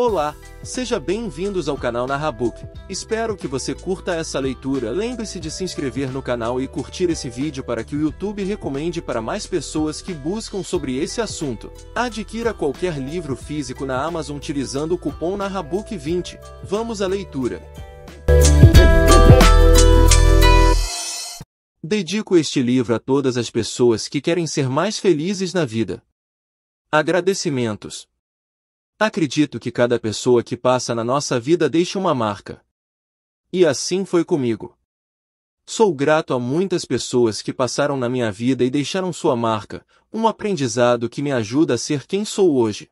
Olá, seja bem-vindos ao canal Narrabook. Espero que você curta essa leitura. Lembre-se de se inscrever no canal e curtir esse vídeo para que o YouTube recomende para mais pessoas que buscam sobre esse assunto. Adquira qualquer livro físico na Amazon utilizando o cupom Narrabook20. Vamos à leitura. Dedico este livro a todas as pessoas que querem ser mais felizes na vida. Agradecimentos. Acredito que cada pessoa que passa na nossa vida deixa uma marca. E assim foi comigo. Sou grato a muitas pessoas que passaram na minha vida e deixaram sua marca, um aprendizado que me ajuda a ser quem sou hoje.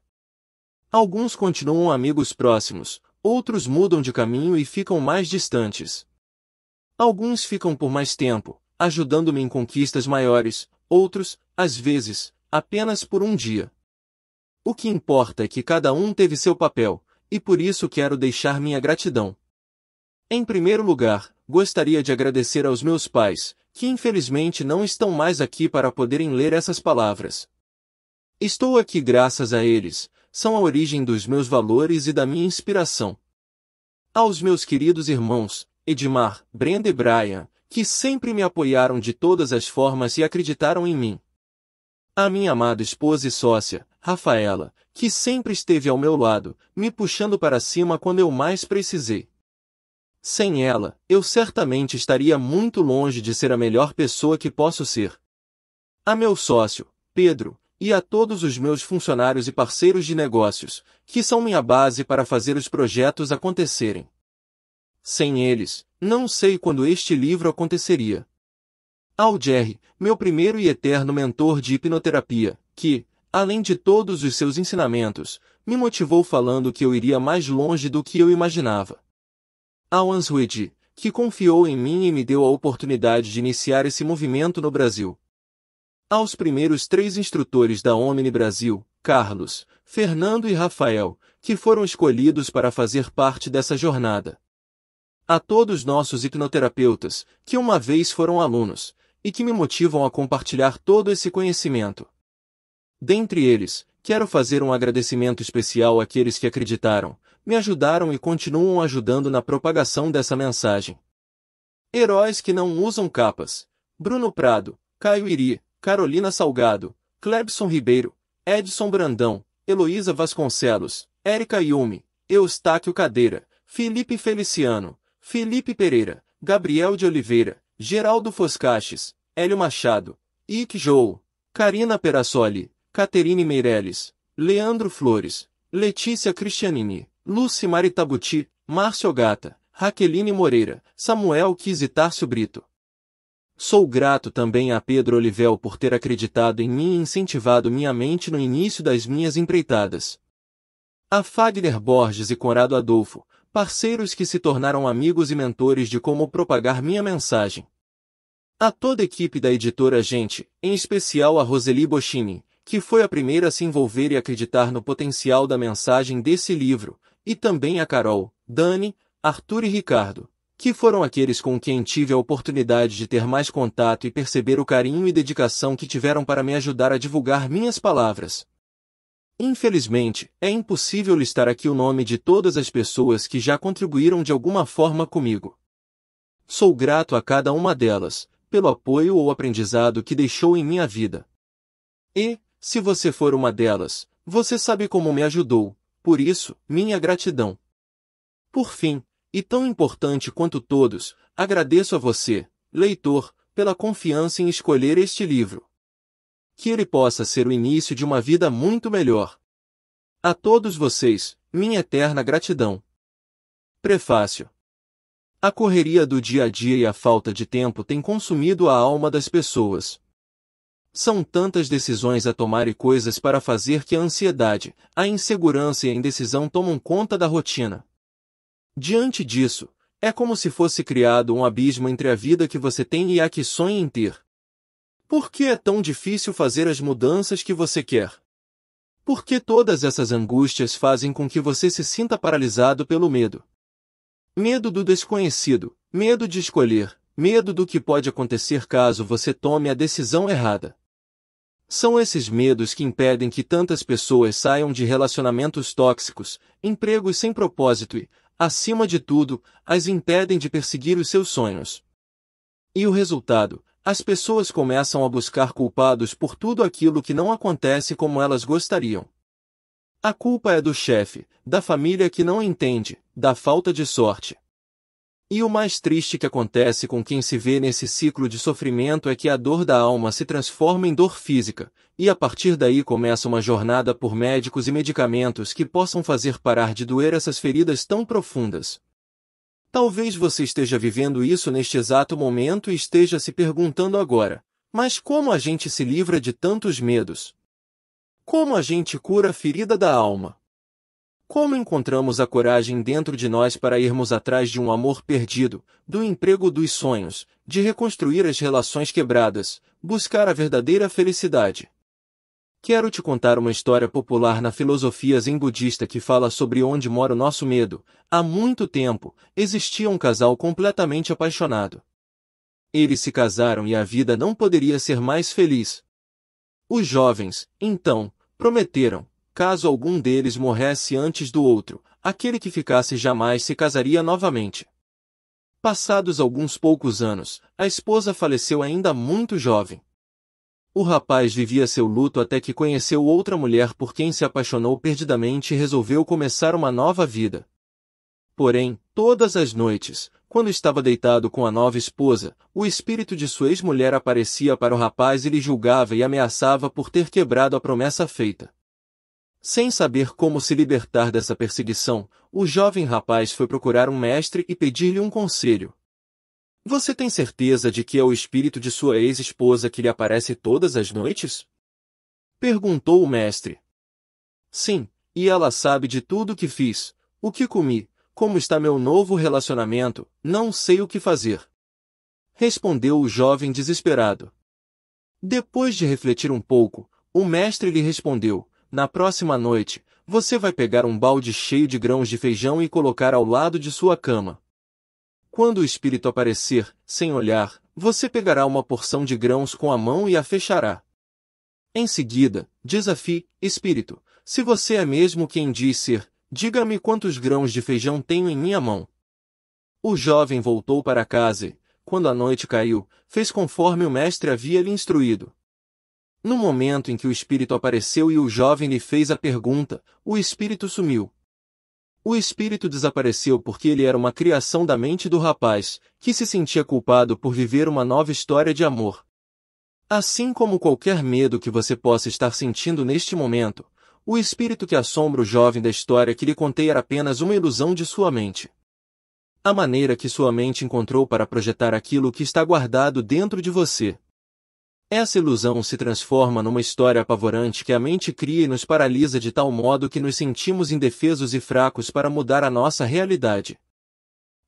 Alguns continuam amigos próximos, outros mudam de caminho e ficam mais distantes. Alguns ficam por mais tempo, ajudando-me em conquistas maiores, outros, às vezes, apenas por um dia. O que importa é que cada um teve seu papel, e por isso quero deixar minha gratidão. Em primeiro lugar, gostaria de agradecer aos meus pais, que infelizmente não estão mais aqui para poderem ler essas palavras. Estou aqui graças a eles, são a origem dos meus valores e da minha inspiração. Aos meus queridos irmãos, Edmar, Brenda e Brian, que sempre me apoiaram de todas as formas e acreditaram em mim. A minha amada esposa e sócia, Rafaela, que sempre esteve ao meu lado, me puxando para cima quando eu mais precisei. Sem ela, eu certamente estaria muito longe de ser a melhor pessoa que posso ser. A meu sócio, Pedro, e a todos os meus funcionários e parceiros de negócios, que são minha base para fazer os projetos acontecerem. Sem eles, não sei quando este livro aconteceria. Ao Jerry, meu primeiro e eterno mentor de hipnoterapia, que, além de todos os seus ensinamentos, me motivou falando que eu iria mais longe do que eu imaginava. Awan Zuedi, que confiou em mim e me deu a oportunidade de iniciar esse movimento no Brasil. Aos primeiros três instrutores da Omni Brasil, Carlos, Fernando e Rafael, que foram escolhidos para fazer parte dessa jornada. A todos nossos hipnoterapeutas, que uma vez foram alunos, e que me motivam a compartilhar todo esse conhecimento. Dentre eles, quero fazer um agradecimento especial àqueles que acreditaram, me ajudaram e continuam ajudando na propagação dessa mensagem. Heróis que não usam capas. Bruno Prado, Caio Iri, Carolina Salgado, Clebson Ribeiro, Edson Brandão, Heloísa Vasconcelos, Érica Yume, Eustáquio Cadeira, Felipe Feliciano, Felipe Pereira, Gabriel de Oliveira, Geraldo Foscaches, Hélio Machado, Ike Joe, Karina Perassoli, Caterine Meirelles, Leandro Flores, Letícia Cristianini, Lucy Maritabuti, Márcio Gata, Raqueline Moreira, Samuel Quisitácio Brito. Sou grato também a Pedro Olivel por ter acreditado em mim e incentivado minha mente no início das minhas empreitadas. A Fagner Borges e Conrado Adolfo, parceiros que se tornaram amigos e mentores de como propagar minha mensagem. A toda a equipe da editora Gente, em especial a Roseli Boschini, que foi a primeira a se envolver e acreditar no potencial da mensagem desse livro, e também a Carol, Dani, Arthur e Ricardo, que foram aqueles com quem tive a oportunidade de ter mais contato e perceber o carinho e dedicação que tiveram para me ajudar a divulgar minhas palavras. Infelizmente, é impossível listar aqui o nome de todas as pessoas que já contribuíram de alguma forma comigo. Sou grato a cada uma delas, pelo apoio ou aprendizado que deixou em minha vida. E, se você for uma delas, você sabe como me ajudou, por isso, minha gratidão. Por fim, e tão importante quanto todos, agradeço a você, leitor, pela confiança em escolher este livro. Que ele possa ser o início de uma vida muito melhor. A todos vocês, minha eterna gratidão. Prefácio. A correria do dia a dia e a falta de tempo têm consumido a alma das pessoas, são tantas decisões a tomar e coisas para fazer que a ansiedade, a insegurança e a indecisão tomam conta da rotina. Diante disso, é como se fosse criado um abismo entre a vida que você tem e a que sonha em ter. Por que é tão difícil fazer as mudanças que você quer? Por que todas essas angústias fazem com que você se sinta paralisado pelo medo? Medo do desconhecido, medo de escolher, medo do que pode acontecer caso você tome a decisão errada. São esses medos que impedem que tantas pessoas saiam de relacionamentos tóxicos, empregos sem propósito e, acima de tudo, as impedem de perseguir os seus sonhos. E o resultado? As pessoas começam a buscar culpados por tudo aquilo que não acontece como elas gostariam. A culpa é do chefe, da família que não entende, da falta de sorte. E o mais triste que acontece com quem se vê nesse ciclo de sofrimento é que a dor da alma se transforma em dor física, e a partir daí começa uma jornada por médicos e medicamentos que possam fazer parar de doer essas feridas tão profundas. Talvez você esteja vivendo isso neste exato momento e esteja se perguntando agora: mas como a gente se livra de tantos medos? Como a gente cura a ferida da alma? Como encontramos a coragem dentro de nós para irmos atrás de um amor perdido, do emprego dos sonhos, de reconstruir as relações quebradas, buscar a verdadeira felicidade? Quero te contar uma história popular na filosofia zen budista que fala sobre onde mora o nosso medo. Há muito tempo, existia um casal completamente apaixonado. Eles se casaram e a vida não poderia ser mais feliz. Os jovens, então, prometeram, caso algum deles morresse antes do outro, aquele que ficasse jamais se casaria novamente. Passados alguns poucos anos, a esposa faleceu ainda muito jovem. O rapaz vivia seu luto até que conheceu outra mulher por quem se apaixonou perdidamente e resolveu começar uma nova vida. Porém, todas as noites, quando estava deitado com a nova esposa, o espírito de sua ex-mulher aparecia para o rapaz e lhe julgava e ameaçava por ter quebrado a promessa feita. Sem saber como se libertar dessa perseguição, o jovem rapaz foi procurar um mestre e pedir-lhe um conselho. Você tem certeza de que é o espírito de sua ex-esposa que lhe aparece todas as noites? Perguntou o mestre. Sim, e ela sabe de tudo o que fiz, o que comi, como está meu novo relacionamento, não sei o que fazer. Respondeu o jovem desesperado. Depois de refletir um pouco, o mestre lhe respondeu, na próxima noite, você vai pegar um balde cheio de grãos de feijão e colocar ao lado de sua cama. Quando o espírito aparecer, sem olhar, você pegará uma porção de grãos com a mão e a fechará. Em seguida, desafie, espírito, se você é mesmo quem diz ser, diga-me quantos grãos de feijão tenho em minha mão. O jovem voltou para casa e, quando a noite caiu, fez conforme o mestre havia lhe instruído. No momento em que o espírito apareceu e o jovem lhe fez a pergunta, o espírito sumiu. O espírito desapareceu porque ele era uma criação da mente do rapaz, que se sentia culpado por viver uma nova história de amor. Assim como qualquer medo que você possa estar sentindo neste momento, o espírito que assombra o jovem da história que lhe contei era apenas uma ilusão de sua mente. A maneira que sua mente encontrou para projetar aquilo que está guardado dentro de você, essa ilusão se transforma numa história apavorante que a mente cria e nos paralisa de tal modo que nos sentimos indefesos e fracos para mudar a nossa realidade.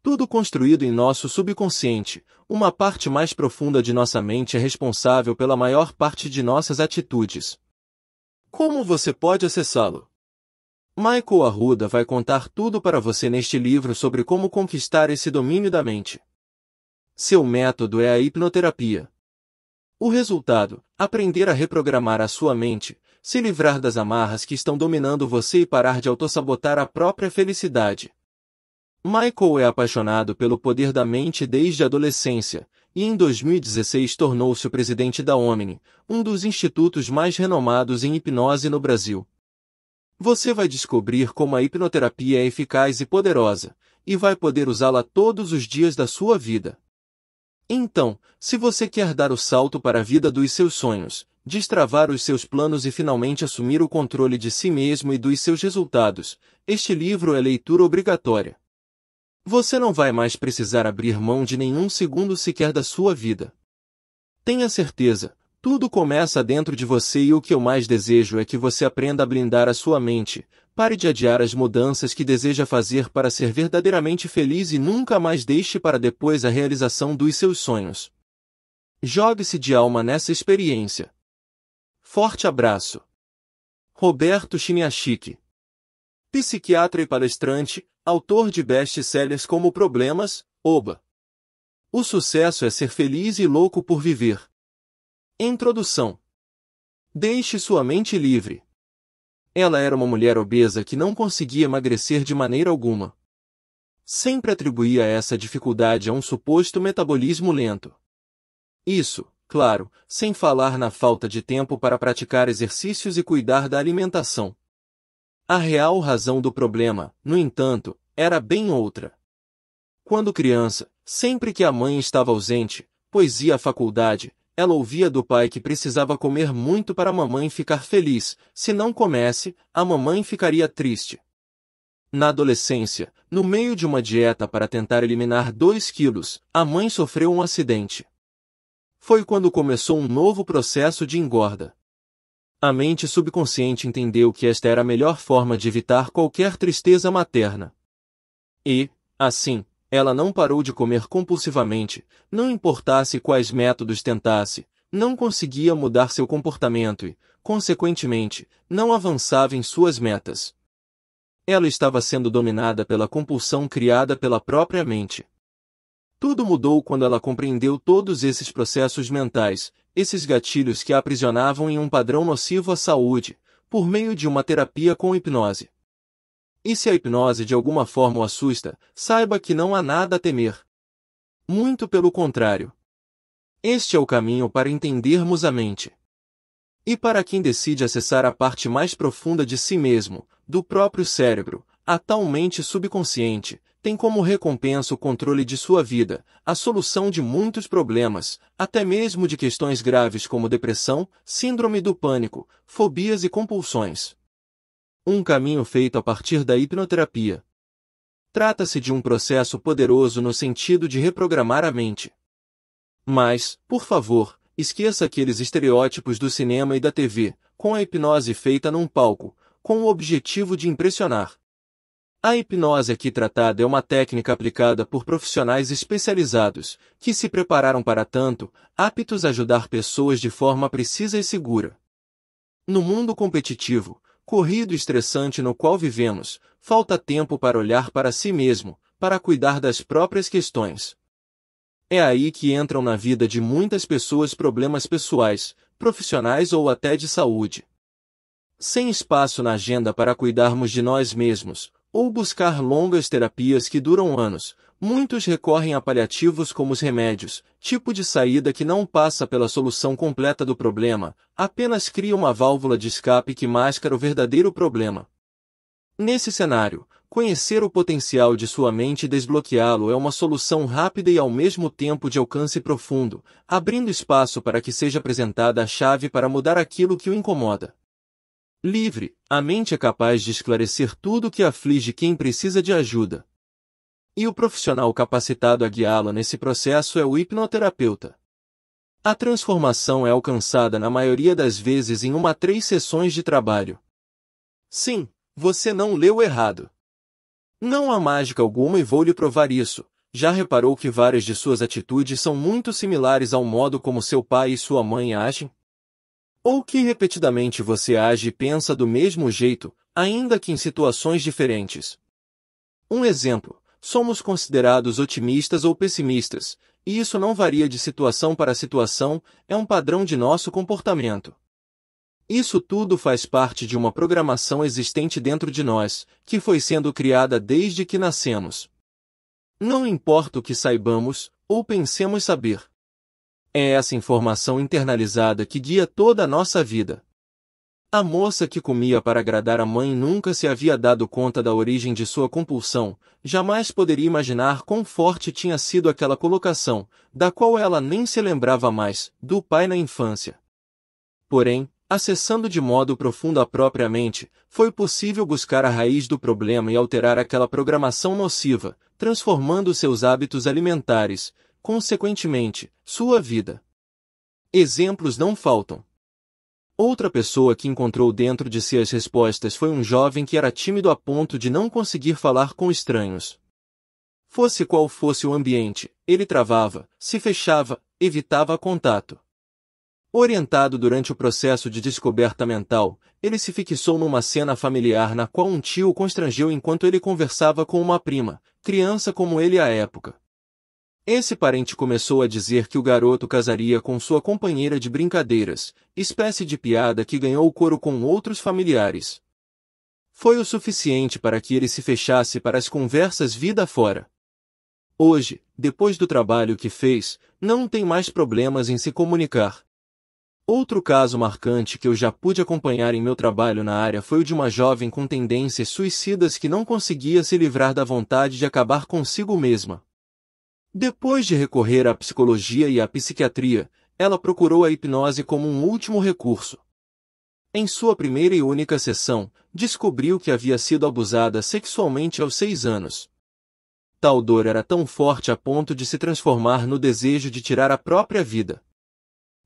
Tudo construído em nosso subconsciente, uma parte mais profunda de nossa mente é responsável pela maior parte de nossas atitudes. Como você pode acessá-lo? Michael Arruda vai contar tudo para você neste livro sobre como conquistar esse domínio da mente. Seu método é a hipnoterapia o resultado, aprender a reprogramar a sua mente, se livrar das amarras que estão dominando você e parar de autossabotar a própria felicidade. Michael é apaixonado pelo poder da mente desde a adolescência, e em 2016 tornou-se o presidente da Omni, um dos institutos mais renomados em hipnose no Brasil. Você vai descobrir como a hipnoterapia é eficaz e poderosa, e vai poder usá-la todos os dias da sua vida. Então, se você quer dar o salto para a vida dos seus sonhos, destravar os seus planos e finalmente assumir o controle de si mesmo e dos seus resultados, este livro é leitura obrigatória. Você não vai mais precisar abrir mão de nenhum segundo sequer da sua vida. Tenha certeza, tudo começa dentro de você e o que eu mais desejo é que você aprenda a blindar a sua mente, pare de adiar as mudanças que deseja fazer para ser verdadeiramente feliz e nunca mais deixe para depois a realização dos seus sonhos. Jogue-se de alma nessa experiência. Forte abraço. Roberto Chiniachique. Psiquiatra e palestrante, autor de best-sellers como Problemas, Oba. O sucesso é ser feliz e louco por viver. Introdução. Deixe sua mente livre. Ela era uma mulher obesa que não conseguia emagrecer de maneira alguma. Sempre atribuía essa dificuldade a um suposto metabolismo lento. Isso, claro, sem falar na falta de tempo para praticar exercícios e cuidar da alimentação. A real razão do problema, no entanto, era bem outra. Quando criança, sempre que a mãe estava ausente, pois ia à faculdade, ela ouvia do pai que precisava comer muito para a mamãe ficar feliz, se não comesse, a mamãe ficaria triste. Na adolescência, no meio de uma dieta para tentar eliminar 2 quilos, a mãe sofreu um acidente. Foi quando começou um novo processo de engorda. A mente subconsciente entendeu que esta era a melhor forma de evitar qualquer tristeza materna. E, assim, ela não parou de comer compulsivamente, não importasse quais métodos tentasse, não conseguia mudar seu comportamento e, consequentemente, não avançava em suas metas. Ela estava sendo dominada pela compulsão criada pela própria mente. Tudo mudou quando ela compreendeu todos esses processos mentais, esses gatilhos que a aprisionavam em um padrão nocivo à saúde, por meio de uma terapia com hipnose. E se a hipnose de alguma forma o assusta, saiba que não há nada a temer. Muito pelo contrário. Este é o caminho para entendermos a mente. E para quem decide acessar a parte mais profunda de si mesmo, do próprio cérebro, a tal mente subconsciente, tem como recompensa o controle de sua vida, a solução de muitos problemas, até mesmo de questões graves como depressão, síndrome do pânico, fobias e compulsões um caminho feito a partir da hipnoterapia. Trata-se de um processo poderoso no sentido de reprogramar a mente. Mas, por favor, esqueça aqueles estereótipos do cinema e da TV, com a hipnose feita num palco, com o objetivo de impressionar. A hipnose aqui tratada é uma técnica aplicada por profissionais especializados, que se prepararam para tanto, aptos a ajudar pessoas de forma precisa e segura. No mundo competitivo, corrido estressante no qual vivemos, falta tempo para olhar para si mesmo, para cuidar das próprias questões. É aí que entram na vida de muitas pessoas problemas pessoais, profissionais ou até de saúde. Sem espaço na agenda para cuidarmos de nós mesmos, ou buscar longas terapias que duram anos, Muitos recorrem a paliativos como os remédios, tipo de saída que não passa pela solução completa do problema, apenas cria uma válvula de escape que máscara o verdadeiro problema. Nesse cenário, conhecer o potencial de sua mente e desbloqueá-lo é uma solução rápida e ao mesmo tempo de alcance profundo, abrindo espaço para que seja apresentada a chave para mudar aquilo que o incomoda. Livre, a mente é capaz de esclarecer tudo o que aflige quem precisa de ajuda e o profissional capacitado a guiá lo nesse processo é o hipnoterapeuta. A transformação é alcançada na maioria das vezes em uma a três sessões de trabalho. Sim, você não leu errado. Não há mágica alguma e vou lhe provar isso. Já reparou que várias de suas atitudes são muito similares ao modo como seu pai e sua mãe agem? Ou que repetidamente você age e pensa do mesmo jeito, ainda que em situações diferentes? Um exemplo: somos considerados otimistas ou pessimistas, e isso não varia de situação para situação, é um padrão de nosso comportamento. Isso tudo faz parte de uma programação existente dentro de nós, que foi sendo criada desde que nascemos. Não importa o que saibamos ou pensemos saber. É essa informação internalizada que guia toda a nossa vida. A moça que comia para agradar a mãe nunca se havia dado conta da origem de sua compulsão, jamais poderia imaginar quão forte tinha sido aquela colocação, da qual ela nem se lembrava mais, do pai na infância. Porém, acessando de modo profundo a própria mente, foi possível buscar a raiz do problema e alterar aquela programação nociva, transformando seus hábitos alimentares, consequentemente, sua vida. Exemplos não faltam. Outra pessoa que encontrou dentro de si as respostas foi um jovem que era tímido a ponto de não conseguir falar com estranhos. Fosse qual fosse o ambiente, ele travava, se fechava, evitava contato. Orientado durante o processo de descoberta mental, ele se fixou numa cena familiar na qual um tio o constrangeu enquanto ele conversava com uma prima, criança como ele à época. Esse parente começou a dizer que o garoto casaria com sua companheira de brincadeiras, espécie de piada que ganhou coro com outros familiares. Foi o suficiente para que ele se fechasse para as conversas vida fora. Hoje, depois do trabalho que fez, não tem mais problemas em se comunicar. Outro caso marcante que eu já pude acompanhar em meu trabalho na área foi o de uma jovem com tendências suicidas que não conseguia se livrar da vontade de acabar consigo mesma. Depois de recorrer à psicologia e à psiquiatria, ela procurou a hipnose como um último recurso. Em sua primeira e única sessão, descobriu que havia sido abusada sexualmente aos seis anos. Tal dor era tão forte a ponto de se transformar no desejo de tirar a própria vida.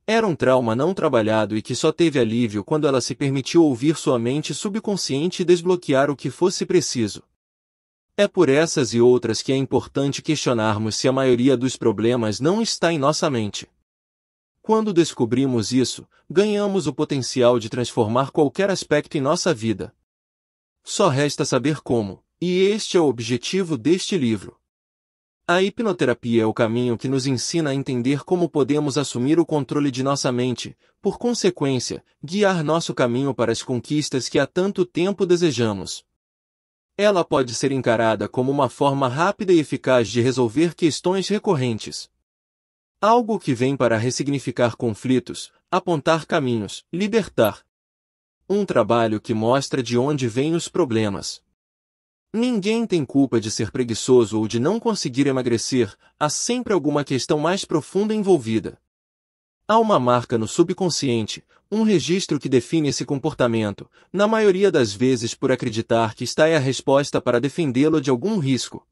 Era um trauma não trabalhado e que só teve alívio quando ela se permitiu ouvir sua mente subconsciente e desbloquear o que fosse preciso. É por essas e outras que é importante questionarmos se a maioria dos problemas não está em nossa mente. Quando descobrimos isso, ganhamos o potencial de transformar qualquer aspecto em nossa vida. Só resta saber como, e este é o objetivo deste livro. A hipnoterapia é o caminho que nos ensina a entender como podemos assumir o controle de nossa mente, por consequência, guiar nosso caminho para as conquistas que há tanto tempo desejamos. Ela pode ser encarada como uma forma rápida e eficaz de resolver questões recorrentes. Algo que vem para ressignificar conflitos, apontar caminhos, libertar. Um trabalho que mostra de onde vêm os problemas. Ninguém tem culpa de ser preguiçoso ou de não conseguir emagrecer, há sempre alguma questão mais profunda envolvida. Há uma marca no subconsciente, um registro que define esse comportamento, na maioria das vezes por acreditar que está é a resposta para defendê-lo de algum risco.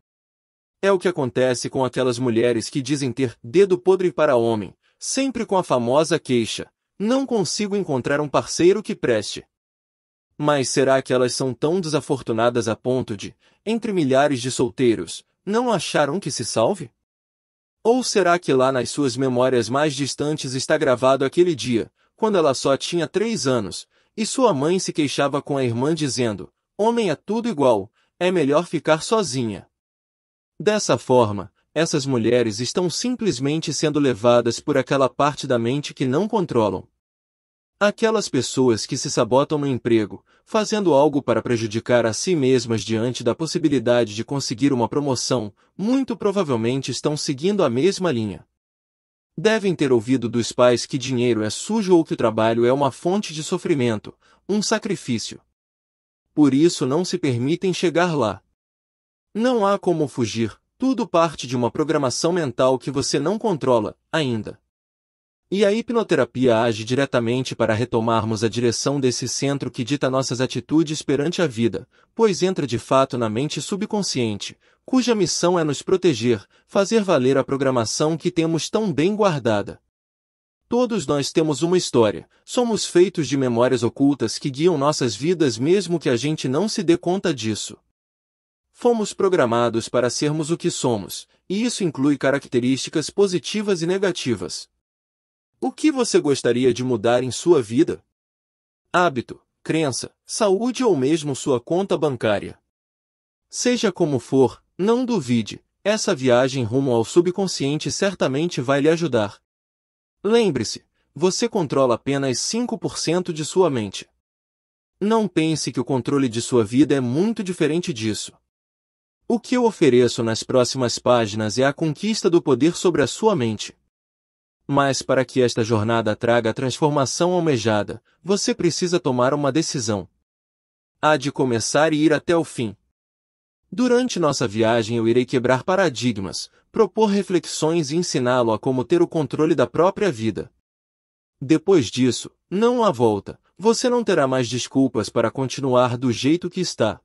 É o que acontece com aquelas mulheres que dizem ter dedo podre para homem, sempre com a famosa queixa: não consigo encontrar um parceiro que preste. Mas será que elas são tão desafortunadas a ponto de, entre milhares de solteiros, não achar um que se salve? Ou será que lá nas suas memórias mais distantes está gravado aquele dia, quando ela só tinha três anos, e sua mãe se queixava com a irmã dizendo, homem é tudo igual, é melhor ficar sozinha. Dessa forma, essas mulheres estão simplesmente sendo levadas por aquela parte da mente que não controlam, Aquelas pessoas que se sabotam no emprego, fazendo algo para prejudicar a si mesmas diante da possibilidade de conseguir uma promoção, muito provavelmente estão seguindo a mesma linha. Devem ter ouvido dos pais que dinheiro é sujo ou que o trabalho é uma fonte de sofrimento, um sacrifício. Por isso não se permitem chegar lá. Não há como fugir, tudo parte de uma programação mental que você não controla, ainda. E a hipnoterapia age diretamente para retomarmos a direção desse centro que dita nossas atitudes perante a vida, pois entra de fato na mente subconsciente, cuja missão é nos proteger, fazer valer a programação que temos tão bem guardada. Todos nós temos uma história, somos feitos de memórias ocultas que guiam nossas vidas mesmo que a gente não se dê conta disso. Fomos programados para sermos o que somos, e isso inclui características positivas e negativas, o que você gostaria de mudar em sua vida? Hábito, crença, saúde ou mesmo sua conta bancária. Seja como for, não duvide, essa viagem rumo ao subconsciente certamente vai lhe ajudar. Lembre-se, você controla apenas 5% de sua mente. Não pense que o controle de sua vida é muito diferente disso. O que eu ofereço nas próximas páginas é a conquista do poder sobre a sua mente. Mas para que esta jornada traga a transformação almejada, você precisa tomar uma decisão. Há de começar e ir até o fim. Durante nossa viagem eu irei quebrar paradigmas, propor reflexões e ensiná-lo a como ter o controle da própria vida. Depois disso, não há volta, você não terá mais desculpas para continuar do jeito que está.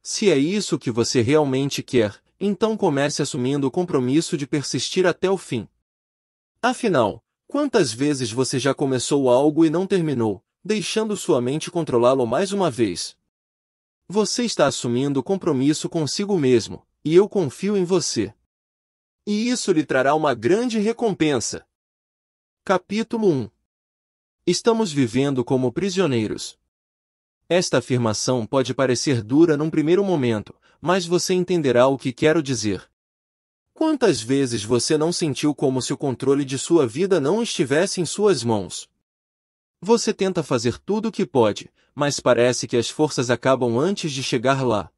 Se é isso que você realmente quer, então comece assumindo o compromisso de persistir até o fim. Afinal, quantas vezes você já começou algo e não terminou, deixando sua mente controlá-lo mais uma vez? Você está assumindo compromisso consigo mesmo, e eu confio em você. E isso lhe trará uma grande recompensa. Capítulo 1 Estamos vivendo como prisioneiros. Esta afirmação pode parecer dura num primeiro momento, mas você entenderá o que quero dizer. Quantas vezes você não sentiu como se o controle de sua vida não estivesse em suas mãos? Você tenta fazer tudo o que pode, mas parece que as forças acabam antes de chegar lá.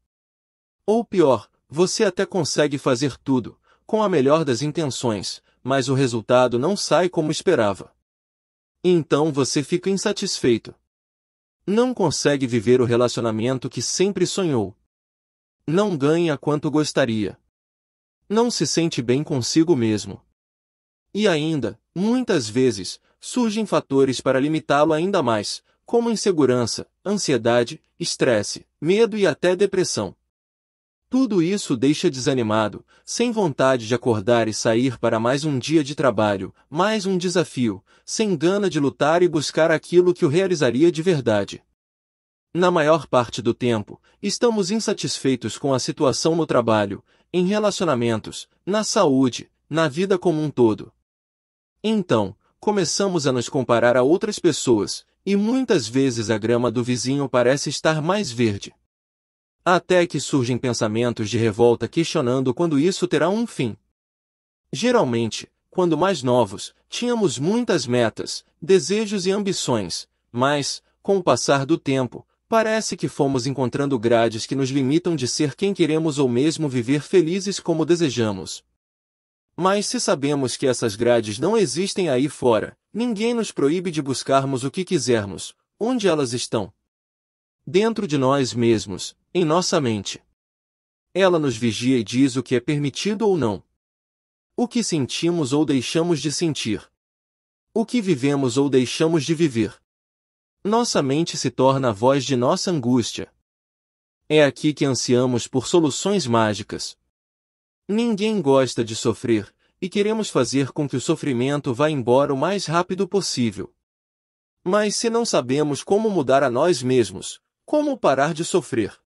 Ou pior, você até consegue fazer tudo, com a melhor das intenções, mas o resultado não sai como esperava. Então você fica insatisfeito. Não consegue viver o relacionamento que sempre sonhou. Não ganha quanto gostaria não se sente bem consigo mesmo. E ainda, muitas vezes, surgem fatores para limitá-lo ainda mais, como insegurança, ansiedade, estresse, medo e até depressão. Tudo isso deixa desanimado, sem vontade de acordar e sair para mais um dia de trabalho, mais um desafio, sem gana de lutar e buscar aquilo que o realizaria de verdade. Na maior parte do tempo, estamos insatisfeitos com a situação no trabalho, em relacionamentos, na saúde, na vida como um todo. Então, começamos a nos comparar a outras pessoas, e muitas vezes a grama do vizinho parece estar mais verde. Até que surgem pensamentos de revolta questionando quando isso terá um fim. Geralmente, quando mais novos, tínhamos muitas metas, desejos e ambições, mas, com o passar do tempo, Parece que fomos encontrando grades que nos limitam de ser quem queremos ou mesmo viver felizes como desejamos. Mas se sabemos que essas grades não existem aí fora, ninguém nos proíbe de buscarmos o que quisermos, onde elas estão? Dentro de nós mesmos, em nossa mente. Ela nos vigia e diz o que é permitido ou não. O que sentimos ou deixamos de sentir. O que vivemos ou deixamos de viver. Nossa mente se torna a voz de nossa angústia. É aqui que ansiamos por soluções mágicas. Ninguém gosta de sofrer, e queremos fazer com que o sofrimento vá embora o mais rápido possível. Mas se não sabemos como mudar a nós mesmos, como parar de sofrer?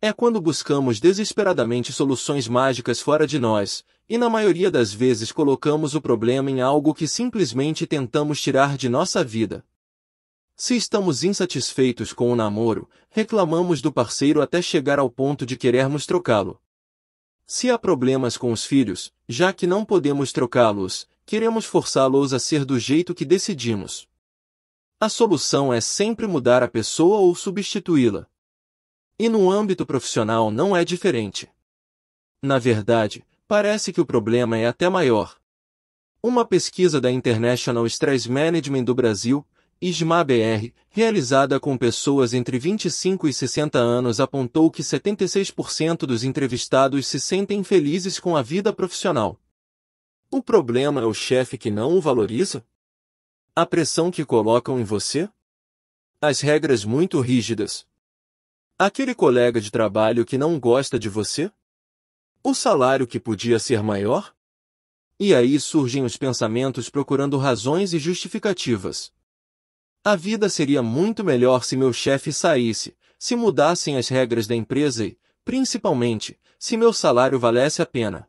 É quando buscamos desesperadamente soluções mágicas fora de nós, e na maioria das vezes colocamos o problema em algo que simplesmente tentamos tirar de nossa vida. Se estamos insatisfeitos com o namoro, reclamamos do parceiro até chegar ao ponto de querermos trocá-lo. Se há problemas com os filhos, já que não podemos trocá-los, queremos forçá-los a ser do jeito que decidimos. A solução é sempre mudar a pessoa ou substituí-la. E no âmbito profissional não é diferente. Na verdade, parece que o problema é até maior. Uma pesquisa da International Stress Management do Brasil BR, realizada com pessoas entre 25 e 60 anos, apontou que 76% dos entrevistados se sentem felizes com a vida profissional. O problema é o chefe que não o valoriza? A pressão que colocam em você? As regras muito rígidas? Aquele colega de trabalho que não gosta de você? O salário que podia ser maior? E aí surgem os pensamentos procurando razões e justificativas. A vida seria muito melhor se meu chefe saísse, se mudassem as regras da empresa e, principalmente, se meu salário valesse a pena.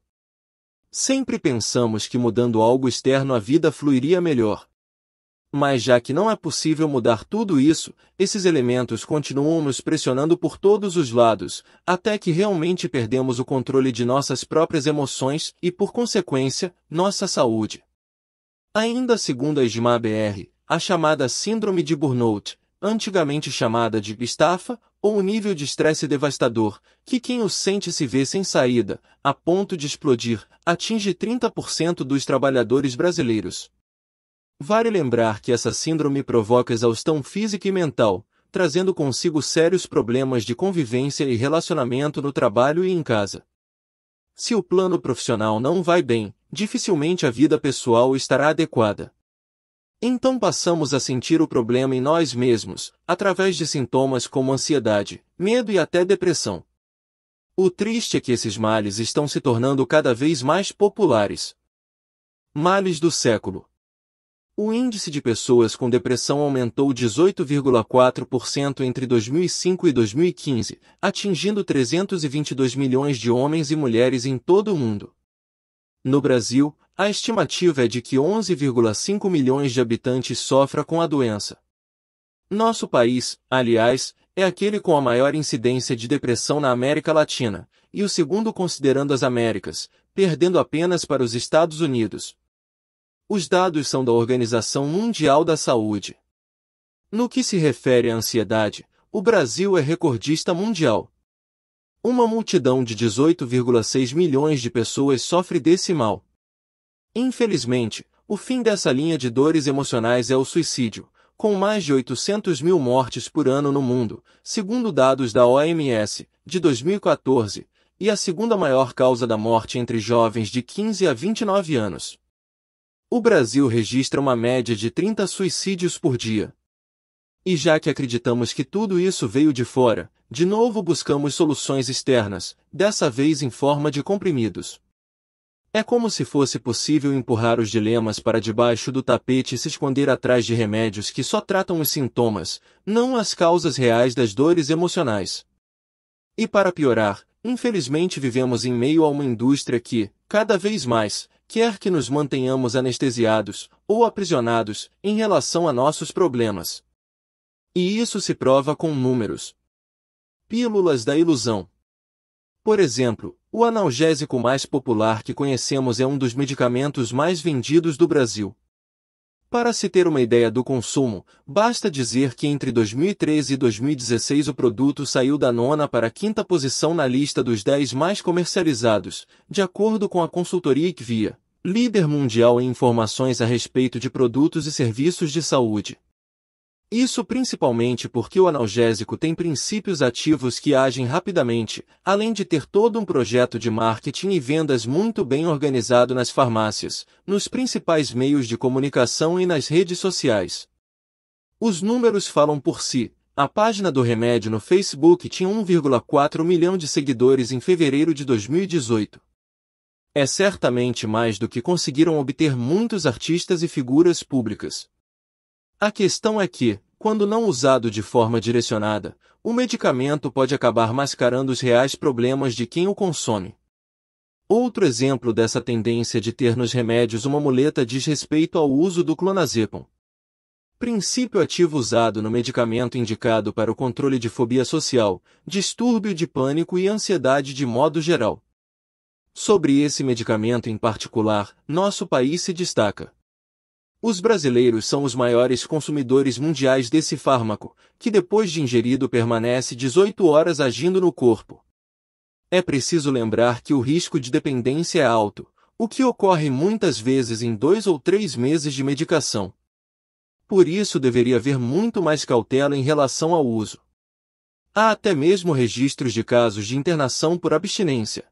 Sempre pensamos que mudando algo externo a vida fluiria melhor. Mas já que não é possível mudar tudo isso, esses elementos continuam nos pressionando por todos os lados, até que realmente perdemos o controle de nossas próprias emoções e, por consequência, nossa saúde. Ainda segundo a ISMA-BR, a chamada síndrome de burnout, antigamente chamada de estafa, ou o nível de estresse devastador, que quem o sente se vê sem saída, a ponto de explodir, atinge 30% dos trabalhadores brasileiros. Vale lembrar que essa síndrome provoca exaustão física e mental, trazendo consigo sérios problemas de convivência e relacionamento no trabalho e em casa. Se o plano profissional não vai bem, dificilmente a vida pessoal estará adequada. Então passamos a sentir o problema em nós mesmos, através de sintomas como ansiedade, medo e até depressão. O triste é que esses males estão se tornando cada vez mais populares. Males do século. O índice de pessoas com depressão aumentou 18,4% entre 2005 e 2015, atingindo 322 milhões de homens e mulheres em todo o mundo. No Brasil, a estimativa é de que 11,5 milhões de habitantes sofrem com a doença. Nosso país, aliás, é aquele com a maior incidência de depressão na América Latina, e o segundo considerando as Américas, perdendo apenas para os Estados Unidos. Os dados são da Organização Mundial da Saúde. No que se refere à ansiedade, o Brasil é recordista mundial, uma multidão de 18,6 milhões de pessoas sofre desse mal. Infelizmente, o fim dessa linha de dores emocionais é o suicídio, com mais de 800 mil mortes por ano no mundo, segundo dados da OMS, de 2014, e a segunda maior causa da morte entre jovens de 15 a 29 anos. O Brasil registra uma média de 30 suicídios por dia. E já que acreditamos que tudo isso veio de fora, de novo buscamos soluções externas, dessa vez em forma de comprimidos. É como se fosse possível empurrar os dilemas para debaixo do tapete e se esconder atrás de remédios que só tratam os sintomas, não as causas reais das dores emocionais. E para piorar, infelizmente vivemos em meio a uma indústria que, cada vez mais, quer que nos mantenhamos anestesiados ou aprisionados em relação a nossos problemas. E isso se prova com números, Pílulas da ilusão. Por exemplo, o analgésico mais popular que conhecemos é um dos medicamentos mais vendidos do Brasil. Para se ter uma ideia do consumo, basta dizer que entre 2013 e 2016 o produto saiu da nona para a quinta posição na lista dos 10 mais comercializados, de acordo com a consultoria IQVIA, líder mundial em informações a respeito de produtos e serviços de saúde. Isso principalmente porque o analgésico tem princípios ativos que agem rapidamente, além de ter todo um projeto de marketing e vendas muito bem organizado nas farmácias, nos principais meios de comunicação e nas redes sociais. Os números falam por si. A página do remédio no Facebook tinha 1,4 milhão de seguidores em fevereiro de 2018. É certamente mais do que conseguiram obter muitos artistas e figuras públicas. A questão é que, quando não usado de forma direcionada, o medicamento pode acabar mascarando os reais problemas de quem o consome. Outro exemplo dessa tendência de ter nos remédios uma muleta diz respeito ao uso do clonazepam. Princípio ativo usado no medicamento indicado para o controle de fobia social, distúrbio de pânico e ansiedade de modo geral. Sobre esse medicamento em particular, nosso país se destaca. Os brasileiros são os maiores consumidores mundiais desse fármaco, que depois de ingerido permanece 18 horas agindo no corpo. É preciso lembrar que o risco de dependência é alto, o que ocorre muitas vezes em dois ou três meses de medicação. Por isso deveria haver muito mais cautela em relação ao uso. Há até mesmo registros de casos de internação por abstinência.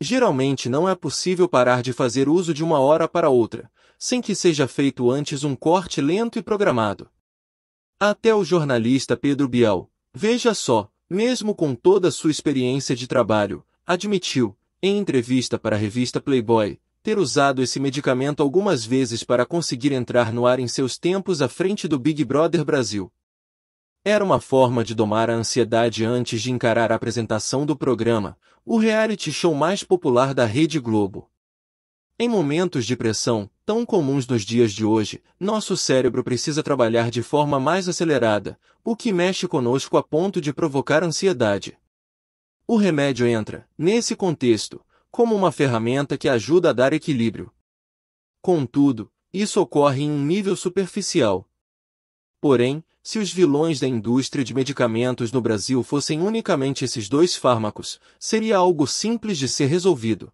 Geralmente não é possível parar de fazer uso de uma hora para outra, sem que seja feito antes um corte lento e programado. Até o jornalista Pedro Bial, veja só, mesmo com toda sua experiência de trabalho, admitiu, em entrevista para a revista Playboy, ter usado esse medicamento algumas vezes para conseguir entrar no ar em seus tempos à frente do Big Brother Brasil. Era uma forma de domar a ansiedade antes de encarar a apresentação do programa, o reality show mais popular da Rede Globo. Em momentos de pressão, tão comuns nos dias de hoje, nosso cérebro precisa trabalhar de forma mais acelerada, o que mexe conosco a ponto de provocar ansiedade. O remédio entra, nesse contexto, como uma ferramenta que ajuda a dar equilíbrio. Contudo, isso ocorre em um nível superficial. Porém, se os vilões da indústria de medicamentos no Brasil fossem unicamente esses dois fármacos, seria algo simples de ser resolvido.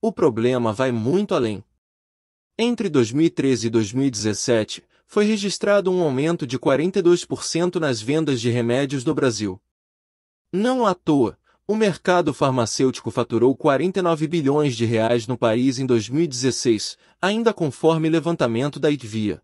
O problema vai muito além. Entre 2013 e 2017, foi registrado um aumento de 42% nas vendas de remédios no Brasil. Não à toa, o mercado farmacêutico faturou 49 bilhões de reais no país em 2016, ainda conforme levantamento da IDVIA.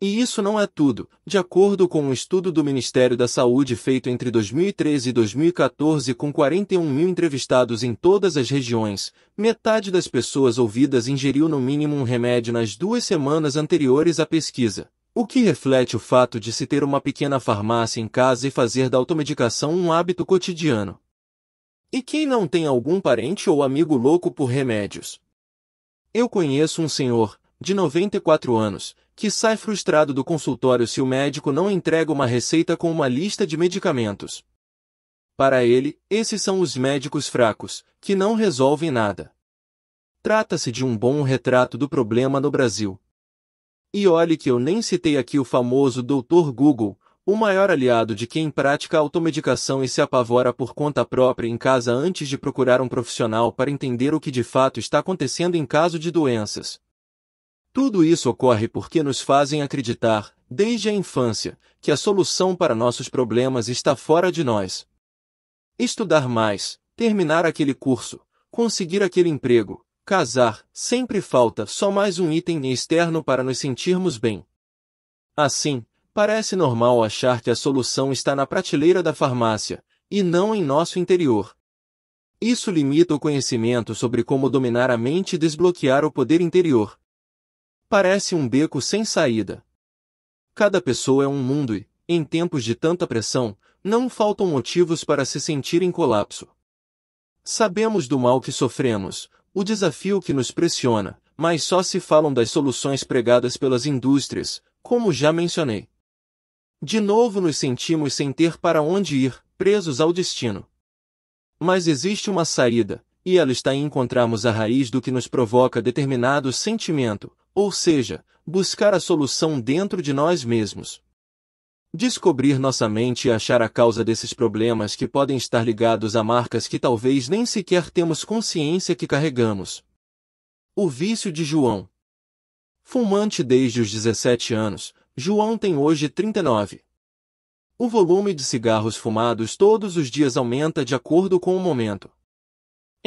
E isso não é tudo. De acordo com um estudo do Ministério da Saúde feito entre 2013 e 2014 com 41 mil entrevistados em todas as regiões, metade das pessoas ouvidas ingeriu no mínimo um remédio nas duas semanas anteriores à pesquisa. O que reflete o fato de se ter uma pequena farmácia em casa e fazer da automedicação um hábito cotidiano. E quem não tem algum parente ou amigo louco por remédios? Eu conheço um senhor, de 94 anos, que sai frustrado do consultório se o médico não entrega uma receita com uma lista de medicamentos. Para ele, esses são os médicos fracos, que não resolvem nada. Trata-se de um bom retrato do problema no Brasil. E olhe que eu nem citei aqui o famoso Dr. Google, o maior aliado de quem pratica automedicação e se apavora por conta própria em casa antes de procurar um profissional para entender o que de fato está acontecendo em caso de doenças. Tudo isso ocorre porque nos fazem acreditar, desde a infância, que a solução para nossos problemas está fora de nós. Estudar mais, terminar aquele curso, conseguir aquele emprego, casar, sempre falta só mais um item externo para nos sentirmos bem. Assim, parece normal achar que a solução está na prateleira da farmácia, e não em nosso interior. Isso limita o conhecimento sobre como dominar a mente e desbloquear o poder interior. Parece um beco sem saída. Cada pessoa é um mundo e, em tempos de tanta pressão, não faltam motivos para se sentir em colapso. Sabemos do mal que sofremos, o desafio que nos pressiona, mas só se falam das soluções pregadas pelas indústrias, como já mencionei. De novo nos sentimos sem ter para onde ir, presos ao destino. Mas existe uma saída, e ela está em encontrarmos a raiz do que nos provoca determinado sentimento, ou seja, buscar a solução dentro de nós mesmos. Descobrir nossa mente e achar a causa desses problemas que podem estar ligados a marcas que talvez nem sequer temos consciência que carregamos. O vício de João. Fumante desde os 17 anos, João tem hoje 39. O volume de cigarros fumados todos os dias aumenta de acordo com o momento.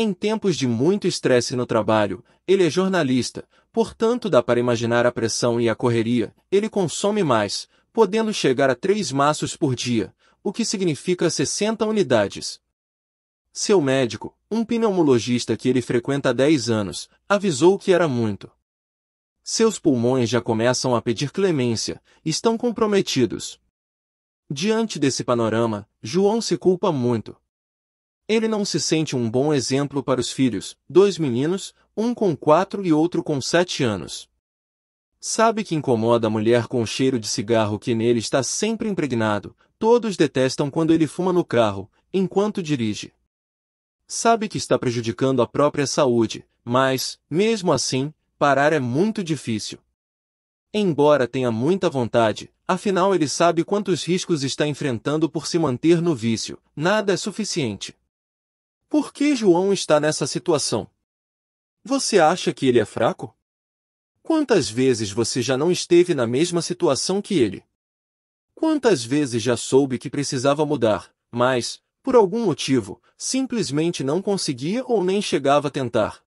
Em tempos de muito estresse no trabalho, ele é jornalista, portanto dá para imaginar a pressão e a correria, ele consome mais, podendo chegar a três maços por dia, o que significa 60 unidades. Seu médico, um pneumologista que ele frequenta há 10 anos, avisou que era muito. Seus pulmões já começam a pedir clemência, estão comprometidos. Diante desse panorama, João se culpa muito. Ele não se sente um bom exemplo para os filhos, dois meninos, um com quatro e outro com sete anos. Sabe que incomoda a mulher com o cheiro de cigarro que nele está sempre impregnado, todos detestam quando ele fuma no carro, enquanto dirige. Sabe que está prejudicando a própria saúde, mas, mesmo assim, parar é muito difícil. Embora tenha muita vontade, afinal ele sabe quantos riscos está enfrentando por se manter no vício, nada é suficiente. Por que João está nessa situação? Você acha que ele é fraco? Quantas vezes você já não esteve na mesma situação que ele? Quantas vezes já soube que precisava mudar, mas, por algum motivo, simplesmente não conseguia ou nem chegava a tentar?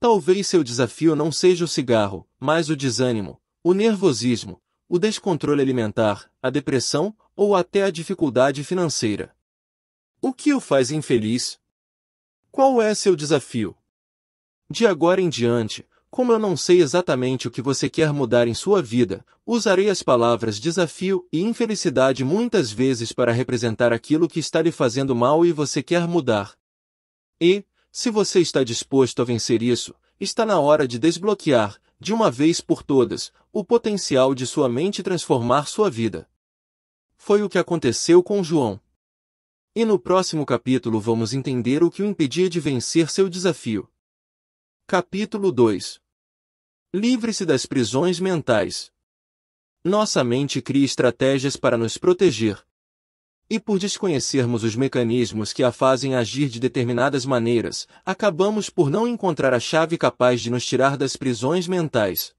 Talvez seu desafio não seja o cigarro, mas o desânimo, o nervosismo, o descontrole alimentar, a depressão ou até a dificuldade financeira. O que o faz infeliz, qual é seu desafio? De agora em diante, como eu não sei exatamente o que você quer mudar em sua vida, usarei as palavras desafio e infelicidade muitas vezes para representar aquilo que está lhe fazendo mal e você quer mudar. E, se você está disposto a vencer isso, está na hora de desbloquear, de uma vez por todas, o potencial de sua mente transformar sua vida. Foi o que aconteceu com João. E no próximo capítulo vamos entender o que o impedia de vencer seu desafio. Capítulo 2 Livre-se das prisões mentais. Nossa mente cria estratégias para nos proteger. E por desconhecermos os mecanismos que a fazem agir de determinadas maneiras, acabamos por não encontrar a chave capaz de nos tirar das prisões mentais.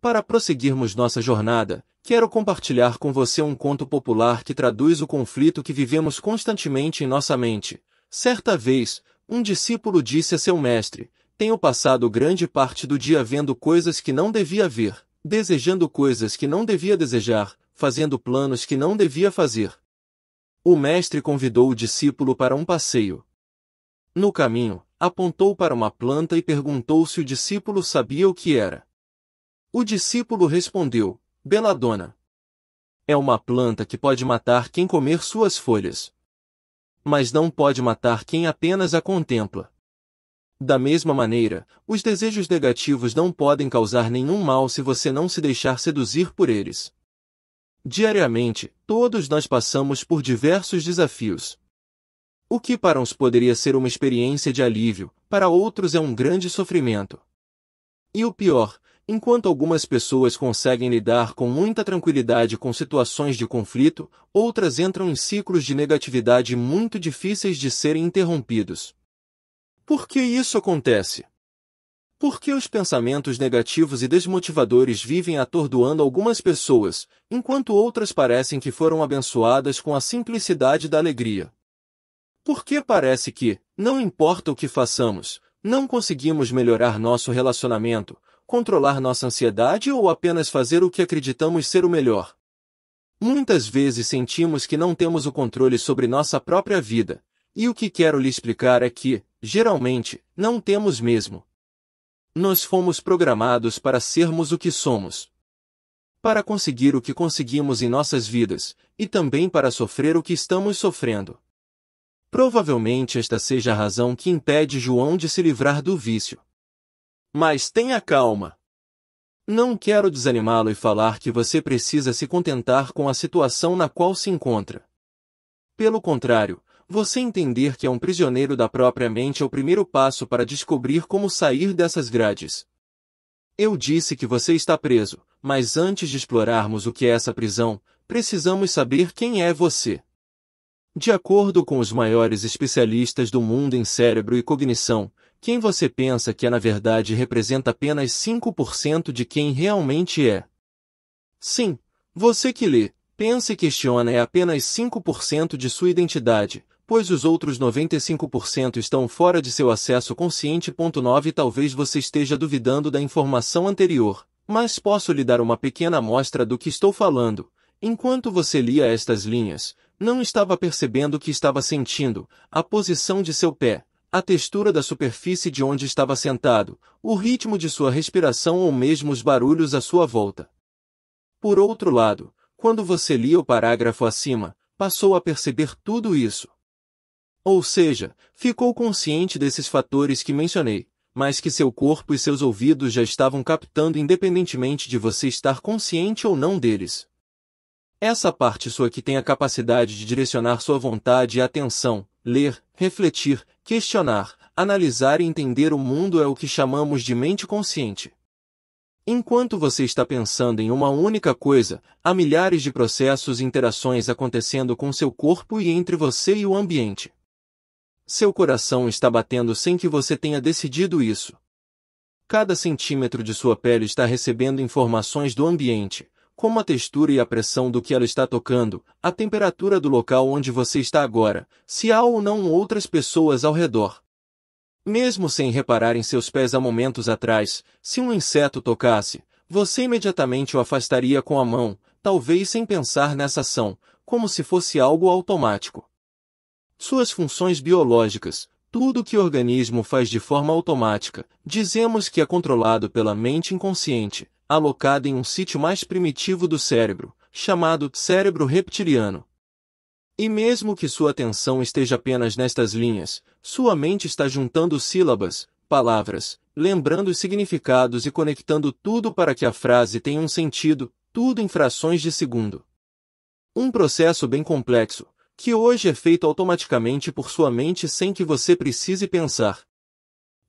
Para prosseguirmos nossa jornada, Quero compartilhar com você um conto popular que traduz o conflito que vivemos constantemente em nossa mente. Certa vez, um discípulo disse a seu mestre: Tenho passado grande parte do dia vendo coisas que não devia ver, desejando coisas que não devia desejar, fazendo planos que não devia fazer. O mestre convidou o discípulo para um passeio. No caminho, apontou para uma planta e perguntou se o discípulo sabia o que era. O discípulo respondeu: Beladona. É uma planta que pode matar quem comer suas folhas. Mas não pode matar quem apenas a contempla. Da mesma maneira, os desejos negativos não podem causar nenhum mal se você não se deixar seduzir por eles. Diariamente, todos nós passamos por diversos desafios. O que para uns poderia ser uma experiência de alívio, para outros é um grande sofrimento. E o pior, Enquanto algumas pessoas conseguem lidar com muita tranquilidade com situações de conflito, outras entram em ciclos de negatividade muito difíceis de serem interrompidos. Por que isso acontece? Por que os pensamentos negativos e desmotivadores vivem atordoando algumas pessoas, enquanto outras parecem que foram abençoadas com a simplicidade da alegria? Por que parece que, não importa o que façamos, não conseguimos melhorar nosso relacionamento, controlar nossa ansiedade ou apenas fazer o que acreditamos ser o melhor. Muitas vezes sentimos que não temos o controle sobre nossa própria vida, e o que quero lhe explicar é que, geralmente, não temos mesmo. Nós fomos programados para sermos o que somos. Para conseguir o que conseguimos em nossas vidas, e também para sofrer o que estamos sofrendo. Provavelmente esta seja a razão que impede João de se livrar do vício. Mas tenha calma. Não quero desanimá-lo e falar que você precisa se contentar com a situação na qual se encontra. Pelo contrário, você entender que é um prisioneiro da própria mente é o primeiro passo para descobrir como sair dessas grades. Eu disse que você está preso, mas antes de explorarmos o que é essa prisão, precisamos saber quem é você. De acordo com os maiores especialistas do mundo em cérebro e cognição, quem você pensa que é na verdade representa apenas 5% de quem realmente é. Sim, você que lê, pensa e questiona é apenas 5% de sua identidade, pois os outros 95% estão fora de seu acesso consciente. 9 Talvez você esteja duvidando da informação anterior, mas posso lhe dar uma pequena amostra do que estou falando. Enquanto você lia estas linhas, não estava percebendo o que estava sentindo, a posição de seu pé, a textura da superfície de onde estava sentado, o ritmo de sua respiração ou mesmo os barulhos à sua volta. Por outro lado, quando você lia o parágrafo acima, passou a perceber tudo isso. Ou seja, ficou consciente desses fatores que mencionei, mas que seu corpo e seus ouvidos já estavam captando independentemente de você estar consciente ou não deles. Essa parte sua que tem a capacidade de direcionar sua vontade e atenção, Ler, refletir, questionar, analisar e entender o mundo é o que chamamos de mente consciente. Enquanto você está pensando em uma única coisa, há milhares de processos e interações acontecendo com seu corpo e entre você e o ambiente. Seu coração está batendo sem que você tenha decidido isso. Cada centímetro de sua pele está recebendo informações do ambiente, como a textura e a pressão do que ela está tocando, a temperatura do local onde você está agora, se há ou não outras pessoas ao redor. Mesmo sem reparar em seus pés há momentos atrás, se um inseto tocasse, você imediatamente o afastaria com a mão, talvez sem pensar nessa ação, como se fosse algo automático. Suas funções biológicas, tudo que o organismo faz de forma automática, dizemos que é controlado pela mente inconsciente, alocada em um sítio mais primitivo do cérebro, chamado cérebro reptiliano. E mesmo que sua atenção esteja apenas nestas linhas, sua mente está juntando sílabas, palavras, lembrando significados e conectando tudo para que a frase tenha um sentido, tudo em frações de segundo. Um processo bem complexo, que hoje é feito automaticamente por sua mente sem que você precise pensar.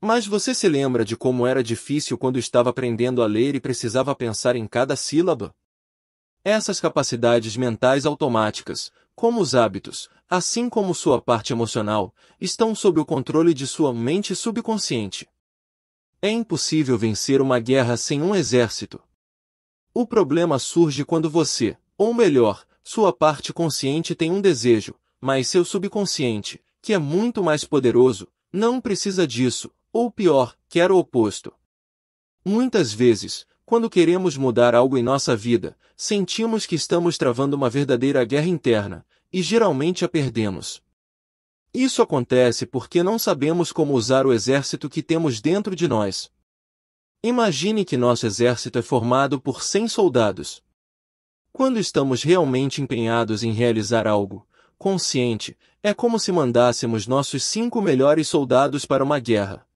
Mas você se lembra de como era difícil quando estava aprendendo a ler e precisava pensar em cada sílaba? Essas capacidades mentais automáticas, como os hábitos, assim como sua parte emocional, estão sob o controle de sua mente subconsciente. É impossível vencer uma guerra sem um exército. O problema surge quando você, ou melhor, sua parte consciente tem um desejo, mas seu subconsciente, que é muito mais poderoso, não precisa disso, ou pior, quer o oposto. Muitas vezes, quando queremos mudar algo em nossa vida, sentimos que estamos travando uma verdadeira guerra interna, e geralmente a perdemos. Isso acontece porque não sabemos como usar o exército que temos dentro de nós. Imagine que nosso exército é formado por 100 soldados. Quando estamos realmente empenhados em realizar algo, consciente, é como se mandássemos nossos cinco melhores soldados para uma guerra.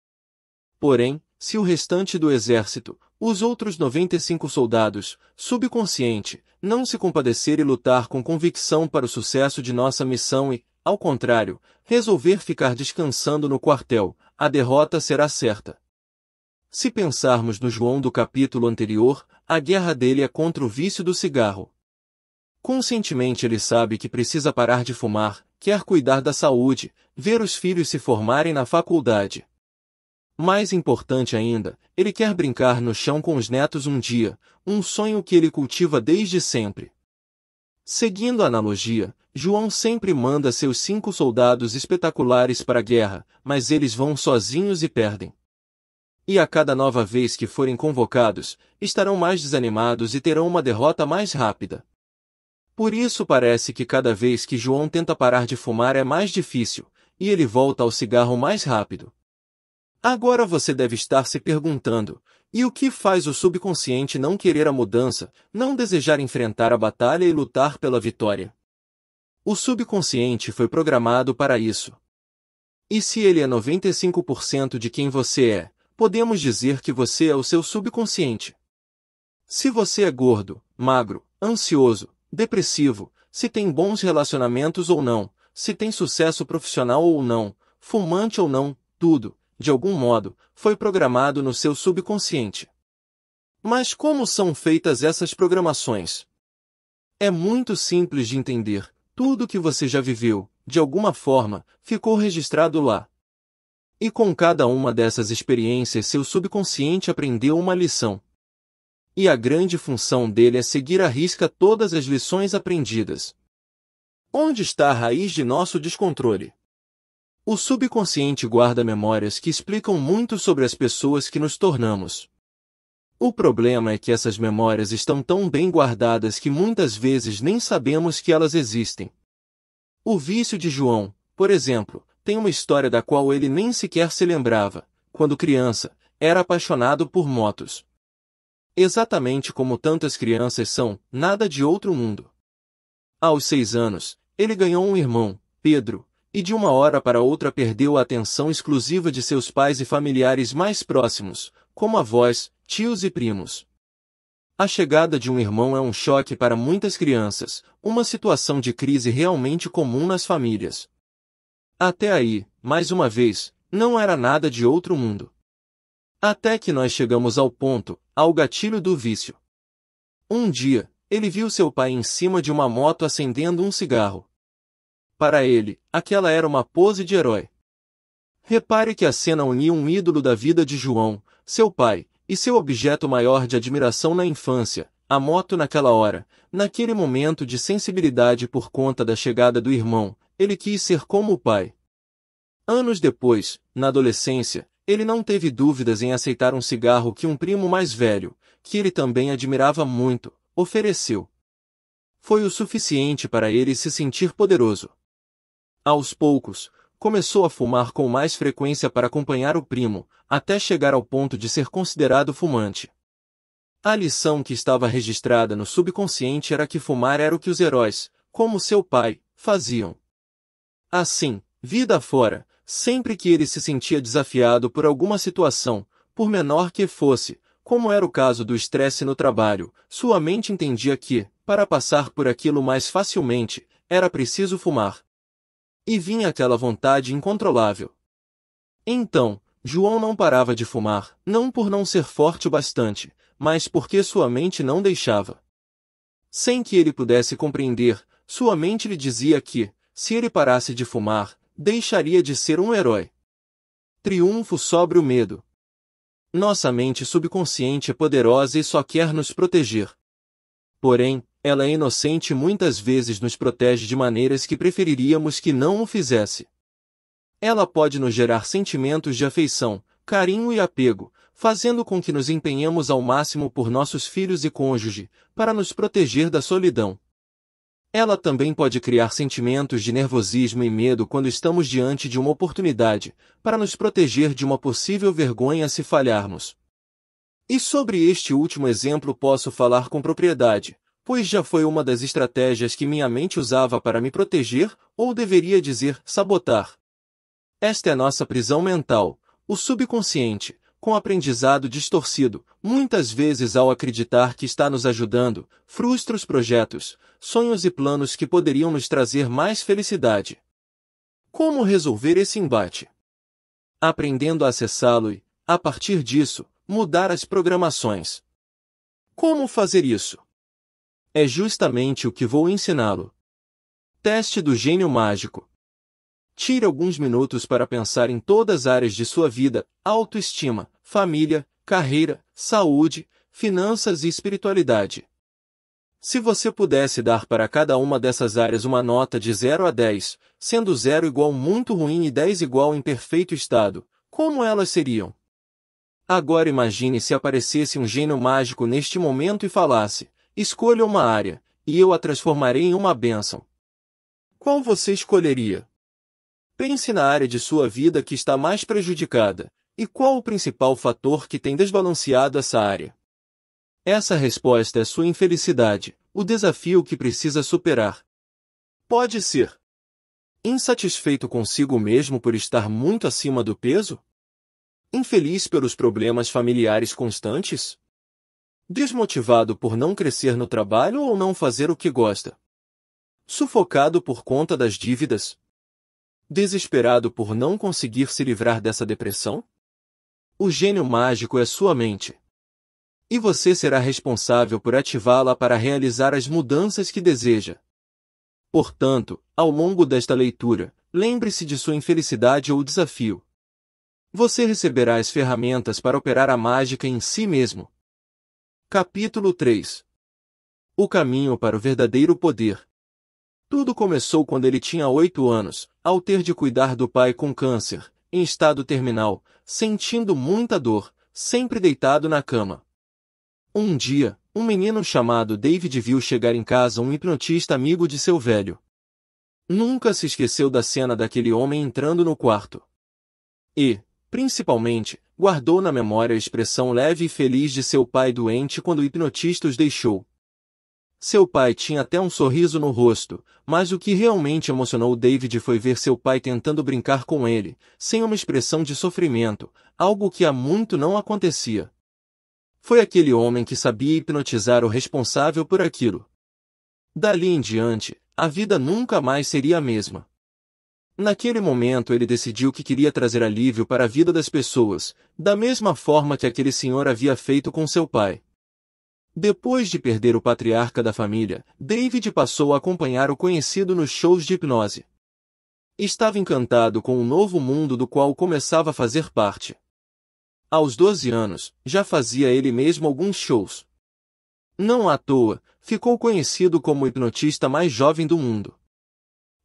Porém, se o restante do exército, os outros 95 soldados, subconsciente, não se compadecer e lutar com convicção para o sucesso de nossa missão e, ao contrário, resolver ficar descansando no quartel, a derrota será certa. Se pensarmos no João do capítulo anterior, a guerra dele é contra o vício do cigarro. Conscientemente ele sabe que precisa parar de fumar, quer cuidar da saúde, ver os filhos se formarem na faculdade, mais importante ainda, ele quer brincar no chão com os netos um dia, um sonho que ele cultiva desde sempre. Seguindo a analogia, João sempre manda seus cinco soldados espetaculares para a guerra, mas eles vão sozinhos e perdem. E a cada nova vez que forem convocados, estarão mais desanimados e terão uma derrota mais rápida. Por isso parece que cada vez que João tenta parar de fumar é mais difícil, e ele volta ao cigarro mais rápido. Agora você deve estar se perguntando, e o que faz o subconsciente não querer a mudança, não desejar enfrentar a batalha e lutar pela vitória? O subconsciente foi programado para isso. E se ele é 95% de quem você é, podemos dizer que você é o seu subconsciente. Se você é gordo, magro, ansioso, depressivo, se tem bons relacionamentos ou não, se tem sucesso profissional ou não, fumante ou não, tudo, de algum modo, foi programado no seu subconsciente. Mas como são feitas essas programações? É muito simples de entender. Tudo que você já viveu, de alguma forma, ficou registrado lá. E com cada uma dessas experiências, seu subconsciente aprendeu uma lição. E a grande função dele é seguir à risca todas as lições aprendidas. Onde está a raiz de nosso descontrole? O subconsciente guarda memórias que explicam muito sobre as pessoas que nos tornamos. O problema é que essas memórias estão tão bem guardadas que muitas vezes nem sabemos que elas existem. O vício de João, por exemplo, tem uma história da qual ele nem sequer se lembrava. Quando criança, era apaixonado por motos. Exatamente como tantas crianças são, nada de outro mundo. Aos seis anos, ele ganhou um irmão, Pedro, e de uma hora para outra perdeu a atenção exclusiva de seus pais e familiares mais próximos, como avós, tios e primos. A chegada de um irmão é um choque para muitas crianças, uma situação de crise realmente comum nas famílias. Até aí, mais uma vez, não era nada de outro mundo. Até que nós chegamos ao ponto, ao gatilho do vício. Um dia, ele viu seu pai em cima de uma moto acendendo um cigarro. Para ele, aquela era uma pose de herói. Repare que a cena uniu um ídolo da vida de João, seu pai, e seu objeto maior de admiração na infância, a moto naquela hora, naquele momento de sensibilidade por conta da chegada do irmão, ele quis ser como o pai. Anos depois, na adolescência, ele não teve dúvidas em aceitar um cigarro que um primo mais velho, que ele também admirava muito, ofereceu. Foi o suficiente para ele se sentir poderoso. Aos poucos, começou a fumar com mais frequência para acompanhar o primo, até chegar ao ponto de ser considerado fumante. A lição que estava registrada no subconsciente era que fumar era o que os heróis, como seu pai, faziam. Assim, vida fora, sempre que ele se sentia desafiado por alguma situação, por menor que fosse, como era o caso do estresse no trabalho, sua mente entendia que, para passar por aquilo mais facilmente, era preciso fumar e vinha aquela vontade incontrolável. Então, João não parava de fumar, não por não ser forte o bastante, mas porque sua mente não deixava. Sem que ele pudesse compreender, sua mente lhe dizia que, se ele parasse de fumar, deixaria de ser um herói. Triunfo sobre o medo. Nossa mente subconsciente é poderosa e só quer nos proteger. Porém, ela é inocente e muitas vezes nos protege de maneiras que preferiríamos que não o fizesse. Ela pode nos gerar sentimentos de afeição, carinho e apego, fazendo com que nos empenhemos ao máximo por nossos filhos e cônjuge, para nos proteger da solidão. Ela também pode criar sentimentos de nervosismo e medo quando estamos diante de uma oportunidade, para nos proteger de uma possível vergonha se falharmos. E sobre este último exemplo posso falar com propriedade, pois já foi uma das estratégias que minha mente usava para me proteger, ou deveria dizer, sabotar. Esta é nossa prisão mental, o subconsciente, com aprendizado distorcido, muitas vezes ao acreditar que está nos ajudando, frustra os projetos, sonhos e planos que poderiam nos trazer mais felicidade. Como resolver esse embate? Aprendendo a acessá-lo e, a partir disso, mudar as programações. Como fazer isso? É justamente o que vou ensiná-lo. Teste do gênio mágico. Tire alguns minutos para pensar em todas as áreas de sua vida: autoestima, família, carreira, saúde, finanças e espiritualidade. Se você pudesse dar para cada uma dessas áreas uma nota de 0 a 10, sendo 0 igual muito ruim e 10 igual em perfeito estado, como elas seriam? Agora imagine se aparecesse um gênio mágico neste momento e falasse: Escolha uma área, e eu a transformarei em uma bênção. Qual você escolheria? Pense na área de sua vida que está mais prejudicada, e qual o principal fator que tem desbalanceado essa área? Essa resposta é sua infelicidade, o desafio que precisa superar. Pode ser insatisfeito consigo mesmo por estar muito acima do peso? Infeliz pelos problemas familiares constantes? desmotivado por não crescer no trabalho ou não fazer o que gosta, sufocado por conta das dívidas, desesperado por não conseguir se livrar dessa depressão? O gênio mágico é sua mente. E você será responsável por ativá-la para realizar as mudanças que deseja. Portanto, ao longo desta leitura, lembre-se de sua infelicidade ou desafio. Você receberá as ferramentas para operar a mágica em si mesmo. Capítulo 3 O caminho para o verdadeiro poder. Tudo começou quando ele tinha oito anos, ao ter de cuidar do pai com câncer, em estado terminal, sentindo muita dor, sempre deitado na cama. Um dia, um menino chamado David viu chegar em casa um hipnotista amigo de seu velho. Nunca se esqueceu da cena daquele homem entrando no quarto. E, Principalmente, guardou na memória a expressão leve e feliz de seu pai doente quando o hipnotista os deixou. Seu pai tinha até um sorriso no rosto, mas o que realmente emocionou David foi ver seu pai tentando brincar com ele, sem uma expressão de sofrimento, algo que há muito não acontecia. Foi aquele homem que sabia hipnotizar o responsável por aquilo. Dali em diante, a vida nunca mais seria a mesma. Naquele momento ele decidiu que queria trazer alívio para a vida das pessoas, da mesma forma que aquele senhor havia feito com seu pai. Depois de perder o patriarca da família, David passou a acompanhar o conhecido nos shows de hipnose. Estava encantado com o um novo mundo do qual começava a fazer parte. Aos 12 anos, já fazia ele mesmo alguns shows. Não à toa, ficou conhecido como o hipnotista mais jovem do mundo.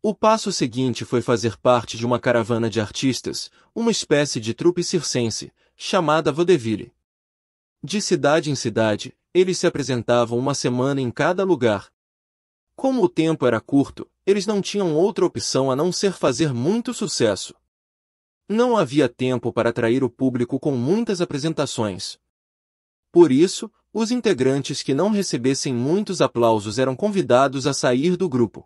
O passo seguinte foi fazer parte de uma caravana de artistas, uma espécie de trupe circense, chamada Vaudeville. De cidade em cidade, eles se apresentavam uma semana em cada lugar. Como o tempo era curto, eles não tinham outra opção a não ser fazer muito sucesso. Não havia tempo para atrair o público com muitas apresentações. Por isso, os integrantes que não recebessem muitos aplausos eram convidados a sair do grupo.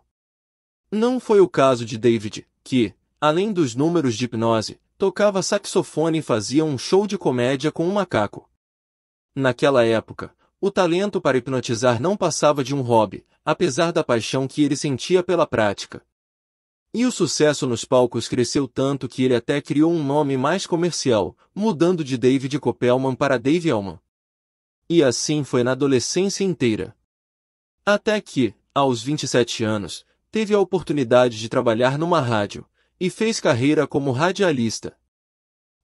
Não foi o caso de David, que, além dos números de hipnose, tocava saxofone e fazia um show de comédia com um macaco. Naquela época, o talento para hipnotizar não passava de um hobby, apesar da paixão que ele sentia pela prática. E o sucesso nos palcos cresceu tanto que ele até criou um nome mais comercial, mudando de David Copelman para Dave Elman. E assim foi na adolescência inteira. Até que, aos 27 anos, teve a oportunidade de trabalhar numa rádio e fez carreira como radialista.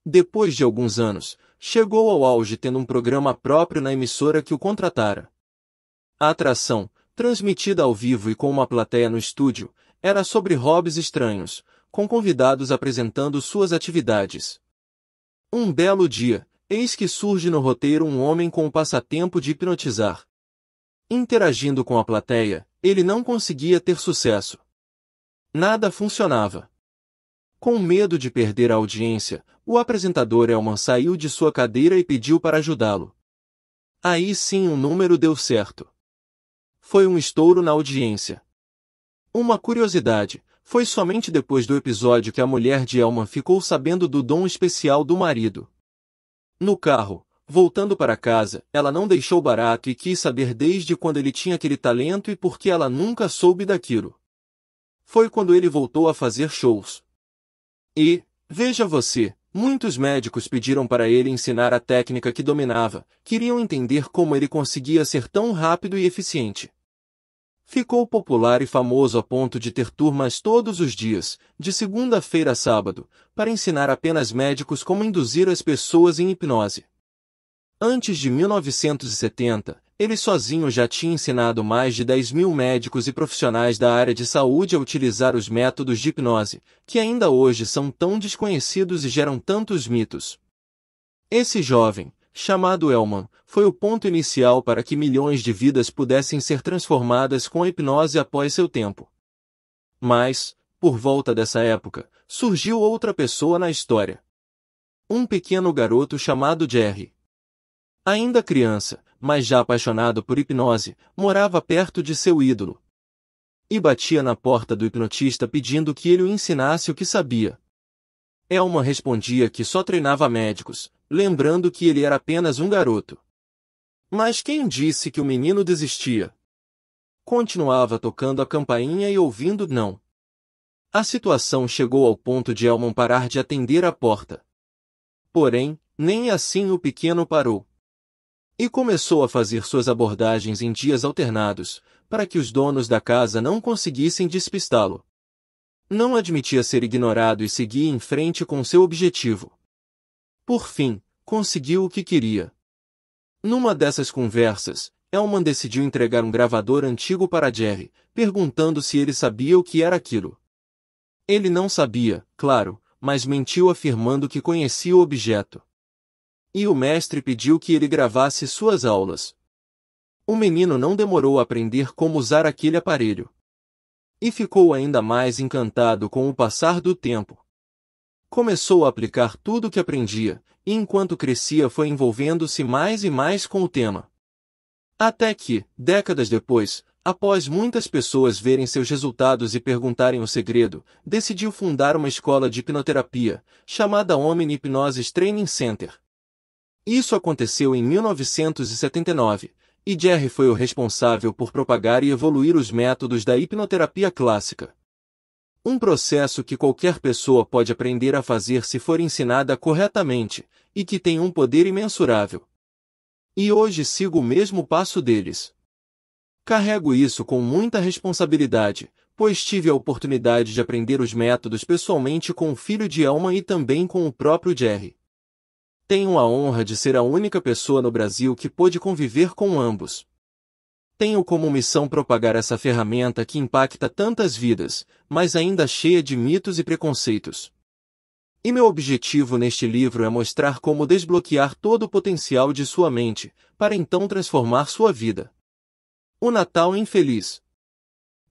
Depois de alguns anos, chegou ao auge tendo um programa próprio na emissora que o contratara. A atração, transmitida ao vivo e com uma plateia no estúdio, era sobre hobbies estranhos, com convidados apresentando suas atividades. Um belo dia, eis que surge no roteiro um homem com o passatempo de hipnotizar. Interagindo com a plateia, ele não conseguia ter sucesso. Nada funcionava. Com medo de perder a audiência, o apresentador Elman saiu de sua cadeira e pediu para ajudá-lo. Aí sim o número deu certo. Foi um estouro na audiência. Uma curiosidade, foi somente depois do episódio que a mulher de Elman ficou sabendo do dom especial do marido. No carro, Voltando para casa, ela não deixou barato e quis saber desde quando ele tinha aquele talento e por que ela nunca soube daquilo. Foi quando ele voltou a fazer shows. E, veja você, muitos médicos pediram para ele ensinar a técnica que dominava, queriam entender como ele conseguia ser tão rápido e eficiente. Ficou popular e famoso a ponto de ter turmas todos os dias, de segunda-feira a sábado, para ensinar apenas médicos como induzir as pessoas em hipnose. Antes de 1970, ele sozinho já tinha ensinado mais de 10 mil médicos e profissionais da área de saúde a utilizar os métodos de hipnose, que ainda hoje são tão desconhecidos e geram tantos mitos. Esse jovem, chamado Elman, foi o ponto inicial para que milhões de vidas pudessem ser transformadas com a hipnose após seu tempo. Mas, por volta dessa época, surgiu outra pessoa na história. Um pequeno garoto chamado Jerry. Ainda criança, mas já apaixonado por hipnose, morava perto de seu ídolo. E batia na porta do hipnotista pedindo que ele o ensinasse o que sabia. Elma respondia que só treinava médicos, lembrando que ele era apenas um garoto. Mas quem disse que o menino desistia? Continuava tocando a campainha e ouvindo não. A situação chegou ao ponto de Elman parar de atender a porta. Porém, nem assim o pequeno parou. E começou a fazer suas abordagens em dias alternados, para que os donos da casa não conseguissem despistá-lo. Não admitia ser ignorado e seguia em frente com seu objetivo. Por fim, conseguiu o que queria. Numa dessas conversas, Elman decidiu entregar um gravador antigo para Jerry, perguntando se ele sabia o que era aquilo. Ele não sabia, claro, mas mentiu afirmando que conhecia o objeto. E o mestre pediu que ele gravasse suas aulas. O menino não demorou a aprender como usar aquele aparelho. E ficou ainda mais encantado com o passar do tempo. Começou a aplicar tudo o que aprendia, e enquanto crescia foi envolvendo-se mais e mais com o tema. Até que, décadas depois, após muitas pessoas verem seus resultados e perguntarem o segredo, decidiu fundar uma escola de hipnoterapia, chamada Omni Hypnosis Training Center. Isso aconteceu em 1979, e Jerry foi o responsável por propagar e evoluir os métodos da hipnoterapia clássica. Um processo que qualquer pessoa pode aprender a fazer se for ensinada corretamente, e que tem um poder imensurável. E hoje sigo o mesmo passo deles. Carrego isso com muita responsabilidade, pois tive a oportunidade de aprender os métodos pessoalmente com o filho de Elma e também com o próprio Jerry. Tenho a honra de ser a única pessoa no Brasil que pôde conviver com ambos. Tenho como missão propagar essa ferramenta que impacta tantas vidas, mas ainda cheia de mitos e preconceitos. E meu objetivo neste livro é mostrar como desbloquear todo o potencial de sua mente, para então transformar sua vida. O Natal infeliz.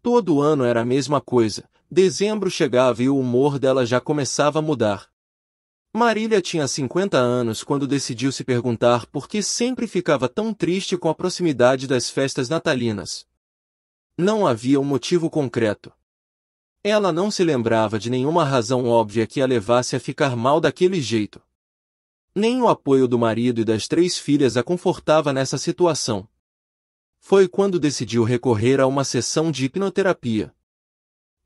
Todo ano era a mesma coisa, dezembro chegava e o humor dela já começava a mudar. Marília tinha 50 anos quando decidiu se perguntar por que sempre ficava tão triste com a proximidade das festas natalinas. Não havia um motivo concreto. Ela não se lembrava de nenhuma razão óbvia que a levasse a ficar mal daquele jeito. Nem o apoio do marido e das três filhas a confortava nessa situação. Foi quando decidiu recorrer a uma sessão de hipnoterapia.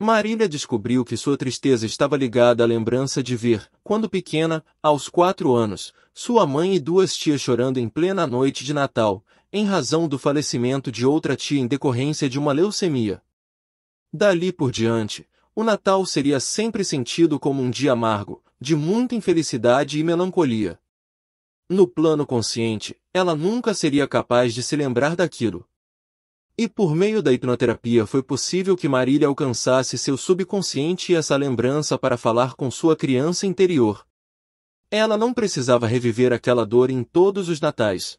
Marília descobriu que sua tristeza estava ligada à lembrança de ver, quando pequena, aos quatro anos, sua mãe e duas tias chorando em plena noite de Natal, em razão do falecimento de outra tia em decorrência de uma leucemia. Dali por diante, o Natal seria sempre sentido como um dia amargo, de muita infelicidade e melancolia. No plano consciente, ela nunca seria capaz de se lembrar daquilo. E por meio da hipnoterapia foi possível que Marília alcançasse seu subconsciente e essa lembrança para falar com sua criança interior. Ela não precisava reviver aquela dor em todos os natais.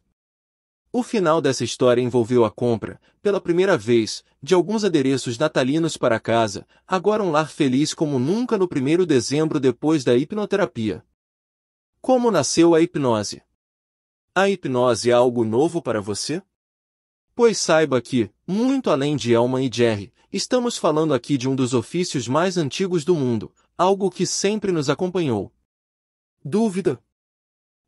O final dessa história envolveu a compra, pela primeira vez, de alguns adereços natalinos para casa, agora um lar feliz como nunca no primeiro dezembro depois da hipnoterapia. Como nasceu a hipnose? A hipnose é algo novo para você? Pois saiba que, muito além de Elman e Jerry, estamos falando aqui de um dos ofícios mais antigos do mundo, algo que sempre nos acompanhou. Dúvida?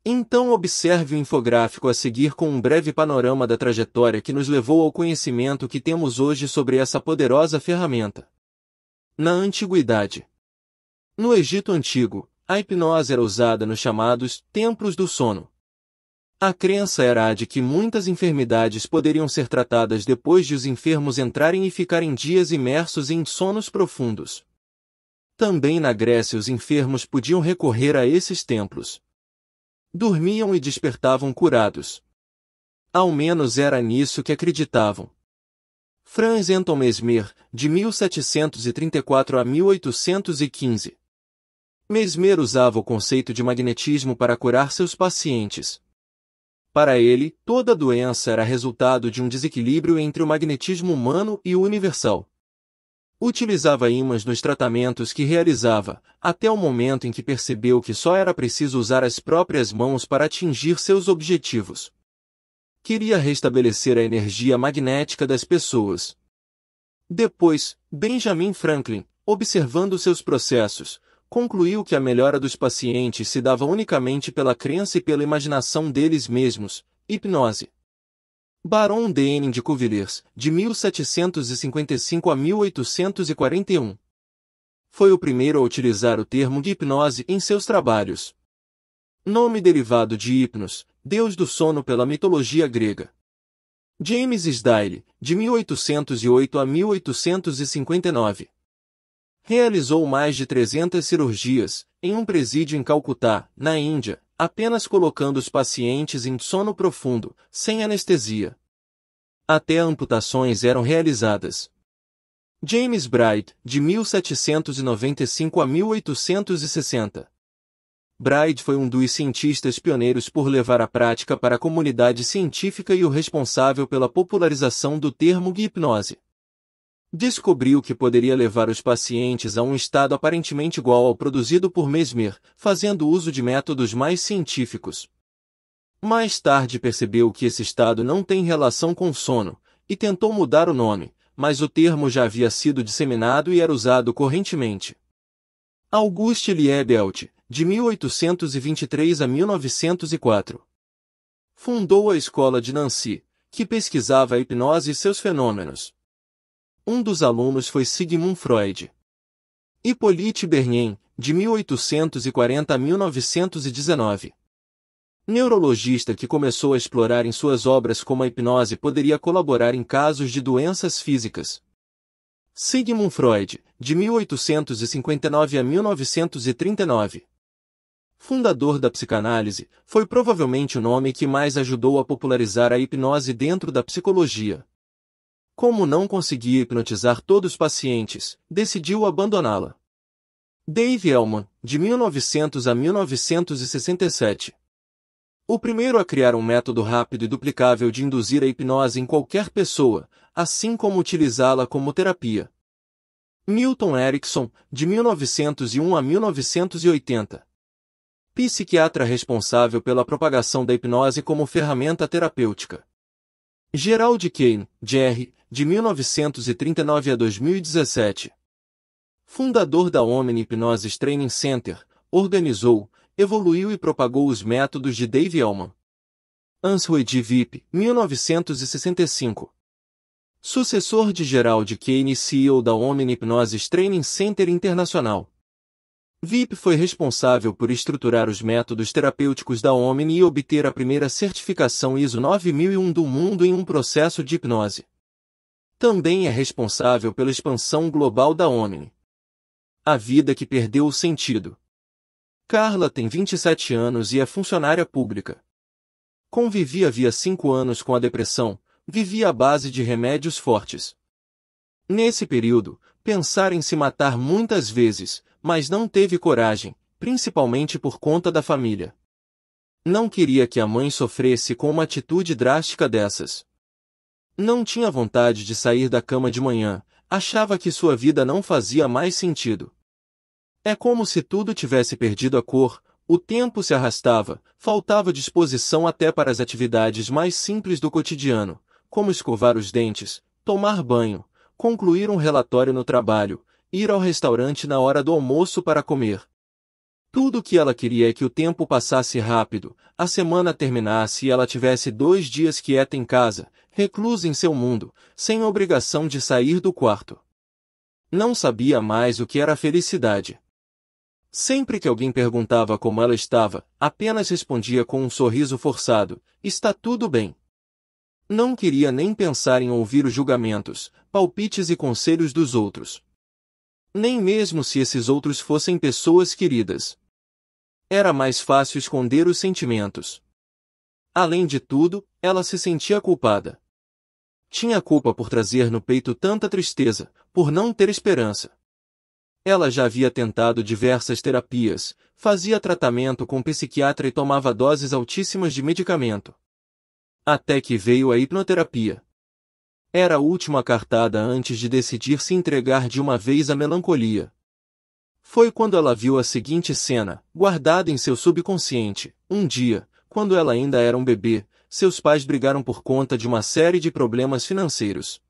Então observe o infográfico a seguir com um breve panorama da trajetória que nos levou ao conhecimento que temos hoje sobre essa poderosa ferramenta. Na Antiguidade No Egito Antigo, a hipnose era usada nos chamados Templos do Sono, a crença era a de que muitas enfermidades poderiam ser tratadas depois de os enfermos entrarem e ficarem dias imersos em sonos profundos. Também na Grécia os enfermos podiam recorrer a esses templos. Dormiam e despertavam curados. Ao menos era nisso que acreditavam. Franz Anton Mesmer, de 1734 a 1815. Mesmer usava o conceito de magnetismo para curar seus pacientes. Para ele, toda doença era resultado de um desequilíbrio entre o magnetismo humano e o universal. Utilizava ímãs nos tratamentos que realizava, até o momento em que percebeu que só era preciso usar as próprias mãos para atingir seus objetivos. Queria restabelecer a energia magnética das pessoas. Depois, Benjamin Franklin, observando seus processos, concluiu que a melhora dos pacientes se dava unicamente pela crença e pela imaginação deles mesmos, hipnose. Baron Denning de Cuvillers, de 1755 a 1841. Foi o primeiro a utilizar o termo de hipnose em seus trabalhos. Nome derivado de Hipnos, deus do sono pela mitologia grega. James Isdale, de 1808 a 1859. Realizou mais de 300 cirurgias, em um presídio em Calcutá, na Índia, apenas colocando os pacientes em sono profundo, sem anestesia. Até amputações eram realizadas. James Bright, de 1795 a 1860. Bright foi um dos cientistas pioneiros por levar a prática para a comunidade científica e o responsável pela popularização do termo hipnose. Descobriu que poderia levar os pacientes a um estado aparentemente igual ao produzido por Mesmer, fazendo uso de métodos mais científicos. Mais tarde percebeu que esse estado não tem relação com sono, e tentou mudar o nome, mas o termo já havia sido disseminado e era usado correntemente. Auguste Liebelt, de 1823 a 1904. Fundou a Escola de Nancy, que pesquisava a hipnose e seus fenômenos. Um dos alunos foi Sigmund Freud. Hippolyte Bernien, de 1840 a 1919. Neurologista que começou a explorar em suas obras como a hipnose poderia colaborar em casos de doenças físicas. Sigmund Freud, de 1859 a 1939. Fundador da psicanálise, foi provavelmente o nome que mais ajudou a popularizar a hipnose dentro da psicologia como não conseguia hipnotizar todos os pacientes, decidiu abandoná-la. Dave Elman, de 1900 a 1967. O primeiro a criar um método rápido e duplicável de induzir a hipnose em qualquer pessoa, assim como utilizá-la como terapia. Milton Erickson, de 1901 a 1980. Psiquiatra responsável pela propagação da hipnose como ferramenta terapêutica. Gerald Kane, Jerry, de 1939 a 2017. Fundador da Omni Hypnosis Training Center, organizou, evoluiu e propagou os métodos de Dave Elman. Answay de VIP, 1965. Sucessor de Gerald Kane e CEO da Omni Hypnosis Training Center Internacional. VIP foi responsável por estruturar os métodos terapêuticos da Omni e obter a primeira certificação ISO 9001 do mundo em um processo de hipnose também é responsável pela expansão global da Omni. A vida que perdeu o sentido. Carla tem 27 anos e é funcionária pública. Convivia havia cinco anos com a depressão, vivia à base de remédios fortes. Nesse período, pensar em se matar muitas vezes, mas não teve coragem, principalmente por conta da família. Não queria que a mãe sofresse com uma atitude drástica dessas. Não tinha vontade de sair da cama de manhã, achava que sua vida não fazia mais sentido. É como se tudo tivesse perdido a cor, o tempo se arrastava, faltava disposição até para as atividades mais simples do cotidiano, como escovar os dentes, tomar banho, concluir um relatório no trabalho, ir ao restaurante na hora do almoço para comer. Tudo o que ela queria é que o tempo passasse rápido, a semana terminasse e ela tivesse dois dias quieta em casa, recluso em seu mundo, sem obrigação de sair do quarto. Não sabia mais o que era felicidade. Sempre que alguém perguntava como ela estava, apenas respondia com um sorriso forçado: Está tudo bem. Não queria nem pensar em ouvir os julgamentos, palpites e conselhos dos outros. Nem mesmo se esses outros fossem pessoas queridas. Era mais fácil esconder os sentimentos. Além de tudo, ela se sentia culpada. Tinha culpa por trazer no peito tanta tristeza, por não ter esperança. Ela já havia tentado diversas terapias, fazia tratamento com psiquiatra e tomava doses altíssimas de medicamento. Até que veio a hipnoterapia. Era a última cartada antes de decidir se entregar de uma vez à melancolia. Foi quando ela viu a seguinte cena, guardada em seu subconsciente. Um dia, quando ela ainda era um bebê, seus pais brigaram por conta de uma série de problemas financeiros.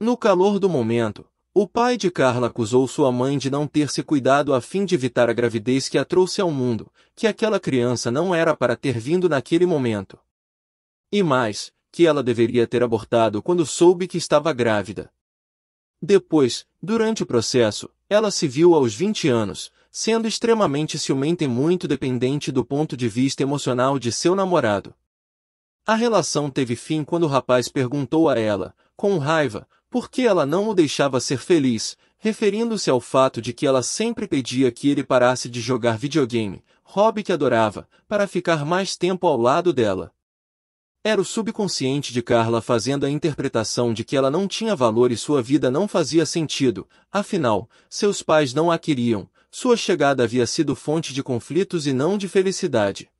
No calor do momento, o pai de Carla acusou sua mãe de não ter se cuidado a fim de evitar a gravidez que a trouxe ao mundo, que aquela criança não era para ter vindo naquele momento. E mais, que ela deveria ter abortado quando soube que estava grávida. Depois, durante o processo, ela se viu aos 20 anos, sendo extremamente ciumenta e muito dependente do ponto de vista emocional de seu namorado. A relação teve fim quando o rapaz perguntou a ela, com raiva, por que ela não o deixava ser feliz, referindo-se ao fato de que ela sempre pedia que ele parasse de jogar videogame, hobby que adorava, para ficar mais tempo ao lado dela. Era o subconsciente de Carla fazendo a interpretação de que ela não tinha valor e sua vida não fazia sentido, afinal, seus pais não a queriam, sua chegada havia sido fonte de conflitos e não de felicidade.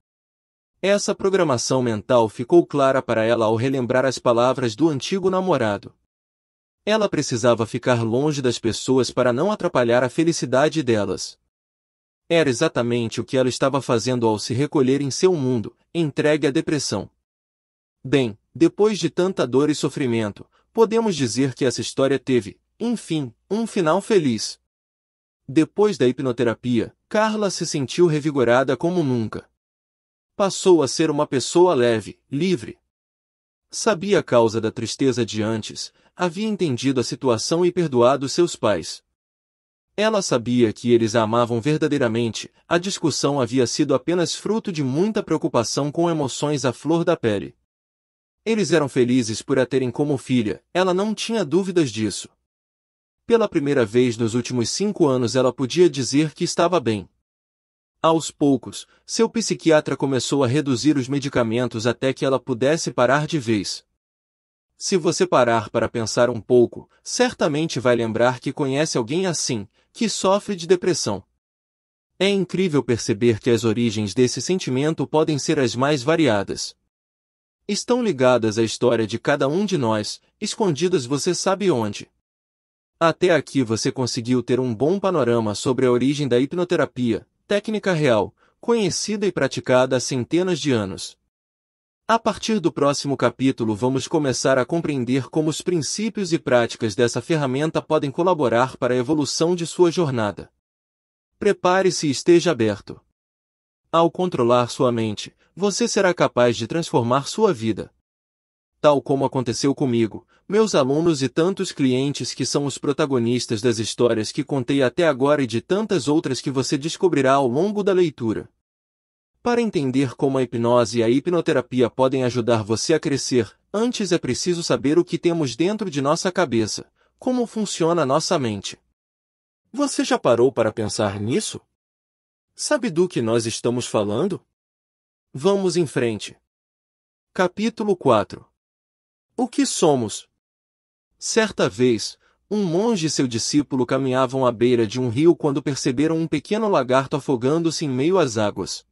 Essa programação mental ficou clara para ela ao relembrar as palavras do antigo namorado. Ela precisava ficar longe das pessoas para não atrapalhar a felicidade delas. Era exatamente o que ela estava fazendo ao se recolher em seu mundo, entregue à depressão. Bem, depois de tanta dor e sofrimento, podemos dizer que essa história teve, enfim, um final feliz. Depois da hipnoterapia, Carla se sentiu revigorada como nunca. Passou a ser uma pessoa leve, livre. Sabia a causa da tristeza de antes, havia entendido a situação e perdoado seus pais. Ela sabia que eles a amavam verdadeiramente, a discussão havia sido apenas fruto de muita preocupação com emoções à flor da pele. Eles eram felizes por a terem como filha, ela não tinha dúvidas disso. Pela primeira vez nos últimos cinco anos ela podia dizer que estava bem. Aos poucos, seu psiquiatra começou a reduzir os medicamentos até que ela pudesse parar de vez. Se você parar para pensar um pouco, certamente vai lembrar que conhece alguém assim, que sofre de depressão. É incrível perceber que as origens desse sentimento podem ser as mais variadas. Estão ligadas à história de cada um de nós, escondidas você sabe onde. Até aqui você conseguiu ter um bom panorama sobre a origem da hipnoterapia, técnica real, conhecida e praticada há centenas de anos. A partir do próximo capítulo, vamos começar a compreender como os princípios e práticas dessa ferramenta podem colaborar para a evolução de sua jornada. Prepare-se e esteja aberto. Ao controlar sua mente, você será capaz de transformar sua vida tal como aconteceu comigo, meus alunos e tantos clientes que são os protagonistas das histórias que contei até agora e de tantas outras que você descobrirá ao longo da leitura. Para entender como a hipnose e a hipnoterapia podem ajudar você a crescer, antes é preciso saber o que temos dentro de nossa cabeça, como funciona nossa mente. Você já parou para pensar nisso? Sabe do que nós estamos falando? Vamos em frente. Capítulo 4 o que somos? Certa vez, um monge e seu discípulo caminhavam à beira de um rio quando perceberam um pequeno lagarto afogando-se em meio às águas.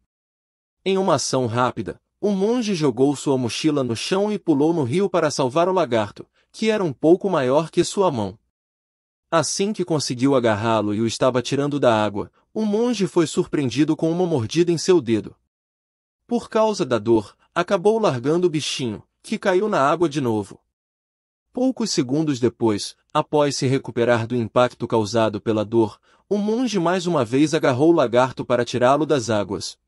Em uma ação rápida, o monge jogou sua mochila no chão e pulou no rio para salvar o lagarto, que era um pouco maior que sua mão. Assim que conseguiu agarrá-lo e o estava tirando da água, o monge foi surpreendido com uma mordida em seu dedo. Por causa da dor, acabou largando o bichinho, que caiu na água de novo. Poucos segundos depois, após se recuperar do impacto causado pela dor, o monge mais uma vez agarrou o lagarto para tirá-lo das águas.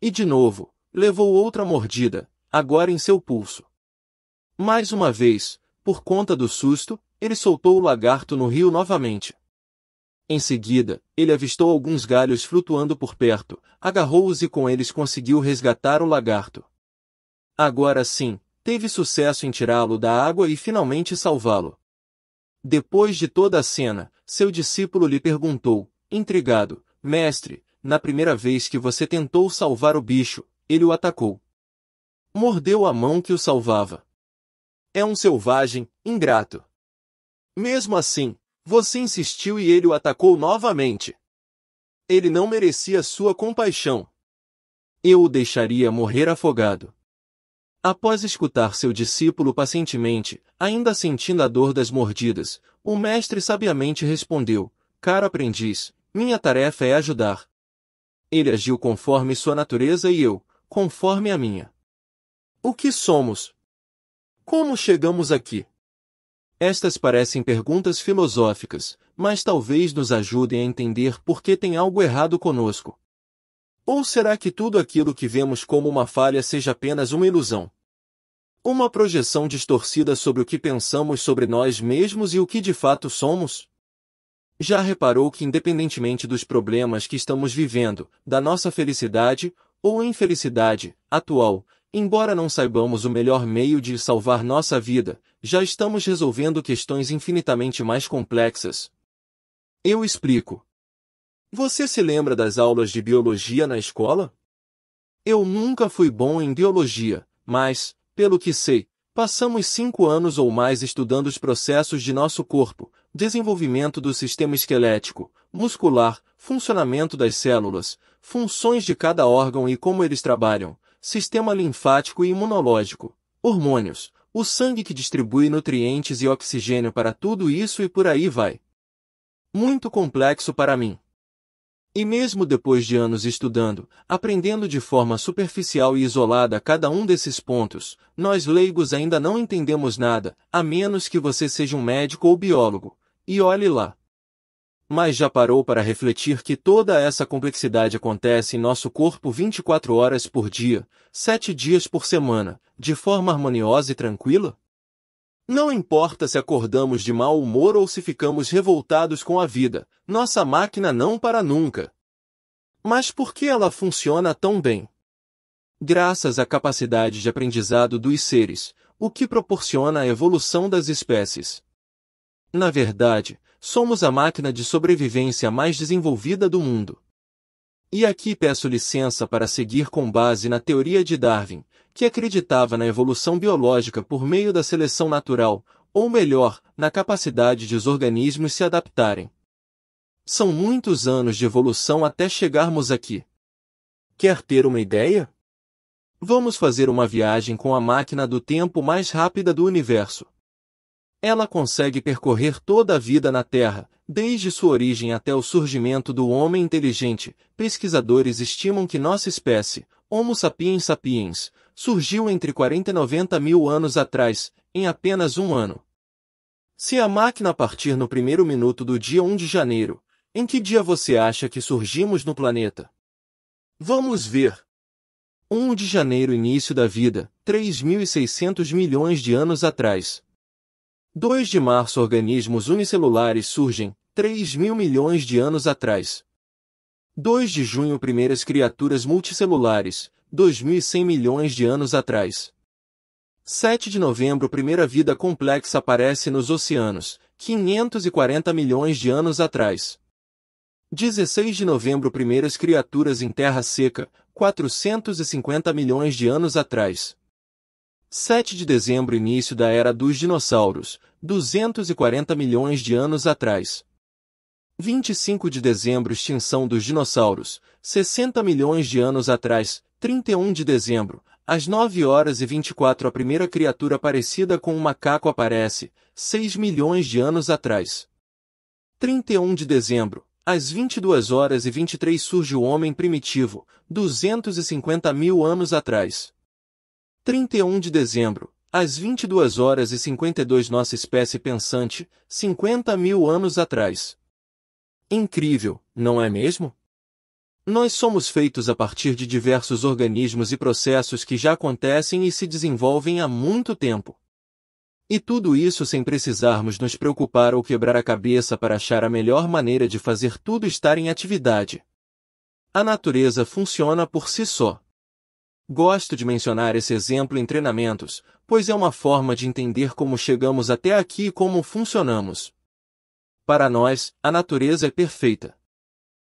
E de novo, levou outra mordida, agora em seu pulso. Mais uma vez, por conta do susto, ele soltou o lagarto no rio novamente. Em seguida, ele avistou alguns galhos flutuando por perto, agarrou-os e com eles conseguiu resgatar o lagarto. Agora sim, teve sucesso em tirá-lo da água e finalmente salvá-lo. Depois de toda a cena, seu discípulo lhe perguntou, intrigado, Mestre, na primeira vez que você tentou salvar o bicho, ele o atacou. Mordeu a mão que o salvava. É um selvagem, ingrato. Mesmo assim, você insistiu e ele o atacou novamente. Ele não merecia sua compaixão. Eu o deixaria morrer afogado. Após escutar seu discípulo pacientemente, ainda sentindo a dor das mordidas, o mestre sabiamente respondeu, Caro aprendiz, minha tarefa é ajudar. Ele agiu conforme sua natureza e eu, conforme a minha. O que somos? Como chegamos aqui? Estas parecem perguntas filosóficas, mas talvez nos ajudem a entender por que tem algo errado conosco. Ou será que tudo aquilo que vemos como uma falha seja apenas uma ilusão? Uma projeção distorcida sobre o que pensamos sobre nós mesmos e o que de fato somos? Já reparou que, independentemente dos problemas que estamos vivendo, da nossa felicidade ou infelicidade atual, embora não saibamos o melhor meio de salvar nossa vida, já estamos resolvendo questões infinitamente mais complexas? Eu explico. Você se lembra das aulas de biologia na escola? Eu nunca fui bom em biologia, mas, pelo que sei, passamos cinco anos ou mais estudando os processos de nosso corpo, desenvolvimento do sistema esquelético, muscular, funcionamento das células, funções de cada órgão e como eles trabalham, sistema linfático e imunológico, hormônios, o sangue que distribui nutrientes e oxigênio para tudo isso e por aí vai. Muito complexo para mim. E mesmo depois de anos estudando, aprendendo de forma superficial e isolada cada um desses pontos, nós leigos ainda não entendemos nada, a menos que você seja um médico ou biólogo. E olhe lá. Mas já parou para refletir que toda essa complexidade acontece em nosso corpo 24 horas por dia, 7 dias por semana, de forma harmoniosa e tranquila? Não importa se acordamos de mau humor ou se ficamos revoltados com a vida, nossa máquina não para nunca. Mas por que ela funciona tão bem? Graças à capacidade de aprendizado dos seres, o que proporciona a evolução das espécies. Na verdade, somos a máquina de sobrevivência mais desenvolvida do mundo. E aqui peço licença para seguir com base na teoria de Darwin, que acreditava na evolução biológica por meio da seleção natural, ou melhor, na capacidade de os organismos se adaptarem. São muitos anos de evolução até chegarmos aqui. Quer ter uma ideia? Vamos fazer uma viagem com a máquina do tempo mais rápida do universo ela consegue percorrer toda a vida na Terra, desde sua origem até o surgimento do homem inteligente. Pesquisadores estimam que nossa espécie, Homo sapiens sapiens, surgiu entre 40 e 90 mil anos atrás, em apenas um ano. Se a máquina partir no primeiro minuto do dia 1 de janeiro, em que dia você acha que surgimos no planeta? Vamos ver. 1 de janeiro início da vida, 3.600 milhões de anos atrás, 2 de março Organismos unicelulares surgem, 3 mil milhões de anos atrás. 2 de junho Primeiras criaturas multicelulares, 2.100 milhões de anos atrás. 7 de novembro Primeira vida complexa aparece nos oceanos, 540 milhões de anos atrás. 16 de novembro Primeiras criaturas em terra seca, 450 milhões de anos atrás. 7 de dezembro início da era dos dinossauros, 240 milhões de anos atrás. 25 de dezembro extinção dos dinossauros, 60 milhões de anos atrás, 31 de dezembro, às 9 horas e 24 a primeira criatura parecida com um macaco aparece, 6 milhões de anos atrás. 31 de dezembro, às 22 horas e 23 surge o homem primitivo, 250 mil anos atrás. 31 de dezembro, às 22 horas e 52 nossa espécie pensante, 50 mil anos atrás. Incrível, não é mesmo? Nós somos feitos a partir de diversos organismos e processos que já acontecem e se desenvolvem há muito tempo. E tudo isso sem precisarmos nos preocupar ou quebrar a cabeça para achar a melhor maneira de fazer tudo estar em atividade. A natureza funciona por si só. Gosto de mencionar esse exemplo em treinamentos, pois é uma forma de entender como chegamos até aqui e como funcionamos. Para nós, a natureza é perfeita.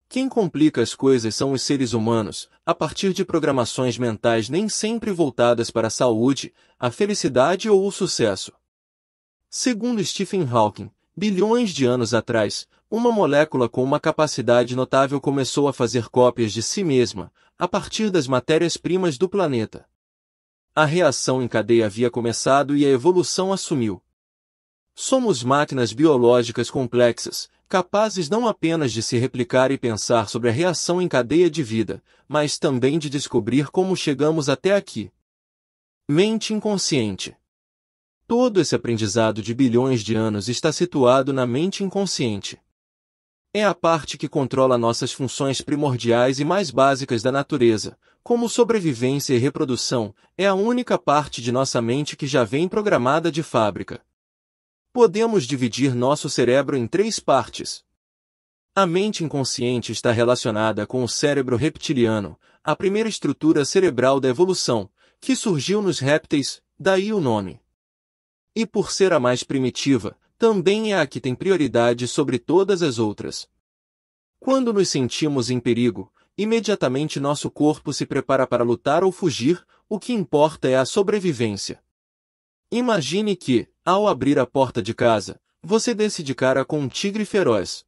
Quem complica as coisas são os seres humanos, a partir de programações mentais nem sempre voltadas para a saúde, a felicidade ou o sucesso. Segundo Stephen Hawking, Bilhões de anos atrás, uma molécula com uma capacidade notável começou a fazer cópias de si mesma, a partir das matérias-primas do planeta. A reação em cadeia havia começado e a evolução assumiu. Somos máquinas biológicas complexas, capazes não apenas de se replicar e pensar sobre a reação em cadeia de vida, mas também de descobrir como chegamos até aqui. Mente inconsciente. Todo esse aprendizado de bilhões de anos está situado na mente inconsciente. É a parte que controla nossas funções primordiais e mais básicas da natureza, como sobrevivência e reprodução, é a única parte de nossa mente que já vem programada de fábrica. Podemos dividir nosso cérebro em três partes. A mente inconsciente está relacionada com o cérebro reptiliano, a primeira estrutura cerebral da evolução, que surgiu nos répteis, daí o nome e por ser a mais primitiva, também é a que tem prioridade sobre todas as outras. Quando nos sentimos em perigo, imediatamente nosso corpo se prepara para lutar ou fugir, o que importa é a sobrevivência. Imagine que, ao abrir a porta de casa, você desse de cara com um tigre feroz.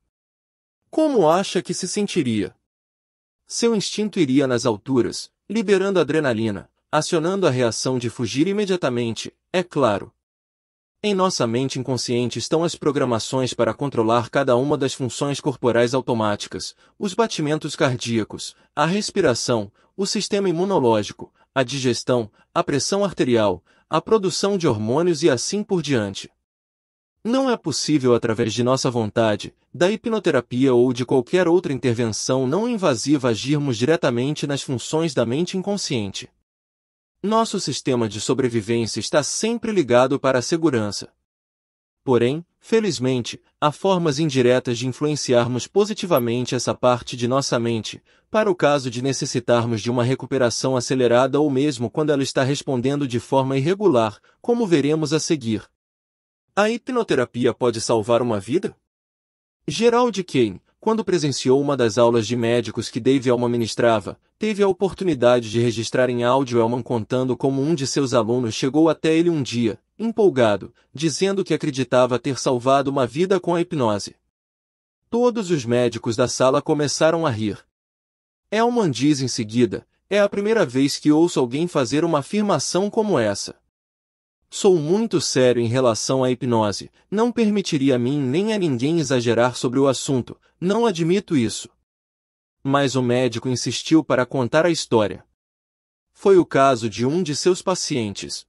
Como acha que se sentiria? Seu instinto iria nas alturas, liberando adrenalina, acionando a reação de fugir imediatamente, é claro. Em nossa mente inconsciente estão as programações para controlar cada uma das funções corporais automáticas, os batimentos cardíacos, a respiração, o sistema imunológico, a digestão, a pressão arterial, a produção de hormônios e assim por diante. Não é possível através de nossa vontade, da hipnoterapia ou de qualquer outra intervenção não invasiva agirmos diretamente nas funções da mente inconsciente. Nosso sistema de sobrevivência está sempre ligado para a segurança. Porém, felizmente, há formas indiretas de influenciarmos positivamente essa parte de nossa mente, para o caso de necessitarmos de uma recuperação acelerada ou mesmo quando ela está respondendo de forma irregular, como veremos a seguir. A hipnoterapia pode salvar uma vida? Gerald Kane, quando presenciou uma das aulas de médicos que Dave Elman ministrava, teve a oportunidade de registrar em áudio Elman contando como um de seus alunos chegou até ele um dia, empolgado, dizendo que acreditava ter salvado uma vida com a hipnose. Todos os médicos da sala começaram a rir. Elman diz em seguida, é a primeira vez que ouço alguém fazer uma afirmação como essa. Sou muito sério em relação à hipnose. Não permitiria a mim nem a ninguém exagerar sobre o assunto. Não admito isso. Mas o médico insistiu para contar a história. Foi o caso de um de seus pacientes.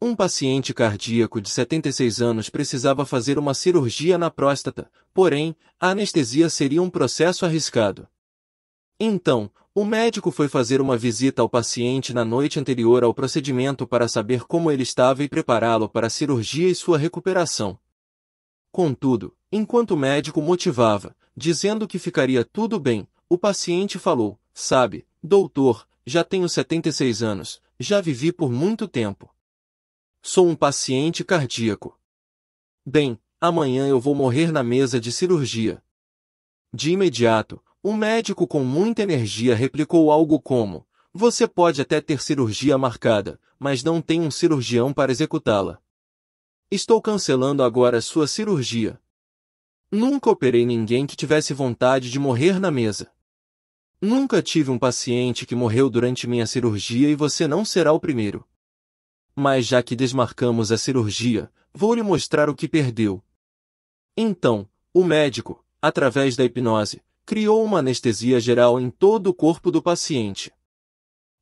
Um paciente cardíaco de 76 anos precisava fazer uma cirurgia na próstata, porém, a anestesia seria um processo arriscado. Então, o médico foi fazer uma visita ao paciente na noite anterior ao procedimento para saber como ele estava e prepará-lo para a cirurgia e sua recuperação. Contudo, enquanto o médico motivava, dizendo que ficaria tudo bem, o paciente falou: Sabe, doutor, já tenho 76 anos, já vivi por muito tempo. Sou um paciente cardíaco. Bem, amanhã eu vou morrer na mesa de cirurgia. De imediato, o médico com muita energia replicou algo como, você pode até ter cirurgia marcada, mas não tem um cirurgião para executá-la. Estou cancelando agora sua cirurgia. Nunca operei ninguém que tivesse vontade de morrer na mesa. Nunca tive um paciente que morreu durante minha cirurgia e você não será o primeiro. Mas já que desmarcamos a cirurgia, vou lhe mostrar o que perdeu. Então, o médico, através da hipnose, criou uma anestesia geral em todo o corpo do paciente.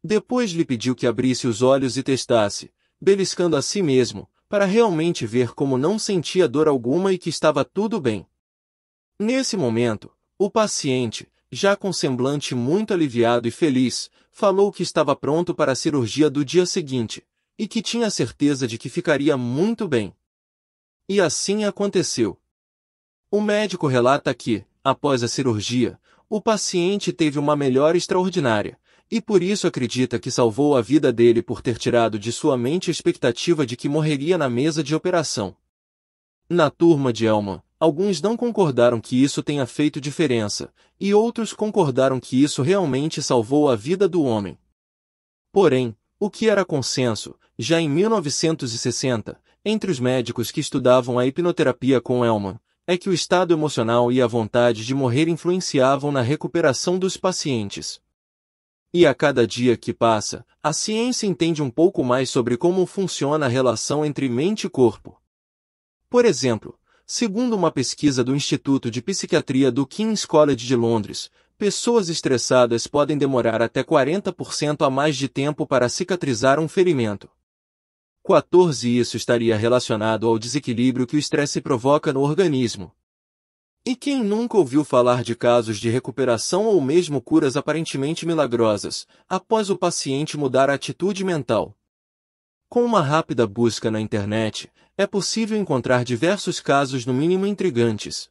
Depois lhe pediu que abrisse os olhos e testasse, beliscando a si mesmo, para realmente ver como não sentia dor alguma e que estava tudo bem. Nesse momento, o paciente, já com semblante muito aliviado e feliz, falou que estava pronto para a cirurgia do dia seguinte, e que tinha certeza de que ficaria muito bem. E assim aconteceu. O médico relata que, após a cirurgia, o paciente teve uma melhora extraordinária, e por isso acredita que salvou a vida dele por ter tirado de sua mente a expectativa de que morreria na mesa de operação. Na turma de Elma, alguns não concordaram que isso tenha feito diferença, e outros concordaram que isso realmente salvou a vida do homem. Porém, o que era consenso, já em 1960, entre os médicos que estudavam a hipnoterapia com Elman, é que o estado emocional e a vontade de morrer influenciavam na recuperação dos pacientes. E a cada dia que passa, a ciência entende um pouco mais sobre como funciona a relação entre mente e corpo. Por exemplo, segundo uma pesquisa do Instituto de Psiquiatria do King's College de Londres, pessoas estressadas podem demorar até 40% a mais de tempo para cicatrizar um ferimento. 14 Isso estaria relacionado ao desequilíbrio que o estresse provoca no organismo. E quem nunca ouviu falar de casos de recuperação ou mesmo curas aparentemente milagrosas, após o paciente mudar a atitude mental? Com uma rápida busca na internet, é possível encontrar diversos casos no mínimo intrigantes.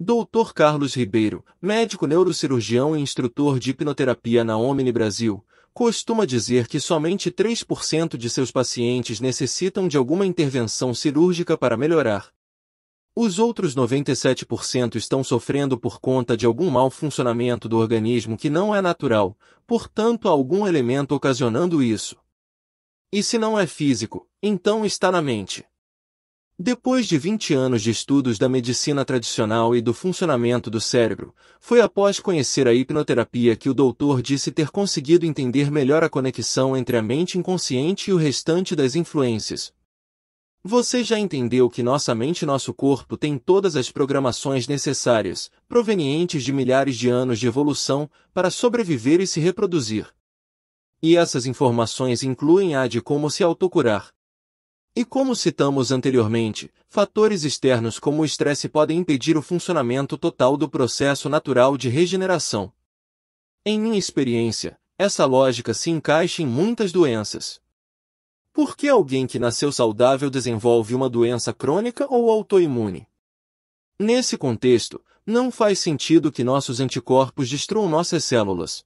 Dr. Carlos Ribeiro, médico neurocirurgião e instrutor de hipnoterapia na Omni Brasil, costuma dizer que somente 3% de seus pacientes necessitam de alguma intervenção cirúrgica para melhorar. Os outros 97% estão sofrendo por conta de algum mau funcionamento do organismo que não é natural, portanto, algum elemento ocasionando isso. E se não é físico, então está na mente. Depois de 20 anos de estudos da medicina tradicional e do funcionamento do cérebro, foi após conhecer a hipnoterapia que o doutor disse ter conseguido entender melhor a conexão entre a mente inconsciente e o restante das influências. Você já entendeu que nossa mente e nosso corpo têm todas as programações necessárias, provenientes de milhares de anos de evolução, para sobreviver e se reproduzir. E essas informações incluem a de como se autocurar, e como citamos anteriormente, fatores externos como o estresse podem impedir o funcionamento total do processo natural de regeneração. Em minha experiência, essa lógica se encaixa em muitas doenças. Por que alguém que nasceu saudável desenvolve uma doença crônica ou autoimune? Nesse contexto, não faz sentido que nossos anticorpos destruam nossas células,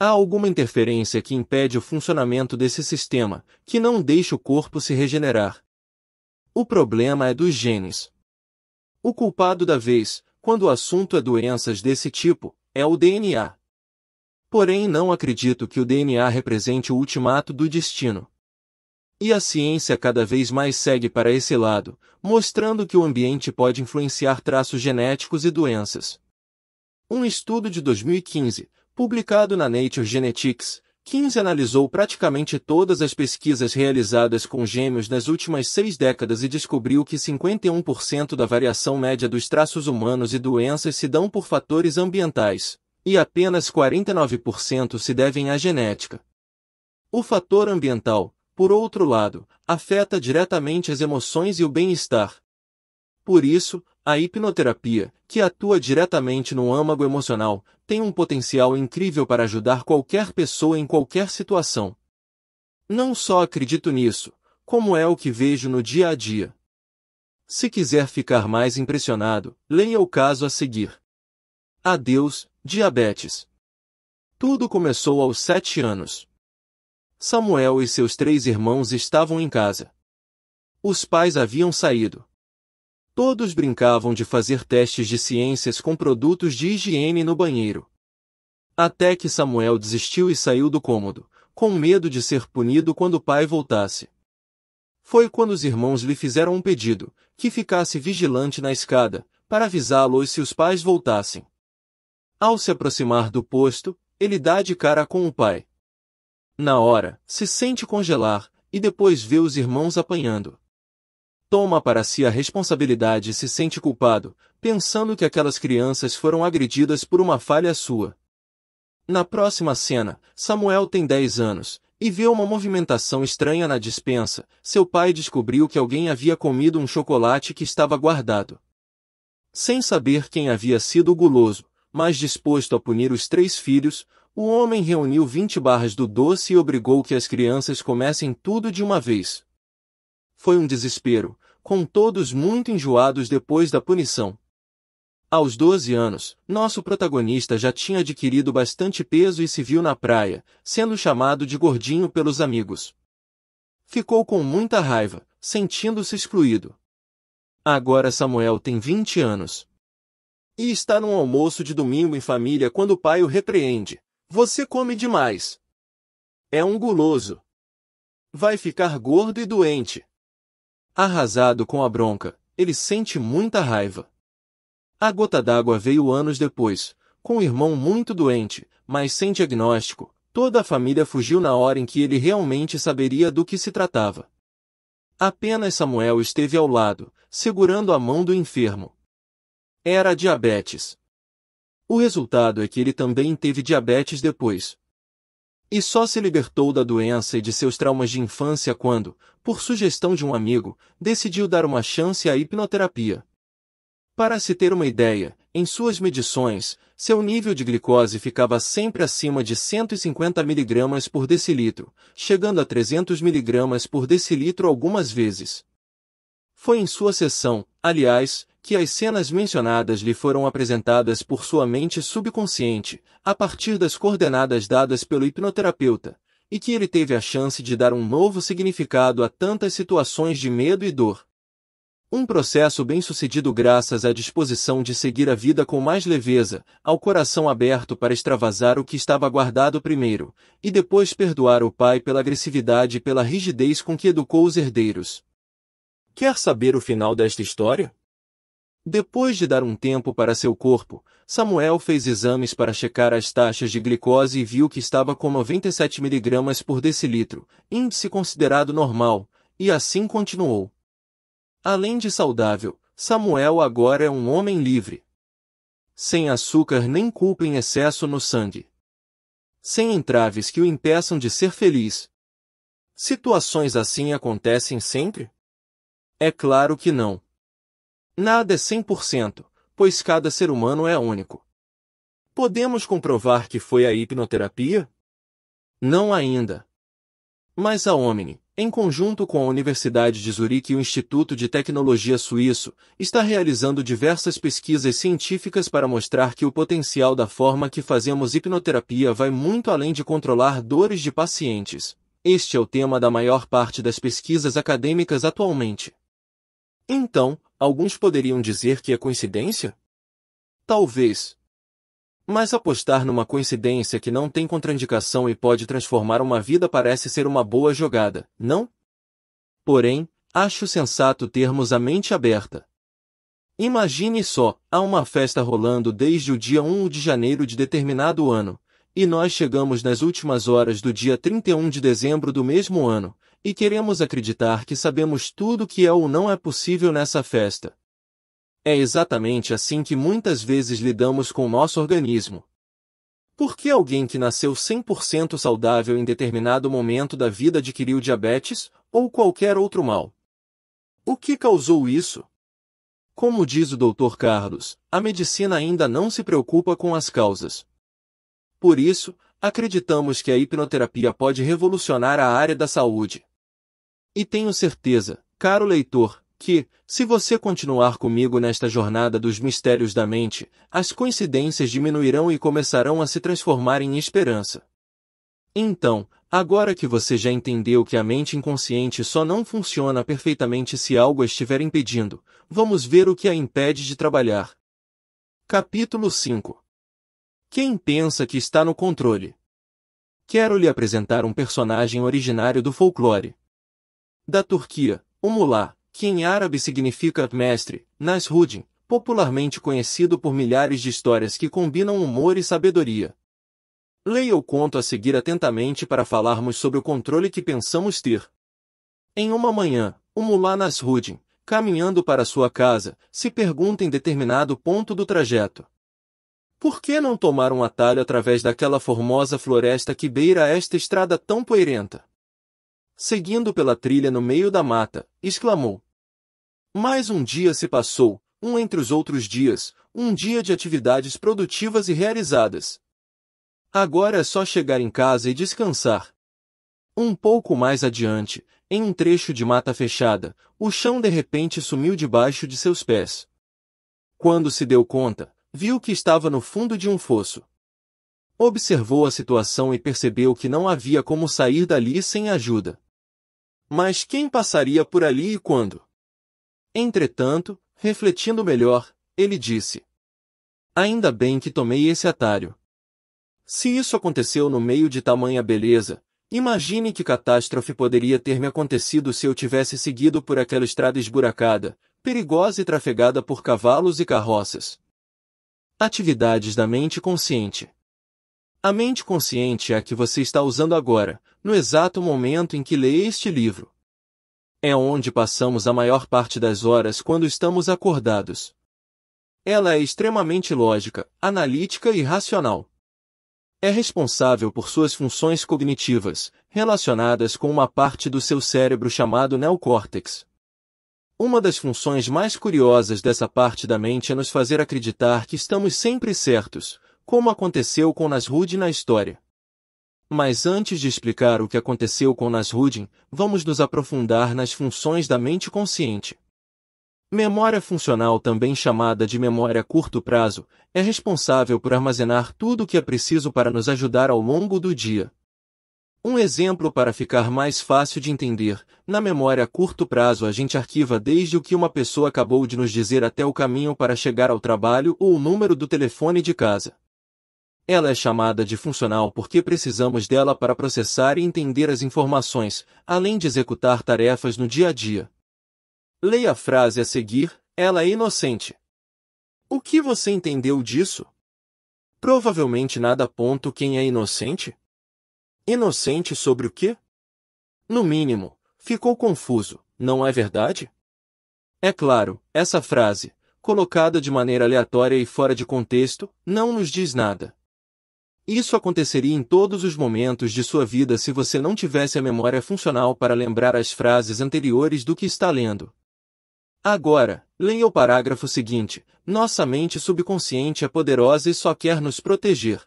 Há alguma interferência que impede o funcionamento desse sistema, que não deixa o corpo se regenerar. O problema é dos genes. O culpado da vez, quando o assunto é doenças desse tipo, é o DNA. Porém, não acredito que o DNA represente o ultimato do destino. E a ciência cada vez mais segue para esse lado, mostrando que o ambiente pode influenciar traços genéticos e doenças. Um estudo de 2015, publicado na Nature Genetics, 15 analisou praticamente todas as pesquisas realizadas com gêmeos nas últimas seis décadas e descobriu que 51% da variação média dos traços humanos e doenças se dão por fatores ambientais, e apenas 49% se devem à genética. O fator ambiental, por outro lado, afeta diretamente as emoções e o bem-estar. Por isso, a hipnoterapia, que atua diretamente no âmago emocional, tem um potencial incrível para ajudar qualquer pessoa em qualquer situação. Não só acredito nisso, como é o que vejo no dia a dia. Se quiser ficar mais impressionado, leia o caso a seguir. Adeus, diabetes. Tudo começou aos sete anos. Samuel e seus três irmãos estavam em casa. Os pais haviam saído, Todos brincavam de fazer testes de ciências com produtos de higiene no banheiro. Até que Samuel desistiu e saiu do cômodo, com medo de ser punido quando o pai voltasse. Foi quando os irmãos lhe fizeram um pedido, que ficasse vigilante na escada, para avisá-los se os pais voltassem. Ao se aproximar do posto, ele dá de cara com o pai. Na hora, se sente congelar, e depois vê os irmãos apanhando toma para si a responsabilidade e se sente culpado, pensando que aquelas crianças foram agredidas por uma falha sua. Na próxima cena, Samuel tem 10 anos e vê uma movimentação estranha na dispensa. Seu pai descobriu que alguém havia comido um chocolate que estava guardado. Sem saber quem havia sido o guloso, mas disposto a punir os três filhos, o homem reuniu 20 barras do doce e obrigou que as crianças comessem tudo de uma vez foi um desespero, com todos muito enjoados depois da punição. Aos 12 anos, nosso protagonista já tinha adquirido bastante peso e se viu na praia, sendo chamado de gordinho pelos amigos. Ficou com muita raiva, sentindo-se excluído. Agora Samuel tem 20 anos. E está num almoço de domingo em família quando o pai o repreende. Você come demais. É um guloso. Vai ficar gordo e doente. Arrasado com a bronca, ele sente muita raiva. A gota d'água veio anos depois, com um irmão muito doente, mas sem diagnóstico. Toda a família fugiu na hora em que ele realmente saberia do que se tratava. Apenas Samuel esteve ao lado, segurando a mão do enfermo. Era diabetes. O resultado é que ele também teve diabetes depois, e só se libertou da doença e de seus traumas de infância quando, por sugestão de um amigo, decidiu dar uma chance à hipnoterapia. Para se ter uma ideia, em suas medições, seu nível de glicose ficava sempre acima de 150 mg por decilitro, chegando a 300 mg por decilitro algumas vezes. Foi em sua sessão, aliás, que as cenas mencionadas lhe foram apresentadas por sua mente subconsciente, a partir das coordenadas dadas pelo hipnoterapeuta, e que ele teve a chance de dar um novo significado a tantas situações de medo e dor. Um processo bem-sucedido graças à disposição de seguir a vida com mais leveza, ao coração aberto para extravasar o que estava guardado primeiro, e depois perdoar o pai pela agressividade e pela rigidez com que educou os herdeiros. Quer saber o final desta história? Depois de dar um tempo para seu corpo, Samuel fez exames para checar as taxas de glicose e viu que estava com 97 mg por decilitro, índice considerado normal, e assim continuou. Além de saudável, Samuel agora é um homem livre. Sem açúcar nem culpa em excesso no sangue. Sem entraves que o impeçam de ser feliz. Situações assim acontecem sempre? É claro que não. Nada é 100%, pois cada ser humano é único. Podemos comprovar que foi a hipnoterapia? Não ainda. Mas a Omni, em conjunto com a Universidade de Zurique e o Instituto de Tecnologia Suíço, está realizando diversas pesquisas científicas para mostrar que o potencial da forma que fazemos hipnoterapia vai muito além de controlar dores de pacientes. Este é o tema da maior parte das pesquisas acadêmicas atualmente. Então, Alguns poderiam dizer que é coincidência? Talvez. Mas apostar numa coincidência que não tem contraindicação e pode transformar uma vida parece ser uma boa jogada, não? Porém, acho sensato termos a mente aberta. Imagine só, há uma festa rolando desde o dia 1 de janeiro de determinado ano, e nós chegamos nas últimas horas do dia 31 de dezembro do mesmo ano, e queremos acreditar que sabemos tudo que é ou não é possível nessa festa. É exatamente assim que muitas vezes lidamos com o nosso organismo. Por que alguém que nasceu 100% saudável em determinado momento da vida adquiriu diabetes ou qualquer outro mal? O que causou isso? Como diz o Dr. Carlos, a medicina ainda não se preocupa com as causas. Por isso, acreditamos que a hipnoterapia pode revolucionar a área da saúde. E tenho certeza, caro leitor, que, se você continuar comigo nesta jornada dos mistérios da mente, as coincidências diminuirão e começarão a se transformar em esperança. Então, agora que você já entendeu que a mente inconsciente só não funciona perfeitamente se algo estiver impedindo, vamos ver o que a impede de trabalhar. Capítulo 5 Quem pensa que está no controle? Quero lhe apresentar um personagem originário do folclore, da Turquia, o mulá, que em árabe significa mestre, Nasruddin, popularmente conhecido por milhares de histórias que combinam humor e sabedoria. Leia o conto a seguir atentamente para falarmos sobre o controle que pensamos ter. Em uma manhã, o mulá Nasruddin, caminhando para sua casa, se pergunta em determinado ponto do trajeto. Por que não tomar um atalho através daquela formosa floresta que beira esta estrada tão poeirenta? seguindo pela trilha no meio da mata, exclamou. Mais um dia se passou, um entre os outros dias, um dia de atividades produtivas e realizadas. Agora é só chegar em casa e descansar. Um pouco mais adiante, em um trecho de mata fechada, o chão de repente sumiu debaixo de seus pés. Quando se deu conta, viu que estava no fundo de um fosso. Observou a situação e percebeu que não havia como sair dali sem ajuda. Mas quem passaria por ali e quando? Entretanto, refletindo melhor, ele disse: Ainda bem que tomei esse atalho. Se isso aconteceu no meio de tamanha beleza, imagine que catástrofe poderia ter me acontecido se eu tivesse seguido por aquela estrada esburacada, perigosa e trafegada por cavalos e carroças. Atividades da mente consciente. A mente consciente é a que você está usando agora, no exato momento em que lê este livro. É onde passamos a maior parte das horas quando estamos acordados. Ela é extremamente lógica, analítica e racional. É responsável por suas funções cognitivas, relacionadas com uma parte do seu cérebro chamado neocórtex. Uma das funções mais curiosas dessa parte da mente é nos fazer acreditar que estamos sempre certos, como aconteceu com Nasrudin na história. Mas antes de explicar o que aconteceu com Nasruddin, vamos nos aprofundar nas funções da mente consciente. Memória funcional, também chamada de memória a curto prazo, é responsável por armazenar tudo o que é preciso para nos ajudar ao longo do dia. Um exemplo para ficar mais fácil de entender, na memória a curto prazo a gente arquiva desde o que uma pessoa acabou de nos dizer até o caminho para chegar ao trabalho ou o número do telefone de casa. Ela é chamada de funcional porque precisamos dela para processar e entender as informações, além de executar tarefas no dia a dia. Leia a frase a seguir, ela é inocente. O que você entendeu disso? Provavelmente nada ponto quem é inocente? Inocente sobre o quê? No mínimo, ficou confuso, não é verdade? É claro, essa frase, colocada de maneira aleatória e fora de contexto, não nos diz nada. Isso aconteceria em todos os momentos de sua vida se você não tivesse a memória funcional para lembrar as frases anteriores do que está lendo. Agora, leia o parágrafo seguinte: Nossa mente subconsciente é poderosa e só quer nos proteger.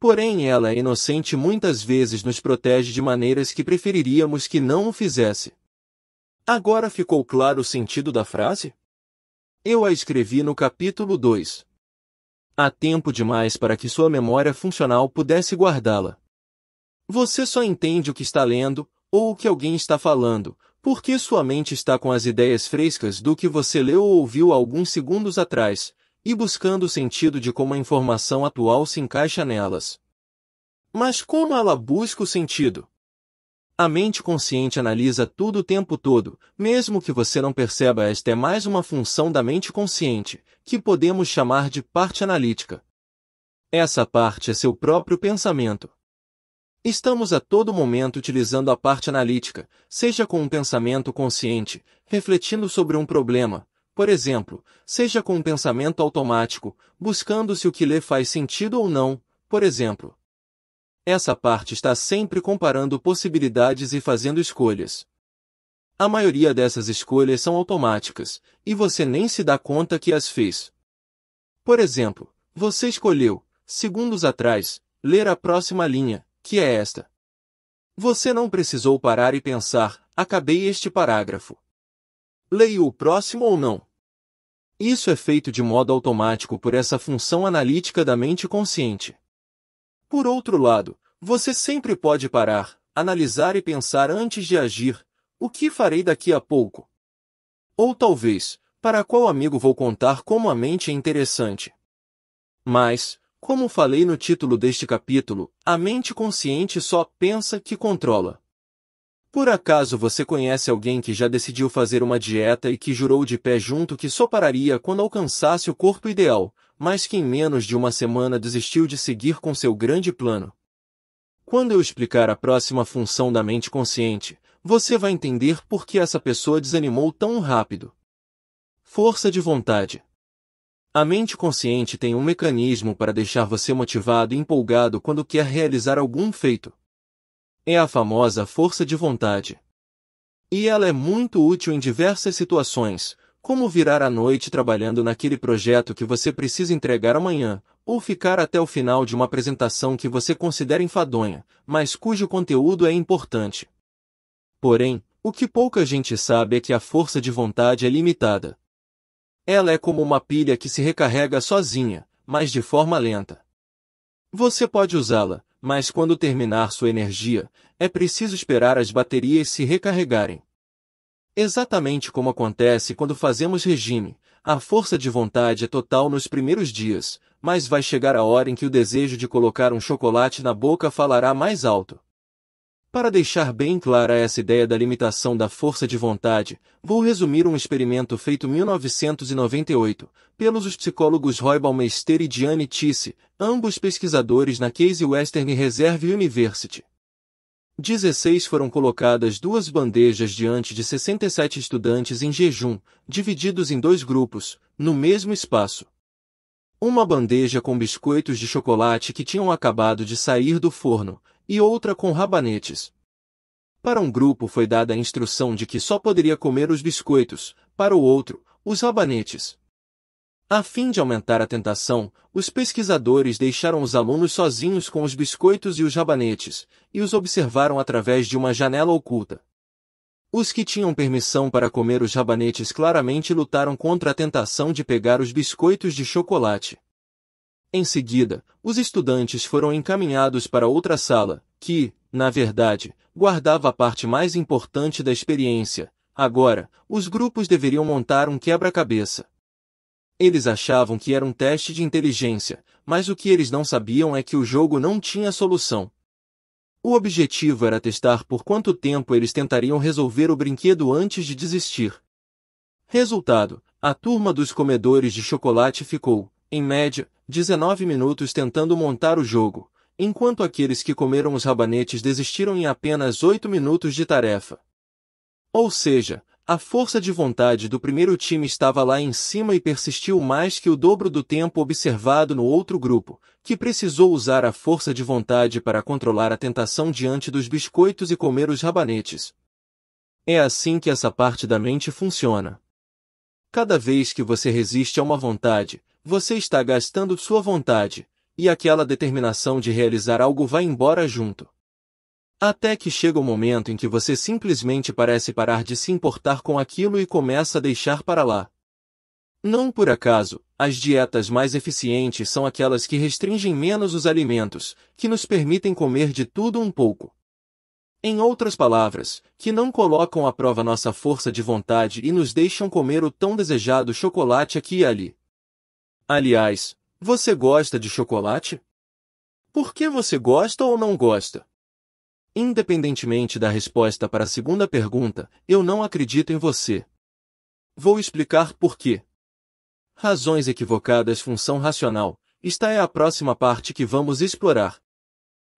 Porém, ela é inocente e muitas vezes nos protege de maneiras que preferiríamos que não o fizesse. Agora ficou claro o sentido da frase? Eu a escrevi no capítulo 2. Há tempo demais para que sua memória funcional pudesse guardá-la. Você só entende o que está lendo, ou o que alguém está falando, porque sua mente está com as ideias frescas do que você leu ou ouviu alguns segundos atrás, e buscando o sentido de como a informação atual se encaixa nelas. Mas como ela busca o sentido? A mente consciente analisa tudo o tempo todo, mesmo que você não perceba esta é mais uma função da mente consciente, que podemos chamar de parte analítica. Essa parte é seu próprio pensamento. Estamos a todo momento utilizando a parte analítica, seja com um pensamento consciente, refletindo sobre um problema, por exemplo, seja com um pensamento automático, buscando se o que lê faz sentido ou não, por exemplo, essa parte está sempre comparando possibilidades e fazendo escolhas. A maioria dessas escolhas são automáticas, e você nem se dá conta que as fez. Por exemplo, você escolheu, segundos atrás, ler a próxima linha, que é esta. Você não precisou parar e pensar, acabei este parágrafo. Leio o próximo ou não. Isso é feito de modo automático por essa função analítica da mente consciente. Por outro lado, você sempre pode parar, analisar e pensar antes de agir, o que farei daqui a pouco? Ou talvez, para qual amigo vou contar como a mente é interessante? Mas, como falei no título deste capítulo, a mente consciente só pensa que controla. Por acaso você conhece alguém que já decidiu fazer uma dieta e que jurou de pé junto que só pararia quando alcançasse o corpo ideal, mas que em menos de uma semana desistiu de seguir com seu grande plano. Quando eu explicar a próxima função da mente consciente, você vai entender por que essa pessoa desanimou tão rápido. Força de vontade. A mente consciente tem um mecanismo para deixar você motivado e empolgado quando quer realizar algum feito. É a famosa força de vontade. E ela é muito útil em diversas situações, como virar a noite trabalhando naquele projeto que você precisa entregar amanhã, ou ficar até o final de uma apresentação que você considera enfadonha, mas cujo conteúdo é importante. Porém, o que pouca gente sabe é que a força de vontade é limitada. Ela é como uma pilha que se recarrega sozinha, mas de forma lenta. Você pode usá-la, mas quando terminar sua energia, é preciso esperar as baterias se recarregarem. Exatamente como acontece quando fazemos regime, a força de vontade é total nos primeiros dias, mas vai chegar a hora em que o desejo de colocar um chocolate na boca falará mais alto. Para deixar bem clara essa ideia da limitação da força de vontade, vou resumir um experimento feito em 1998 pelos os psicólogos Roy Baumeister e Diane Tisse, ambos pesquisadores na Case Western Reserve University. 16 foram colocadas duas bandejas diante de 67 estudantes em jejum, divididos em dois grupos, no mesmo espaço. Uma bandeja com biscoitos de chocolate que tinham acabado de sair do forno, e outra com rabanetes. Para um grupo foi dada a instrução de que só poderia comer os biscoitos, para o outro, os rabanetes. A fim de aumentar a tentação, os pesquisadores deixaram os alunos sozinhos com os biscoitos e os rabanetes, e os observaram através de uma janela oculta. Os que tinham permissão para comer os rabanetes claramente lutaram contra a tentação de pegar os biscoitos de chocolate. Em seguida, os estudantes foram encaminhados para outra sala, que, na verdade, guardava a parte mais importante da experiência. Agora, os grupos deveriam montar um quebra-cabeça. Eles achavam que era um teste de inteligência, mas o que eles não sabiam é que o jogo não tinha solução. O objetivo era testar por quanto tempo eles tentariam resolver o brinquedo antes de desistir. Resultado: a turma dos comedores de chocolate ficou, em média, 19 minutos tentando montar o jogo, enquanto aqueles que comeram os rabanetes desistiram em apenas 8 minutos de tarefa. Ou seja, a força de vontade do primeiro time estava lá em cima e persistiu mais que o dobro do tempo observado no outro grupo, que precisou usar a força de vontade para controlar a tentação diante dos biscoitos e comer os rabanetes. É assim que essa parte da mente funciona. Cada vez que você resiste a uma vontade, você está gastando sua vontade, e aquela determinação de realizar algo vai embora junto. Até que chega o momento em que você simplesmente parece parar de se importar com aquilo e começa a deixar para lá. Não por acaso, as dietas mais eficientes são aquelas que restringem menos os alimentos, que nos permitem comer de tudo um pouco. Em outras palavras, que não colocam à prova nossa força de vontade e nos deixam comer o tão desejado chocolate aqui e ali. Aliás, você gosta de chocolate? Por que você gosta ou não gosta? Independentemente da resposta para a segunda pergunta, eu não acredito em você. Vou explicar por quê. Razões equivocadas função racional, esta é a próxima parte que vamos explorar.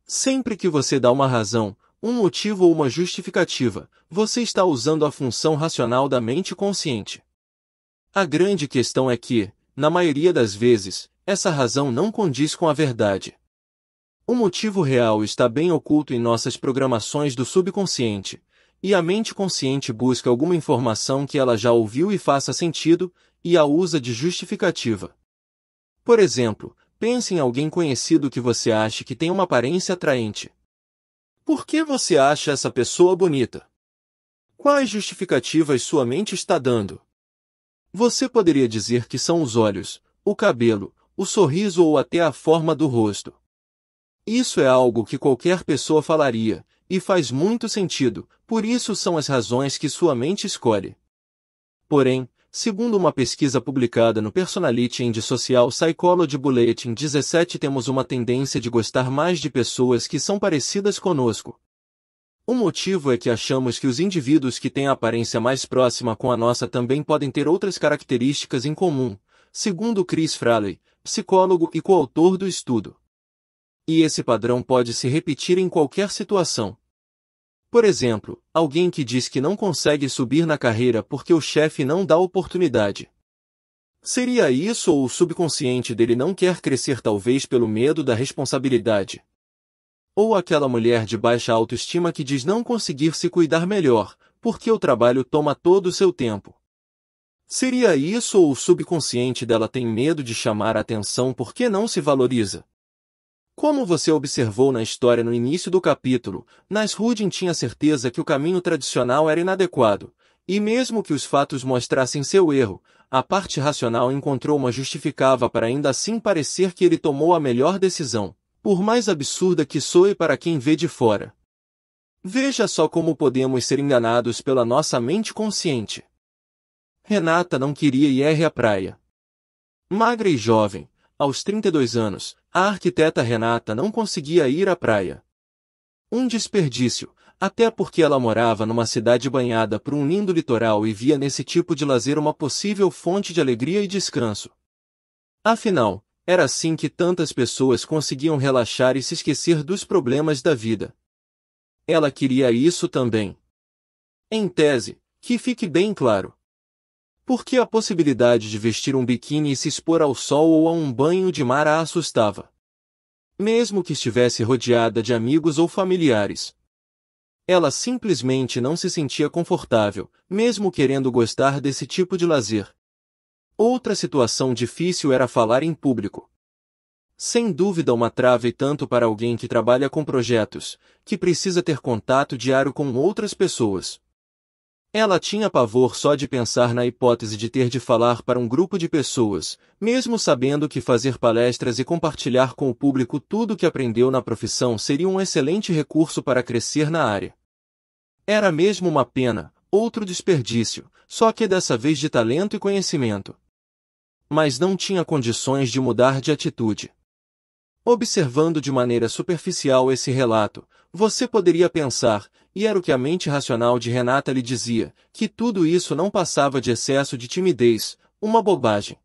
Sempre que você dá uma razão, um motivo ou uma justificativa, você está usando a função racional da mente consciente. A grande questão é que, na maioria das vezes, essa razão não condiz com a verdade. O motivo real está bem oculto em nossas programações do subconsciente, e a mente consciente busca alguma informação que ela já ouviu e faça sentido, e a usa de justificativa. Por exemplo, pense em alguém conhecido que você acha que tem uma aparência atraente. Por que você acha essa pessoa bonita? Quais justificativas sua mente está dando? Você poderia dizer que são os olhos, o cabelo, o sorriso ou até a forma do rosto. Isso é algo que qualquer pessoa falaria, e faz muito sentido, por isso são as razões que sua mente escolhe. Porém, segundo uma pesquisa publicada no Personality and Social Psychology Bulletin 17 temos uma tendência de gostar mais de pessoas que são parecidas conosco. O motivo é que achamos que os indivíduos que têm a aparência mais próxima com a nossa também podem ter outras características em comum, segundo Chris Fraley, psicólogo e coautor do estudo. E esse padrão pode se repetir em qualquer situação. Por exemplo, alguém que diz que não consegue subir na carreira porque o chefe não dá oportunidade. Seria isso ou o subconsciente dele não quer crescer talvez pelo medo da responsabilidade? Ou aquela mulher de baixa autoestima que diz não conseguir se cuidar melhor, porque o trabalho toma todo o seu tempo. Seria isso ou o subconsciente dela tem medo de chamar a atenção porque não se valoriza? Como você observou na história no início do capítulo, Nasrudin tinha certeza que o caminho tradicional era inadequado, e mesmo que os fatos mostrassem seu erro, a parte racional encontrou uma justificava para ainda assim parecer que ele tomou a melhor decisão, por mais absurda que soe para quem vê de fora. Veja só como podemos ser enganados pela nossa mente consciente. Renata não queria ir à praia. Magra e jovem, aos 32 anos, a arquiteta Renata não conseguia ir à praia. Um desperdício, até porque ela morava numa cidade banhada por um lindo litoral e via nesse tipo de lazer uma possível fonte de alegria e descanso. Afinal, era assim que tantas pessoas conseguiam relaxar e se esquecer dos problemas da vida. Ela queria isso também. Em tese, que fique bem claro, porque a possibilidade de vestir um biquíni e se expor ao sol ou a um banho de mar a assustava? Mesmo que estivesse rodeada de amigos ou familiares. Ela simplesmente não se sentia confortável, mesmo querendo gostar desse tipo de lazer. Outra situação difícil era falar em público. Sem dúvida uma trave tanto para alguém que trabalha com projetos, que precisa ter contato diário com outras pessoas, ela tinha pavor só de pensar na hipótese de ter de falar para um grupo de pessoas, mesmo sabendo que fazer palestras e compartilhar com o público tudo o que aprendeu na profissão seria um excelente recurso para crescer na área. Era mesmo uma pena, outro desperdício, só que dessa vez de talento e conhecimento. Mas não tinha condições de mudar de atitude. Observando de maneira superficial esse relato, você poderia pensar, e era o que a mente racional de Renata lhe dizia, que tudo isso não passava de excesso de timidez, uma bobagem.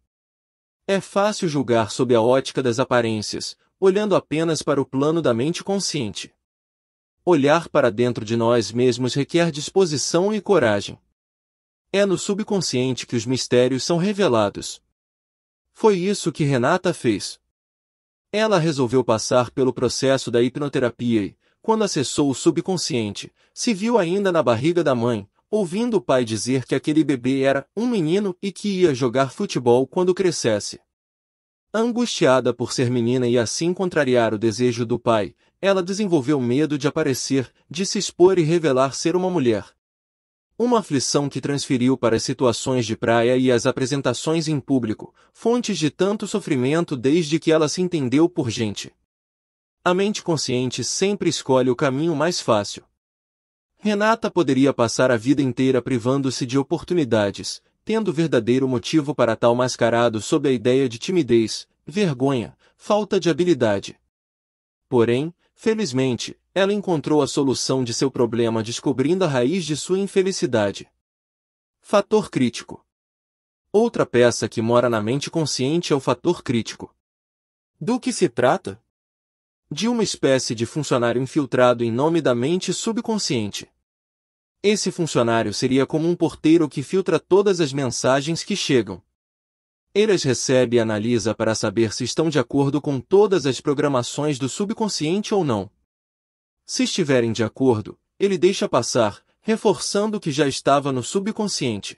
É fácil julgar sob a ótica das aparências, olhando apenas para o plano da mente consciente. Olhar para dentro de nós mesmos requer disposição e coragem. É no subconsciente que os mistérios são revelados. Foi isso que Renata fez. Ela resolveu passar pelo processo da hipnoterapia e, quando acessou o subconsciente, se viu ainda na barriga da mãe, ouvindo o pai dizer que aquele bebê era um menino e que ia jogar futebol quando crescesse. Angustiada por ser menina e assim contrariar o desejo do pai, ela desenvolveu medo de aparecer, de se expor e revelar ser uma mulher. Uma aflição que transferiu para as situações de praia e as apresentações em público, fontes de tanto sofrimento desde que ela se entendeu por gente. A mente consciente sempre escolhe o caminho mais fácil. Renata poderia passar a vida inteira privando-se de oportunidades, tendo verdadeiro motivo para tal mascarado sob a ideia de timidez, vergonha, falta de habilidade. Porém, felizmente, ela encontrou a solução de seu problema descobrindo a raiz de sua infelicidade. Fator crítico. Outra peça que mora na mente consciente é o fator crítico. Do que se trata? de uma espécie de funcionário infiltrado em nome da mente subconsciente. Esse funcionário seria como um porteiro que filtra todas as mensagens que chegam. Ele as recebe e analisa para saber se estão de acordo com todas as programações do subconsciente ou não. Se estiverem de acordo, ele deixa passar, reforçando o que já estava no subconsciente.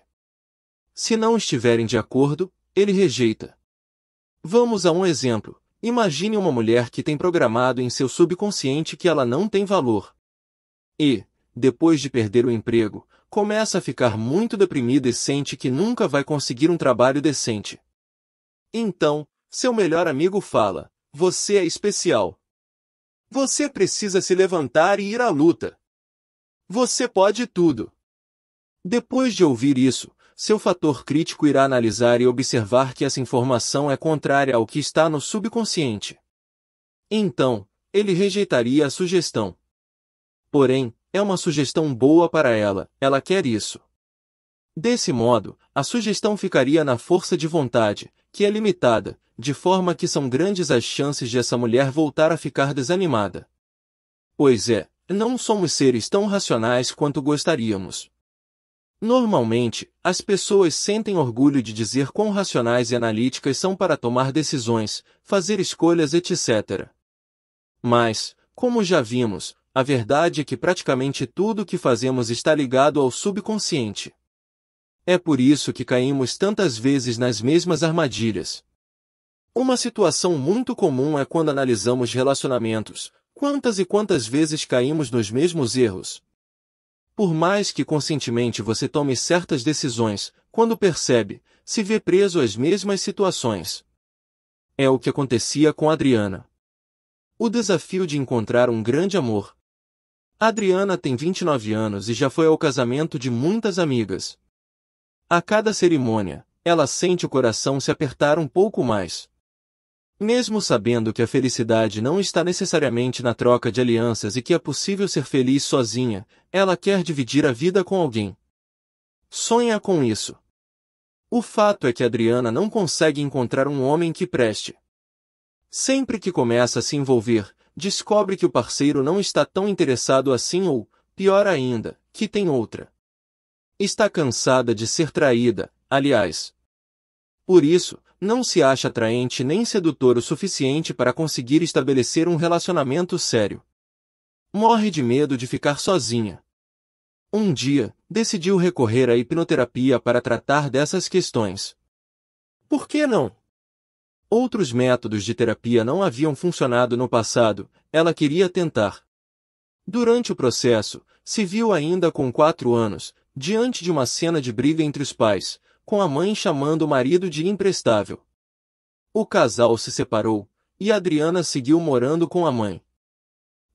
Se não estiverem de acordo, ele rejeita. Vamos a um exemplo. Imagine uma mulher que tem programado em seu subconsciente que ela não tem valor. E, depois de perder o emprego, começa a ficar muito deprimida e sente que nunca vai conseguir um trabalho decente. Então, seu melhor amigo fala: Você é especial. Você precisa se levantar e ir à luta. Você pode tudo. Depois de ouvir isso, seu fator crítico irá analisar e observar que essa informação é contrária ao que está no subconsciente. Então, ele rejeitaria a sugestão. Porém, é uma sugestão boa para ela, ela quer isso. Desse modo, a sugestão ficaria na força de vontade, que é limitada, de forma que são grandes as chances de essa mulher voltar a ficar desanimada. Pois é, não somos seres tão racionais quanto gostaríamos. Normalmente, as pessoas sentem orgulho de dizer quão racionais e analíticas são para tomar decisões, fazer escolhas, etc. Mas, como já vimos, a verdade é que praticamente tudo o que fazemos está ligado ao subconsciente. É por isso que caímos tantas vezes nas mesmas armadilhas. Uma situação muito comum é quando analisamos relacionamentos. Quantas e quantas vezes caímos nos mesmos erros, por mais que conscientemente você tome certas decisões, quando percebe, se vê preso às mesmas situações. É o que acontecia com Adriana. O desafio de encontrar um grande amor. Adriana tem 29 anos e já foi ao casamento de muitas amigas. A cada cerimônia, ela sente o coração se apertar um pouco mais. Mesmo sabendo que a felicidade não está necessariamente na troca de alianças e que é possível ser feliz sozinha, ela quer dividir a vida com alguém. Sonha com isso. O fato é que Adriana não consegue encontrar um homem que preste. Sempre que começa a se envolver, descobre que o parceiro não está tão interessado assim ou, pior ainda, que tem outra. Está cansada de ser traída, aliás. Por isso, não se acha atraente nem sedutor o suficiente para conseguir estabelecer um relacionamento sério. Morre de medo de ficar sozinha. Um dia, decidiu recorrer à hipnoterapia para tratar dessas questões. Por que não? Outros métodos de terapia não haviam funcionado no passado, ela queria tentar. Durante o processo, se viu ainda com quatro anos, diante de uma cena de briga entre os pais, com a mãe chamando o marido de imprestável. O casal se separou, e Adriana seguiu morando com a mãe.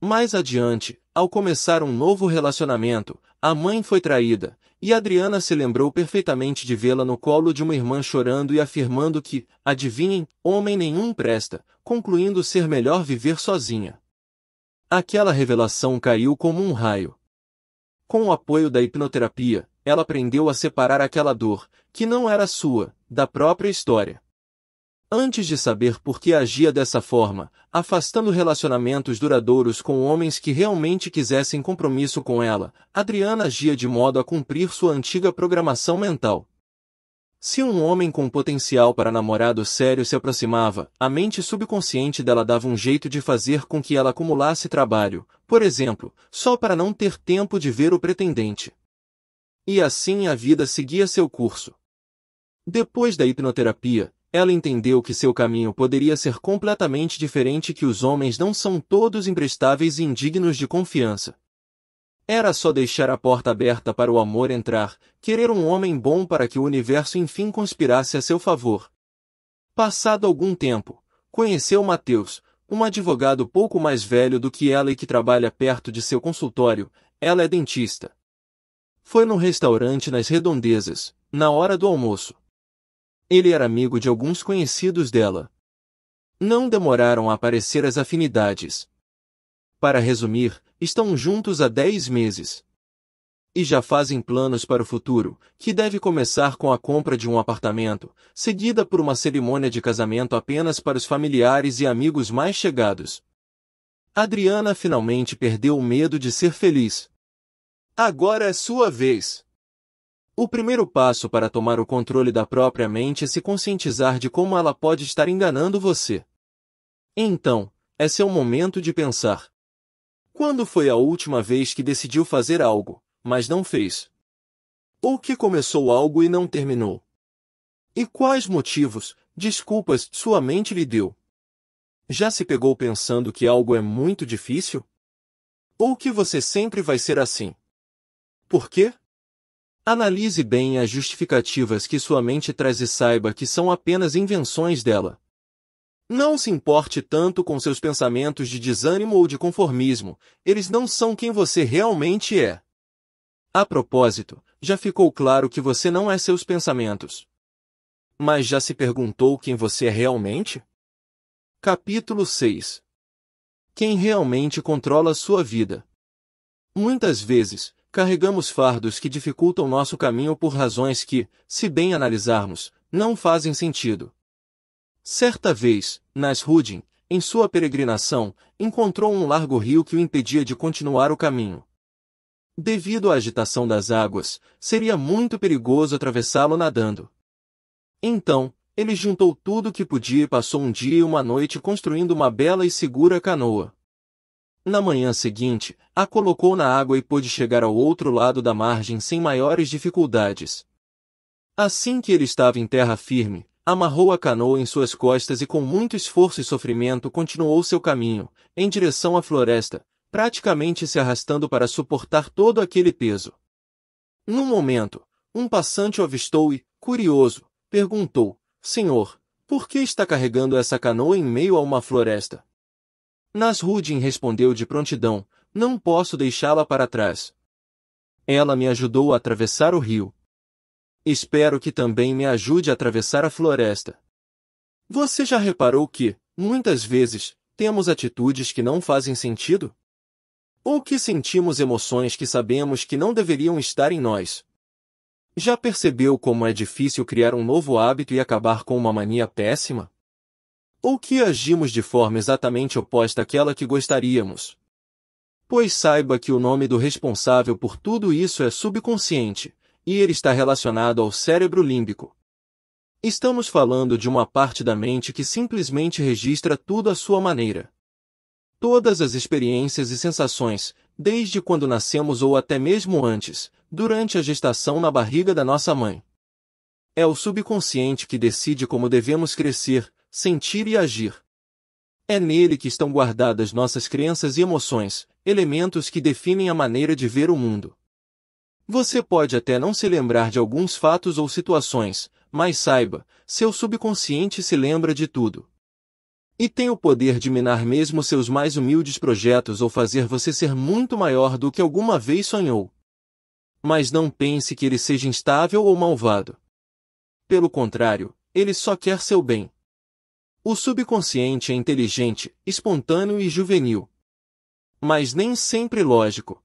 Mais adiante, ao começar um novo relacionamento, a mãe foi traída, e Adriana se lembrou perfeitamente de vê-la no colo de uma irmã chorando e afirmando que, adivinhem, homem nenhum presta, concluindo ser melhor viver sozinha. Aquela revelação caiu como um raio. Com o apoio da hipnoterapia, ela aprendeu a separar aquela dor, que não era sua, da própria história. Antes de saber por que agia dessa forma, afastando relacionamentos duradouros com homens que realmente quisessem compromisso com ela, Adriana agia de modo a cumprir sua antiga programação mental. Se um homem com potencial para namorado sério se aproximava, a mente subconsciente dela dava um jeito de fazer com que ela acumulasse trabalho, por exemplo, só para não ter tempo de ver o pretendente. E assim a vida seguia seu curso. Depois da hipnoterapia, ela entendeu que seu caminho poderia ser completamente diferente que os homens não são todos imprestáveis e indignos de confiança. Era só deixar a porta aberta para o amor entrar, querer um homem bom para que o universo enfim conspirasse a seu favor. Passado algum tempo, conheceu Mateus, um advogado pouco mais velho do que ela e que trabalha perto de seu consultório. Ela é dentista. Foi num restaurante nas redondezas, na hora do almoço. Ele era amigo de alguns conhecidos dela. Não demoraram a aparecer as afinidades. Para resumir, estão juntos há dez meses. E já fazem planos para o futuro, que deve começar com a compra de um apartamento, seguida por uma cerimônia de casamento apenas para os familiares e amigos mais chegados. Adriana finalmente perdeu o medo de ser feliz. Agora é sua vez. O primeiro passo para tomar o controle da própria mente é se conscientizar de como ela pode estar enganando você. Então, esse é o momento de pensar. Quando foi a última vez que decidiu fazer algo, mas não fez? Ou que começou algo e não terminou? E quais motivos, desculpas, sua mente lhe deu? Já se pegou pensando que algo é muito difícil? Ou que você sempre vai ser assim? Por quê? Analise bem as justificativas que sua mente traz e saiba que são apenas invenções dela. Não se importe tanto com seus pensamentos de desânimo ou de conformismo, eles não são quem você realmente é. A propósito, já ficou claro que você não é seus pensamentos. Mas já se perguntou quem você é realmente? Capítulo 6 Quem realmente controla sua vida? Muitas vezes, carregamos fardos que dificultam nosso caminho por razões que, se bem analisarmos, não fazem sentido. Certa vez, Nasruddin, em sua peregrinação, encontrou um largo rio que o impedia de continuar o caminho. Devido à agitação das águas, seria muito perigoso atravessá-lo nadando. Então, ele juntou tudo o que podia e passou um dia e uma noite construindo uma bela e segura canoa. Na manhã seguinte, a colocou na água e pôde chegar ao outro lado da margem sem maiores dificuldades. Assim que ele estava em terra firme, amarrou a canoa em suas costas e com muito esforço e sofrimento continuou seu caminho, em direção à floresta, praticamente se arrastando para suportar todo aquele peso. Num momento, um passante o avistou e, curioso, perguntou, Senhor, por que está carregando essa canoa em meio a uma floresta? Nasruddin respondeu de prontidão, não posso deixá-la para trás. Ela me ajudou a atravessar o rio. Espero que também me ajude a atravessar a floresta. Você já reparou que, muitas vezes, temos atitudes que não fazem sentido? Ou que sentimos emoções que sabemos que não deveriam estar em nós? Já percebeu como é difícil criar um novo hábito e acabar com uma mania péssima? ou que agimos de forma exatamente oposta àquela que gostaríamos. Pois saiba que o nome do responsável por tudo isso é subconsciente, e ele está relacionado ao cérebro límbico. Estamos falando de uma parte da mente que simplesmente registra tudo à sua maneira. Todas as experiências e sensações, desde quando nascemos ou até mesmo antes, durante a gestação na barriga da nossa mãe. É o subconsciente que decide como devemos crescer, sentir e agir. É nele que estão guardadas nossas crenças e emoções, elementos que definem a maneira de ver o mundo. Você pode até não se lembrar de alguns fatos ou situações, mas saiba, seu subconsciente se lembra de tudo. E tem o poder de minar mesmo seus mais humildes projetos ou fazer você ser muito maior do que alguma vez sonhou. Mas não pense que ele seja instável ou malvado. Pelo contrário, ele só quer seu bem. O subconsciente é inteligente, espontâneo e juvenil. Mas nem sempre lógico.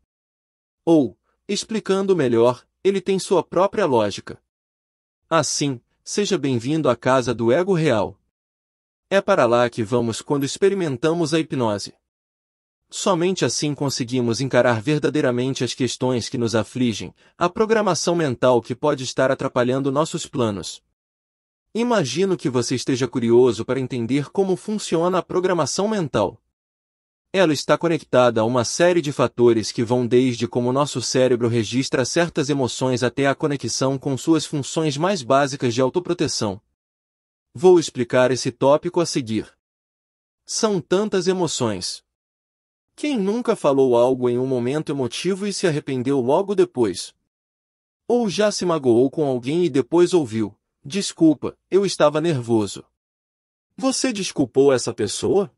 Ou, explicando melhor, ele tem sua própria lógica. Assim, seja bem-vindo à casa do ego real. É para lá que vamos quando experimentamos a hipnose. Somente assim conseguimos encarar verdadeiramente as questões que nos afligem, a programação mental que pode estar atrapalhando nossos planos. Imagino que você esteja curioso para entender como funciona a programação mental. Ela está conectada a uma série de fatores que vão desde como nosso cérebro registra certas emoções até a conexão com suas funções mais básicas de autoproteção. Vou explicar esse tópico a seguir. São tantas emoções. Quem nunca falou algo em um momento emotivo e se arrependeu logo depois? Ou já se magoou com alguém e depois ouviu, Desculpa, eu estava nervoso. Você desculpou essa pessoa?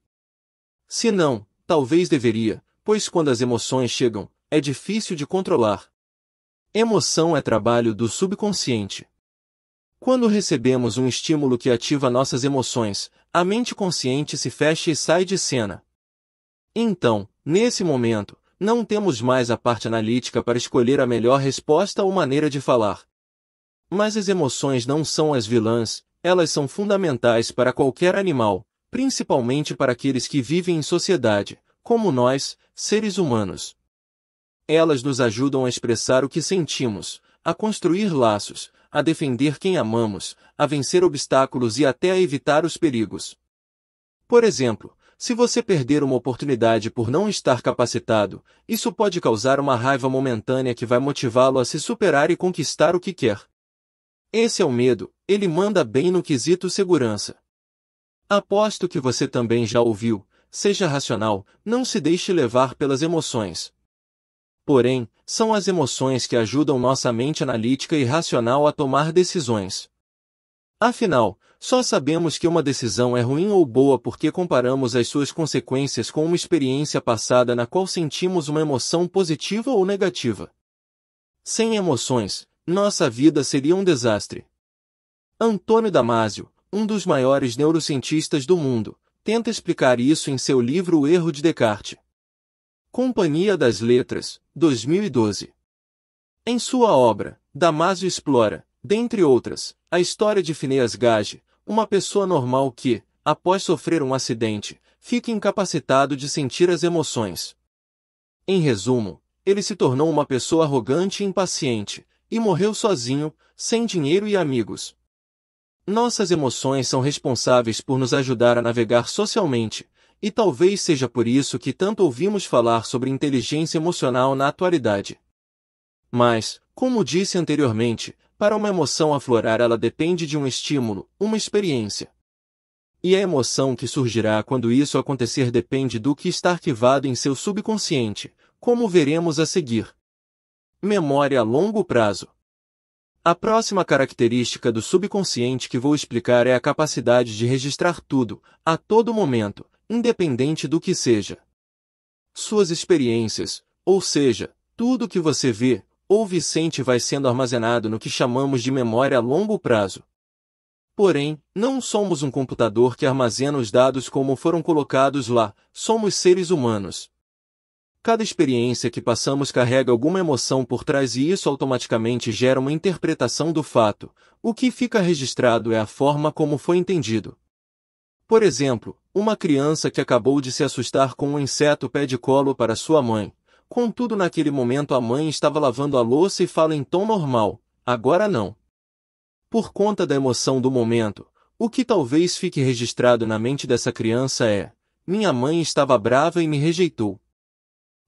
Se não, talvez deveria, pois quando as emoções chegam, é difícil de controlar. Emoção é trabalho do subconsciente. Quando recebemos um estímulo que ativa nossas emoções, a mente consciente se fecha e sai de cena. Então, nesse momento, não temos mais a parte analítica para escolher a melhor resposta ou maneira de falar, mas as emoções não são as vilãs, elas são fundamentais para qualquer animal, principalmente para aqueles que vivem em sociedade, como nós, seres humanos. Elas nos ajudam a expressar o que sentimos, a construir laços, a defender quem amamos, a vencer obstáculos e até a evitar os perigos. Por exemplo, se você perder uma oportunidade por não estar capacitado, isso pode causar uma raiva momentânea que vai motivá-lo a se superar e conquistar o que quer. Esse é o medo, ele manda bem no quesito segurança. Aposto que você também já ouviu, seja racional, não se deixe levar pelas emoções. Porém, são as emoções que ajudam nossa mente analítica e racional a tomar decisões. Afinal, só sabemos que uma decisão é ruim ou boa porque comparamos as suas consequências com uma experiência passada na qual sentimos uma emoção positiva ou negativa. Sem emoções, nossa vida seria um desastre. Antônio Damasio, um dos maiores neurocientistas do mundo, tenta explicar isso em seu livro O Erro de Descartes. Companhia das Letras, 2012. Em sua obra, Damasio explora, dentre outras, a história de Phineas Gage, uma pessoa normal que, após sofrer um acidente, fica incapacitado de sentir as emoções. Em resumo, ele se tornou uma pessoa arrogante e impaciente, e morreu sozinho, sem dinheiro e amigos. Nossas emoções são responsáveis por nos ajudar a navegar socialmente, e talvez seja por isso que tanto ouvimos falar sobre inteligência emocional na atualidade. Mas, como disse anteriormente, para uma emoção aflorar ela depende de um estímulo, uma experiência. E a emoção que surgirá quando isso acontecer depende do que está arquivado em seu subconsciente, como veremos a seguir memória a longo prazo. A próxima característica do subconsciente que vou explicar é a capacidade de registrar tudo, a todo momento, independente do que seja. Suas experiências, ou seja, tudo que você vê, ouve e sente vai sendo armazenado no que chamamos de memória a longo prazo. Porém, não somos um computador que armazena os dados como foram colocados lá, somos seres humanos, Cada experiência que passamos carrega alguma emoção por trás e isso automaticamente gera uma interpretação do fato. O que fica registrado é a forma como foi entendido. Por exemplo, uma criança que acabou de se assustar com um inseto pede colo para sua mãe. Contudo, naquele momento a mãe estava lavando a louça e fala em tom normal, agora não. Por conta da emoção do momento, o que talvez fique registrado na mente dessa criança é: minha mãe estava brava e me rejeitou.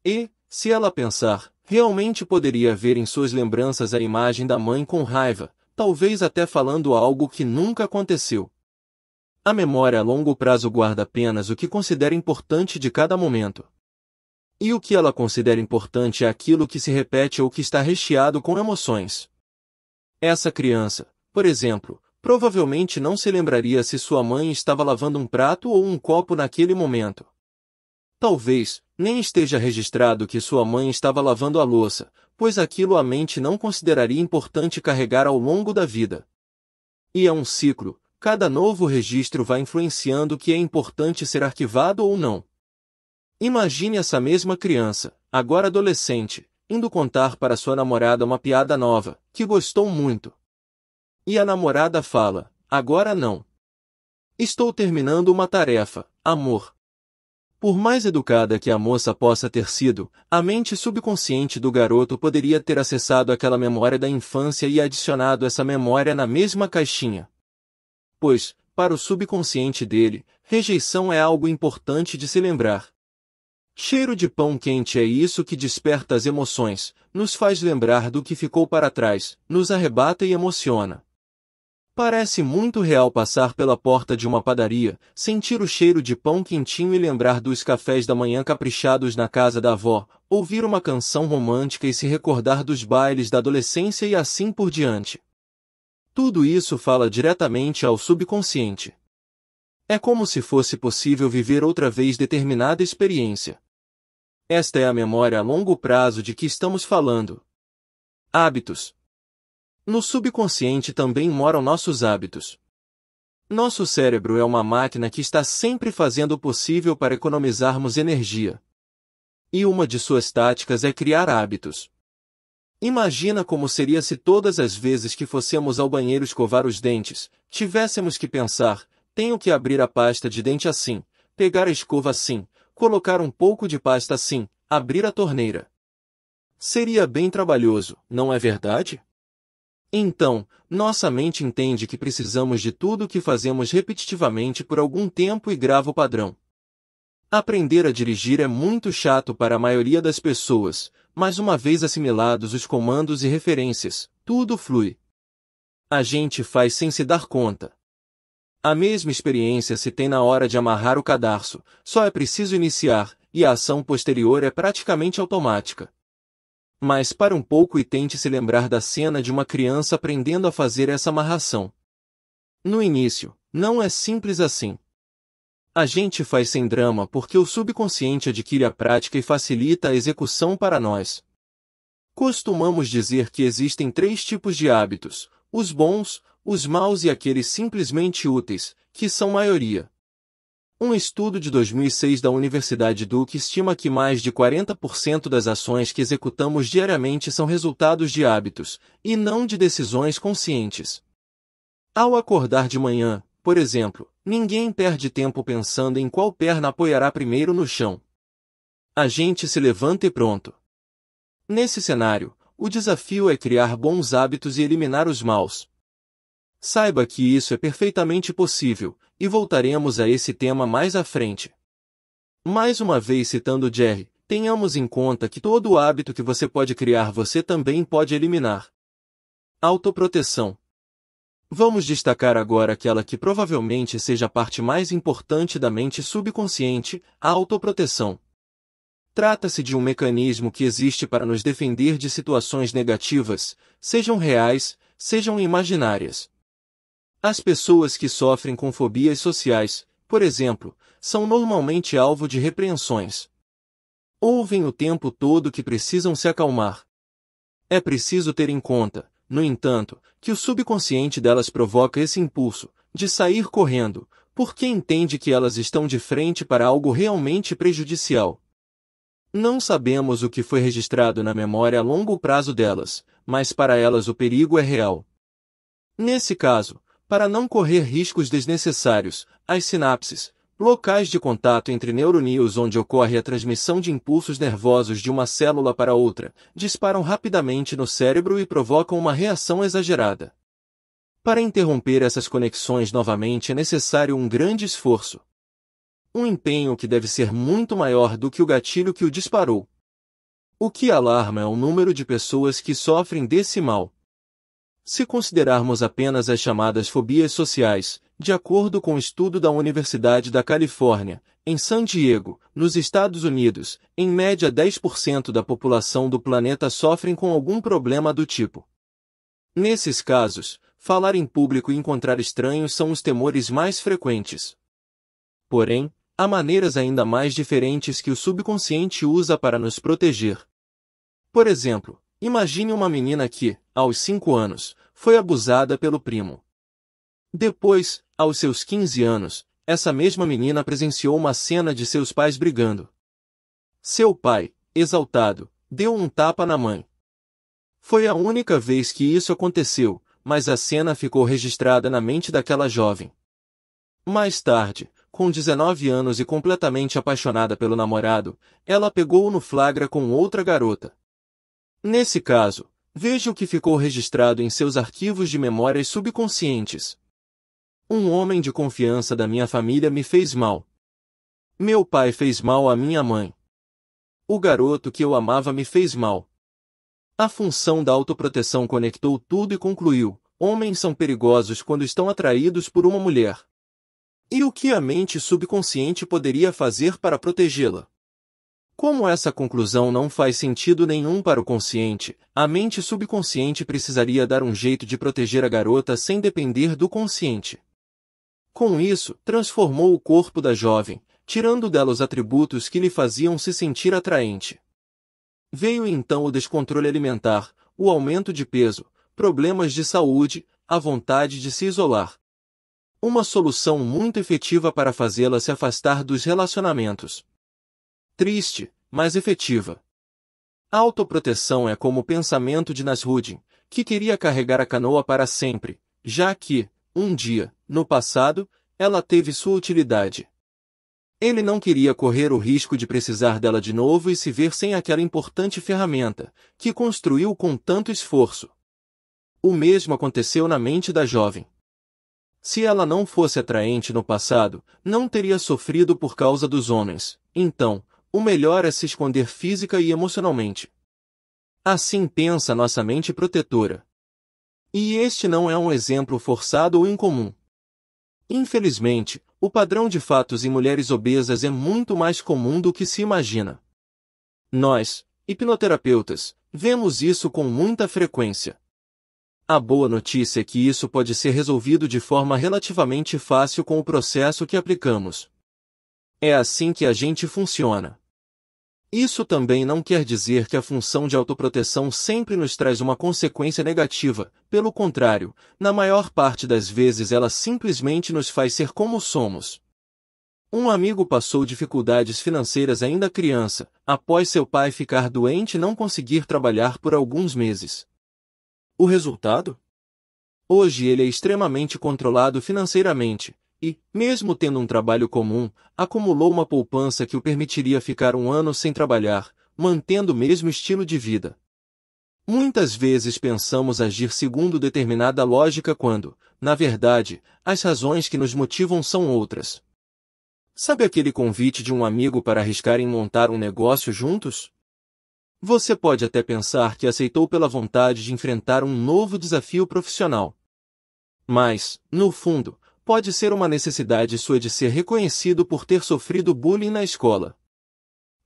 E, se ela pensar, realmente poderia ver em suas lembranças a imagem da mãe com raiva, talvez até falando algo que nunca aconteceu. A memória a longo prazo guarda apenas o que considera importante de cada momento. E o que ela considera importante é aquilo que se repete ou que está recheado com emoções. Essa criança, por exemplo, provavelmente não se lembraria se sua mãe estava lavando um prato ou um copo naquele momento. Talvez, nem esteja registrado que sua mãe estava lavando a louça, pois aquilo a mente não consideraria importante carregar ao longo da vida. E é um ciclo, cada novo registro vai influenciando o que é importante ser arquivado ou não. Imagine essa mesma criança, agora adolescente, indo contar para sua namorada uma piada nova, que gostou muito. E a namorada fala: Agora não. Estou terminando uma tarefa, amor. Por mais educada que a moça possa ter sido, a mente subconsciente do garoto poderia ter acessado aquela memória da infância e adicionado essa memória na mesma caixinha. Pois, para o subconsciente dele, rejeição é algo importante de se lembrar. Cheiro de pão quente é isso que desperta as emoções, nos faz lembrar do que ficou para trás, nos arrebata e emociona. Parece muito real passar pela porta de uma padaria, sentir o cheiro de pão quentinho e lembrar dos cafés da manhã caprichados na casa da avó, ouvir uma canção romântica e se recordar dos bailes da adolescência e assim por diante. Tudo isso fala diretamente ao subconsciente. É como se fosse possível viver outra vez determinada experiência. Esta é a memória a longo prazo de que estamos falando. Hábitos, no subconsciente também moram nossos hábitos. Nosso cérebro é uma máquina que está sempre fazendo o possível para economizarmos energia. E uma de suas táticas é criar hábitos. Imagina como seria se todas as vezes que fossemos ao banheiro escovar os dentes, tivéssemos que pensar: tenho que abrir a pasta de dente assim, pegar a escova assim, colocar um pouco de pasta assim, abrir a torneira. Seria bem trabalhoso, não é verdade? Então, nossa mente entende que precisamos de tudo o que fazemos repetitivamente por algum tempo e grava o padrão. Aprender a dirigir é muito chato para a maioria das pessoas, mas uma vez assimilados os comandos e referências, tudo flui. A gente faz sem se dar conta. A mesma experiência se tem na hora de amarrar o cadarço, só é preciso iniciar, e a ação posterior é praticamente automática. Mas para um pouco e tente se lembrar da cena de uma criança aprendendo a fazer essa amarração. No início, não é simples assim. A gente faz sem drama porque o subconsciente adquire a prática e facilita a execução para nós. Costumamos dizer que existem três tipos de hábitos: os bons, os maus e aqueles simplesmente úteis, que são maioria. Um estudo de 2006 da Universidade Duke estima que mais de 40% das ações que executamos diariamente são resultados de hábitos, e não de decisões conscientes. Ao acordar de manhã, por exemplo, ninguém perde tempo pensando em qual perna apoiará primeiro no chão. A gente se levanta e pronto. Nesse cenário, o desafio é criar bons hábitos e eliminar os maus. Saiba que isso é perfeitamente possível, e voltaremos a esse tema mais à frente. Mais uma vez citando Jerry, tenhamos em conta que todo o hábito que você pode criar você também pode eliminar. Autoproteção. Vamos destacar agora aquela que provavelmente seja a parte mais importante da mente subconsciente, a autoproteção. Trata-se de um mecanismo que existe para nos defender de situações negativas, sejam reais, sejam imaginárias. As pessoas que sofrem com fobias sociais, por exemplo, são normalmente alvo de repreensões. Ouvem o tempo todo que precisam se acalmar. É preciso ter em conta, no entanto, que o subconsciente delas provoca esse impulso, de sair correndo, porque entende que elas estão de frente para algo realmente prejudicial. Não sabemos o que foi registrado na memória a longo prazo delas, mas para elas o perigo é real. Nesse caso, para não correr riscos desnecessários, as sinapses, locais de contato entre neurônios onde ocorre a transmissão de impulsos nervosos de uma célula para outra, disparam rapidamente no cérebro e provocam uma reação exagerada. Para interromper essas conexões novamente é necessário um grande esforço. Um empenho que deve ser muito maior do que o gatilho que o disparou. O que alarma é o número de pessoas que sofrem desse mal. Se considerarmos apenas as chamadas fobias sociais, de acordo com o um estudo da Universidade da Califórnia, em San Diego, nos Estados Unidos, em média 10% da população do planeta sofrem com algum problema do tipo. Nesses casos, falar em público e encontrar estranhos são os temores mais frequentes. Porém, há maneiras ainda mais diferentes que o subconsciente usa para nos proteger. Por exemplo, Imagine uma menina que, aos 5 anos, foi abusada pelo primo. Depois, aos seus 15 anos, essa mesma menina presenciou uma cena de seus pais brigando. Seu pai, exaltado, deu um tapa na mãe. Foi a única vez que isso aconteceu, mas a cena ficou registrada na mente daquela jovem. Mais tarde, com 19 anos e completamente apaixonada pelo namorado, ela pegou o no flagra com outra garota. Nesse caso, veja o que ficou registrado em seus arquivos de memórias subconscientes. Um homem de confiança da minha família me fez mal. Meu pai fez mal à minha mãe. O garoto que eu amava me fez mal. A função da autoproteção conectou tudo e concluiu: homens são perigosos quando estão atraídos por uma mulher. E o que a mente subconsciente poderia fazer para protegê-la? Como essa conclusão não faz sentido nenhum para o consciente, a mente subconsciente precisaria dar um jeito de proteger a garota sem depender do consciente. Com isso, transformou o corpo da jovem, tirando dela os atributos que lhe faziam se sentir atraente. Veio então o descontrole alimentar, o aumento de peso, problemas de saúde, a vontade de se isolar. Uma solução muito efetiva para fazê-la se afastar dos relacionamentos triste, mas efetiva. A autoproteção é como o pensamento de Nasruddin, que queria carregar a canoa para sempre, já que, um dia, no passado, ela teve sua utilidade. Ele não queria correr o risco de precisar dela de novo e se ver sem aquela importante ferramenta, que construiu com tanto esforço. O mesmo aconteceu na mente da jovem. Se ela não fosse atraente no passado, não teria sofrido por causa dos homens, então, o melhor é se esconder física e emocionalmente. Assim pensa nossa mente protetora. E este não é um exemplo forçado ou incomum. Infelizmente, o padrão de fatos em mulheres obesas é muito mais comum do que se imagina. Nós, hipnoterapeutas, vemos isso com muita frequência. A boa notícia é que isso pode ser resolvido de forma relativamente fácil com o processo que aplicamos. É assim que a gente funciona. Isso também não quer dizer que a função de autoproteção sempre nos traz uma consequência negativa, pelo contrário, na maior parte das vezes ela simplesmente nos faz ser como somos. Um amigo passou dificuldades financeiras ainda criança, após seu pai ficar doente e não conseguir trabalhar por alguns meses. O resultado? Hoje ele é extremamente controlado financeiramente, e, mesmo tendo um trabalho comum, acumulou uma poupança que o permitiria ficar um ano sem trabalhar, mantendo o mesmo estilo de vida. Muitas vezes pensamos agir segundo determinada lógica quando, na verdade, as razões que nos motivam são outras. Sabe aquele convite de um amigo para arriscar em montar um negócio juntos? Você pode até pensar que aceitou pela vontade de enfrentar um novo desafio profissional. Mas, no fundo, pode ser uma necessidade sua de ser reconhecido por ter sofrido bullying na escola.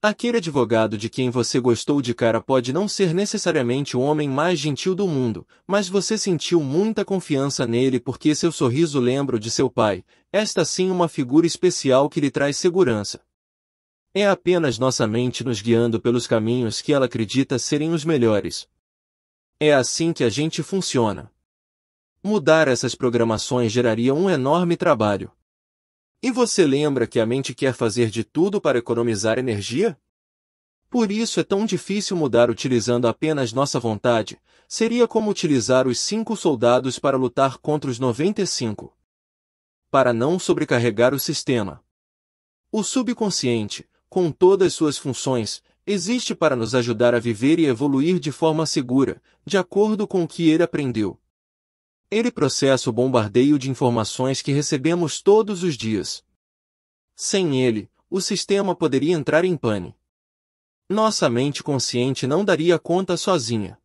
Aquele advogado de quem você gostou de cara pode não ser necessariamente o homem mais gentil do mundo, mas você sentiu muita confiança nele porque seu sorriso lembra de seu pai, esta sim uma figura especial que lhe traz segurança. É apenas nossa mente nos guiando pelos caminhos que ela acredita serem os melhores. É assim que a gente funciona. Mudar essas programações geraria um enorme trabalho. E você lembra que a mente quer fazer de tudo para economizar energia? Por isso é tão difícil mudar utilizando apenas nossa vontade, seria como utilizar os cinco soldados para lutar contra os 95. Para não sobrecarregar o sistema. O subconsciente, com todas suas funções, existe para nos ajudar a viver e evoluir de forma segura, de acordo com o que ele aprendeu. Ele processa o bombardeio de informações que recebemos todos os dias. Sem ele, o sistema poderia entrar em pane. Nossa mente consciente não daria conta sozinha.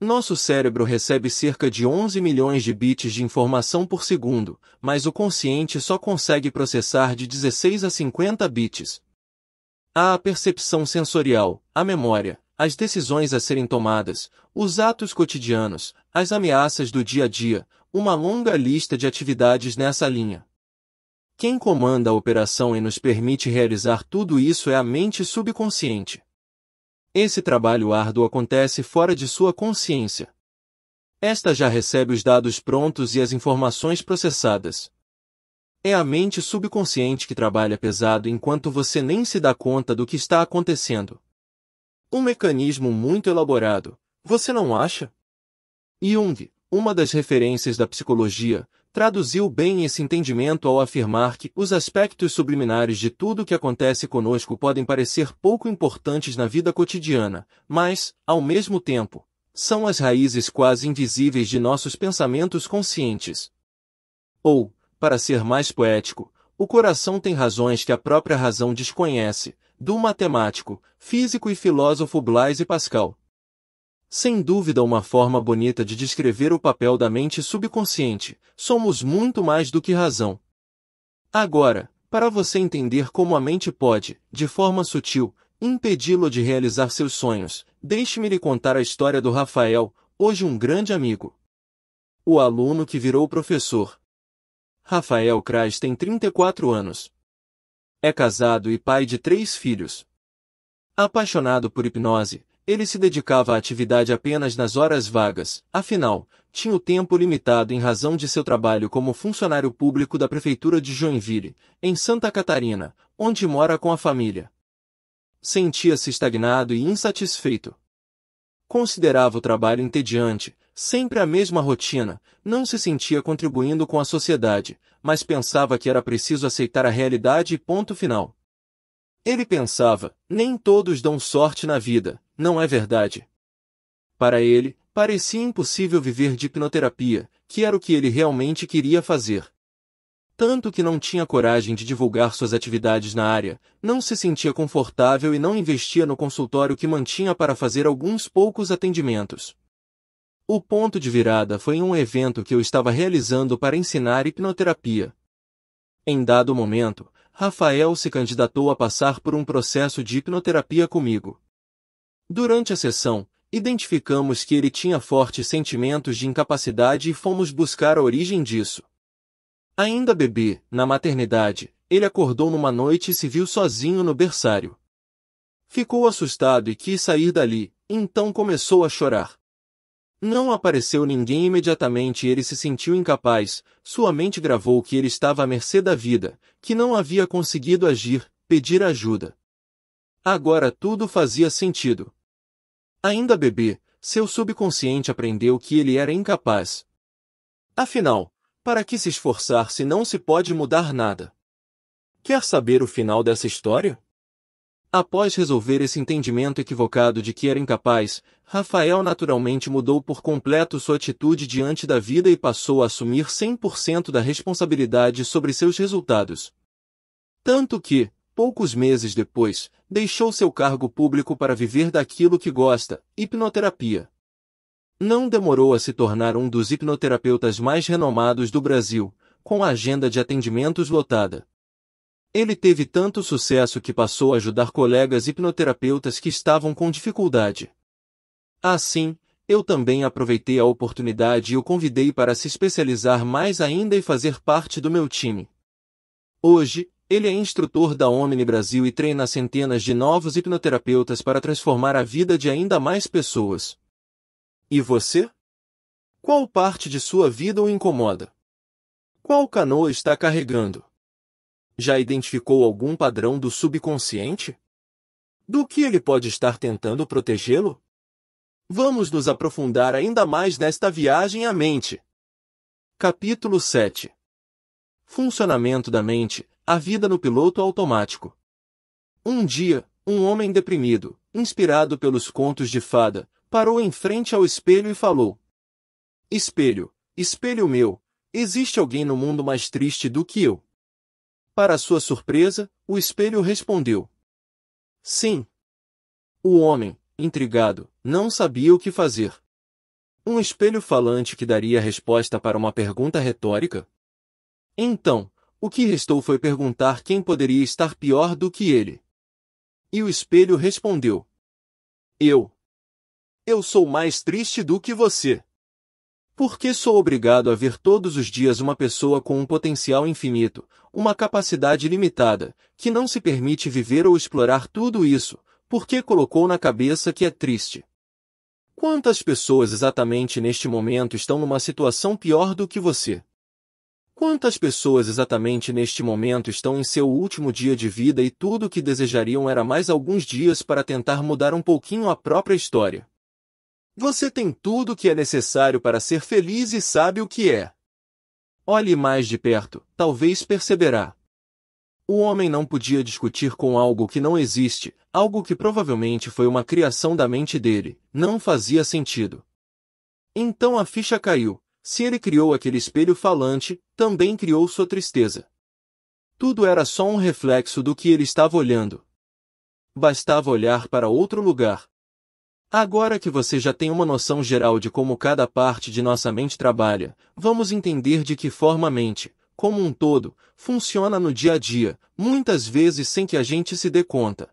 Nosso cérebro recebe cerca de 11 milhões de bits de informação por segundo, mas o consciente só consegue processar de 16 a 50 bits. Há a percepção sensorial, a memória, as decisões a serem tomadas, os atos cotidianos, as ameaças do dia a dia, uma longa lista de atividades nessa linha. Quem comanda a operação e nos permite realizar tudo isso é a mente subconsciente. Esse trabalho árduo acontece fora de sua consciência. Esta já recebe os dados prontos e as informações processadas. É a mente subconsciente que trabalha pesado enquanto você nem se dá conta do que está acontecendo. Um mecanismo muito elaborado, você não acha? Jung, uma das referências da psicologia, traduziu bem esse entendimento ao afirmar que os aspectos subliminares de tudo o que acontece conosco podem parecer pouco importantes na vida cotidiana, mas, ao mesmo tempo, são as raízes quase invisíveis de nossos pensamentos conscientes. Ou, para ser mais poético, o coração tem razões que a própria razão desconhece, do matemático, físico e filósofo Blaise Pascal. Sem dúvida uma forma bonita de descrever o papel da mente subconsciente, somos muito mais do que razão. Agora, para você entender como a mente pode, de forma sutil, impedi-lo de realizar seus sonhos, deixe-me lhe contar a história do Rafael, hoje um grande amigo. O aluno que virou professor. Rafael Kras tem 34 anos, é casado e pai de três filhos. Apaixonado por hipnose, ele se dedicava à atividade apenas nas horas vagas, afinal, tinha o tempo limitado em razão de seu trabalho como funcionário público da Prefeitura de Joinville, em Santa Catarina, onde mora com a família. Sentia-se estagnado e insatisfeito. Considerava o trabalho entediante, Sempre a mesma rotina, não se sentia contribuindo com a sociedade, mas pensava que era preciso aceitar a realidade e ponto final. Ele pensava, nem todos dão sorte na vida, não é verdade. Para ele, parecia impossível viver de hipnoterapia, que era o que ele realmente queria fazer. Tanto que não tinha coragem de divulgar suas atividades na área, não se sentia confortável e não investia no consultório que mantinha para fazer alguns poucos atendimentos. O ponto de virada foi um evento que eu estava realizando para ensinar hipnoterapia. Em dado momento, Rafael se candidatou a passar por um processo de hipnoterapia comigo. Durante a sessão, identificamos que ele tinha fortes sentimentos de incapacidade e fomos buscar a origem disso. Ainda bebê, na maternidade, ele acordou numa noite e se viu sozinho no berçário. Ficou assustado e quis sair dali, então começou a chorar. Não apareceu ninguém imediatamente e ele se sentiu incapaz, sua mente gravou que ele estava à mercê da vida, que não havia conseguido agir, pedir ajuda. Agora tudo fazia sentido. Ainda bebê, seu subconsciente aprendeu que ele era incapaz. Afinal, para que se esforçar se não se pode mudar nada? Quer saber o final dessa história? Após resolver esse entendimento equivocado de que era incapaz, Rafael naturalmente mudou por completo sua atitude diante da vida e passou a assumir 100% da responsabilidade sobre seus resultados. Tanto que, poucos meses depois, deixou seu cargo público para viver daquilo que gosta, hipnoterapia. Não demorou a se tornar um dos hipnoterapeutas mais renomados do Brasil, com a agenda de atendimentos lotada. Ele teve tanto sucesso que passou a ajudar colegas hipnoterapeutas que estavam com dificuldade. Assim, eu também aproveitei a oportunidade e o convidei para se especializar mais ainda e fazer parte do meu time. Hoje, ele é instrutor da Omni Brasil e treina centenas de novos hipnoterapeutas para transformar a vida de ainda mais pessoas. E você? Qual parte de sua vida o incomoda? Qual canoa está carregando? Já identificou algum padrão do subconsciente? Do que ele pode estar tentando protegê-lo? Vamos nos aprofundar ainda mais nesta viagem à mente. Capítulo 7 Funcionamento da mente, a vida no piloto automático. Um dia, um homem deprimido, inspirado pelos contos de fada, parou em frente ao espelho e falou: Espelho, espelho meu, existe alguém no mundo mais triste do que eu? Para sua surpresa, o espelho respondeu: Sim. O homem, intrigado, não sabia o que fazer. Um espelho falante que daria resposta para uma pergunta retórica? Então, o que restou foi perguntar quem poderia estar pior do que ele. E o espelho respondeu: Eu. Eu sou mais triste do que você. Por que sou obrigado a ver todos os dias uma pessoa com um potencial infinito, uma capacidade limitada, que não se permite viver ou explorar tudo isso, porque colocou na cabeça que é triste? Quantas pessoas exatamente neste momento estão numa situação pior do que você? Quantas pessoas exatamente neste momento estão em seu último dia de vida e tudo o que desejariam era mais alguns dias para tentar mudar um pouquinho a própria história? Você tem tudo o que é necessário para ser feliz e sabe o que é. Olhe mais de perto, talvez perceberá. O homem não podia discutir com algo que não existe, algo que provavelmente foi uma criação da mente dele, não fazia sentido. Então a ficha caiu. Se ele criou aquele espelho falante, também criou sua tristeza. Tudo era só um reflexo do que ele estava olhando. Bastava olhar para outro lugar, Agora que você já tem uma noção geral de como cada parte de nossa mente trabalha, vamos entender de que forma a mente, como um todo, funciona no dia a dia, muitas vezes sem que a gente se dê conta.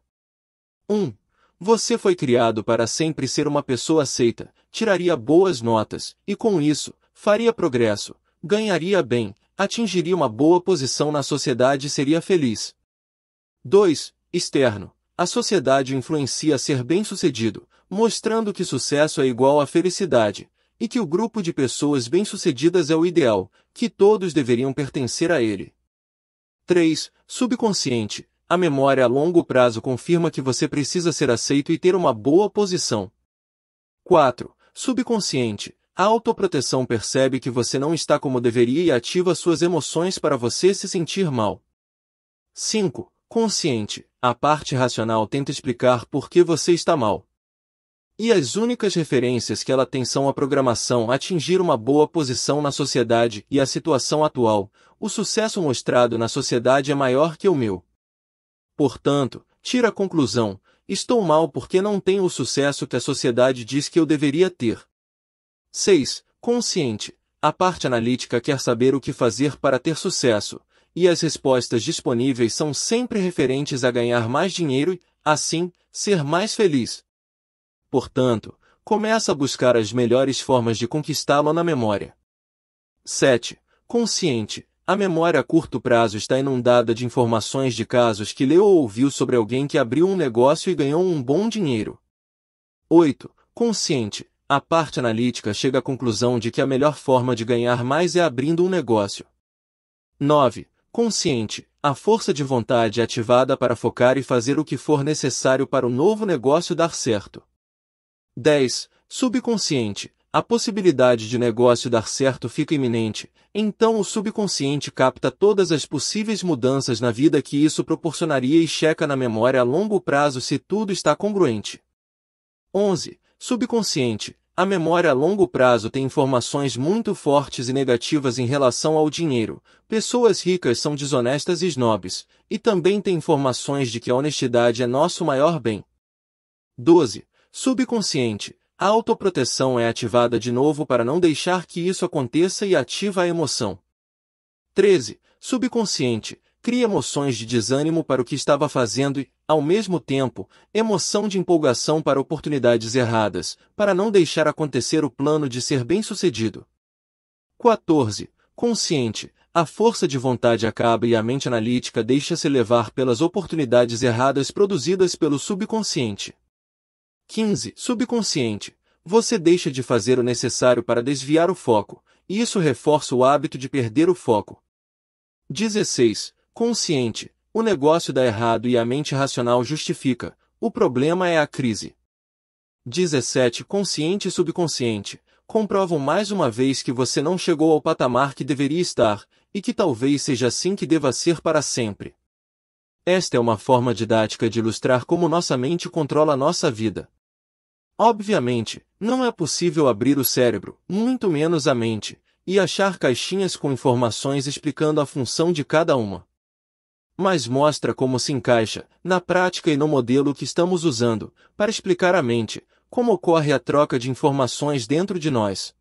1. Um, você foi criado para sempre ser uma pessoa aceita, tiraria boas notas, e com isso, faria progresso, ganharia bem, atingiria uma boa posição na sociedade e seria feliz. 2. Externo. A sociedade influencia ser bem-sucedido, mostrando que sucesso é igual a felicidade, e que o grupo de pessoas bem-sucedidas é o ideal, que todos deveriam pertencer a ele. 3. Subconsciente. A memória a longo prazo confirma que você precisa ser aceito e ter uma boa posição. 4. Subconsciente. A autoproteção percebe que você não está como deveria e ativa suas emoções para você se sentir mal. 5. Consciente. A parte racional tenta explicar por que você está mal, e as únicas referências que ela tem são a programação a atingir uma boa posição na sociedade e a situação atual, o sucesso mostrado na sociedade é maior que o meu. Portanto, tira a conclusão, estou mal porque não tenho o sucesso que a sociedade diz que eu deveria ter. 6. Consciente. A parte analítica quer saber o que fazer para ter sucesso, e as respostas disponíveis são sempre referentes a ganhar mais dinheiro e, assim, ser mais feliz portanto, começa a buscar as melhores formas de conquistá-lo na memória. 7. Consciente. A memória a curto prazo está inundada de informações de casos que leu ou ouviu sobre alguém que abriu um negócio e ganhou um bom dinheiro. 8. Consciente. A parte analítica chega à conclusão de que a melhor forma de ganhar mais é abrindo um negócio. 9. Consciente. A força de vontade é ativada para focar e fazer o que for necessário para o novo negócio dar certo. 10. Subconsciente. A possibilidade de negócio dar certo fica iminente, então o subconsciente capta todas as possíveis mudanças na vida que isso proporcionaria e checa na memória a longo prazo se tudo está congruente. 11. Subconsciente. A memória a longo prazo tem informações muito fortes e negativas em relação ao dinheiro. Pessoas ricas são desonestas e snobs, e também tem informações de que a honestidade é nosso maior bem. 12 subconsciente, a autoproteção é ativada de novo para não deixar que isso aconteça e ativa a emoção. 13. Subconsciente. Cria emoções de desânimo para o que estava fazendo e, ao mesmo tempo, emoção de empolgação para oportunidades erradas, para não deixar acontecer o plano de ser bem-sucedido. 14. Consciente. A força de vontade acaba e a mente analítica deixa-se levar pelas oportunidades erradas produzidas pelo subconsciente. 15. Subconsciente. Você deixa de fazer o necessário para desviar o foco, e isso reforça o hábito de perder o foco. 16. Consciente. O negócio dá errado e a mente racional justifica. O problema é a crise. 17. Consciente e subconsciente comprovam mais uma vez que você não chegou ao patamar que deveria estar, e que talvez seja assim que deva ser para sempre. Esta é uma forma didática de ilustrar como nossa mente controla nossa vida. Obviamente, não é possível abrir o cérebro, muito menos a mente, e achar caixinhas com informações explicando a função de cada uma. Mas mostra como se encaixa, na prática e no modelo que estamos usando, para explicar a mente, como ocorre a troca de informações dentro de nós.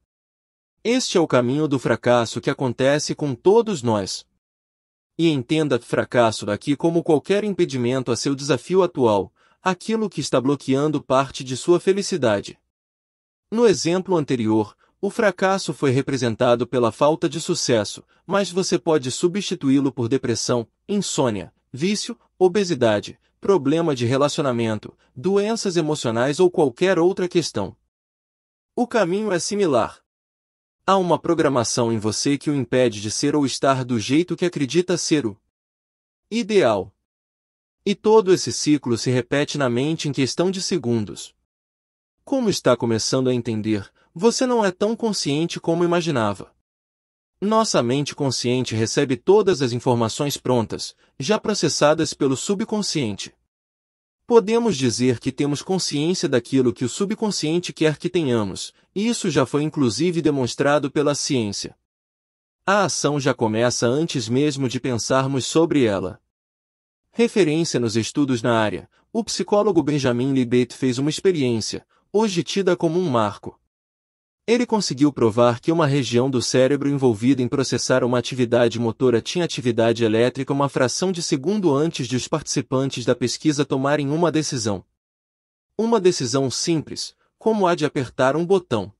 Este é o caminho do fracasso que acontece com todos nós. E entenda fracasso daqui como qualquer impedimento a seu desafio atual, aquilo que está bloqueando parte de sua felicidade. No exemplo anterior, o fracasso foi representado pela falta de sucesso, mas você pode substituí-lo por depressão, insônia, vício, obesidade, problema de relacionamento, doenças emocionais ou qualquer outra questão. O caminho é similar. Há uma programação em você que o impede de ser ou estar do jeito que acredita ser o ideal. E todo esse ciclo se repete na mente em questão de segundos. Como está começando a entender, você não é tão consciente como imaginava. Nossa mente consciente recebe todas as informações prontas, já processadas pelo subconsciente. Podemos dizer que temos consciência daquilo que o subconsciente quer que tenhamos, e isso já foi inclusive demonstrado pela ciência. A ação já começa antes mesmo de pensarmos sobre ela. Referência nos estudos na área, o psicólogo Benjamin Libet fez uma experiência, hoje tida como um marco. Ele conseguiu provar que uma região do cérebro envolvida em processar uma atividade motora tinha atividade elétrica uma fração de segundo antes de os participantes da pesquisa tomarem uma decisão. Uma decisão simples, como a de apertar um botão.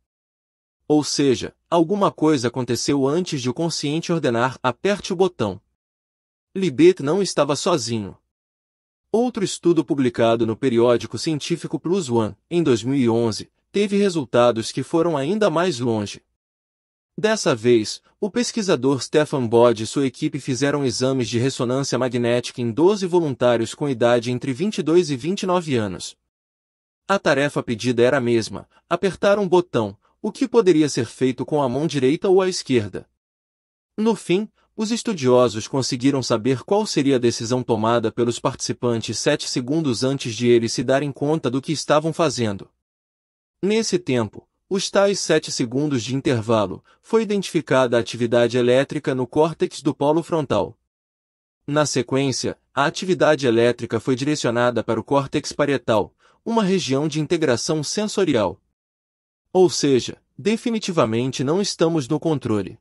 Ou seja, alguma coisa aconteceu antes de o consciente ordenar aperte o botão. Libet não estava sozinho. Outro estudo publicado no periódico científico Plus One, em 2011, teve resultados que foram ainda mais longe. Dessa vez, o pesquisador Stefan Bod e sua equipe fizeram exames de ressonância magnética em 12 voluntários com idade entre 22 e 29 anos. A tarefa pedida era a mesma, apertar um botão, o que poderia ser feito com a mão direita ou a esquerda. No fim, os estudiosos conseguiram saber qual seria a decisão tomada pelos participantes sete segundos antes de eles se darem conta do que estavam fazendo. Nesse tempo, os tais sete segundos de intervalo, foi identificada a atividade elétrica no córtex do polo frontal. Na sequência, a atividade elétrica foi direcionada para o córtex parietal, uma região de integração sensorial. Ou seja, definitivamente não estamos no controle.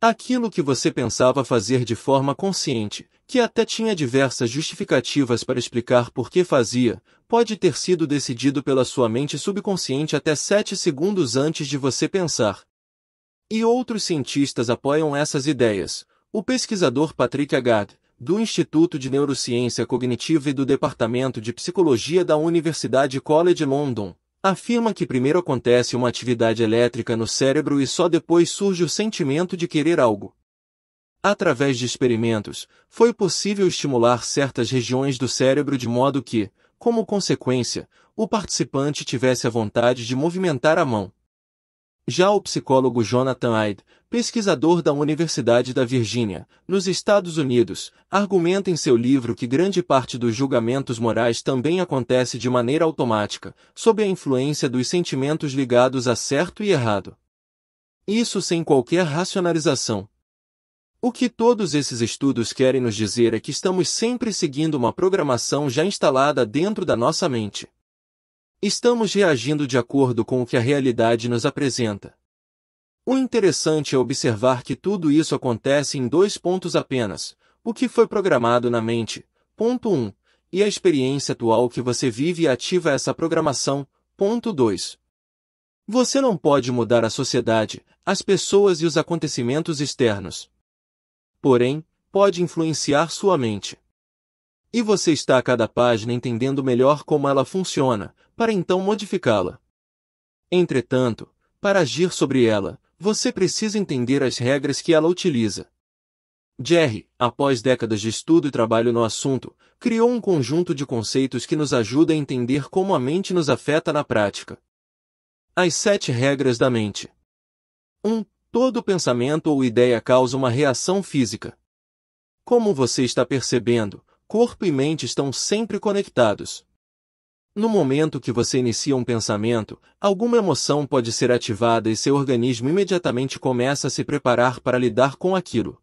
Aquilo que você pensava fazer de forma consciente, que até tinha diversas justificativas para explicar por que fazia, pode ter sido decidido pela sua mente subconsciente até sete segundos antes de você pensar. E outros cientistas apoiam essas ideias. O pesquisador Patrick Agard, do Instituto de Neurociência Cognitiva e do Departamento de Psicologia da Universidade College London, afirma que primeiro acontece uma atividade elétrica no cérebro e só depois surge o sentimento de querer algo. Através de experimentos, foi possível estimular certas regiões do cérebro de modo que, como consequência, o participante tivesse a vontade de movimentar a mão. Já o psicólogo Jonathan Hyde pesquisador da Universidade da Virgínia, nos Estados Unidos, argumenta em seu livro que grande parte dos julgamentos morais também acontece de maneira automática, sob a influência dos sentimentos ligados a certo e errado. Isso sem qualquer racionalização. O que todos esses estudos querem nos dizer é que estamos sempre seguindo uma programação já instalada dentro da nossa mente. Estamos reagindo de acordo com o que a realidade nos apresenta. O interessante é observar que tudo isso acontece em dois pontos apenas, o que foi programado na mente, ponto 1, um, e a experiência atual que você vive ativa essa programação, ponto 2. Você não pode mudar a sociedade, as pessoas e os acontecimentos externos. Porém, pode influenciar sua mente. E você está a cada página entendendo melhor como ela funciona, para então modificá-la. Entretanto, para agir sobre ela, você precisa entender as regras que ela utiliza. Jerry, após décadas de estudo e trabalho no assunto, criou um conjunto de conceitos que nos ajuda a entender como a mente nos afeta na prática. As sete regras da mente. 1. Um, todo pensamento ou ideia causa uma reação física. Como você está percebendo, corpo e mente estão sempre conectados. No momento que você inicia um pensamento, alguma emoção pode ser ativada e seu organismo imediatamente começa a se preparar para lidar com aquilo.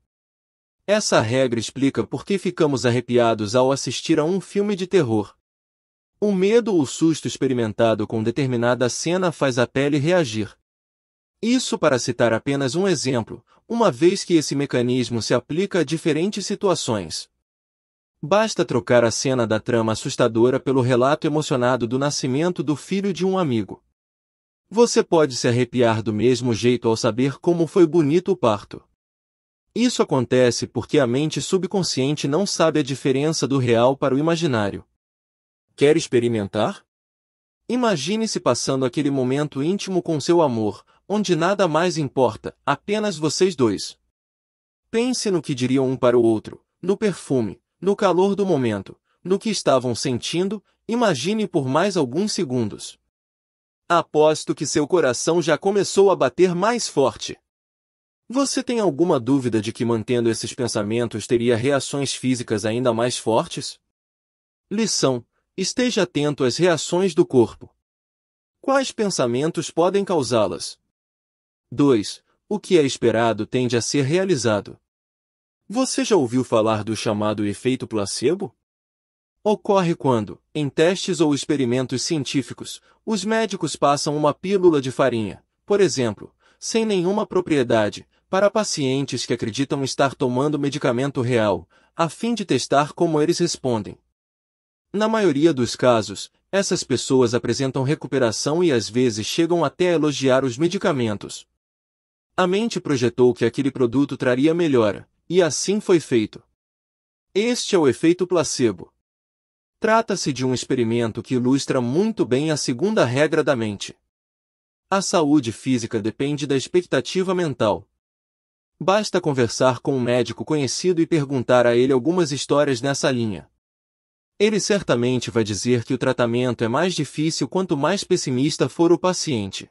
Essa regra explica por que ficamos arrepiados ao assistir a um filme de terror. O medo ou susto experimentado com determinada cena faz a pele reagir. Isso para citar apenas um exemplo, uma vez que esse mecanismo se aplica a diferentes situações. Basta trocar a cena da trama assustadora pelo relato emocionado do nascimento do filho de um amigo. Você pode se arrepiar do mesmo jeito ao saber como foi bonito o parto. Isso acontece porque a mente subconsciente não sabe a diferença do real para o imaginário. Quer experimentar? Imagine-se passando aquele momento íntimo com seu amor, onde nada mais importa, apenas vocês dois. Pense no que diriam um para o outro, no perfume, no calor do momento, no que estavam sentindo, imagine por mais alguns segundos. Aposto que seu coração já começou a bater mais forte. Você tem alguma dúvida de que mantendo esses pensamentos teria reações físicas ainda mais fortes? Lição: Esteja atento às reações do corpo. Quais pensamentos podem causá-las? 2. O que é esperado tende a ser realizado. Você já ouviu falar do chamado efeito placebo? Ocorre quando, em testes ou experimentos científicos, os médicos passam uma pílula de farinha, por exemplo, sem nenhuma propriedade, para pacientes que acreditam estar tomando medicamento real, a fim de testar como eles respondem. Na maioria dos casos, essas pessoas apresentam recuperação e às vezes chegam até a elogiar os medicamentos. A mente projetou que aquele produto traria melhora, e assim foi feito. Este é o efeito placebo. Trata-se de um experimento que ilustra muito bem a segunda regra da mente. A saúde física depende da expectativa mental. Basta conversar com um médico conhecido e perguntar a ele algumas histórias nessa linha. Ele certamente vai dizer que o tratamento é mais difícil quanto mais pessimista for o paciente.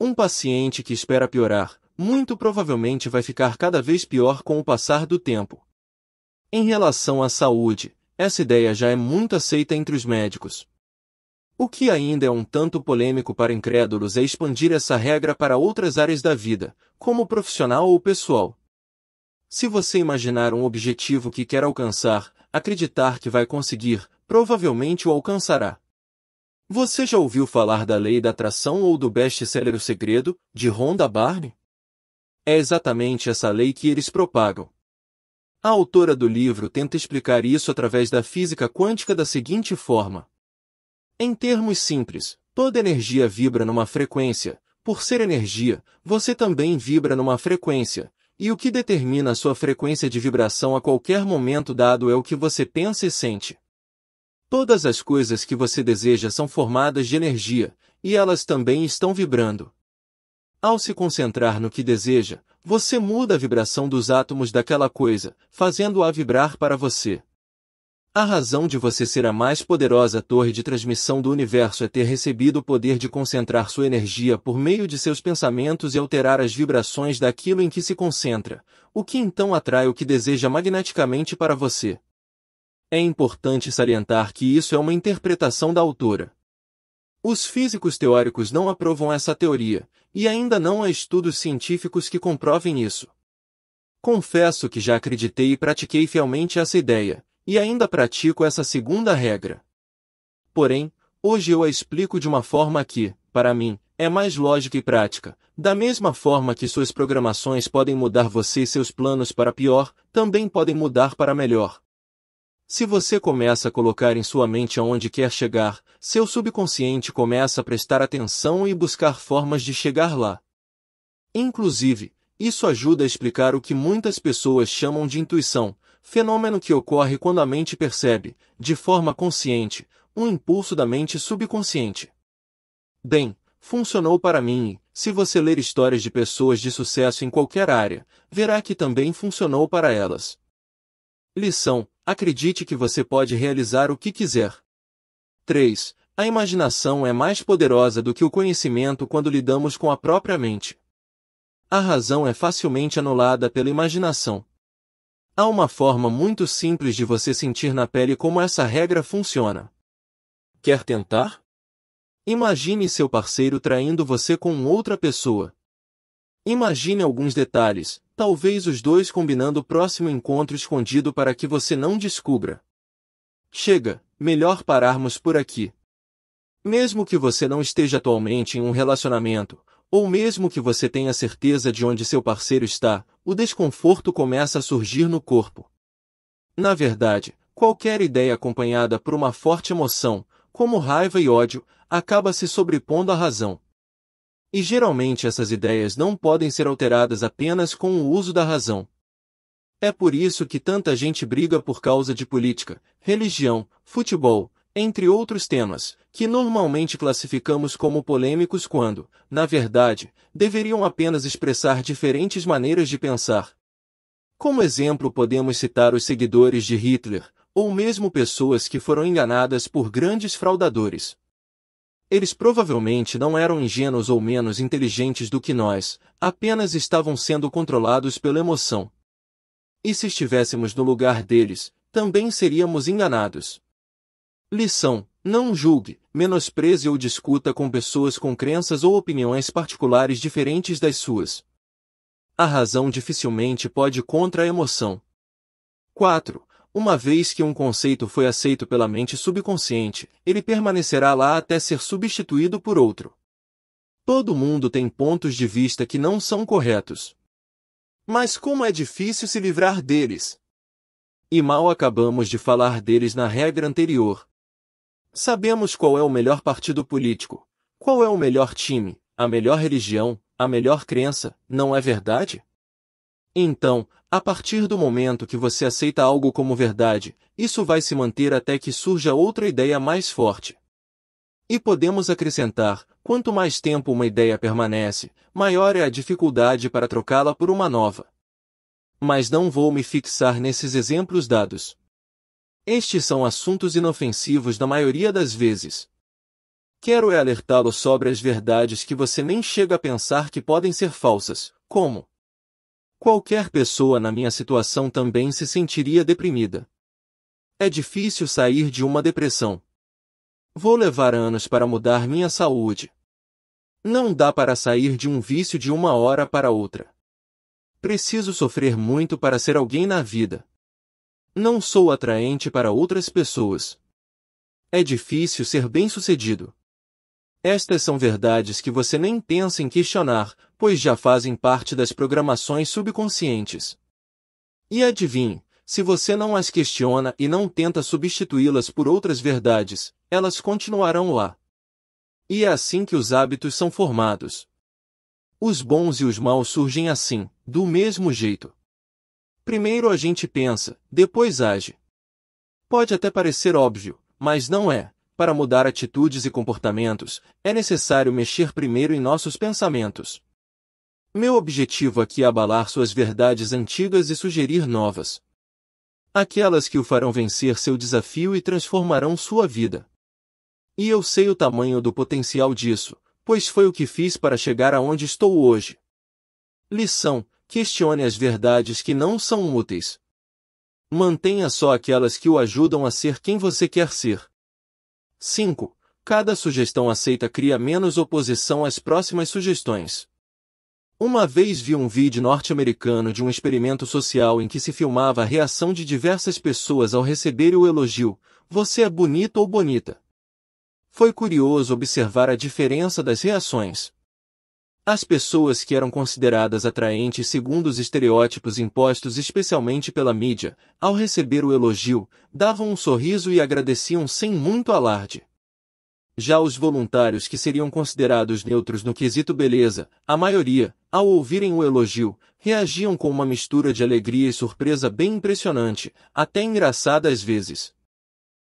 Um paciente que espera piorar, muito provavelmente vai ficar cada vez pior com o passar do tempo. Em relação à saúde, essa ideia já é muito aceita entre os médicos. O que ainda é um tanto polêmico para incrédulos é expandir essa regra para outras áreas da vida, como profissional ou pessoal. Se você imaginar um objetivo que quer alcançar, acreditar que vai conseguir, provavelmente o alcançará. Você já ouviu falar da lei da atração ou do best-seller O Segredo, de Rhonda Barney? É exatamente essa lei que eles propagam. A autora do livro tenta explicar isso através da física quântica da seguinte forma. Em termos simples, toda energia vibra numa frequência, por ser energia, você também vibra numa frequência, e o que determina a sua frequência de vibração a qualquer momento dado é o que você pensa e sente. Todas as coisas que você deseja são formadas de energia, e elas também estão vibrando. Ao se concentrar no que deseja, você muda a vibração dos átomos daquela coisa, fazendo-a vibrar para você. A razão de você ser a mais poderosa torre de transmissão do universo é ter recebido o poder de concentrar sua energia por meio de seus pensamentos e alterar as vibrações daquilo em que se concentra, o que então atrai o que deseja magneticamente para você. É importante salientar que isso é uma interpretação da autora. Os físicos teóricos não aprovam essa teoria, e ainda não há estudos científicos que comprovem isso. Confesso que já acreditei e pratiquei fielmente essa ideia, e ainda pratico essa segunda regra. Porém, hoje eu a explico de uma forma que, para mim, é mais lógica e prática. Da mesma forma que suas programações podem mudar você e seus planos para pior, também podem mudar para melhor. Se você começa a colocar em sua mente aonde quer chegar, seu subconsciente começa a prestar atenção e buscar formas de chegar lá. Inclusive, isso ajuda a explicar o que muitas pessoas chamam de intuição, fenômeno que ocorre quando a mente percebe, de forma consciente, um impulso da mente subconsciente. Bem, funcionou para mim e, se você ler histórias de pessoas de sucesso em qualquer área, verá que também funcionou para elas. Lição: Acredite que você pode realizar o que quiser. 3. A imaginação é mais poderosa do que o conhecimento quando lidamos com a própria mente. A razão é facilmente anulada pela imaginação. Há uma forma muito simples de você sentir na pele como essa regra funciona. Quer tentar? Imagine seu parceiro traindo você com outra pessoa. Imagine alguns detalhes, Talvez os dois combinando o próximo encontro escondido para que você não descubra. Chega, melhor pararmos por aqui. Mesmo que você não esteja atualmente em um relacionamento, ou mesmo que você tenha certeza de onde seu parceiro está, o desconforto começa a surgir no corpo. Na verdade, qualquer ideia acompanhada por uma forte emoção, como raiva e ódio, acaba se sobrepondo à razão. E geralmente essas ideias não podem ser alteradas apenas com o uso da razão. É por isso que tanta gente briga por causa de política, religião, futebol, entre outros temas, que normalmente classificamos como polêmicos quando, na verdade, deveriam apenas expressar diferentes maneiras de pensar. Como exemplo, podemos citar os seguidores de Hitler, ou mesmo pessoas que foram enganadas por grandes fraudadores. Eles provavelmente não eram ingênuos ou menos inteligentes do que nós, apenas estavam sendo controlados pela emoção. E se estivéssemos no lugar deles, também seríamos enganados. Lição: Não julgue, menospreze ou discuta com pessoas com crenças ou opiniões particulares diferentes das suas. A razão dificilmente pode contra a emoção. 4. Uma vez que um conceito foi aceito pela mente subconsciente, ele permanecerá lá até ser substituído por outro. Todo mundo tem pontos de vista que não são corretos. Mas como é difícil se livrar deles? E mal acabamos de falar deles na regra anterior. Sabemos qual é o melhor partido político, qual é o melhor time, a melhor religião, a melhor crença, não é verdade? Então, a partir do momento que você aceita algo como verdade, isso vai se manter até que surja outra ideia mais forte. E podemos acrescentar, quanto mais tempo uma ideia permanece, maior é a dificuldade para trocá-la por uma nova. Mas não vou me fixar nesses exemplos dados. Estes são assuntos inofensivos da maioria das vezes. Quero é alertá-lo sobre as verdades que você nem chega a pensar que podem ser falsas, como Qualquer pessoa na minha situação também se sentiria deprimida. É difícil sair de uma depressão. Vou levar anos para mudar minha saúde. Não dá para sair de um vício de uma hora para outra. Preciso sofrer muito para ser alguém na vida. Não sou atraente para outras pessoas. É difícil ser bem-sucedido. Estas são verdades que você nem pensa em questionar, pois já fazem parte das programações subconscientes. E adivinhe, se você não as questiona e não tenta substituí-las por outras verdades, elas continuarão lá. E é assim que os hábitos são formados. Os bons e os maus surgem assim, do mesmo jeito. Primeiro a gente pensa, depois age. Pode até parecer óbvio, mas não é. Para mudar atitudes e comportamentos, é necessário mexer primeiro em nossos pensamentos. Meu objetivo aqui é abalar suas verdades antigas e sugerir novas. Aquelas que o farão vencer seu desafio e transformarão sua vida. E eu sei o tamanho do potencial disso, pois foi o que fiz para chegar aonde estou hoje. Lição: questione as verdades que não são úteis. Mantenha só aquelas que o ajudam a ser quem você quer ser. 5. Cada sugestão aceita cria menos oposição às próximas sugestões. Uma vez vi um vídeo norte-americano de um experimento social em que se filmava a reação de diversas pessoas ao receberem o elogio: você é bonito ou bonita. Foi curioso observar a diferença das reações. As pessoas que eram consideradas atraentes segundo os estereótipos impostos especialmente pela mídia, ao receber o elogio, davam um sorriso e agradeciam sem muito alarde. Já os voluntários que seriam considerados neutros no quesito beleza, a maioria, ao ouvirem o elogio, reagiam com uma mistura de alegria e surpresa bem impressionante, até engraçada às vezes.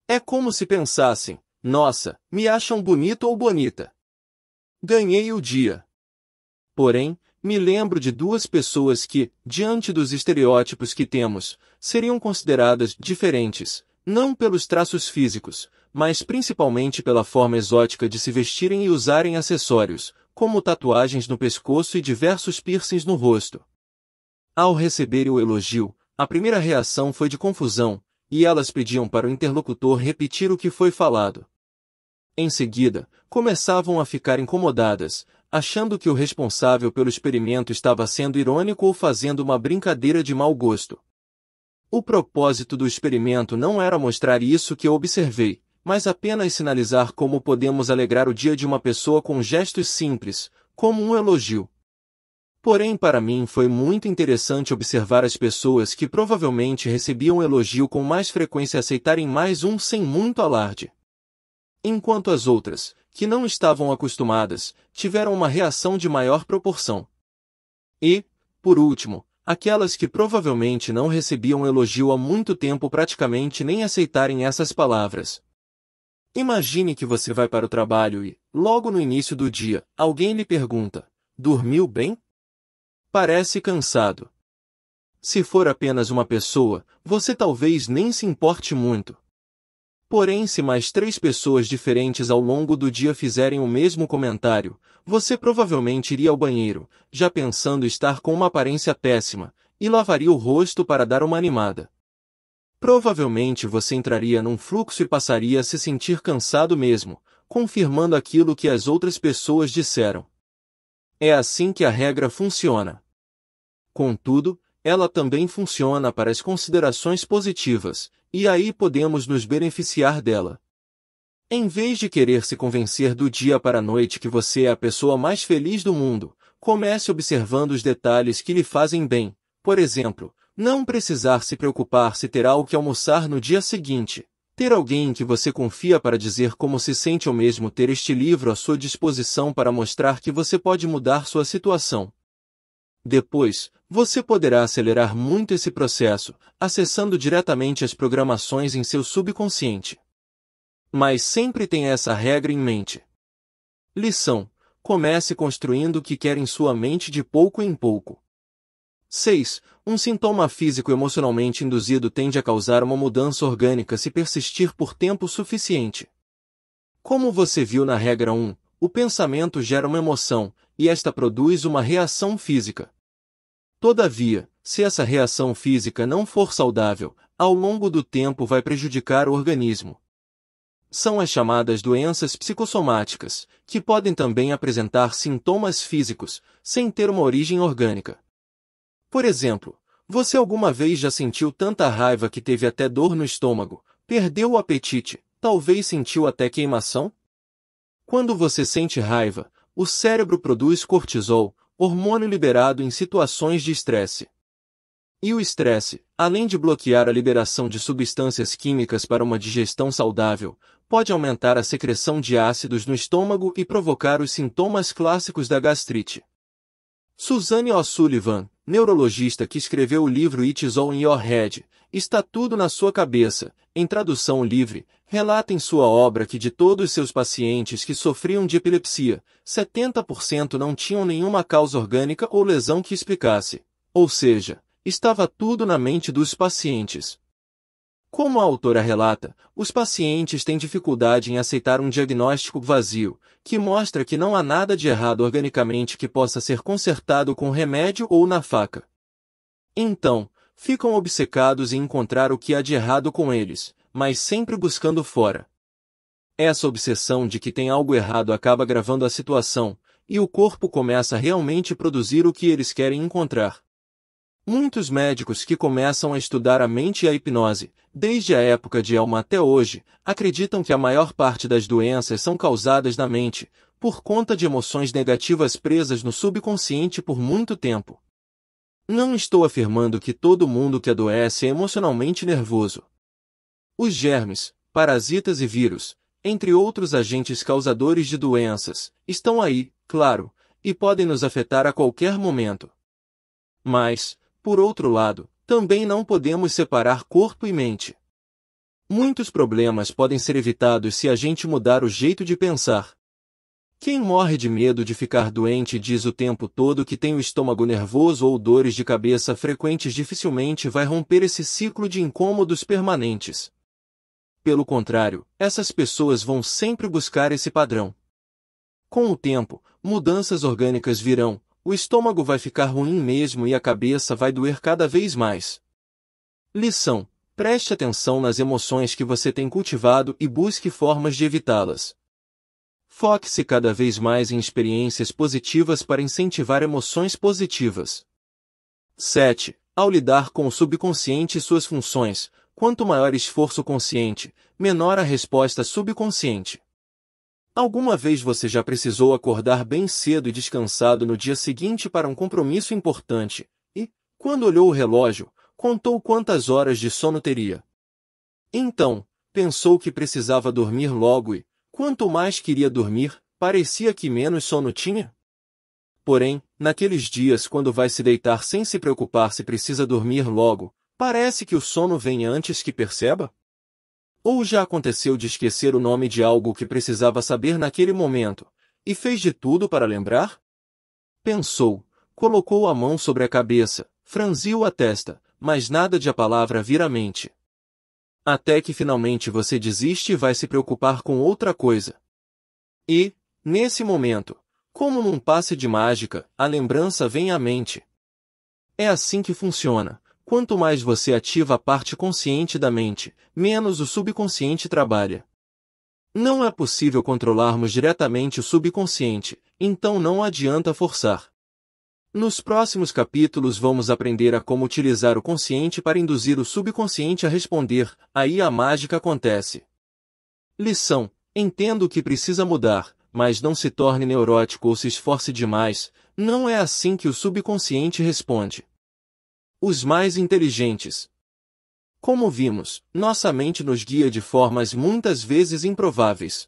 É como se pensassem, nossa, me acham bonito ou bonita. Ganhei o dia. Porém, me lembro de duas pessoas que, diante dos estereótipos que temos, seriam consideradas diferentes, não pelos traços físicos, mas principalmente pela forma exótica de se vestirem e usarem acessórios, como tatuagens no pescoço e diversos piercings no rosto. Ao receber o elogio, a primeira reação foi de confusão, e elas pediam para o interlocutor repetir o que foi falado. Em seguida, começavam a ficar incomodadas, achando que o responsável pelo experimento estava sendo irônico ou fazendo uma brincadeira de mau gosto. O propósito do experimento não era mostrar isso que eu observei, mas apenas sinalizar como podemos alegrar o dia de uma pessoa com gestos simples, como um elogio. Porém, para mim foi muito interessante observar as pessoas que provavelmente recebiam elogio com mais frequência aceitarem mais um sem muito alarde. Enquanto as outras, que não estavam acostumadas, tiveram uma reação de maior proporção. E, por último, aquelas que provavelmente não recebiam elogio há muito tempo praticamente nem aceitarem essas palavras. Imagine que você vai para o trabalho e, logo no início do dia, alguém lhe pergunta: Dormiu bem? Parece cansado. Se for apenas uma pessoa, você talvez nem se importe muito. Porém, se mais três pessoas diferentes ao longo do dia fizerem o mesmo comentário, você provavelmente iria ao banheiro, já pensando estar com uma aparência péssima, e lavaria o rosto para dar uma animada. Provavelmente você entraria num fluxo e passaria a se sentir cansado mesmo, confirmando aquilo que as outras pessoas disseram. É assim que a regra funciona. Contudo, ela também funciona para as considerações positivas, e aí podemos nos beneficiar dela. Em vez de querer se convencer do dia para a noite que você é a pessoa mais feliz do mundo, comece observando os detalhes que lhe fazem bem. Por exemplo, não precisar se preocupar se terá o que almoçar no dia seguinte. Ter alguém que você confia para dizer como se sente ou mesmo ter este livro à sua disposição para mostrar que você pode mudar sua situação. Depois, você poderá acelerar muito esse processo, acessando diretamente as programações em seu subconsciente. Mas sempre tenha essa regra em mente. Lição: Comece construindo o que quer em sua mente de pouco em pouco. 6. Um sintoma físico emocionalmente induzido tende a causar uma mudança orgânica se persistir por tempo suficiente. Como você viu na regra 1, o pensamento gera uma emoção, e esta produz uma reação física. Todavia, se essa reação física não for saudável, ao longo do tempo vai prejudicar o organismo, são as chamadas doenças psicossomáticas, que podem também apresentar sintomas físicos, sem ter uma origem orgânica. Por exemplo, você alguma vez já sentiu tanta raiva que teve até dor no estômago, perdeu o apetite, talvez sentiu até queimação? Quando você sente raiva, o cérebro produz cortisol, hormônio liberado em situações de estresse. E o estresse, além de bloquear a liberação de substâncias químicas para uma digestão saudável, pode aumentar a secreção de ácidos no estômago e provocar os sintomas clássicos da gastrite. Suzanne O'Sullivan, neurologista que escreveu o livro It's All in Your Head, Está Tudo na Sua Cabeça, em tradução livre, relata em sua obra que de todos seus pacientes que sofriam de epilepsia, 70% não tinham nenhuma causa orgânica ou lesão que explicasse. Ou seja, estava tudo na mente dos pacientes. Como a autora relata, os pacientes têm dificuldade em aceitar um diagnóstico vazio, que mostra que não há nada de errado organicamente que possa ser consertado com remédio ou na faca. Então, ficam obcecados em encontrar o que há de errado com eles, mas sempre buscando fora. Essa obsessão de que tem algo errado acaba gravando a situação, e o corpo começa a realmente produzir o que eles querem encontrar. Muitos médicos que começam a estudar a mente e a hipnose, desde a época de Elma até hoje, acreditam que a maior parte das doenças são causadas na mente, por conta de emoções negativas presas no subconsciente por muito tempo. Não estou afirmando que todo mundo que adoece é emocionalmente nervoso. Os germes, parasitas e vírus, entre outros agentes causadores de doenças, estão aí, claro, e podem nos afetar a qualquer momento. Mas, por outro lado, também não podemos separar corpo e mente. Muitos problemas podem ser evitados se a gente mudar o jeito de pensar. Quem morre de medo de ficar doente diz o tempo todo que tem o estômago nervoso ou dores de cabeça frequentes dificilmente vai romper esse ciclo de incômodos permanentes. Pelo contrário, essas pessoas vão sempre buscar esse padrão. Com o tempo, mudanças orgânicas virão, o estômago vai ficar ruim mesmo e a cabeça vai doer cada vez mais. Lição: preste atenção nas emoções que você tem cultivado e busque formas de evitá-las. Foque-se cada vez mais em experiências positivas para incentivar emoções positivas. 7. Ao lidar com o subconsciente e suas funções, quanto maior esforço consciente, menor a resposta subconsciente. Alguma vez você já precisou acordar bem cedo e descansado no dia seguinte para um compromisso importante e, quando olhou o relógio, contou quantas horas de sono teria. Então, pensou que precisava dormir logo e, quanto mais queria dormir, parecia que menos sono tinha. Porém, naqueles dias quando vai se deitar sem se preocupar se precisa dormir logo, parece que o sono vem antes que perceba? Ou já aconteceu de esquecer o nome de algo que precisava saber naquele momento, e fez de tudo para lembrar? Pensou, colocou a mão sobre a cabeça, franziu a testa, mas nada de a palavra vir à mente. Até que finalmente você desiste e vai se preocupar com outra coisa. E, nesse momento, como num passe de mágica, a lembrança vem à mente. É assim que funciona. Quanto mais você ativa a parte consciente da mente, menos o subconsciente trabalha. Não é possível controlarmos diretamente o subconsciente, então não adianta forçar. Nos próximos capítulos vamos aprender a como utilizar o consciente para induzir o subconsciente a responder, aí a mágica acontece. Lição: entendo o que precisa mudar, mas não se torne neurótico ou se esforce demais, não é assim que o subconsciente responde. Os mais inteligentes. Como vimos, nossa mente nos guia de formas muitas vezes improváveis.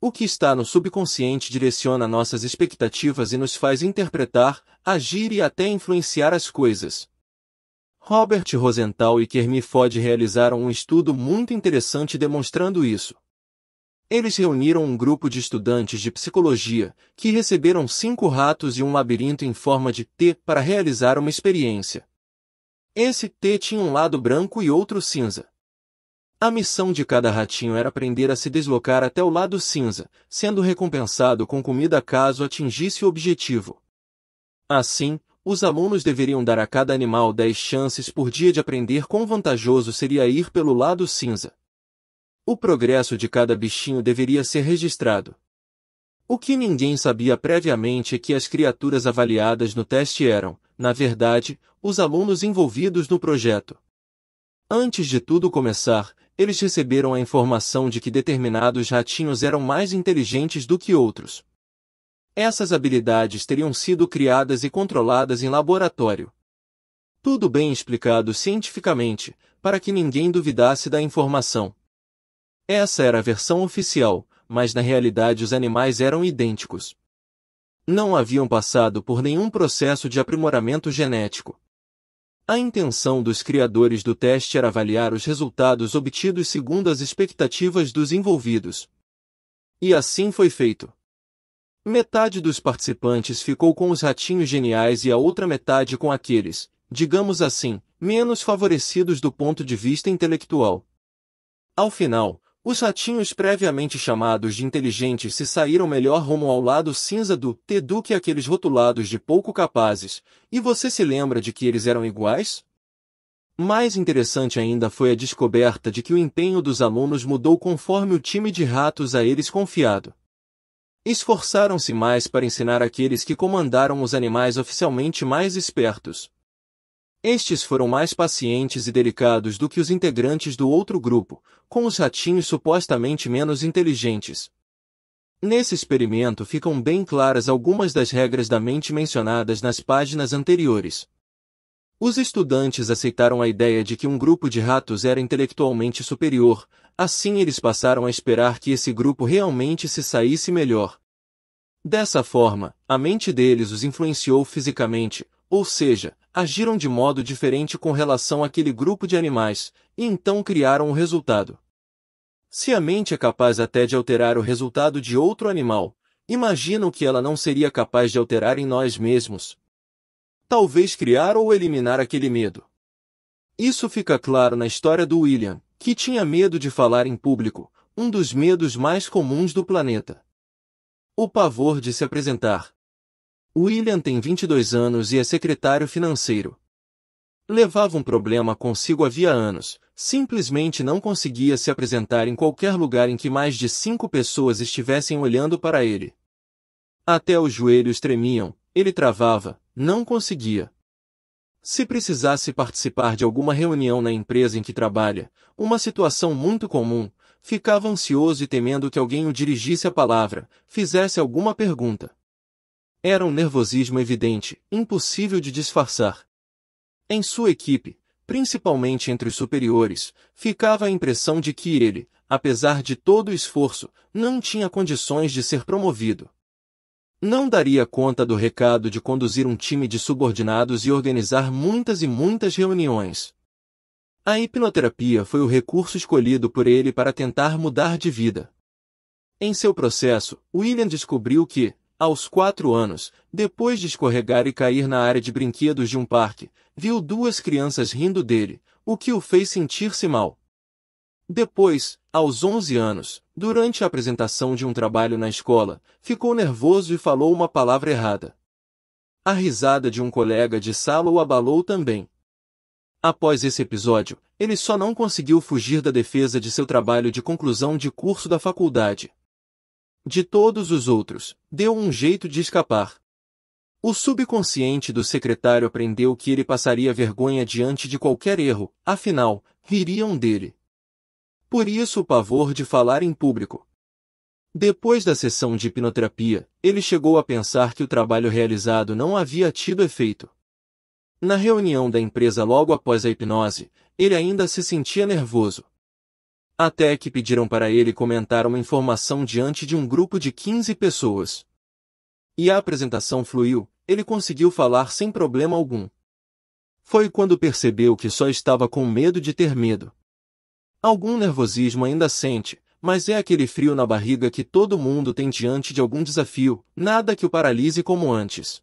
O que está no subconsciente direciona nossas expectativas e nos faz interpretar, agir e até influenciar as coisas. Robert Rosenthal e Kermit Ford realizaram um estudo muito interessante demonstrando isso. Eles reuniram um grupo de estudantes de psicologia, que receberam cinco ratos e um labirinto em forma de T para realizar uma experiência. Esse T tinha um lado branco e outro cinza. A missão de cada ratinho era aprender a se deslocar até o lado cinza, sendo recompensado com comida caso atingisse o objetivo. Assim, os alunos deveriam dar a cada animal 10 chances por dia de aprender quão vantajoso seria ir pelo lado cinza. O progresso de cada bichinho deveria ser registrado. O que ninguém sabia previamente é que as criaturas avaliadas no teste eram, na verdade, os alunos envolvidos no projeto. Antes de tudo começar, eles receberam a informação de que determinados ratinhos eram mais inteligentes do que outros. Essas habilidades teriam sido criadas e controladas em laboratório. Tudo bem explicado cientificamente, para que ninguém duvidasse da informação. Essa era a versão oficial, mas na realidade os animais eram idênticos. Não haviam passado por nenhum processo de aprimoramento genético. A intenção dos criadores do teste era avaliar os resultados obtidos segundo as expectativas dos envolvidos. E assim foi feito. Metade dos participantes ficou com os ratinhos geniais e a outra metade com aqueles, digamos assim, menos favorecidos do ponto de vista intelectual. Ao final, os ratinhos previamente chamados de inteligentes se saíram melhor rumo ao lado cinza do T do que aqueles rotulados de pouco capazes, e você se lembra de que eles eram iguais? Mais interessante ainda foi a descoberta de que o empenho dos alunos mudou conforme o time de ratos a eles confiado. Esforçaram-se mais para ensinar aqueles que comandaram os animais oficialmente mais espertos, estes foram mais pacientes e delicados do que os integrantes do outro grupo, com os ratinhos supostamente menos inteligentes. Nesse experimento ficam bem claras algumas das regras da mente mencionadas nas páginas anteriores. Os estudantes aceitaram a ideia de que um grupo de ratos era intelectualmente superior, assim eles passaram a esperar que esse grupo realmente se saísse melhor. Dessa forma, a mente deles os influenciou fisicamente, ou seja, agiram de modo diferente com relação àquele grupo de animais, e então criaram o um resultado. Se a mente é capaz até de alterar o resultado de outro animal, imagina o que ela não seria capaz de alterar em nós mesmos. Talvez criar ou eliminar aquele medo. Isso fica claro na história do William, que tinha medo de falar em público, um dos medos mais comuns do planeta. O pavor de se apresentar. William tem 22 anos e é secretário financeiro. Levava um problema consigo havia anos, simplesmente não conseguia se apresentar em qualquer lugar em que mais de cinco pessoas estivessem olhando para ele. Até os joelhos tremiam, ele travava, não conseguia. Se precisasse participar de alguma reunião na empresa em que trabalha, uma situação muito comum, ficava ansioso e temendo que alguém o dirigisse a palavra, fizesse alguma pergunta. Era um nervosismo evidente, impossível de disfarçar. Em sua equipe, principalmente entre os superiores, ficava a impressão de que ele, apesar de todo o esforço, não tinha condições de ser promovido. Não daria conta do recado de conduzir um time de subordinados e organizar muitas e muitas reuniões. A hipnoterapia foi o recurso escolhido por ele para tentar mudar de vida. Em seu processo, William descobriu que, aos quatro anos, depois de escorregar e cair na área de brinquedos de um parque, viu duas crianças rindo dele, o que o fez sentir-se mal. Depois, aos onze anos, durante a apresentação de um trabalho na escola, ficou nervoso e falou uma palavra errada. A risada de um colega de sala o abalou também. Após esse episódio, ele só não conseguiu fugir da defesa de seu trabalho de conclusão de curso da faculdade de todos os outros, deu um jeito de escapar. O subconsciente do secretário aprendeu que ele passaria vergonha diante de qualquer erro, afinal, viriam dele. Por isso o pavor de falar em público. Depois da sessão de hipnoterapia, ele chegou a pensar que o trabalho realizado não havia tido efeito. Na reunião da empresa logo após a hipnose, ele ainda se sentia nervoso. Até que pediram para ele comentar uma informação diante de um grupo de 15 pessoas. E a apresentação fluiu, ele conseguiu falar sem problema algum. Foi quando percebeu que só estava com medo de ter medo. Algum nervosismo ainda sente, mas é aquele frio na barriga que todo mundo tem diante de algum desafio, nada que o paralise como antes.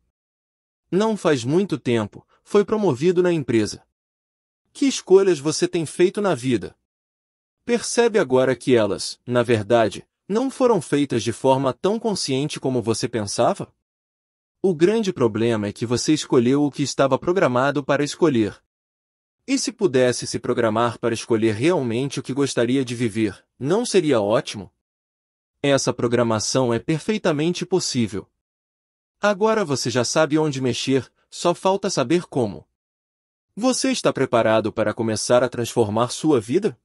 Não faz muito tempo, foi promovido na empresa. Que escolhas você tem feito na vida? Percebe agora que elas, na verdade, não foram feitas de forma tão consciente como você pensava? O grande problema é que você escolheu o que estava programado para escolher. E se pudesse se programar para escolher realmente o que gostaria de viver, não seria ótimo? Essa programação é perfeitamente possível. Agora você já sabe onde mexer, só falta saber como. Você está preparado para começar a transformar sua vida?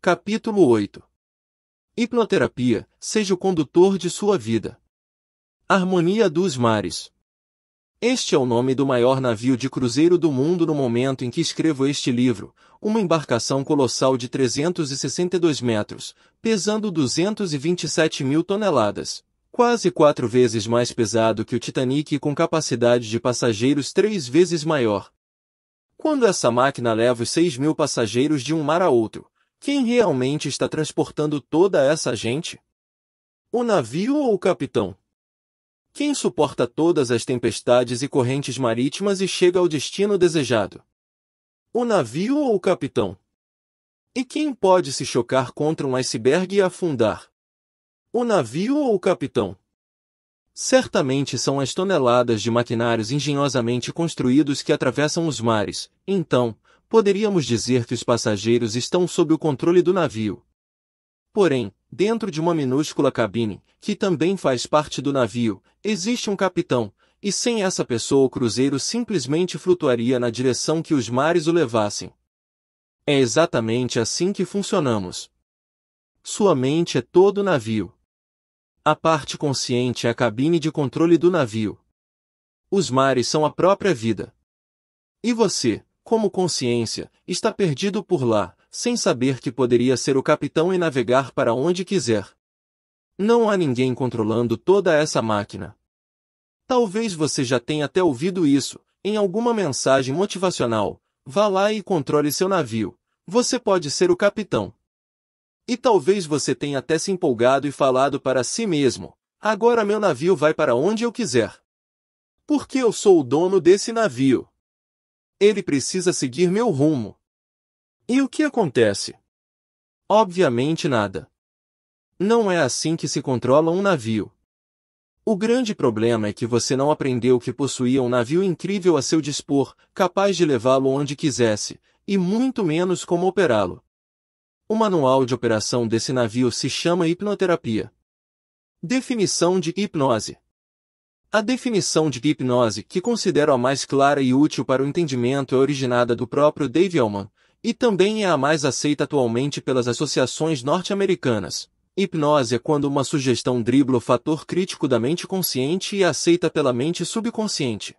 Capítulo 8 Hipnoterapia, seja o condutor de sua vida. Harmonia dos Mares Este é o nome do maior navio de cruzeiro do mundo no momento em que escrevo este livro, uma embarcação colossal de 362 metros, pesando 227 mil toneladas, quase quatro vezes mais pesado que o Titanic e com capacidade de passageiros três vezes maior. Quando essa máquina leva os 6 mil passageiros de um mar a outro, quem realmente está transportando toda essa gente? O navio ou o capitão? Quem suporta todas as tempestades e correntes marítimas e chega ao destino desejado? O navio ou o capitão? E quem pode se chocar contra um iceberg e afundar? O navio ou o capitão? Certamente são as toneladas de maquinários engenhosamente construídos que atravessam os mares, então, poderíamos dizer que os passageiros estão sob o controle do navio. Porém, dentro de uma minúscula cabine, que também faz parte do navio, existe um capitão, e sem essa pessoa o cruzeiro simplesmente flutuaria na direção que os mares o levassem. É exatamente assim que funcionamos. Sua mente é todo navio. A parte consciente é a cabine de controle do navio. Os mares são a própria vida. E você? como consciência, está perdido por lá, sem saber que poderia ser o capitão e navegar para onde quiser. Não há ninguém controlando toda essa máquina. Talvez você já tenha até ouvido isso, em alguma mensagem motivacional. Vá lá e controle seu navio. Você pode ser o capitão. E talvez você tenha até se empolgado e falado para si mesmo: agora meu navio vai para onde eu quiser. Porque eu sou o dono desse navio. Ele precisa seguir meu rumo. E o que acontece? Obviamente nada. Não é assim que se controla um navio. O grande problema é que você não aprendeu que possuía um navio incrível a seu dispor, capaz de levá-lo onde quisesse, e muito menos como operá-lo. O manual de operação desse navio se chama hipnoterapia. Definição de hipnose. A definição de hipnose que considero a mais clara e útil para o entendimento é originada do próprio Dave Elman, e também é a mais aceita atualmente pelas associações norte-americanas. Hipnose é quando uma sugestão dribla o fator crítico da mente consciente e é aceita pela mente subconsciente.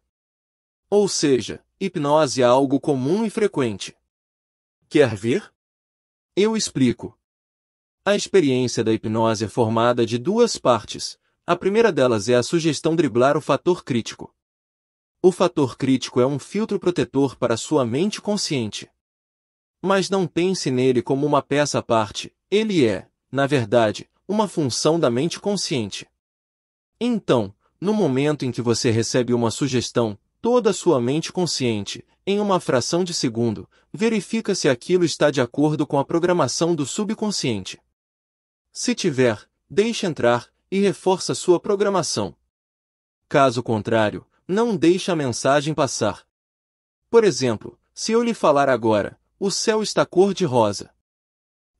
Ou seja, hipnose é algo comum e frequente. Quer ver? Eu explico. A experiência da hipnose é formada de duas partes, a primeira delas é a sugestão driblar o fator crítico. O fator crítico é um filtro protetor para sua mente consciente. Mas não pense nele como uma peça à parte, ele é, na verdade, uma função da mente consciente. Então, no momento em que você recebe uma sugestão, toda a sua mente consciente, em uma fração de segundo, verifica se aquilo está de acordo com a programação do subconsciente. Se tiver, deixe entrar, e reforça sua programação. Caso contrário, não deixe a mensagem passar. Por exemplo, se eu lhe falar agora, o céu está cor-de-rosa.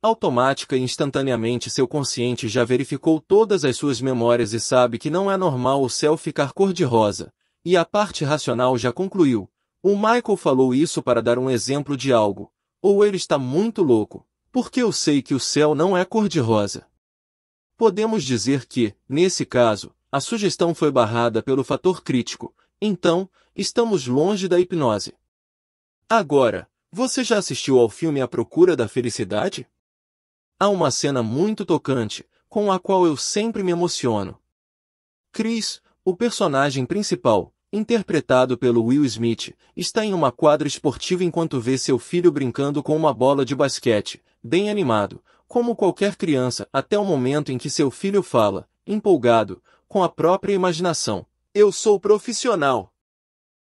Automática e instantaneamente seu consciente já verificou todas as suas memórias e sabe que não é normal o céu ficar cor-de-rosa, e a parte racional já concluiu. O Michael falou isso para dar um exemplo de algo, ou ele está muito louco, porque eu sei que o céu não é cor-de-rosa. Podemos dizer que, nesse caso, a sugestão foi barrada pelo fator crítico, então, estamos longe da hipnose. Agora, você já assistiu ao filme A Procura da Felicidade? Há uma cena muito tocante, com a qual eu sempre me emociono. Chris, o personagem principal, interpretado pelo Will Smith, está em uma quadra esportiva enquanto vê seu filho brincando com uma bola de basquete, bem animado, como qualquer criança, até o momento em que seu filho fala, empolgado, com a própria imaginação: Eu sou profissional.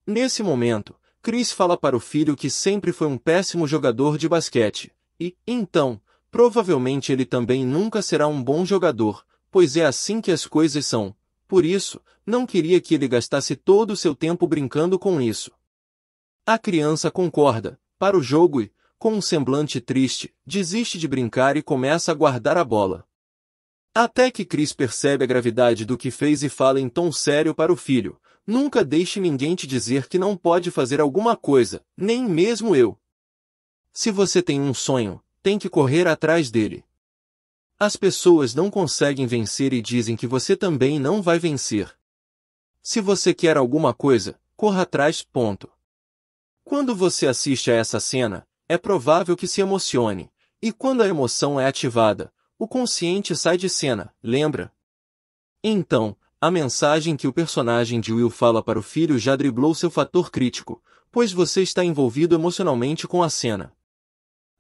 Nesse momento, Chris fala para o filho que sempre foi um péssimo jogador de basquete, e, então, provavelmente ele também nunca será um bom jogador, pois é assim que as coisas são. Por isso, não queria que ele gastasse todo o seu tempo brincando com isso. A criança concorda, para o jogo e, com um semblante triste, desiste de brincar e começa a guardar a bola. Até que Chris percebe a gravidade do que fez e fala em tom sério para o filho, nunca deixe ninguém te dizer que não pode fazer alguma coisa, nem mesmo eu. Se você tem um sonho, tem que correr atrás dele. As pessoas não conseguem vencer e dizem que você também não vai vencer. Se você quer alguma coisa, corra atrás, ponto. Quando você assiste a essa cena, é provável que se emocione, e quando a emoção é ativada, o consciente sai de cena, lembra? Então, a mensagem que o personagem de Will fala para o filho já driblou seu fator crítico, pois você está envolvido emocionalmente com a cena.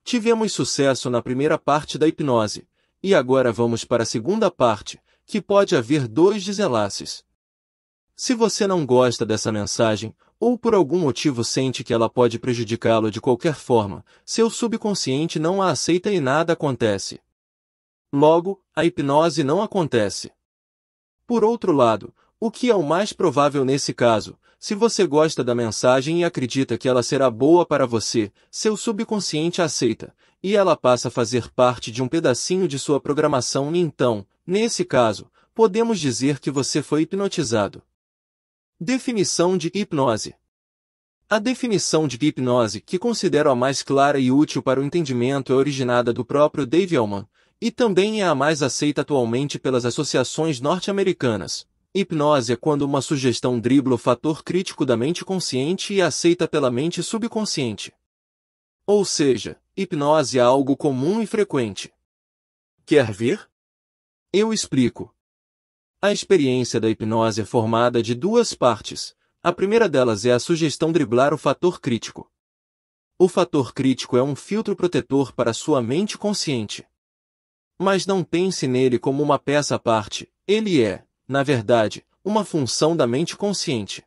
Tivemos sucesso na primeira parte da hipnose, e agora vamos para a segunda parte, que pode haver dois desenlaces. Se você não gosta dessa mensagem, ou por algum motivo sente que ela pode prejudicá-lo de qualquer forma, seu subconsciente não a aceita e nada acontece. Logo, a hipnose não acontece. Por outro lado, o que é o mais provável nesse caso, se você gosta da mensagem e acredita que ela será boa para você, seu subconsciente aceita, e ela passa a fazer parte de um pedacinho de sua programação e então, nesse caso, podemos dizer que você foi hipnotizado. Definição de hipnose. A definição de hipnose que considero a mais clara e útil para o entendimento é originada do próprio Dave Elman, e também é a mais aceita atualmente pelas associações norte-americanas. Hipnose é quando uma sugestão dribla o fator crítico da mente consciente e aceita pela mente subconsciente. Ou seja, hipnose é algo comum e frequente. Quer ver? Eu explico. A experiência da hipnose é formada de duas partes. A primeira delas é a sugestão driblar o fator crítico. O fator crítico é um filtro protetor para sua mente consciente. Mas não pense nele como uma peça à parte, ele é, na verdade, uma função da mente consciente.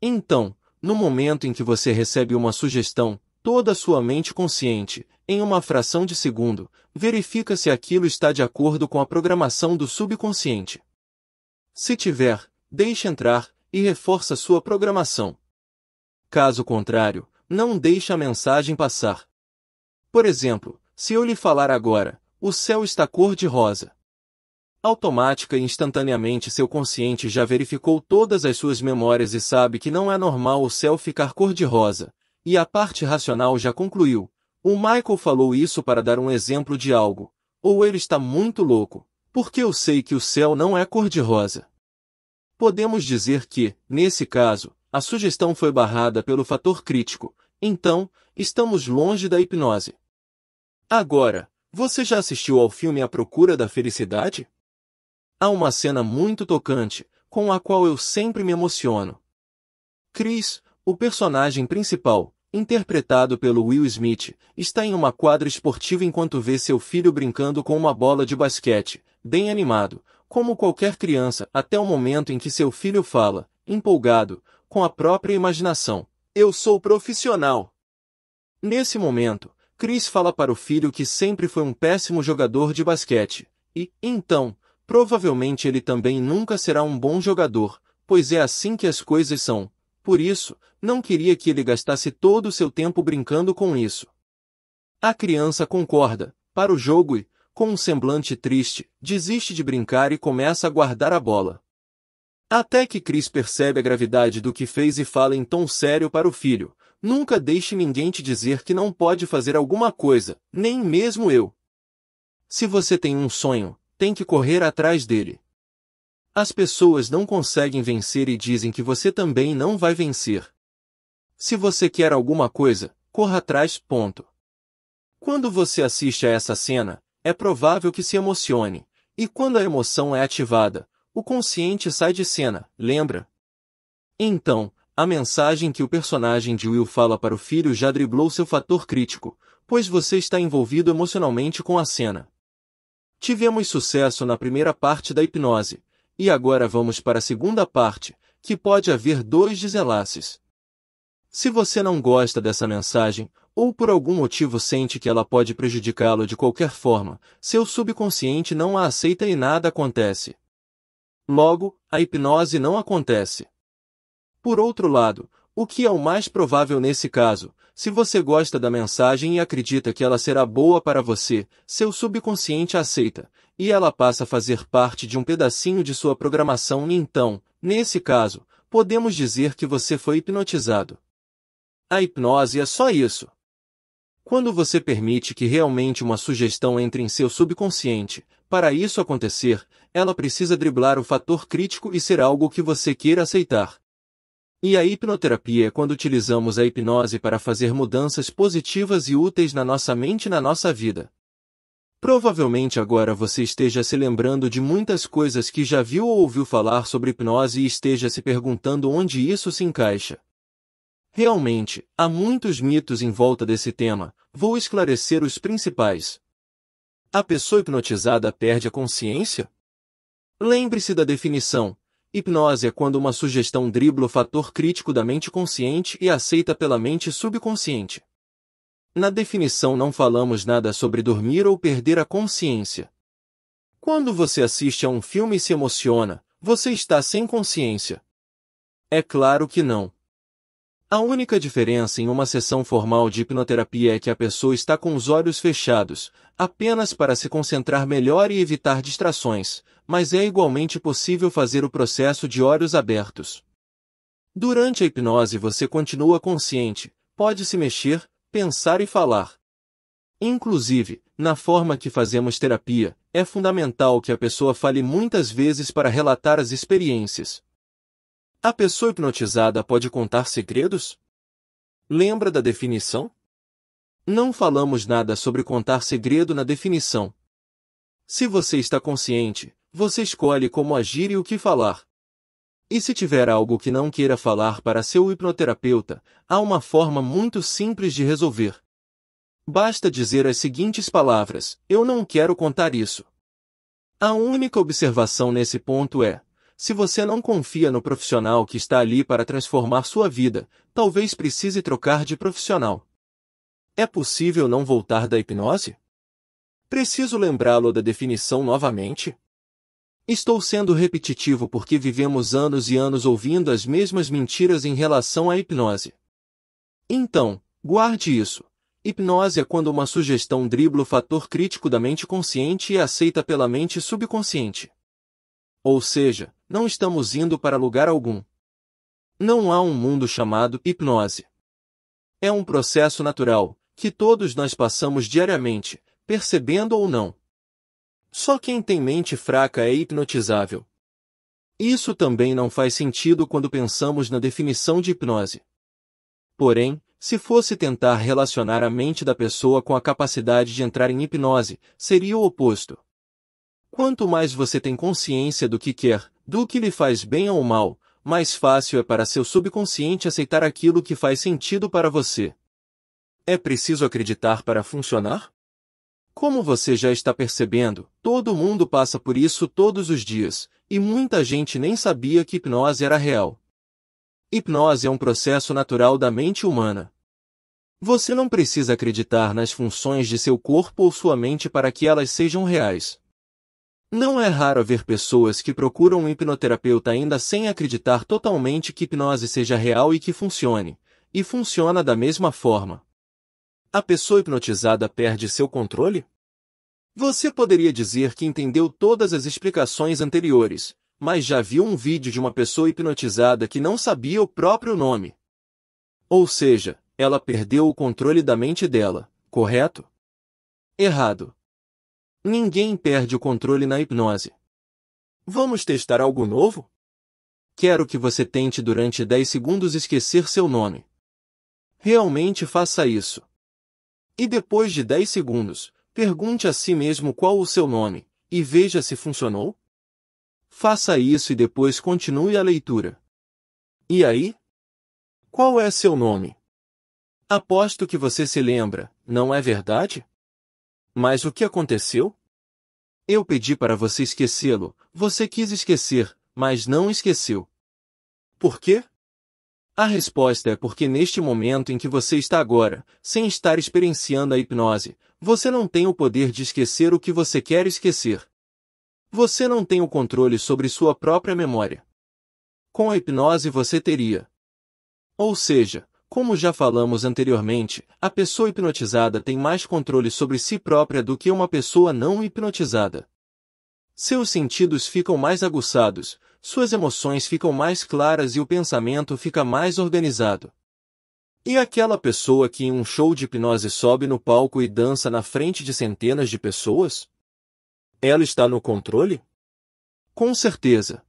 Então, no momento em que você recebe uma sugestão, toda a sua mente consciente, em uma fração de segundo, verifica se aquilo está de acordo com a programação do subconsciente. Se tiver, deixe entrar e reforça sua programação. Caso contrário, não deixe a mensagem passar. Por exemplo, se eu lhe falar agora, o céu está cor-de-rosa. Automática e instantaneamente seu consciente já verificou todas as suas memórias e sabe que não é normal o céu ficar cor-de-rosa, e a parte racional já concluiu. O Michael falou isso para dar um exemplo de algo, ou ele está muito louco, porque eu sei que o céu não é cor-de-rosa. Podemos dizer que, nesse caso, a sugestão foi barrada pelo fator crítico, então, estamos longe da hipnose. Agora, você já assistiu ao filme A Procura da Felicidade? Há uma cena muito tocante, com a qual eu sempre me emociono. Chris, o personagem principal, interpretado pelo Will Smith, está em uma quadra esportiva enquanto vê seu filho brincando com uma bola de basquete, bem animado, como qualquer criança, até o momento em que seu filho fala, empolgado, com a própria imaginação: Eu sou profissional. Nesse momento, Chris fala para o filho que sempre foi um péssimo jogador de basquete, e, então, provavelmente ele também nunca será um bom jogador, pois é assim que as coisas são. Por isso, não queria que ele gastasse todo o seu tempo brincando com isso. A criança concorda, para o jogo e, com um semblante triste, desiste de brincar e começa a guardar a bola. Até que Chris percebe a gravidade do que fez e fala em tom sério para o filho: Nunca deixe ninguém te dizer que não pode fazer alguma coisa, nem mesmo eu. Se você tem um sonho, tem que correr atrás dele. As pessoas não conseguem vencer e dizem que você também não vai vencer. Se você quer alguma coisa, corra atrás. Ponto. Quando você assiste a essa cena, é provável que se emocione, e quando a emoção é ativada, o consciente sai de cena, lembra? Então, a mensagem que o personagem de Will fala para o filho já driblou seu fator crítico, pois você está envolvido emocionalmente com a cena. Tivemos sucesso na primeira parte da hipnose, e agora vamos para a segunda parte, que pode haver dois desenlaces. Se você não gosta dessa mensagem, ou por algum motivo sente que ela pode prejudicá-lo de qualquer forma, seu subconsciente não a aceita e nada acontece. Logo, a hipnose não acontece. Por outro lado, o que é o mais provável nesse caso, se você gosta da mensagem e acredita que ela será boa para você, seu subconsciente aceita, e ela passa a fazer parte de um pedacinho de sua programação e então, nesse caso, podemos dizer que você foi hipnotizado. A hipnose é só isso. Quando você permite que realmente uma sugestão entre em seu subconsciente, para isso acontecer, ela precisa driblar o fator crítico e ser algo que você queira aceitar. E a hipnoterapia é quando utilizamos a hipnose para fazer mudanças positivas e úteis na nossa mente e na nossa vida. Provavelmente agora você esteja se lembrando de muitas coisas que já viu ou ouviu falar sobre hipnose e esteja se perguntando onde isso se encaixa. Realmente, há muitos mitos em volta desse tema, vou esclarecer os principais. A pessoa hipnotizada perde a consciência? Lembre-se da definição. Hipnose é quando uma sugestão dribla o fator crítico da mente consciente e aceita pela mente subconsciente. Na definição não falamos nada sobre dormir ou perder a consciência. Quando você assiste a um filme e se emociona, você está sem consciência? É claro que não. A única diferença em uma sessão formal de hipnoterapia é que a pessoa está com os olhos fechados, apenas para se concentrar melhor e evitar distrações, mas é igualmente possível fazer o processo de olhos abertos. Durante a hipnose você continua consciente, pode se mexer, pensar e falar. Inclusive, na forma que fazemos terapia, é fundamental que a pessoa fale muitas vezes para relatar as experiências, a pessoa hipnotizada pode contar segredos? Lembra da definição? Não falamos nada sobre contar segredo na definição. Se você está consciente, você escolhe como agir e o que falar. E se tiver algo que não queira falar para seu hipnoterapeuta, há uma forma muito simples de resolver. Basta dizer as seguintes palavras: Eu não quero contar isso. A única observação nesse ponto é: se você não confia no profissional que está ali para transformar sua vida, talvez precise trocar de profissional. É possível não voltar da hipnose? Preciso lembrá-lo da definição novamente? Estou sendo repetitivo porque vivemos anos e anos ouvindo as mesmas mentiras em relação à hipnose. Então, guarde isso. Hipnose é quando uma sugestão dribla o fator crítico da mente consciente e é aceita pela mente subconsciente. Ou seja, não estamos indo para lugar algum. Não há um mundo chamado hipnose. É um processo natural, que todos nós passamos diariamente, percebendo ou não. Só quem tem mente fraca é hipnotizável. Isso também não faz sentido quando pensamos na definição de hipnose. Porém, se fosse tentar relacionar a mente da pessoa com a capacidade de entrar em hipnose, seria o oposto. Quanto mais você tem consciência do que quer, do que lhe faz bem ou mal, mais fácil é para seu subconsciente aceitar aquilo que faz sentido para você. É preciso acreditar para funcionar? Como você já está percebendo, todo mundo passa por isso todos os dias, e muita gente nem sabia que hipnose era real. Hipnose é um processo natural da mente humana. Você não precisa acreditar nas funções de seu corpo ou sua mente para que elas sejam reais. Não é raro ver pessoas que procuram um hipnoterapeuta ainda sem acreditar totalmente que hipnose seja real e que funcione, e funciona da mesma forma. A pessoa hipnotizada perde seu controle? Você poderia dizer que entendeu todas as explicações anteriores, mas já viu um vídeo de uma pessoa hipnotizada que não sabia o próprio nome. Ou seja, ela perdeu o controle da mente dela, correto? Errado. Ninguém perde o controle na hipnose. Vamos testar algo novo? Quero que você tente durante 10 segundos esquecer seu nome. Realmente faça isso. E depois de 10 segundos, pergunte a si mesmo qual o seu nome, e veja se funcionou. Faça isso e depois continue a leitura. E aí? Qual é seu nome? Aposto que você se lembra, não é verdade? Mas o que aconteceu? Eu pedi para você esquecê-lo, você quis esquecer, mas não esqueceu. Por quê? A resposta é porque neste momento em que você está agora, sem estar experienciando a hipnose, você não tem o poder de esquecer o que você quer esquecer. Você não tem o controle sobre sua própria memória. Com a hipnose você teria. Ou seja, como já falamos anteriormente, a pessoa hipnotizada tem mais controle sobre si própria do que uma pessoa não hipnotizada. Seus sentidos ficam mais aguçados, suas emoções ficam mais claras e o pensamento fica mais organizado. E aquela pessoa que em um show de hipnose sobe no palco e dança na frente de centenas de pessoas? Ela está no controle? Com certeza.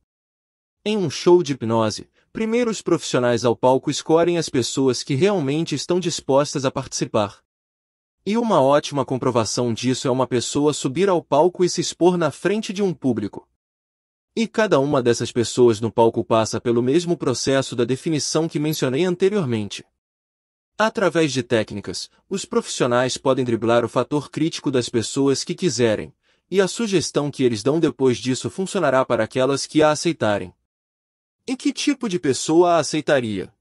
Em um show de hipnose, Primeiro os profissionais ao palco escolhem as pessoas que realmente estão dispostas a participar. E uma ótima comprovação disso é uma pessoa subir ao palco e se expor na frente de um público. E cada uma dessas pessoas no palco passa pelo mesmo processo da definição que mencionei anteriormente. Através de técnicas, os profissionais podem driblar o fator crítico das pessoas que quiserem, e a sugestão que eles dão depois disso funcionará para aquelas que a aceitarem. E que tipo de pessoa a aceitaria?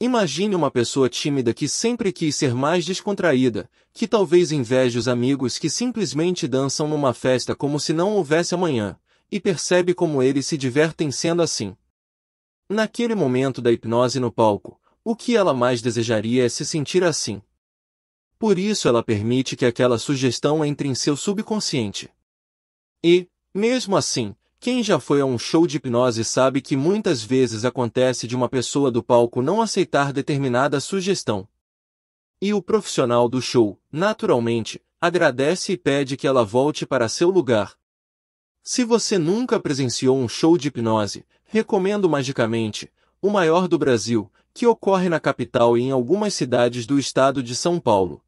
Imagine uma pessoa tímida que sempre quis ser mais descontraída, que talvez inveje os amigos que simplesmente dançam numa festa como se não houvesse amanhã, e percebe como eles se divertem sendo assim. Naquele momento da hipnose no palco, o que ela mais desejaria é se sentir assim. Por isso ela permite que aquela sugestão entre em seu subconsciente. E, mesmo assim, quem já foi a um show de hipnose sabe que muitas vezes acontece de uma pessoa do palco não aceitar determinada sugestão. E o profissional do show, naturalmente, agradece e pede que ela volte para seu lugar. Se você nunca presenciou um show de hipnose, recomendo magicamente, o maior do Brasil, que ocorre na capital e em algumas cidades do estado de São Paulo.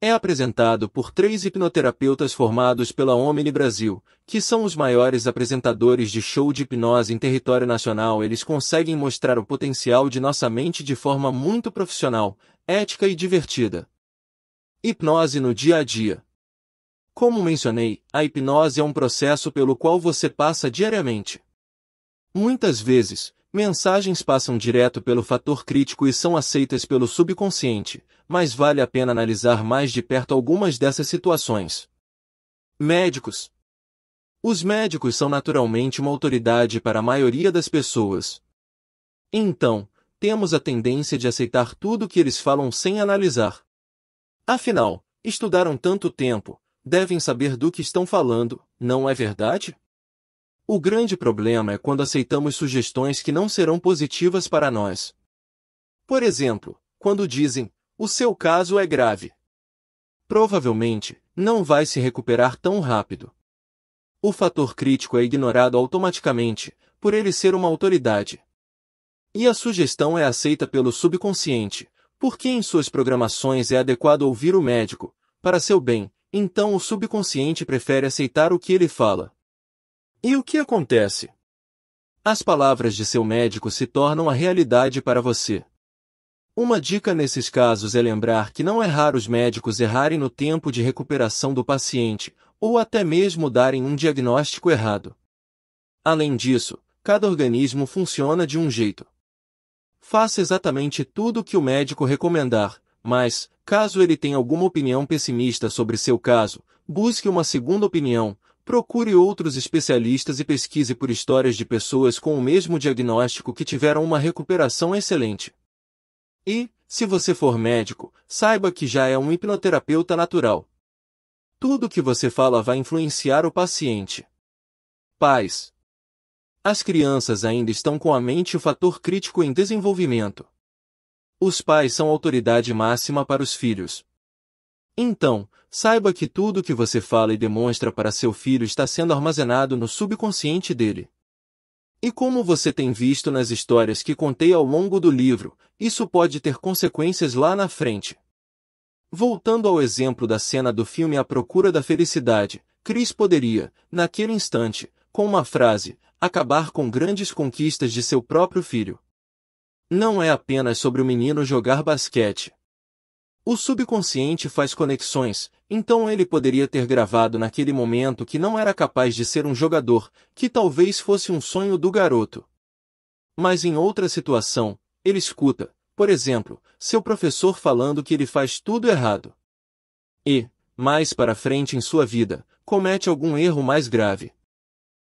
É apresentado por três hipnoterapeutas formados pela Omni Brasil, que são os maiores apresentadores de show de hipnose em território nacional. Eles conseguem mostrar o potencial de nossa mente de forma muito profissional, ética e divertida. Hipnose no dia a dia. Como mencionei, a hipnose é um processo pelo qual você passa diariamente. Muitas vezes, Mensagens passam direto pelo fator crítico e são aceitas pelo subconsciente, mas vale a pena analisar mais de perto algumas dessas situações. Médicos Os médicos são naturalmente uma autoridade para a maioria das pessoas. Então, temos a tendência de aceitar tudo o que eles falam sem analisar. Afinal, estudaram tanto tempo, devem saber do que estão falando, não é verdade? O grande problema é quando aceitamos sugestões que não serão positivas para nós. Por exemplo, quando dizem, o seu caso é grave. Provavelmente, não vai se recuperar tão rápido. O fator crítico é ignorado automaticamente, por ele ser uma autoridade. E a sugestão é aceita pelo subconsciente, porque em suas programações é adequado ouvir o médico, para seu bem, então o subconsciente prefere aceitar o que ele fala. E o que acontece? As palavras de seu médico se tornam a realidade para você. Uma dica nesses casos é lembrar que não é raro os médicos errarem no tempo de recuperação do paciente, ou até mesmo darem um diagnóstico errado. Além disso, cada organismo funciona de um jeito. Faça exatamente tudo o que o médico recomendar, mas, caso ele tenha alguma opinião pessimista sobre seu caso, busque uma segunda opinião, Procure outros especialistas e pesquise por histórias de pessoas com o mesmo diagnóstico que tiveram uma recuperação excelente. E, se você for médico, saiba que já é um hipnoterapeuta natural. Tudo o que você fala vai influenciar o paciente. Pais. As crianças ainda estão com a mente o fator crítico em desenvolvimento. Os pais são autoridade máxima para os filhos, então, saiba que tudo o que você fala e demonstra para seu filho está sendo armazenado no subconsciente dele. E como você tem visto nas histórias que contei ao longo do livro, isso pode ter consequências lá na frente. Voltando ao exemplo da cena do filme A Procura da Felicidade, Chris poderia, naquele instante, com uma frase, acabar com grandes conquistas de seu próprio filho. Não é apenas sobre o menino jogar basquete, o subconsciente faz conexões, então ele poderia ter gravado naquele momento que não era capaz de ser um jogador, que talvez fosse um sonho do garoto. Mas em outra situação, ele escuta, por exemplo, seu professor falando que ele faz tudo errado. E, mais para frente em sua vida, comete algum erro mais grave.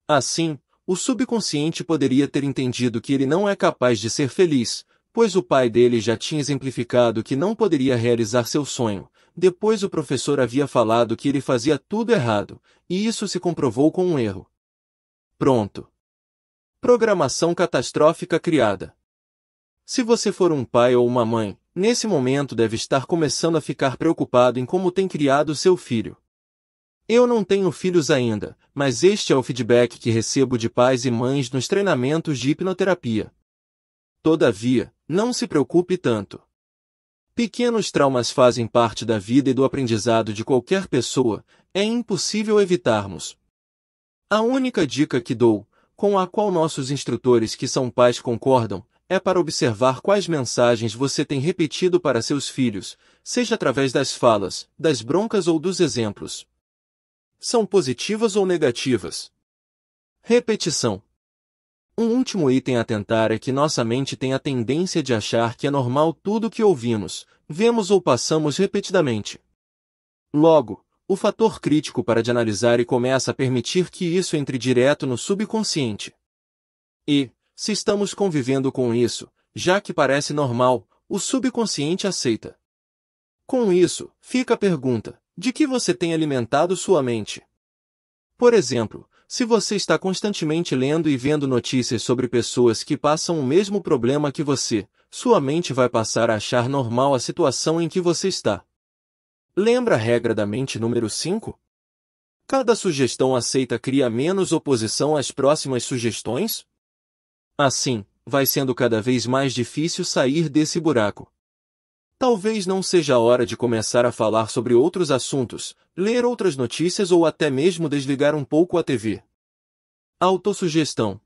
Assim, o subconsciente poderia ter entendido que ele não é capaz de ser feliz, pois o pai dele já tinha exemplificado que não poderia realizar seu sonho. Depois o professor havia falado que ele fazia tudo errado, e isso se comprovou com um erro. Pronto. Programação catastrófica criada. Se você for um pai ou uma mãe, nesse momento deve estar começando a ficar preocupado em como tem criado seu filho. Eu não tenho filhos ainda, mas este é o feedback que recebo de pais e mães nos treinamentos de hipnoterapia. Todavia, não se preocupe tanto. Pequenos traumas fazem parte da vida e do aprendizado de qualquer pessoa, é impossível evitarmos. A única dica que dou, com a qual nossos instrutores que são pais concordam, é para observar quais mensagens você tem repetido para seus filhos, seja através das falas, das broncas ou dos exemplos. São positivas ou negativas? Repetição um último item a tentar é que nossa mente tem a tendência de achar que é normal tudo o que ouvimos, vemos ou passamos repetidamente. Logo, o fator crítico para de analisar e começa a permitir que isso entre direto no subconsciente. E, se estamos convivendo com isso, já que parece normal, o subconsciente aceita. Com isso, fica a pergunta: de que você tem alimentado sua mente? Por exemplo, se você está constantemente lendo e vendo notícias sobre pessoas que passam o mesmo problema que você, sua mente vai passar a achar normal a situação em que você está. Lembra a regra da mente número 5? Cada sugestão aceita cria menos oposição às próximas sugestões? Assim, vai sendo cada vez mais difícil sair desse buraco. Talvez não seja a hora de começar a falar sobre outros assuntos, ler outras notícias ou até mesmo desligar um pouco a TV. Autossugestão.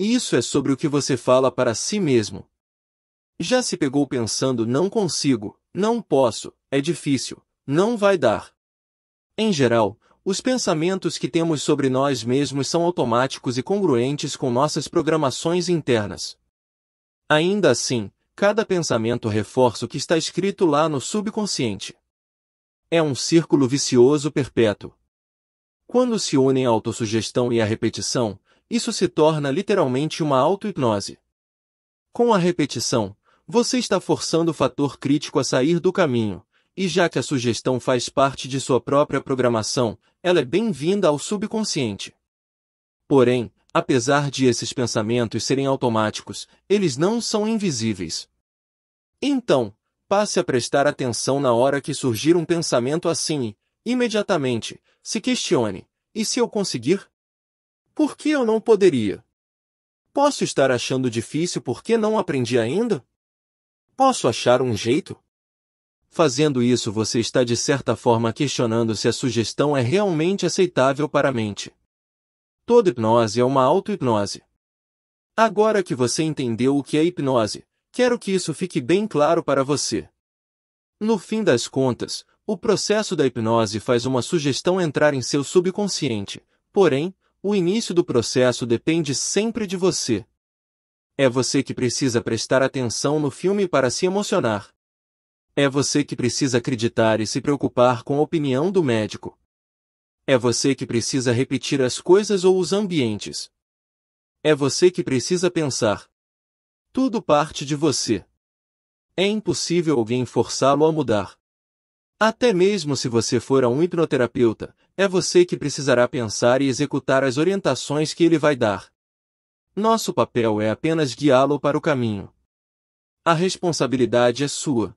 Isso é sobre o que você fala para si mesmo. Já se pegou pensando não consigo, não posso, é difícil, não vai dar. Em geral, os pensamentos que temos sobre nós mesmos são automáticos e congruentes com nossas programações internas. Ainda assim, Cada pensamento reforça o que está escrito lá no subconsciente. É um círculo vicioso perpétuo. Quando se unem a autossugestão e a repetição, isso se torna literalmente uma auto-hipnose. Com a repetição, você está forçando o fator crítico a sair do caminho, e já que a sugestão faz parte de sua própria programação, ela é bem-vinda ao subconsciente. Porém, Apesar de esses pensamentos serem automáticos, eles não são invisíveis. Então, passe a prestar atenção na hora que surgir um pensamento assim, imediatamente, se questione: e se eu conseguir? Por que eu não poderia? Posso estar achando difícil porque não aprendi ainda? Posso achar um jeito? Fazendo isso, você está de certa forma questionando se a sugestão é realmente aceitável para a mente. Toda hipnose é uma auto-hipnose. Agora que você entendeu o que é hipnose, quero que isso fique bem claro para você. No fim das contas, o processo da hipnose faz uma sugestão entrar em seu subconsciente, porém, o início do processo depende sempre de você. É você que precisa prestar atenção no filme para se emocionar. É você que precisa acreditar e se preocupar com a opinião do médico. É você que precisa repetir as coisas ou os ambientes. É você que precisa pensar. Tudo parte de você. É impossível alguém forçá-lo a mudar. Até mesmo se você for a um hipnoterapeuta, é você que precisará pensar e executar as orientações que ele vai dar. Nosso papel é apenas guiá-lo para o caminho. A responsabilidade é sua.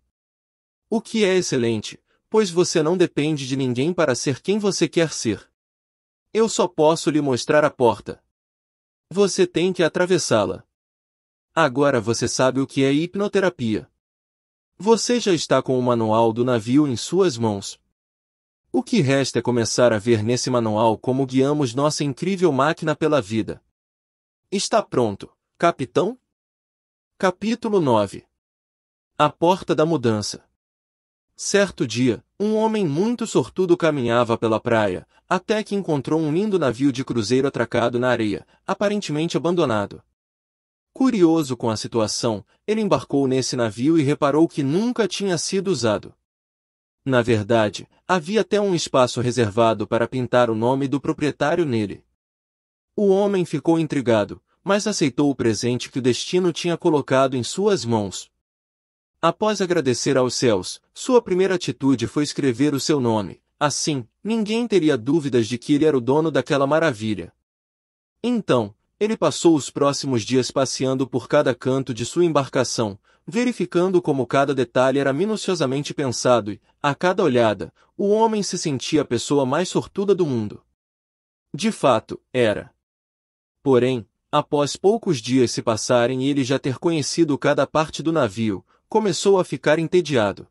O que é excelente, pois você não depende de ninguém para ser quem você quer ser. Eu só posso lhe mostrar a porta. Você tem que atravessá-la. Agora você sabe o que é hipnoterapia. Você já está com o manual do navio em suas mãos. O que resta é começar a ver nesse manual como guiamos nossa incrível máquina pela vida. Está pronto, capitão? Capítulo 9 A Porta da Mudança Certo dia, um homem muito sortudo caminhava pela praia, até que encontrou um lindo navio de cruzeiro atracado na areia, aparentemente abandonado. Curioso com a situação, ele embarcou nesse navio e reparou que nunca tinha sido usado. Na verdade, havia até um espaço reservado para pintar o nome do proprietário nele. O homem ficou intrigado, mas aceitou o presente que o destino tinha colocado em suas mãos, Após agradecer aos céus, sua primeira atitude foi escrever o seu nome. Assim, ninguém teria dúvidas de que ele era o dono daquela maravilha. Então, ele passou os próximos dias passeando por cada canto de sua embarcação, verificando como cada detalhe era minuciosamente pensado e, a cada olhada, o homem se sentia a pessoa mais sortuda do mundo. De fato, era. Porém, após poucos dias se passarem e ele já ter conhecido cada parte do navio, começou a ficar entediado.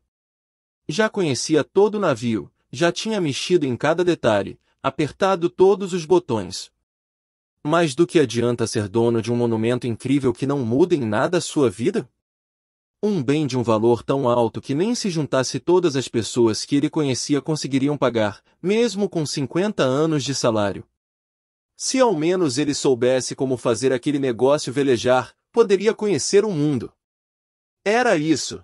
Já conhecia todo o navio, já tinha mexido em cada detalhe, apertado todos os botões. Mas do que adianta ser dono de um monumento incrível que não muda em nada a sua vida? Um bem de um valor tão alto que nem se juntasse todas as pessoas que ele conhecia conseguiriam pagar, mesmo com 50 anos de salário. Se ao menos ele soubesse como fazer aquele negócio velejar, poderia conhecer o mundo. Era isso.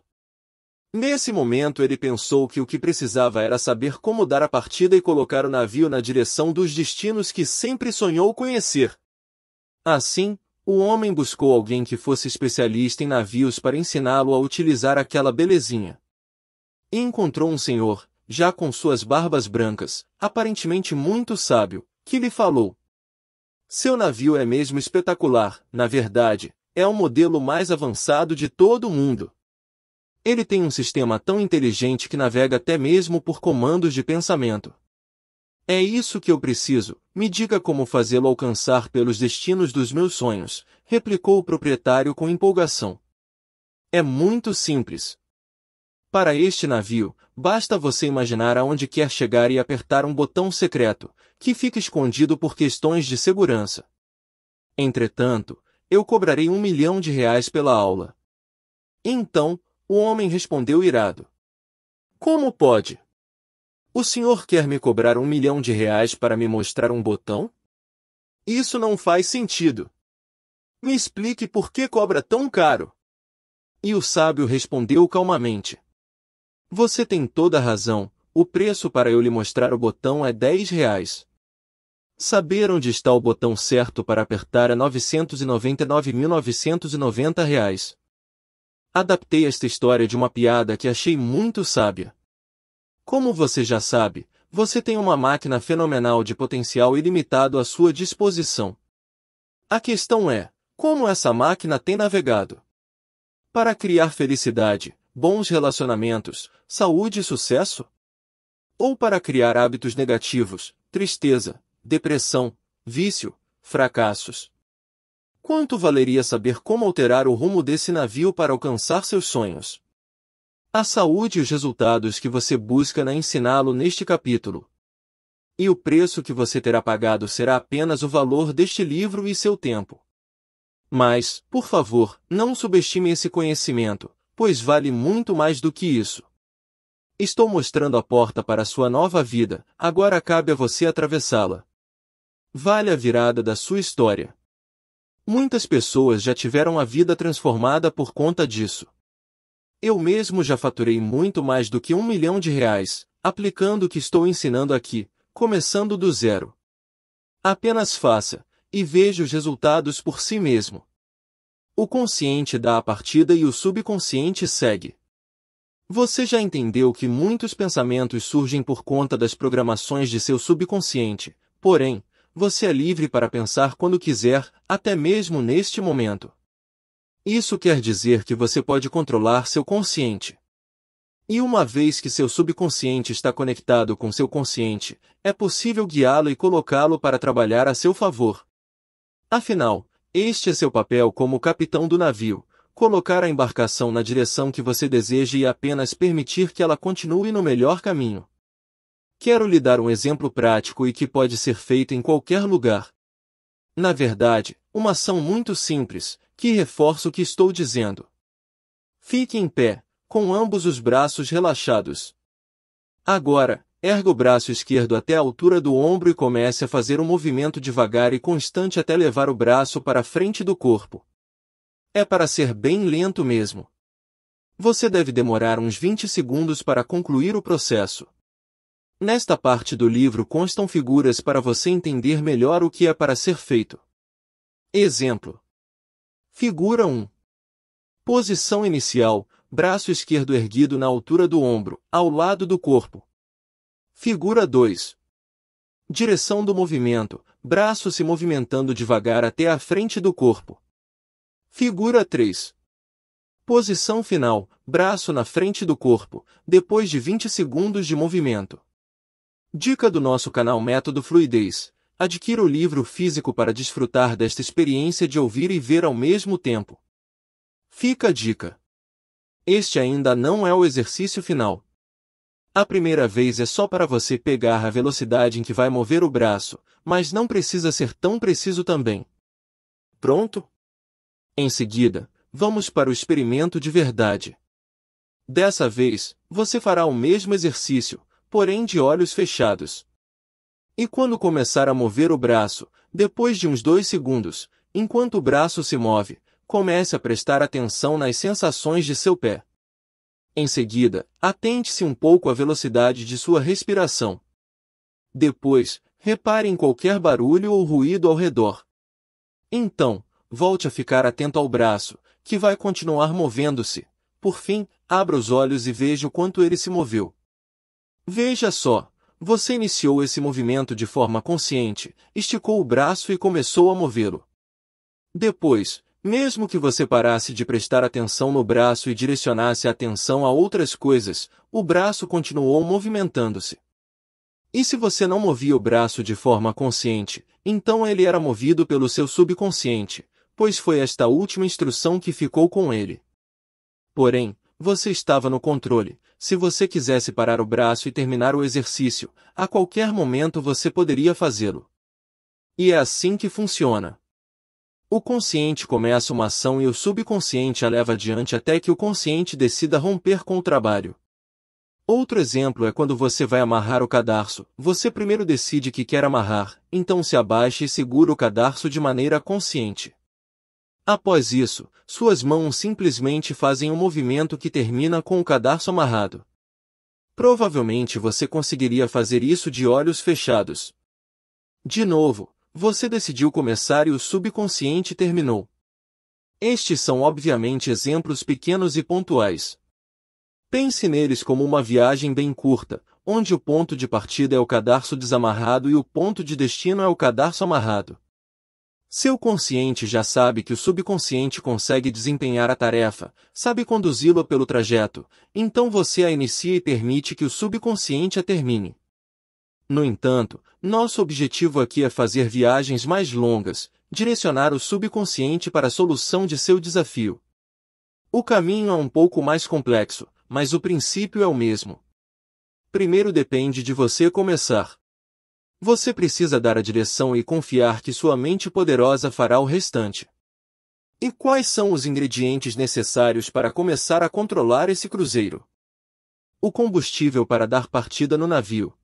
Nesse momento ele pensou que o que precisava era saber como dar a partida e colocar o navio na direção dos destinos que sempre sonhou conhecer. Assim, o homem buscou alguém que fosse especialista em navios para ensiná-lo a utilizar aquela belezinha. E encontrou um senhor, já com suas barbas brancas, aparentemente muito sábio, que lhe falou: Seu navio é mesmo espetacular, na verdade, é o modelo mais avançado de todo o mundo. Ele tem um sistema tão inteligente que navega até mesmo por comandos de pensamento. É isso que eu preciso, me diga como fazê-lo alcançar pelos destinos dos meus sonhos, replicou o proprietário com empolgação. É muito simples. Para este navio, basta você imaginar aonde quer chegar e apertar um botão secreto, que fica escondido por questões de segurança. Entretanto, eu cobrarei um milhão de reais pela aula. Então, o homem respondeu irado. Como pode? O senhor quer me cobrar um milhão de reais para me mostrar um botão? Isso não faz sentido. Me explique por que cobra tão caro. E o sábio respondeu calmamente. Você tem toda a razão, o preço para eu lhe mostrar o botão é 10 reais. Saber onde está o botão certo para apertar é R$ 999.990. Reais. Adaptei esta história de uma piada que achei muito sábia. Como você já sabe, você tem uma máquina fenomenal de potencial ilimitado à sua disposição. A questão é, como essa máquina tem navegado? Para criar felicidade, bons relacionamentos, saúde e sucesso? Ou para criar hábitos negativos, tristeza, depressão, vício, fracassos. Quanto valeria saber como alterar o rumo desse navio para alcançar seus sonhos? A saúde e os resultados que você busca na ensiná-lo neste capítulo. E o preço que você terá pagado será apenas o valor deste livro e seu tempo. Mas, por favor, não subestime esse conhecimento, pois vale muito mais do que isso. Estou mostrando a porta para sua nova vida, agora cabe a você atravessá-la vale a virada da sua história. Muitas pessoas já tiveram a vida transformada por conta disso. Eu mesmo já faturei muito mais do que um milhão de reais, aplicando o que estou ensinando aqui, começando do zero. Apenas faça, e veja os resultados por si mesmo. O consciente dá a partida e o subconsciente segue. Você já entendeu que muitos pensamentos surgem por conta das programações de seu subconsciente, porém, você é livre para pensar quando quiser, até mesmo neste momento. Isso quer dizer que você pode controlar seu consciente. E uma vez que seu subconsciente está conectado com seu consciente, é possível guiá-lo e colocá-lo para trabalhar a seu favor. Afinal, este é seu papel como capitão do navio, colocar a embarcação na direção que você deseja e apenas permitir que ela continue no melhor caminho. Quero lhe dar um exemplo prático e que pode ser feito em qualquer lugar. Na verdade, uma ação muito simples, que reforça o que estou dizendo. Fique em pé, com ambos os braços relaxados. Agora, erga o braço esquerdo até a altura do ombro e comece a fazer um movimento devagar e constante até levar o braço para a frente do corpo. É para ser bem lento mesmo. Você deve demorar uns 20 segundos para concluir o processo. Nesta parte do livro constam figuras para você entender melhor o que é para ser feito. Exemplo. Figura 1. Posição inicial, braço esquerdo erguido na altura do ombro, ao lado do corpo. Figura 2. Direção do movimento, braço se movimentando devagar até a frente do corpo. Figura 3. Posição final, braço na frente do corpo, depois de 20 segundos de movimento. Dica do nosso canal Método Fluidez. Adquira o livro físico para desfrutar desta experiência de ouvir e ver ao mesmo tempo. Fica a dica. Este ainda não é o exercício final. A primeira vez é só para você pegar a velocidade em que vai mover o braço, mas não precisa ser tão preciso também. Pronto? Em seguida, vamos para o experimento de verdade. Dessa vez, você fará o mesmo exercício, porém de olhos fechados. E quando começar a mover o braço, depois de uns dois segundos, enquanto o braço se move, comece a prestar atenção nas sensações de seu pé. Em seguida, atente-se um pouco à velocidade de sua respiração. Depois, repare em qualquer barulho ou ruído ao redor. Então, volte a ficar atento ao braço, que vai continuar movendo-se. Por fim, abra os olhos e veja o quanto ele se moveu. Veja só, você iniciou esse movimento de forma consciente, esticou o braço e começou a movê-lo. Depois, mesmo que você parasse de prestar atenção no braço e direcionasse a atenção a outras coisas, o braço continuou movimentando-se. E se você não movia o braço de forma consciente, então ele era movido pelo seu subconsciente, pois foi esta última instrução que ficou com ele. Porém, você estava no controle, se você quisesse parar o braço e terminar o exercício, a qualquer momento você poderia fazê-lo. E é assim que funciona. O consciente começa uma ação e o subconsciente a leva adiante até que o consciente decida romper com o trabalho. Outro exemplo é quando você vai amarrar o cadarço. Você primeiro decide que quer amarrar, então se abaixa e segura o cadarço de maneira consciente. Após isso, suas mãos simplesmente fazem um movimento que termina com o cadarço amarrado. Provavelmente você conseguiria fazer isso de olhos fechados. De novo, você decidiu começar e o subconsciente terminou. Estes são obviamente exemplos pequenos e pontuais. Pense neles como uma viagem bem curta, onde o ponto de partida é o cadarço desamarrado e o ponto de destino é o cadarço amarrado. Seu consciente já sabe que o subconsciente consegue desempenhar a tarefa, sabe conduzi-la pelo trajeto, então você a inicia e permite que o subconsciente a termine. No entanto, nosso objetivo aqui é fazer viagens mais longas, direcionar o subconsciente para a solução de seu desafio. O caminho é um pouco mais complexo, mas o princípio é o mesmo. Primeiro depende de você começar. Você precisa dar a direção e confiar que sua mente poderosa fará o restante. E quais são os ingredientes necessários para começar a controlar esse cruzeiro? O combustível para dar partida no navio.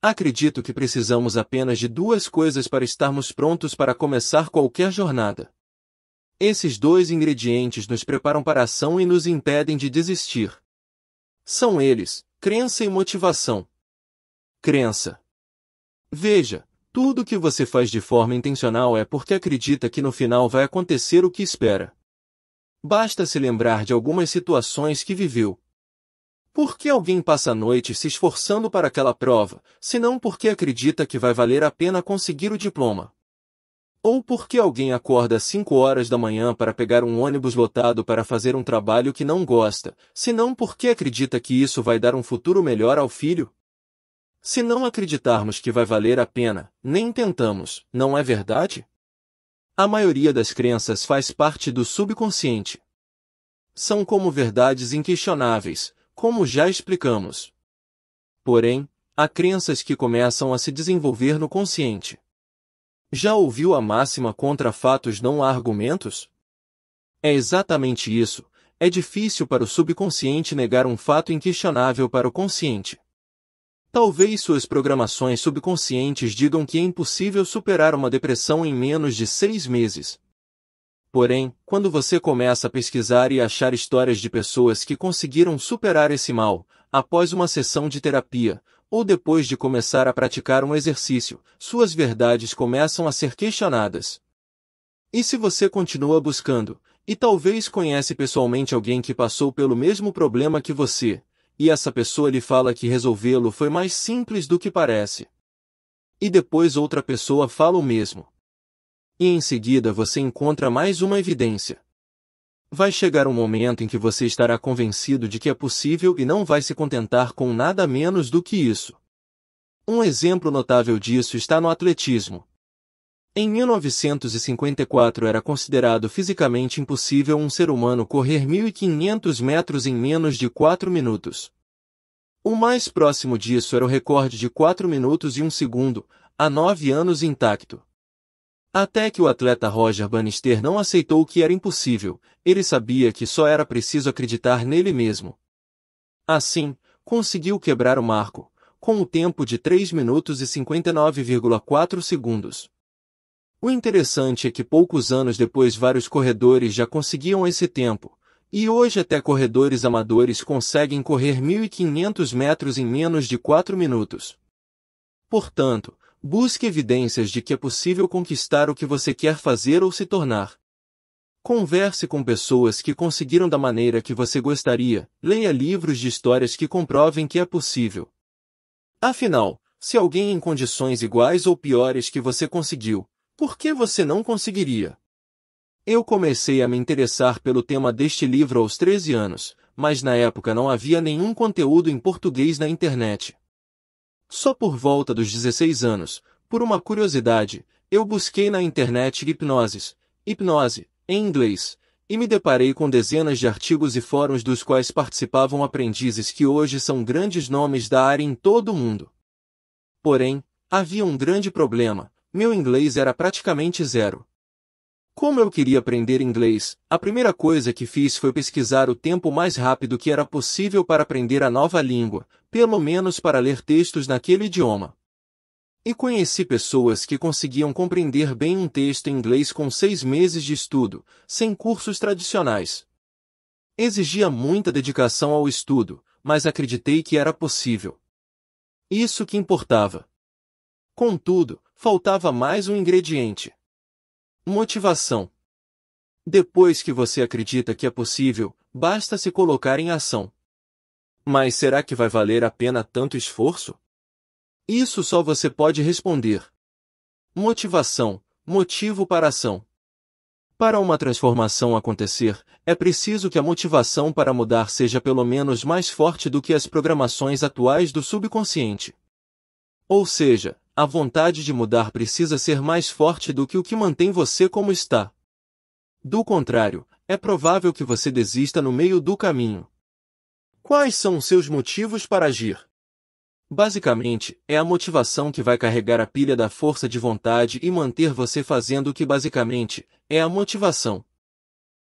Acredito que precisamos apenas de duas coisas para estarmos prontos para começar qualquer jornada. Esses dois ingredientes nos preparam para a ação e nos impedem de desistir. São eles: crença e motivação. Crença Veja, tudo o que você faz de forma intencional é porque acredita que no final vai acontecer o que espera. Basta se lembrar de algumas situações que viveu. Por que alguém passa a noite se esforçando para aquela prova, se não porque acredita que vai valer a pena conseguir o diploma? Ou por que alguém acorda às 5 horas da manhã para pegar um ônibus lotado para fazer um trabalho que não gosta, se não porque acredita que isso vai dar um futuro melhor ao filho? Se não acreditarmos que vai valer a pena, nem tentamos, não é verdade? A maioria das crenças faz parte do subconsciente. São como verdades inquestionáveis, como já explicamos. Porém, há crenças que começam a se desenvolver no consciente. Já ouviu a máxima contra fatos não há argumentos? É exatamente isso. É difícil para o subconsciente negar um fato inquestionável para o consciente. Talvez suas programações subconscientes digam que é impossível superar uma depressão em menos de seis meses. Porém, quando você começa a pesquisar e achar histórias de pessoas que conseguiram superar esse mal, após uma sessão de terapia, ou depois de começar a praticar um exercício, suas verdades começam a ser questionadas. E se você continua buscando, e talvez conhece pessoalmente alguém que passou pelo mesmo problema que você, e essa pessoa lhe fala que resolvê-lo foi mais simples do que parece. E depois outra pessoa fala o mesmo. E em seguida você encontra mais uma evidência. Vai chegar um momento em que você estará convencido de que é possível e não vai se contentar com nada menos do que isso. Um exemplo notável disso está no atletismo. Em 1954 era considerado fisicamente impossível um ser humano correr 1.500 metros em menos de 4 minutos. O mais próximo disso era o recorde de 4 minutos e 1 segundo, há 9 anos intacto. Até que o atleta Roger Bannister não aceitou que era impossível, ele sabia que só era preciso acreditar nele mesmo. Assim, conseguiu quebrar o marco, com o um tempo de 3 minutos e 59,4 segundos. O interessante é que poucos anos depois vários corredores já conseguiam esse tempo, e hoje até corredores amadores conseguem correr 1.500 metros em menos de 4 minutos. Portanto, busque evidências de que é possível conquistar o que você quer fazer ou se tornar. Converse com pessoas que conseguiram da maneira que você gostaria, leia livros de histórias que comprovem que é possível. Afinal, se alguém em condições iguais ou piores que você conseguiu, por que você não conseguiria? Eu comecei a me interessar pelo tema deste livro aos 13 anos, mas na época não havia nenhum conteúdo em português na internet. Só por volta dos 16 anos, por uma curiosidade, eu busquei na internet hipnoses, hipnose, em inglês, e me deparei com dezenas de artigos e fóruns dos quais participavam aprendizes que hoje são grandes nomes da área em todo o mundo. Porém, havia um grande problema meu inglês era praticamente zero. Como eu queria aprender inglês, a primeira coisa que fiz foi pesquisar o tempo mais rápido que era possível para aprender a nova língua, pelo menos para ler textos naquele idioma. E conheci pessoas que conseguiam compreender bem um texto em inglês com seis meses de estudo, sem cursos tradicionais. Exigia muita dedicação ao estudo, mas acreditei que era possível. Isso que importava. Contudo, faltava mais um ingrediente. Motivação. Depois que você acredita que é possível, basta se colocar em ação. Mas será que vai valer a pena tanto esforço? Isso só você pode responder. Motivação, motivo para ação. Para uma transformação acontecer, é preciso que a motivação para mudar seja pelo menos mais forte do que as programações atuais do subconsciente. Ou seja, a vontade de mudar precisa ser mais forte do que o que mantém você como está. Do contrário, é provável que você desista no meio do caminho. Quais são os seus motivos para agir? Basicamente, é a motivação que vai carregar a pilha da força de vontade e manter você fazendo o que basicamente é a motivação.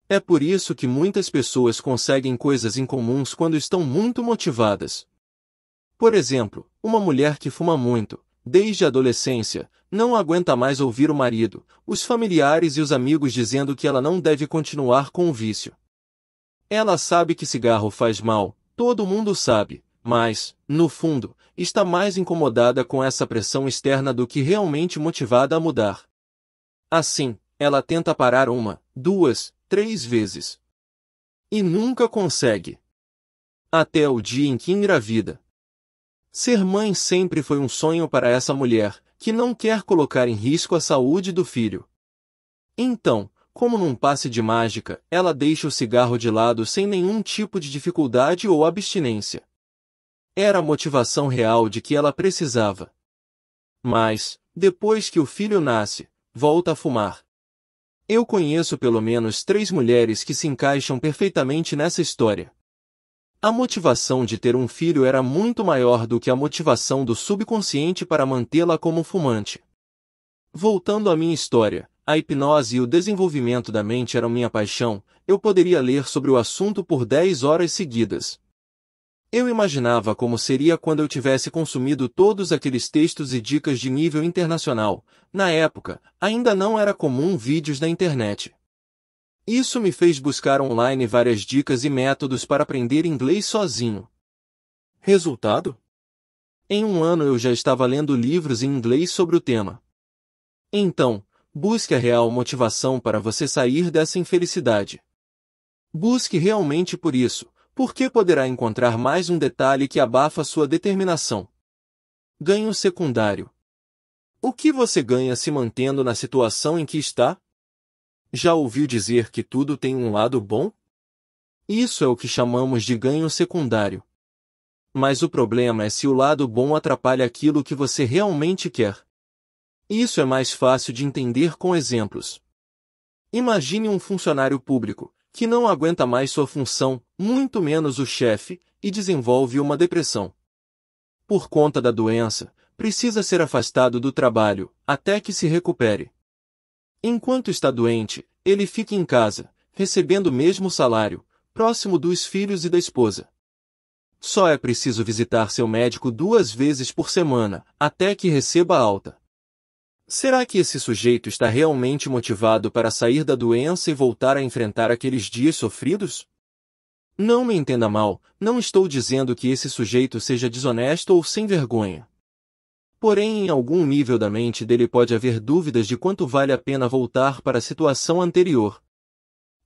É por isso que muitas pessoas conseguem coisas incomuns quando estão muito motivadas. Por exemplo, uma mulher que fuma muito, desde a adolescência, não aguenta mais ouvir o marido, os familiares e os amigos dizendo que ela não deve continuar com o vício. Ela sabe que cigarro faz mal, todo mundo sabe, mas, no fundo, está mais incomodada com essa pressão externa do que realmente motivada a mudar. Assim, ela tenta parar uma, duas, três vezes. E nunca consegue. Até o dia em que engravida. Ser mãe sempre foi um sonho para essa mulher, que não quer colocar em risco a saúde do filho. Então, como num passe de mágica, ela deixa o cigarro de lado sem nenhum tipo de dificuldade ou abstinência. Era a motivação real de que ela precisava. Mas, depois que o filho nasce, volta a fumar. Eu conheço pelo menos três mulheres que se encaixam perfeitamente nessa história. A motivação de ter um filho era muito maior do que a motivação do subconsciente para mantê-la como fumante. Voltando à minha história, a hipnose e o desenvolvimento da mente eram minha paixão, eu poderia ler sobre o assunto por 10 horas seguidas. Eu imaginava como seria quando eu tivesse consumido todos aqueles textos e dicas de nível internacional. Na época, ainda não era comum vídeos na internet. Isso me fez buscar online várias dicas e métodos para aprender inglês sozinho. Resultado? Em um ano eu já estava lendo livros em inglês sobre o tema. Então, busque a real motivação para você sair dessa infelicidade. Busque realmente por isso, porque poderá encontrar mais um detalhe que abafa sua determinação. Ganho secundário. O que você ganha se mantendo na situação em que está? Já ouviu dizer que tudo tem um lado bom? Isso é o que chamamos de ganho secundário. Mas o problema é se o lado bom atrapalha aquilo que você realmente quer. Isso é mais fácil de entender com exemplos. Imagine um funcionário público, que não aguenta mais sua função, muito menos o chefe, e desenvolve uma depressão. Por conta da doença, precisa ser afastado do trabalho, até que se recupere. Enquanto está doente, ele fica em casa, recebendo o mesmo salário, próximo dos filhos e da esposa. Só é preciso visitar seu médico duas vezes por semana, até que receba alta. Será que esse sujeito está realmente motivado para sair da doença e voltar a enfrentar aqueles dias sofridos? Não me entenda mal, não estou dizendo que esse sujeito seja desonesto ou sem vergonha. Porém, em algum nível da mente dele pode haver dúvidas de quanto vale a pena voltar para a situação anterior.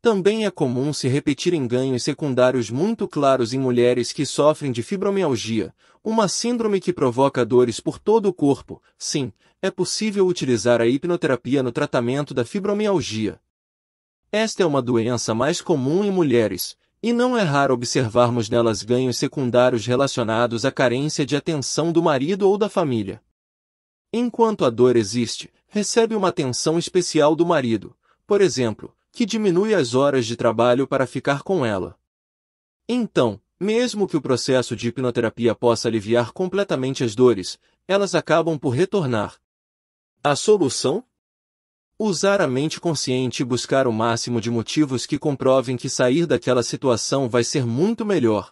Também é comum se repetirem ganhos secundários muito claros em mulheres que sofrem de fibromialgia, uma síndrome que provoca dores por todo o corpo. Sim, é possível utilizar a hipnoterapia no tratamento da fibromialgia. Esta é uma doença mais comum em mulheres, e não é raro observarmos nelas ganhos secundários relacionados à carência de atenção do marido ou da família. Enquanto a dor existe, recebe uma atenção especial do marido, por exemplo, que diminui as horas de trabalho para ficar com ela. Então, mesmo que o processo de hipnoterapia possa aliviar completamente as dores, elas acabam por retornar. A solução? Usar a mente consciente e buscar o máximo de motivos que comprovem que sair daquela situação vai ser muito melhor.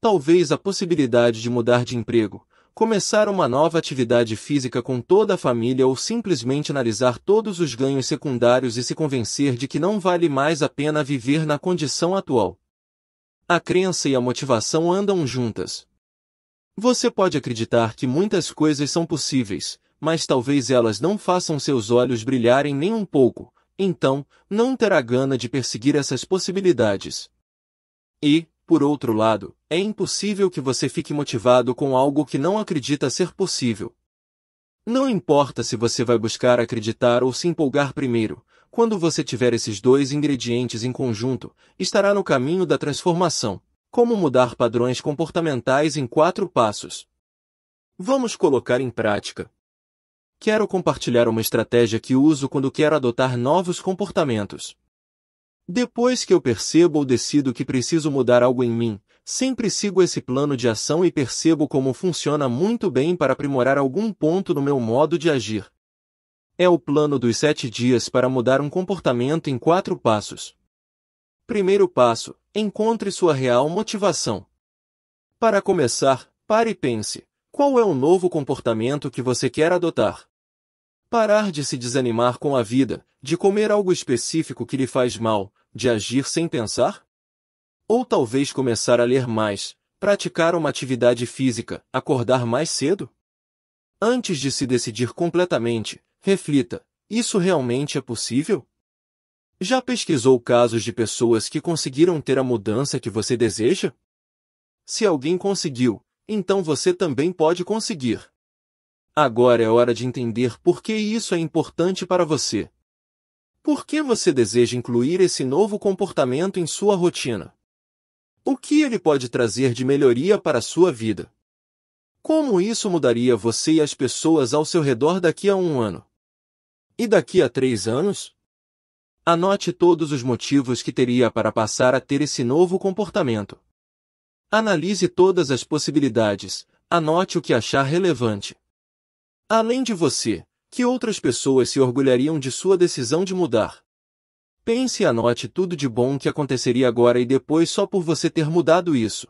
Talvez a possibilidade de mudar de emprego, começar uma nova atividade física com toda a família ou simplesmente analisar todos os ganhos secundários e se convencer de que não vale mais a pena viver na condição atual. A crença e a motivação andam juntas. Você pode acreditar que muitas coisas são possíveis, mas talvez elas não façam seus olhos brilharem nem um pouco, então, não terá gana de perseguir essas possibilidades. E, por outro lado, é impossível que você fique motivado com algo que não acredita ser possível. Não importa se você vai buscar acreditar ou se empolgar primeiro, quando você tiver esses dois ingredientes em conjunto, estará no caminho da transformação. Como mudar padrões comportamentais em quatro passos? Vamos colocar em prática Quero compartilhar uma estratégia que uso quando quero adotar novos comportamentos. Depois que eu percebo ou decido que preciso mudar algo em mim, sempre sigo esse plano de ação e percebo como funciona muito bem para aprimorar algum ponto no meu modo de agir. É o plano dos sete dias para mudar um comportamento em quatro passos. Primeiro passo: encontre sua real motivação. Para começar, pare e pense: qual é o novo comportamento que você quer adotar? Parar de se desanimar com a vida, de comer algo específico que lhe faz mal, de agir sem pensar? Ou talvez começar a ler mais, praticar uma atividade física, acordar mais cedo? Antes de se decidir completamente, reflita: isso realmente é possível? Já pesquisou casos de pessoas que conseguiram ter a mudança que você deseja? Se alguém conseguiu, então você também pode conseguir. Agora é hora de entender por que isso é importante para você. Por que você deseja incluir esse novo comportamento em sua rotina? O que ele pode trazer de melhoria para a sua vida? Como isso mudaria você e as pessoas ao seu redor daqui a um ano? E daqui a três anos? Anote todos os motivos que teria para passar a ter esse novo comportamento. Analise todas as possibilidades, anote o que achar relevante. Além de você, que outras pessoas se orgulhariam de sua decisão de mudar? Pense e anote tudo de bom que aconteceria agora e depois só por você ter mudado isso.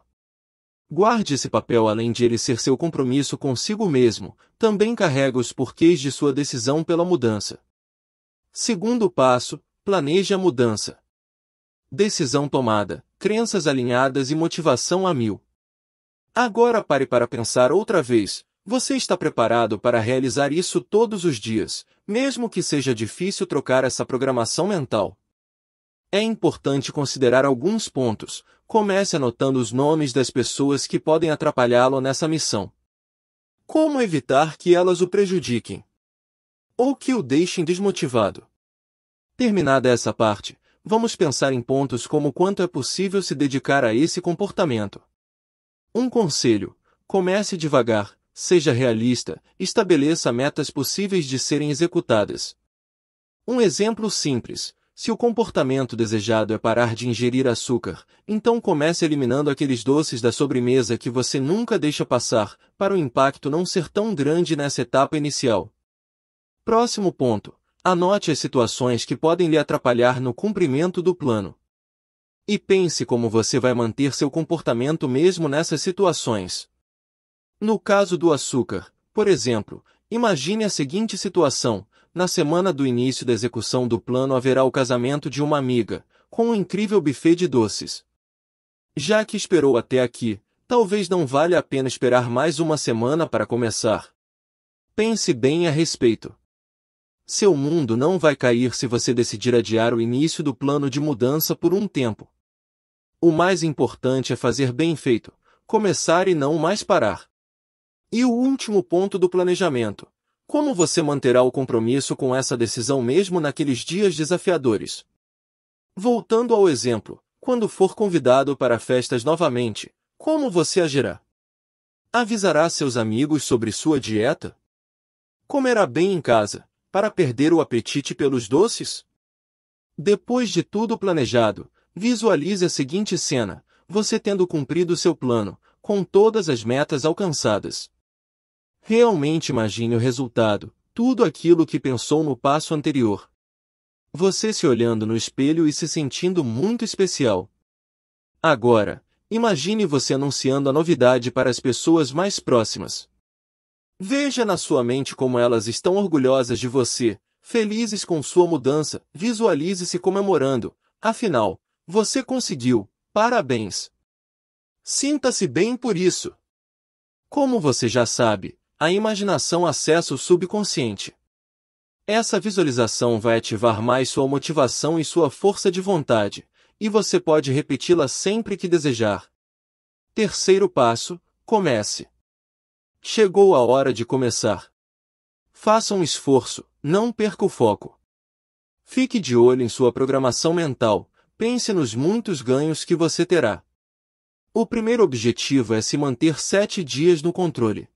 Guarde esse papel além de ele ser seu compromisso consigo mesmo, também carrega os porquês de sua decisão pela mudança. Segundo passo, planeje a mudança. Decisão tomada crenças alinhadas e motivação a mil. Agora pare para pensar outra vez. Você está preparado para realizar isso todos os dias, mesmo que seja difícil trocar essa programação mental. É importante considerar alguns pontos. Comece anotando os nomes das pessoas que podem atrapalhá-lo nessa missão. Como evitar que elas o prejudiquem? Ou que o deixem desmotivado? Terminada essa parte, vamos pensar em pontos como quanto é possível se dedicar a esse comportamento. Um conselho: comece devagar, seja realista, estabeleça metas possíveis de serem executadas. Um exemplo simples: se o comportamento desejado é parar de ingerir açúcar, então comece eliminando aqueles doces da sobremesa que você nunca deixa passar, para o impacto não ser tão grande nessa etapa inicial. Próximo ponto: Anote as situações que podem lhe atrapalhar no cumprimento do plano. E pense como você vai manter seu comportamento mesmo nessas situações. No caso do açúcar, por exemplo, imagine a seguinte situação: na semana do início da execução do plano haverá o casamento de uma amiga, com um incrível buffet de doces. Já que esperou até aqui, talvez não valha a pena esperar mais uma semana para começar. Pense bem a respeito. Seu mundo não vai cair se você decidir adiar o início do plano de mudança por um tempo. O mais importante é fazer bem feito, começar e não mais parar. E o último ponto do planejamento. Como você manterá o compromisso com essa decisão mesmo naqueles dias desafiadores? Voltando ao exemplo, quando for convidado para festas novamente, como você agirá? Avisará seus amigos sobre sua dieta? Comerá bem em casa, para perder o apetite pelos doces? Depois de tudo planejado, visualize a seguinte cena: você tendo cumprido seu plano, com todas as metas alcançadas. Realmente imagine o resultado, tudo aquilo que pensou no passo anterior. Você se olhando no espelho e se sentindo muito especial. Agora, imagine você anunciando a novidade para as pessoas mais próximas. Veja na sua mente como elas estão orgulhosas de você, felizes com sua mudança, visualize-se comemorando, afinal, você conseguiu, parabéns! Sinta-se bem por isso. Como você já sabe, a imaginação acessa o subconsciente. Essa visualização vai ativar mais sua motivação e sua força de vontade, e você pode repeti-la sempre que desejar. Terceiro passo: comece. Chegou a hora de começar. Faça um esforço, não perca o foco. Fique de olho em sua programação mental, pense nos muitos ganhos que você terá. O primeiro objetivo é se manter sete dias no controle.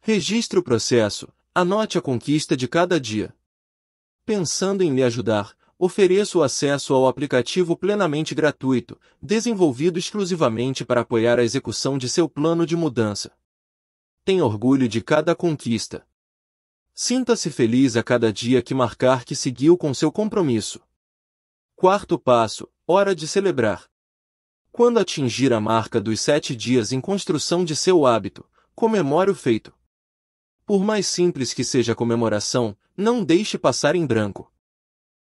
Registre o processo, anote a conquista de cada dia. Pensando em lhe ajudar, ofereço o acesso ao aplicativo plenamente gratuito, desenvolvido exclusivamente para apoiar a execução de seu plano de mudança tenha orgulho de cada conquista. Sinta-se feliz a cada dia que marcar que seguiu com seu compromisso. Quarto passo: hora de celebrar. Quando atingir a marca dos sete dias em construção de seu hábito, comemore o feito. Por mais simples que seja a comemoração, não deixe passar em branco.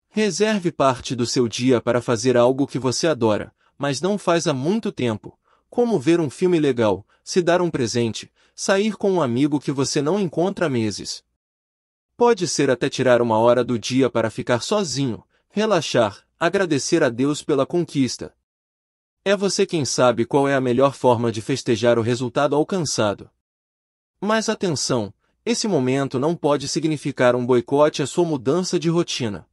Reserve parte do seu dia para fazer algo que você adora, mas não faz há muito tempo, como ver um filme legal, se dar um presente, sair com um amigo que você não encontra há meses. Pode ser até tirar uma hora do dia para ficar sozinho, relaxar, agradecer a Deus pela conquista. É você quem sabe qual é a melhor forma de festejar o resultado alcançado. Mas atenção, esse momento não pode significar um boicote à sua mudança de rotina.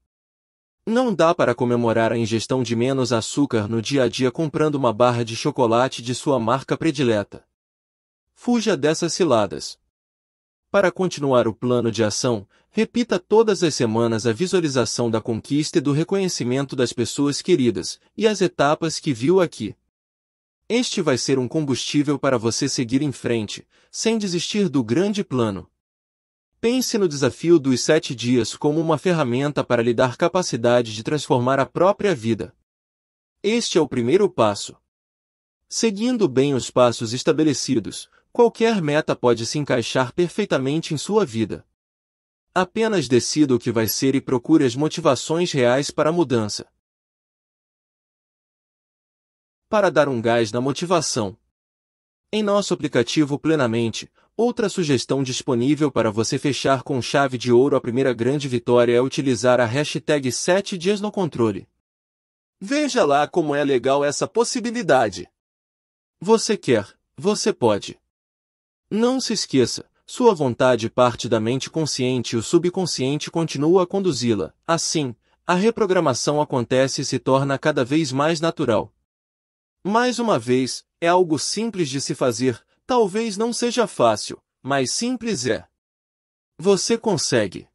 Não dá para comemorar a ingestão de menos açúcar no dia a dia comprando uma barra de chocolate de sua marca predileta. Fuja dessas ciladas. Para continuar o plano de ação, repita todas as semanas a visualização da conquista e do reconhecimento das pessoas queridas e as etapas que viu aqui. Este vai ser um combustível para você seguir em frente, sem desistir do grande plano. Pense no desafio dos sete dias como uma ferramenta para lhe dar capacidade de transformar a própria vida. Este é o primeiro passo. Seguindo bem os passos estabelecidos, qualquer meta pode se encaixar perfeitamente em sua vida. Apenas decida o que vai ser e procure as motivações reais para a mudança. Para dar um gás na motivação. Em nosso aplicativo Plenamente, Outra sugestão disponível para você fechar com chave de ouro a primeira grande vitória é utilizar a hashtag 7 dias no controle. Veja lá como é legal essa possibilidade. Você quer, você pode. Não se esqueça, sua vontade parte da mente consciente e o subconsciente continua a conduzi-la. Assim, a reprogramação acontece e se torna cada vez mais natural. Mais uma vez, é algo simples de se fazer, Talvez não seja fácil, mas simples é. Você consegue.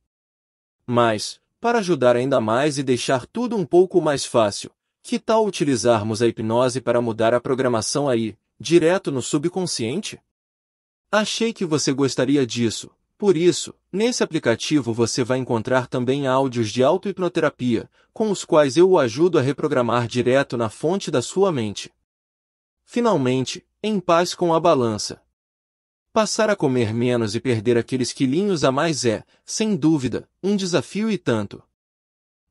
Mas, para ajudar ainda mais e deixar tudo um pouco mais fácil, que tal utilizarmos a hipnose para mudar a programação aí, direto no subconsciente? Achei que você gostaria disso. Por isso, nesse aplicativo você vai encontrar também áudios de auto-hipnoterapia, com os quais eu o ajudo a reprogramar direto na fonte da sua mente. Finalmente, em paz com a balança. Passar a comer menos e perder aqueles quilinhos a mais é, sem dúvida, um desafio e tanto.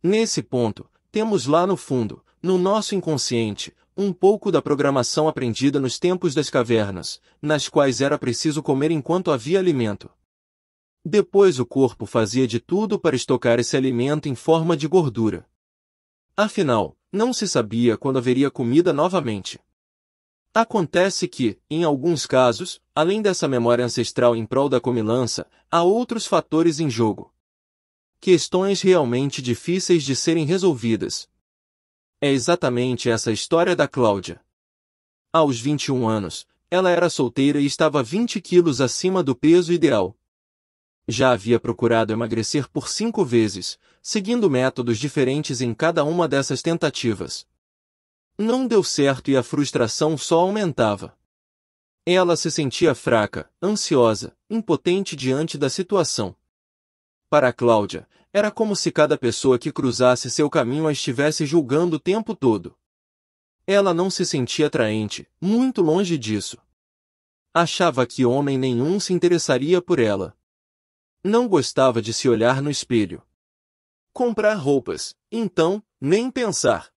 Nesse ponto, temos lá no fundo, no nosso inconsciente, um pouco da programação aprendida nos tempos das cavernas, nas quais era preciso comer enquanto havia alimento. Depois o corpo fazia de tudo para estocar esse alimento em forma de gordura. Afinal, não se sabia quando haveria comida novamente. Acontece que, em alguns casos, além dessa memória ancestral em prol da comilança, há outros fatores em jogo. Questões realmente difíceis de serem resolvidas. É exatamente essa história da Cláudia. Aos 21 anos, ela era solteira e estava 20 quilos acima do peso ideal. Já havia procurado emagrecer por cinco vezes, seguindo métodos diferentes em cada uma dessas tentativas. Não deu certo e a frustração só aumentava. Ela se sentia fraca, ansiosa, impotente diante da situação. Para Cláudia, era como se cada pessoa que cruzasse seu caminho a estivesse julgando o tempo todo. Ela não se sentia atraente, muito longe disso. Achava que homem nenhum se interessaria por ela. Não gostava de se olhar no espelho. Comprar roupas, então, nem pensar.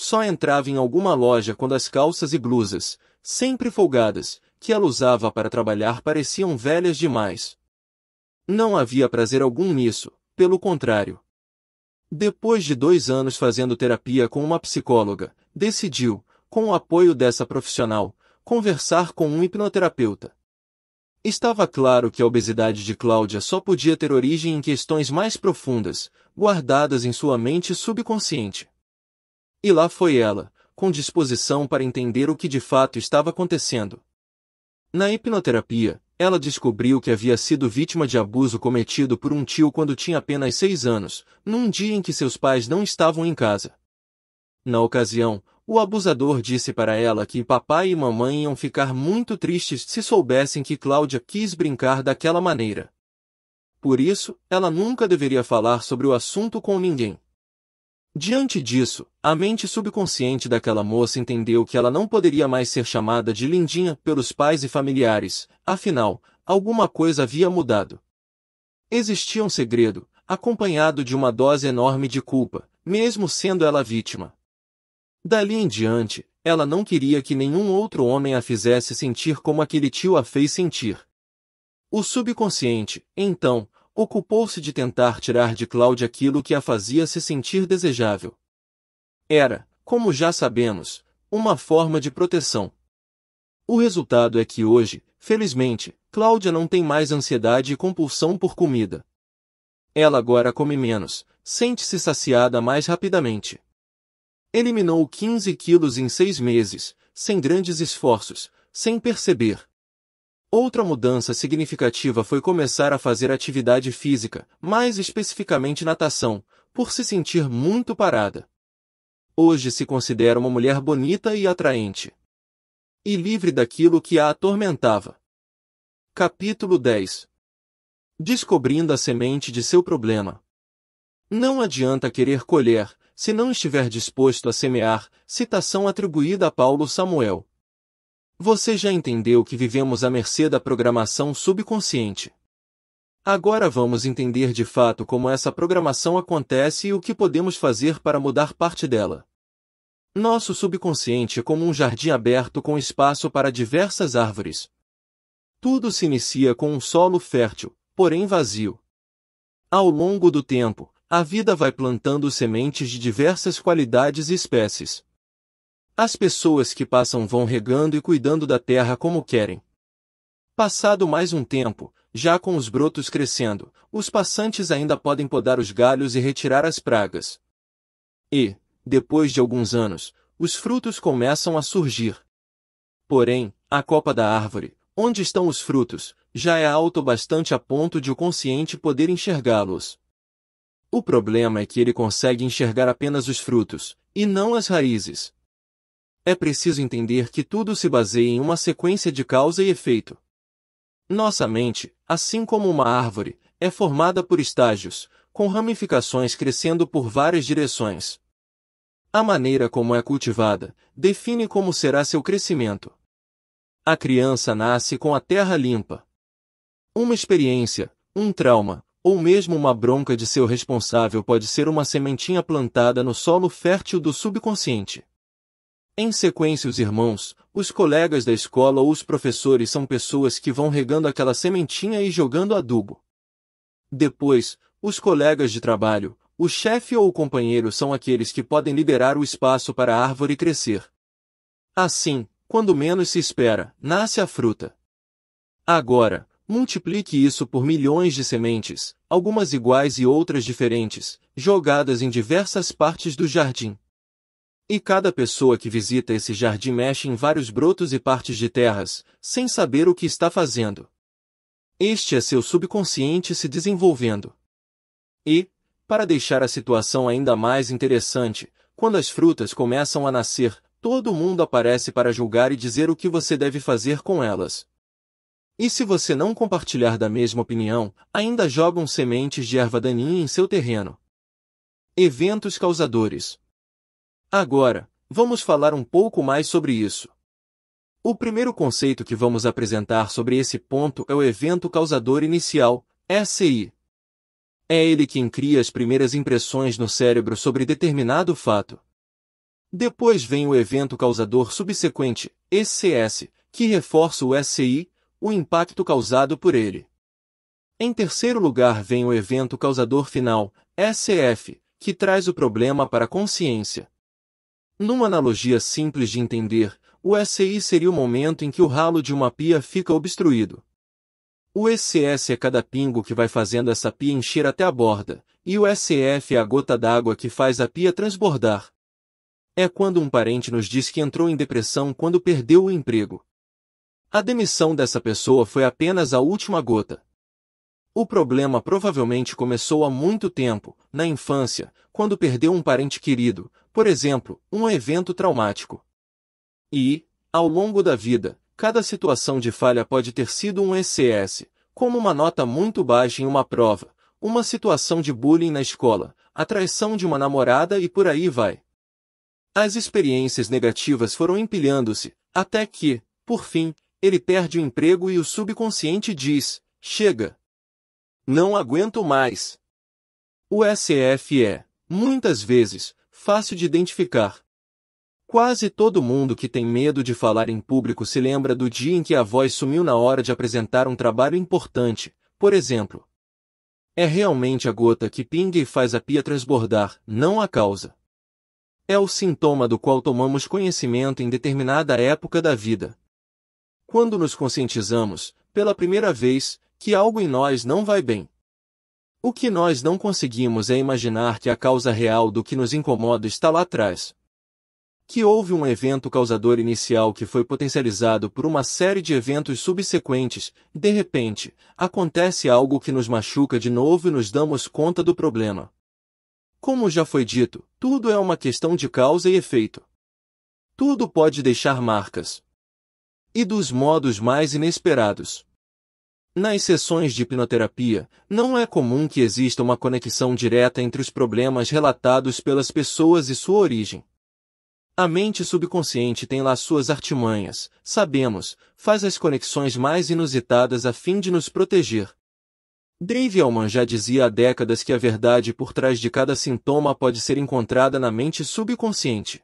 Só entrava em alguma loja quando as calças e blusas, sempre folgadas, que ela usava para trabalhar pareciam velhas demais. Não havia prazer algum nisso, pelo contrário. Depois de dois anos fazendo terapia com uma psicóloga, decidiu, com o apoio dessa profissional, conversar com um hipnoterapeuta. Estava claro que a obesidade de Cláudia só podia ter origem em questões mais profundas, guardadas em sua mente subconsciente. E lá foi ela, com disposição para entender o que de fato estava acontecendo. Na hipnoterapia, ela descobriu que havia sido vítima de abuso cometido por um tio quando tinha apenas seis anos, num dia em que seus pais não estavam em casa. Na ocasião, o abusador disse para ela que papai e mamãe iam ficar muito tristes se soubessem que Cláudia quis brincar daquela maneira. Por isso, ela nunca deveria falar sobre o assunto com ninguém. Diante disso, a mente subconsciente daquela moça entendeu que ela não poderia mais ser chamada de Lindinha pelos pais e familiares, afinal, alguma coisa havia mudado. Existia um segredo, acompanhado de uma dose enorme de culpa, mesmo sendo ela vítima. Dali em diante, ela não queria que nenhum outro homem a fizesse sentir como aquele tio a fez sentir. O subconsciente, então, ocupou-se de tentar tirar de Cláudia aquilo que a fazia se sentir desejável. Era, como já sabemos, uma forma de proteção. O resultado é que hoje, felizmente, Cláudia não tem mais ansiedade e compulsão por comida. Ela agora come menos, sente-se saciada mais rapidamente. Eliminou 15 quilos em seis meses, sem grandes esforços, sem perceber, Outra mudança significativa foi começar a fazer atividade física, mais especificamente natação, por se sentir muito parada. Hoje se considera uma mulher bonita e atraente. E livre daquilo que a atormentava. Capítulo 10 Descobrindo a semente de seu problema. Não adianta querer colher, se não estiver disposto a semear, citação atribuída a Paulo Samuel. Você já entendeu que vivemos à mercê da programação subconsciente. Agora vamos entender de fato como essa programação acontece e o que podemos fazer para mudar parte dela. Nosso subconsciente é como um jardim aberto com espaço para diversas árvores. Tudo se inicia com um solo fértil, porém vazio. Ao longo do tempo, a vida vai plantando sementes de diversas qualidades e espécies. As pessoas que passam vão regando e cuidando da terra como querem. Passado mais um tempo, já com os brotos crescendo, os passantes ainda podem podar os galhos e retirar as pragas. E, depois de alguns anos, os frutos começam a surgir. Porém, a copa da árvore, onde estão os frutos, já é alto bastante a ponto de o consciente poder enxergá-los. O problema é que ele consegue enxergar apenas os frutos, e não as raízes é preciso entender que tudo se baseia em uma sequência de causa e efeito. Nossa mente, assim como uma árvore, é formada por estágios, com ramificações crescendo por várias direções. A maneira como é cultivada define como será seu crescimento. A criança nasce com a terra limpa. Uma experiência, um trauma, ou mesmo uma bronca de seu responsável pode ser uma sementinha plantada no solo fértil do subconsciente. Em sequência, os irmãos, os colegas da escola ou os professores são pessoas que vão regando aquela sementinha e jogando adubo. Depois, os colegas de trabalho, o chefe ou o companheiro são aqueles que podem liberar o espaço para a árvore crescer. Assim, quando menos se espera, nasce a fruta. Agora, multiplique isso por milhões de sementes, algumas iguais e outras diferentes, jogadas em diversas partes do jardim. E cada pessoa que visita esse jardim mexe em vários brotos e partes de terras, sem saber o que está fazendo. Este é seu subconsciente se desenvolvendo. E, para deixar a situação ainda mais interessante, quando as frutas começam a nascer, todo mundo aparece para julgar e dizer o que você deve fazer com elas. E se você não compartilhar da mesma opinião, ainda jogam sementes de erva daninha em seu terreno. Eventos causadores Agora, vamos falar um pouco mais sobre isso. O primeiro conceito que vamos apresentar sobre esse ponto é o evento causador inicial, SI. É ele quem cria as primeiras impressões no cérebro sobre determinado fato. Depois vem o evento causador subsequente, ECS, que reforça o SI, o impacto causado por ele. Em terceiro lugar vem o evento causador final, SF, que traz o problema para a consciência, numa analogia simples de entender, o SI seria o momento em que o ralo de uma pia fica obstruído. O ECS é cada pingo que vai fazendo essa pia encher até a borda, e o SF é a gota d'água que faz a pia transbordar. É quando um parente nos diz que entrou em depressão quando perdeu o emprego. A demissão dessa pessoa foi apenas a última gota. O problema provavelmente começou há muito tempo, na infância, quando perdeu um parente querido, por exemplo, um evento traumático. E, ao longo da vida, cada situação de falha pode ter sido um ECS, como uma nota muito baixa em uma prova, uma situação de bullying na escola, a traição de uma namorada e por aí vai. As experiências negativas foram empilhando-se, até que, por fim, ele perde o emprego e o subconsciente diz: chega! Não aguento mais! O SF é, muitas vezes, fácil de identificar. Quase todo mundo que tem medo de falar em público se lembra do dia em que a voz sumiu na hora de apresentar um trabalho importante, por exemplo. É realmente a gota que pinga e faz a pia transbordar, não a causa. É o sintoma do qual tomamos conhecimento em determinada época da vida. Quando nos conscientizamos, pela primeira vez, que algo em nós não vai bem. O que nós não conseguimos é imaginar que a causa real do que nos incomoda está lá atrás. Que houve um evento causador inicial que foi potencializado por uma série de eventos subsequentes, de repente, acontece algo que nos machuca de novo e nos damos conta do problema. Como já foi dito, tudo é uma questão de causa e efeito. Tudo pode deixar marcas. E dos modos mais inesperados. Nas sessões de hipnoterapia, não é comum que exista uma conexão direta entre os problemas relatados pelas pessoas e sua origem. A mente subconsciente tem lá suas artimanhas, sabemos, faz as conexões mais inusitadas a fim de nos proteger. Dave Elman já dizia há décadas que a verdade por trás de cada sintoma pode ser encontrada na mente subconsciente.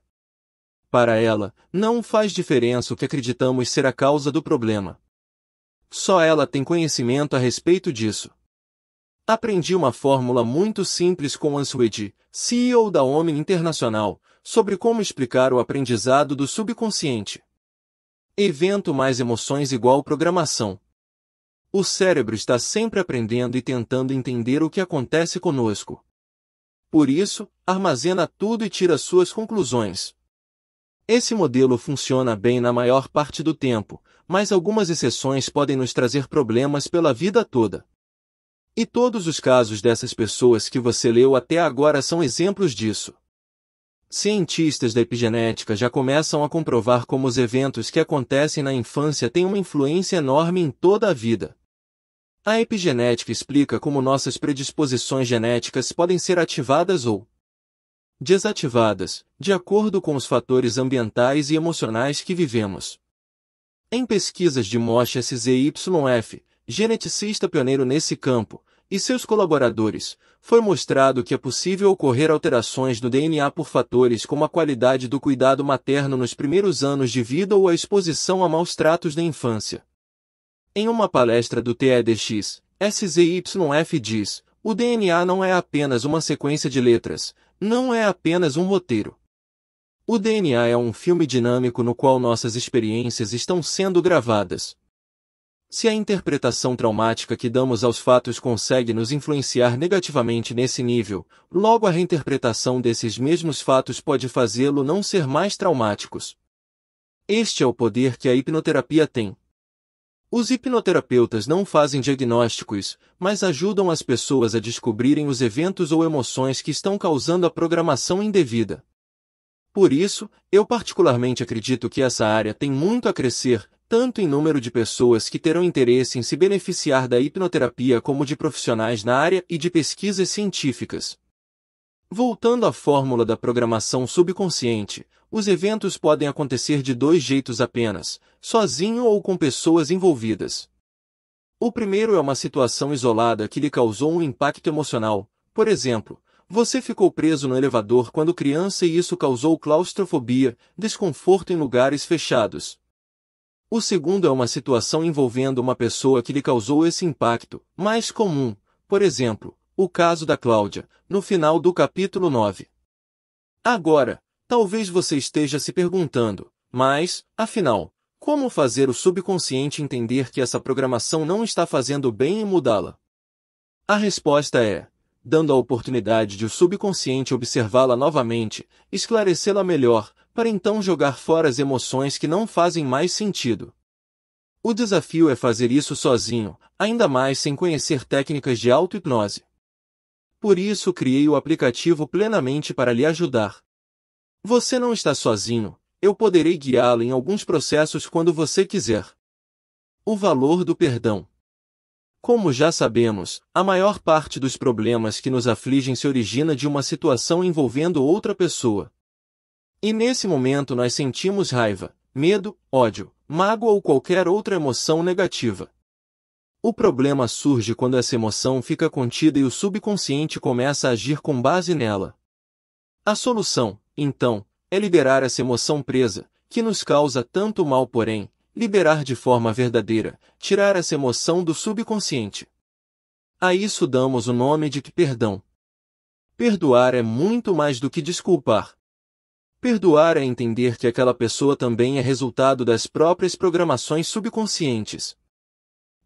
Para ela, não faz diferença o que acreditamos ser a causa do problema só ela tem conhecimento a respeito disso. Aprendi uma fórmula muito simples com Answedi, CEO da Homem Internacional, sobre como explicar o aprendizado do subconsciente. Evento mais emoções igual programação. O cérebro está sempre aprendendo e tentando entender o que acontece conosco. Por isso, armazena tudo e tira suas conclusões. Esse modelo funciona bem na maior parte do tempo, mas algumas exceções podem nos trazer problemas pela vida toda. E todos os casos dessas pessoas que você leu até agora são exemplos disso. Cientistas da epigenética já começam a comprovar como os eventos que acontecem na infância têm uma influência enorme em toda a vida. A epigenética explica como nossas predisposições genéticas podem ser ativadas ou desativadas, de acordo com os fatores ambientais e emocionais que vivemos. Em pesquisas de Moshe SZYF, geneticista pioneiro nesse campo, e seus colaboradores, foi mostrado que é possível ocorrer alterações no DNA por fatores como a qualidade do cuidado materno nos primeiros anos de vida ou a exposição a maus tratos na infância. Em uma palestra do TEDx, SZYF diz, o DNA não é apenas uma sequência de letras, não é apenas um roteiro. O DNA é um filme dinâmico no qual nossas experiências estão sendo gravadas. Se a interpretação traumática que damos aos fatos consegue nos influenciar negativamente nesse nível, logo a reinterpretação desses mesmos fatos pode fazê-lo não ser mais traumáticos. Este é o poder que a hipnoterapia tem. Os hipnoterapeutas não fazem diagnósticos, mas ajudam as pessoas a descobrirem os eventos ou emoções que estão causando a programação indevida. Por isso, eu particularmente acredito que essa área tem muito a crescer, tanto em número de pessoas que terão interesse em se beneficiar da hipnoterapia como de profissionais na área e de pesquisas científicas. Voltando à fórmula da programação subconsciente, os eventos podem acontecer de dois jeitos apenas, sozinho ou com pessoas envolvidas. O primeiro é uma situação isolada que lhe causou um impacto emocional, por exemplo, você ficou preso no elevador quando criança e isso causou claustrofobia, desconforto em lugares fechados. O segundo é uma situação envolvendo uma pessoa que lhe causou esse impacto, mais comum, por exemplo, o caso da Cláudia, no final do capítulo 9. Agora, talvez você esteja se perguntando, mas, afinal, como fazer o subconsciente entender que essa programação não está fazendo bem e mudá-la? A resposta é: dando a oportunidade de o subconsciente observá-la novamente, esclarecê-la melhor, para então jogar fora as emoções que não fazem mais sentido. O desafio é fazer isso sozinho, ainda mais sem conhecer técnicas de auto-hipnose. Por isso criei o aplicativo plenamente para lhe ajudar. Você não está sozinho, eu poderei guiá-lo em alguns processos quando você quiser. O valor do perdão. Como já sabemos, a maior parte dos problemas que nos afligem se origina de uma situação envolvendo outra pessoa. E nesse momento nós sentimos raiva, medo, ódio, mágoa ou qualquer outra emoção negativa. O problema surge quando essa emoção fica contida e o subconsciente começa a agir com base nela. A solução, então, é liberar essa emoção presa, que nos causa tanto mal, porém, liberar de forma verdadeira, tirar essa emoção do subconsciente. A isso damos o nome de perdão. Perdoar é muito mais do que desculpar. Perdoar é entender que aquela pessoa também é resultado das próprias programações subconscientes.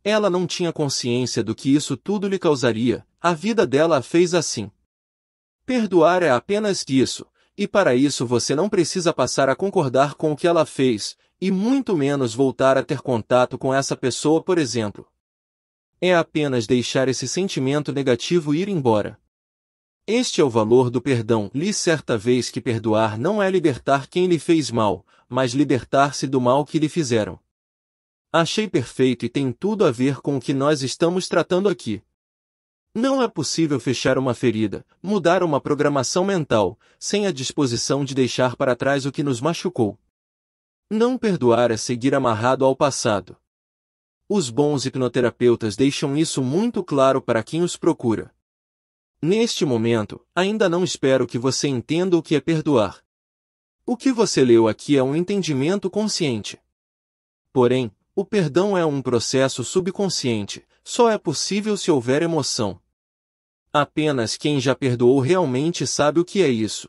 Ela não tinha consciência do que isso tudo lhe causaria, a vida dela a fez assim. Perdoar é apenas isso, e para isso você não precisa passar a concordar com o que ela fez, e muito menos voltar a ter contato com essa pessoa, por exemplo. É apenas deixar esse sentimento negativo ir embora. Este é o valor do perdão. Li certa vez que perdoar não é libertar quem lhe fez mal, mas libertar-se do mal que lhe fizeram. Achei perfeito e tem tudo a ver com o que nós estamos tratando aqui. Não é possível fechar uma ferida, mudar uma programação mental, sem a disposição de deixar para trás o que nos machucou. Não perdoar é seguir amarrado ao passado. Os bons hipnoterapeutas deixam isso muito claro para quem os procura. Neste momento, ainda não espero que você entenda o que é perdoar. O que você leu aqui é um entendimento consciente. Porém, o perdão é um processo subconsciente, só é possível se houver emoção. Apenas quem já perdoou realmente sabe o que é isso.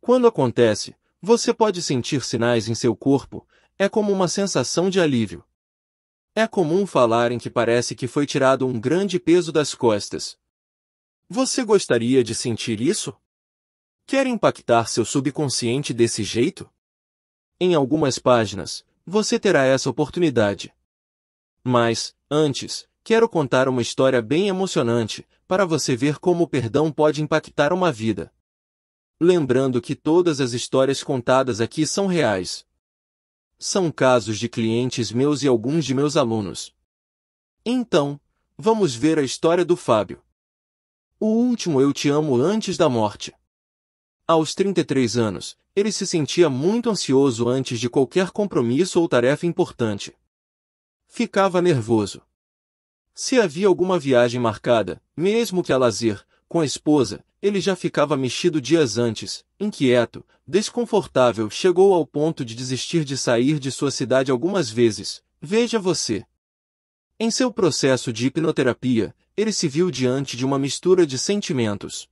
Quando acontece, você pode sentir sinais em seu corpo, é como uma sensação de alívio. É comum falar em que parece que foi tirado um grande peso das costas. Você gostaria de sentir isso? Quer impactar seu subconsciente desse jeito? Em algumas páginas, você terá essa oportunidade. Mas, antes, quero contar uma história bem emocionante, para você ver como o perdão pode impactar uma vida lembrando que todas as histórias contadas aqui são reais. São casos de clientes meus e alguns de meus alunos. Então, vamos ver a história do Fábio. O último Eu Te Amo Antes da Morte. Aos 33 anos, ele se sentia muito ansioso antes de qualquer compromisso ou tarefa importante. Ficava nervoso. Se havia alguma viagem marcada, mesmo que a lazer, com a esposa, ele já ficava mexido dias antes, inquieto, desconfortável, chegou ao ponto de desistir de sair de sua cidade algumas vezes. Veja você. Em seu processo de hipnoterapia, ele se viu diante de uma mistura de sentimentos.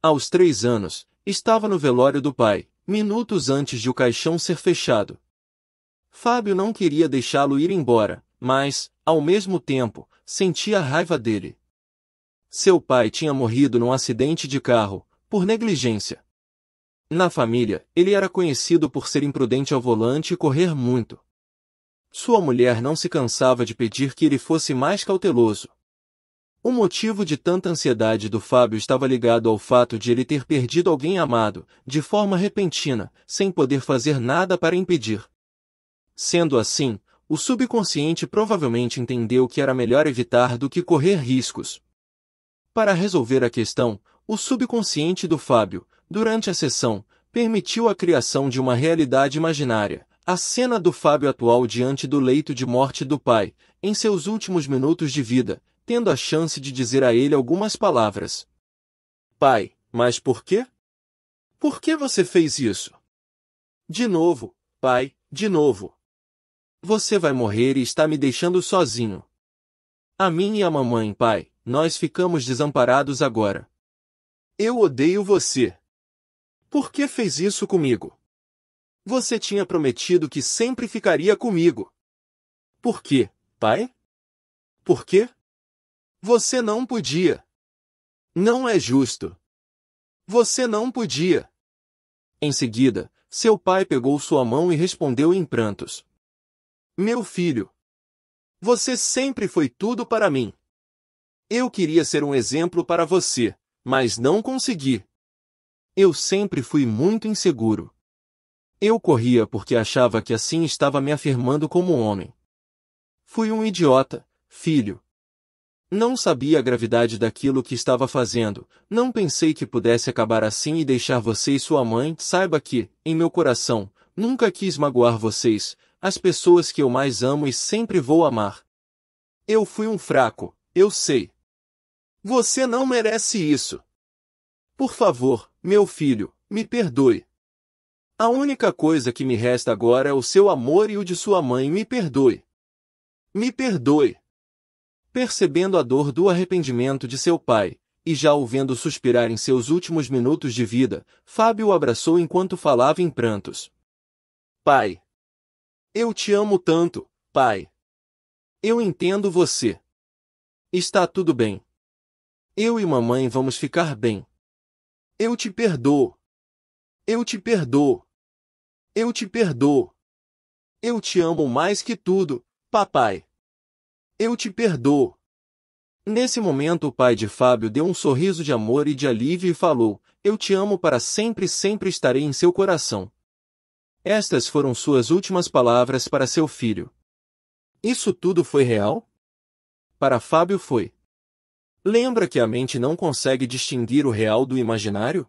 Aos três anos, estava no velório do pai, minutos antes de o caixão ser fechado. Fábio não queria deixá-lo ir embora, mas, ao mesmo tempo, sentia a raiva dele. Seu pai tinha morrido num acidente de carro, por negligência. Na família, ele era conhecido por ser imprudente ao volante e correr muito. Sua mulher não se cansava de pedir que ele fosse mais cauteloso. O motivo de tanta ansiedade do Fábio estava ligado ao fato de ele ter perdido alguém amado, de forma repentina, sem poder fazer nada para impedir. Sendo assim, o subconsciente provavelmente entendeu que era melhor evitar do que correr riscos, para resolver a questão, o subconsciente do Fábio, durante a sessão, permitiu a criação de uma realidade imaginária, a cena do Fábio atual diante do leito de morte do pai, em seus últimos minutos de vida, tendo a chance de dizer a ele algumas palavras. Pai, mas por quê? Por que você fez isso? De novo, pai, de novo. Você vai morrer e está me deixando sozinho. A mim e a mamãe, pai, nós ficamos desamparados agora. Eu odeio você. Por que fez isso comigo? Você tinha prometido que sempre ficaria comigo. Por quê, pai? Por quê? Você não podia. Não é justo. Você não podia. Em seguida, seu pai pegou sua mão e respondeu em prantos: Meu filho, você sempre foi tudo para mim. Eu queria ser um exemplo para você, mas não consegui. Eu sempre fui muito inseguro. Eu corria porque achava que assim estava me afirmando como homem. Fui um idiota, filho. Não sabia a gravidade daquilo que estava fazendo, não pensei que pudesse acabar assim e deixar você e sua mãe saiba que, em meu coração, nunca quis magoar vocês, as pessoas que eu mais amo e sempre vou amar. Eu fui um fraco, eu sei. Você não merece isso. Por favor, meu filho, me perdoe. A única coisa que me resta agora é o seu amor e o de sua mãe. Me perdoe. Me perdoe. Percebendo a dor do arrependimento de seu pai, e já o vendo suspirar em seus últimos minutos de vida, Fábio o abraçou enquanto falava em prantos. Pai! Eu te amo tanto, pai! Eu entendo você. Está tudo bem, eu e mamãe vamos ficar bem. Eu te perdoo. Eu te perdoo. Eu te perdoo. Eu te amo mais que tudo, papai. Eu te perdoo. Nesse momento, o pai de Fábio deu um sorriso de amor e de alívio e falou: Eu te amo para sempre, sempre estarei em seu coração. Estas foram suas últimas palavras para seu filho. Isso tudo foi real? Para Fábio foi. Lembra que a mente não consegue distinguir o real do imaginário?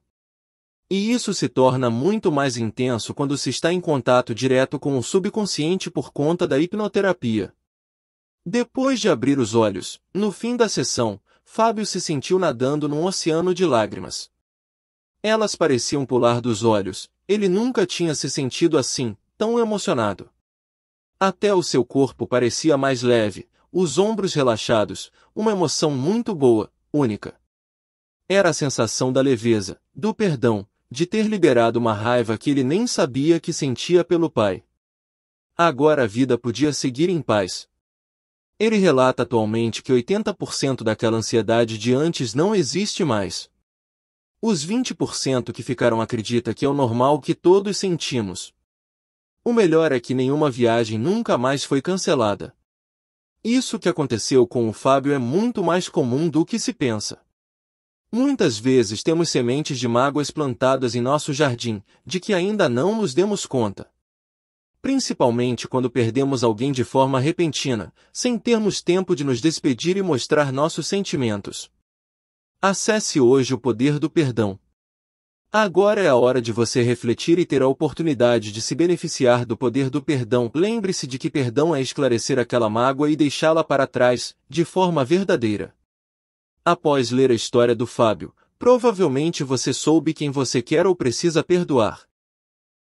E isso se torna muito mais intenso quando se está em contato direto com o subconsciente por conta da hipnoterapia. Depois de abrir os olhos, no fim da sessão, Fábio se sentiu nadando num oceano de lágrimas. Elas pareciam pular dos olhos, ele nunca tinha se sentido assim, tão emocionado. Até o seu corpo parecia mais leve, os ombros relaxados, uma emoção muito boa, única. Era a sensação da leveza, do perdão, de ter liberado uma raiva que ele nem sabia que sentia pelo pai. Agora a vida podia seguir em paz. Ele relata atualmente que 80% daquela ansiedade de antes não existe mais. Os 20% que ficaram acredita que é o normal que todos sentimos. O melhor é que nenhuma viagem nunca mais foi cancelada. Isso que aconteceu com o Fábio é muito mais comum do que se pensa. Muitas vezes temos sementes de mágoas plantadas em nosso jardim, de que ainda não nos demos conta. Principalmente quando perdemos alguém de forma repentina, sem termos tempo de nos despedir e mostrar nossos sentimentos. Acesse hoje o poder do perdão. Agora é a hora de você refletir e ter a oportunidade de se beneficiar do poder do perdão. Lembre-se de que perdão é esclarecer aquela mágoa e deixá-la para trás, de forma verdadeira. Após ler a história do Fábio, provavelmente você soube quem você quer ou precisa perdoar.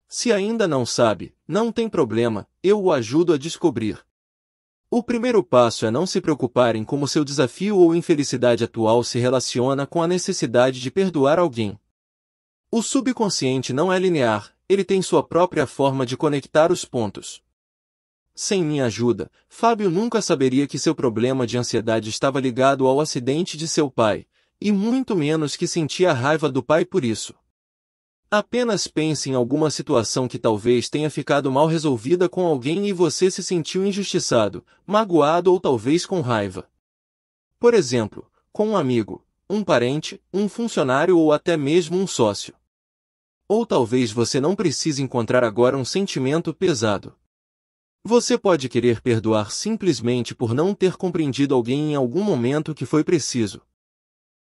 Se ainda não sabe, não tem problema, eu o ajudo a descobrir. O primeiro passo é não se preocupar em como seu desafio ou infelicidade atual se relaciona com a necessidade de perdoar alguém. O subconsciente não é linear, ele tem sua própria forma de conectar os pontos. Sem minha ajuda, Fábio nunca saberia que seu problema de ansiedade estava ligado ao acidente de seu pai, e muito menos que sentia raiva do pai por isso. Apenas pense em alguma situação que talvez tenha ficado mal resolvida com alguém e você se sentiu injustiçado, magoado ou talvez com raiva. Por exemplo, com um amigo, um parente, um funcionário ou até mesmo um sócio. Ou talvez você não precise encontrar agora um sentimento pesado. Você pode querer perdoar simplesmente por não ter compreendido alguém em algum momento que foi preciso.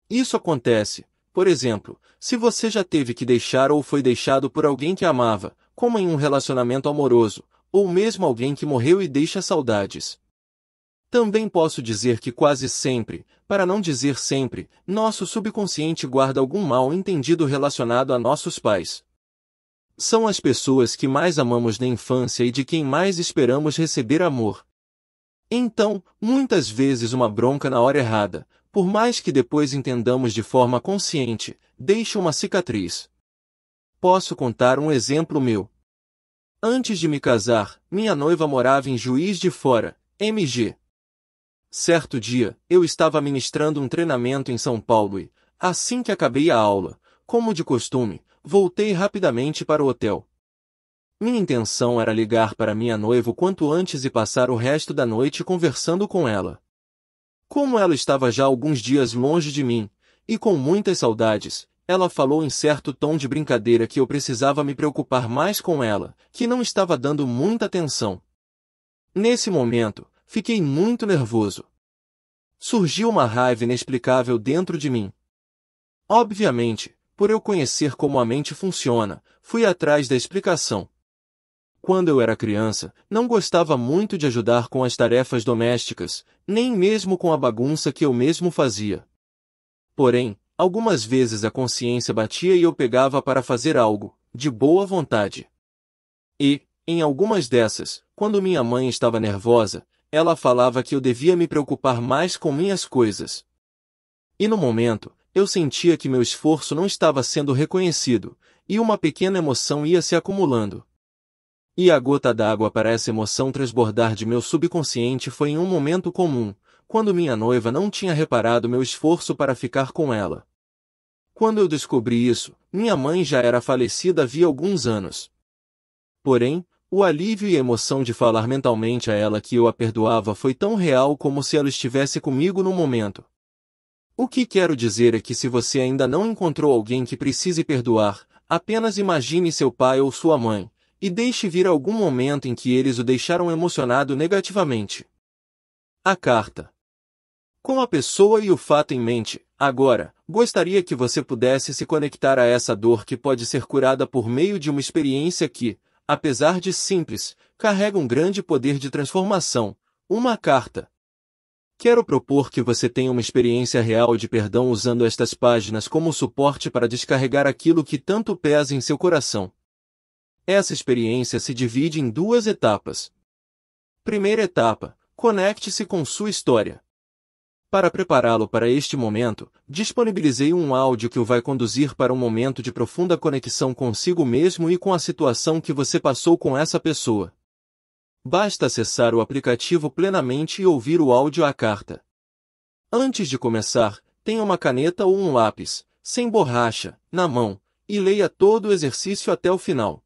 Isso acontece, por exemplo, se você já teve que deixar ou foi deixado por alguém que amava, como em um relacionamento amoroso, ou mesmo alguém que morreu e deixa saudades. Também posso dizer que quase sempre, para não dizer sempre, nosso subconsciente guarda algum mal entendido relacionado a nossos pais. São as pessoas que mais amamos na infância e de quem mais esperamos receber amor. Então, muitas vezes uma bronca na hora errada, por mais que depois entendamos de forma consciente, deixa uma cicatriz. Posso contar um exemplo meu. Antes de me casar, minha noiva morava em Juiz de Fora, MG. Certo dia, eu estava ministrando um treinamento em São Paulo e, assim que acabei a aula, como de costume, voltei rapidamente para o hotel. Minha intenção era ligar para minha noiva quanto antes e passar o resto da noite conversando com ela. Como ela estava já alguns dias longe de mim, e com muitas saudades, ela falou em certo tom de brincadeira que eu precisava me preocupar mais com ela, que não estava dando muita atenção. Nesse momento, Fiquei muito nervoso. Surgiu uma raiva inexplicável dentro de mim. Obviamente, por eu conhecer como a mente funciona, fui atrás da explicação. Quando eu era criança, não gostava muito de ajudar com as tarefas domésticas, nem mesmo com a bagunça que eu mesmo fazia. Porém, algumas vezes a consciência batia e eu pegava para fazer algo, de boa vontade. E, em algumas dessas, quando minha mãe estava nervosa, ela falava que eu devia me preocupar mais com minhas coisas. E no momento, eu sentia que meu esforço não estava sendo reconhecido, e uma pequena emoção ia se acumulando. E a gota d'água para essa emoção transbordar de meu subconsciente foi em um momento comum, quando minha noiva não tinha reparado meu esforço para ficar com ela. Quando eu descobri isso, minha mãe já era falecida havia alguns anos. Porém, o alívio e emoção de falar mentalmente a ela que eu a perdoava foi tão real como se ela estivesse comigo no momento. O que quero dizer é que se você ainda não encontrou alguém que precise perdoar, apenas imagine seu pai ou sua mãe, e deixe vir algum momento em que eles o deixaram emocionado negativamente. A carta. Com a pessoa e o fato em mente, agora, gostaria que você pudesse se conectar a essa dor que pode ser curada por meio de uma experiência que, apesar de simples, carrega um grande poder de transformação. Uma carta. Quero propor que você tenha uma experiência real de perdão usando estas páginas como suporte para descarregar aquilo que tanto pesa em seu coração. Essa experiência se divide em duas etapas. Primeira etapa: conecte-se com sua história. Para prepará-lo para este momento, disponibilizei um áudio que o vai conduzir para um momento de profunda conexão consigo mesmo e com a situação que você passou com essa pessoa. Basta acessar o aplicativo plenamente e ouvir o áudio à carta. Antes de começar, tenha uma caneta ou um lápis, sem borracha, na mão, e leia todo o exercício até o final.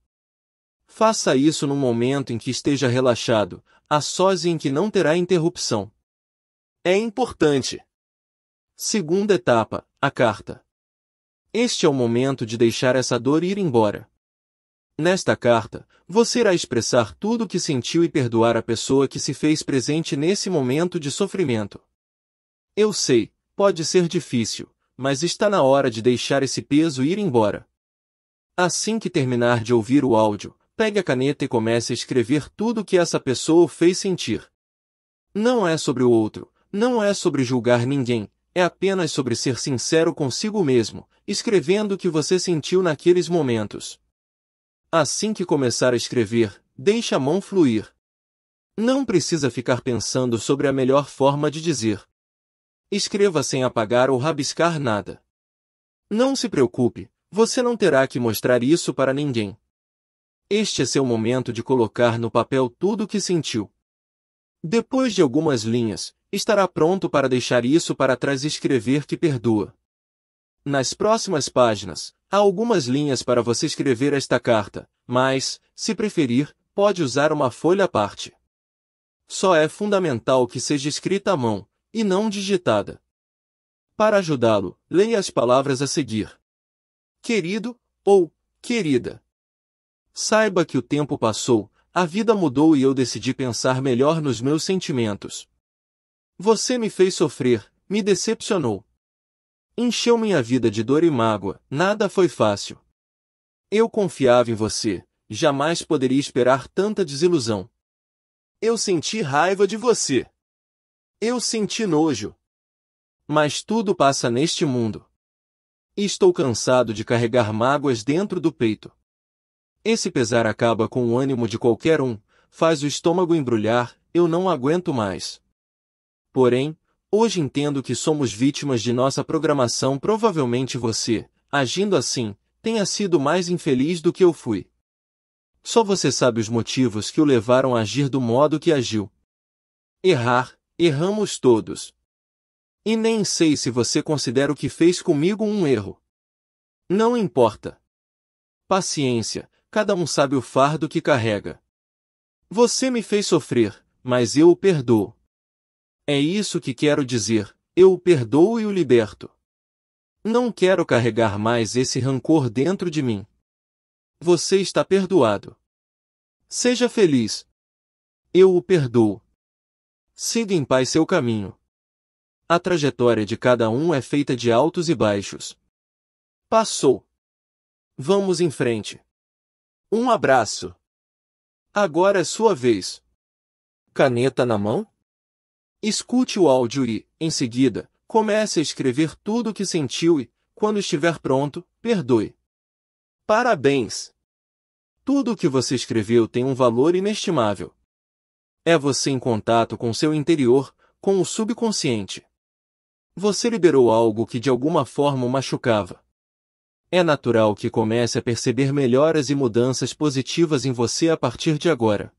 Faça isso num momento em que esteja relaxado, a sós e em que não terá interrupção. É importante. Segunda etapa, a carta. Este é o momento de deixar essa dor ir embora. Nesta carta, você irá expressar tudo o que sentiu e perdoar a pessoa que se fez presente nesse momento de sofrimento. Eu sei, pode ser difícil, mas está na hora de deixar esse peso ir embora. Assim que terminar de ouvir o áudio, pegue a caneta e comece a escrever tudo o que essa pessoa fez sentir. Não é sobre o outro, não é sobre julgar ninguém, é apenas sobre ser sincero consigo mesmo, escrevendo o que você sentiu naqueles momentos. Assim que começar a escrever, deixe a mão fluir. Não precisa ficar pensando sobre a melhor forma de dizer. Escreva sem apagar ou rabiscar nada. Não se preocupe, você não terá que mostrar isso para ninguém. Este é seu momento de colocar no papel tudo o que sentiu. Depois de algumas linhas, estará pronto para deixar isso para trás e escrever que perdoa. Nas próximas páginas, há algumas linhas para você escrever esta carta, mas, se preferir, pode usar uma folha à parte. Só é fundamental que seja escrita à mão, e não digitada. Para ajudá-lo, leia as palavras a seguir. Querido ou querida. Saiba que o tempo passou, a vida mudou e eu decidi pensar melhor nos meus sentimentos, você me fez sofrer, me decepcionou. Encheu minha vida de dor e mágoa, nada foi fácil. Eu confiava em você, jamais poderia esperar tanta desilusão. Eu senti raiva de você. Eu senti nojo. Mas tudo passa neste mundo. Estou cansado de carregar mágoas dentro do peito. Esse pesar acaba com o ânimo de qualquer um, faz o estômago embrulhar, eu não aguento mais. Porém, hoje entendo que somos vítimas de nossa programação provavelmente você, agindo assim, tenha sido mais infeliz do que eu fui. Só você sabe os motivos que o levaram a agir do modo que agiu. Errar, erramos todos. E nem sei se você considera o que fez comigo um erro. Não importa. Paciência, cada um sabe o fardo que carrega. Você me fez sofrer, mas eu o perdoo. É isso que quero dizer, eu o perdoo e o liberto. Não quero carregar mais esse rancor dentro de mim. Você está perdoado. Seja feliz. Eu o perdoo. Siga em paz seu caminho. A trajetória de cada um é feita de altos e baixos. Passou. Vamos em frente. Um abraço. Agora é sua vez. Caneta na mão? Escute o áudio e, em seguida, comece a escrever tudo o que sentiu e, quando estiver pronto, perdoe. Parabéns! Tudo o que você escreveu tem um valor inestimável. É você em contato com seu interior, com o subconsciente. Você liberou algo que de alguma forma o machucava. É natural que comece a perceber melhoras e mudanças positivas em você a partir de agora.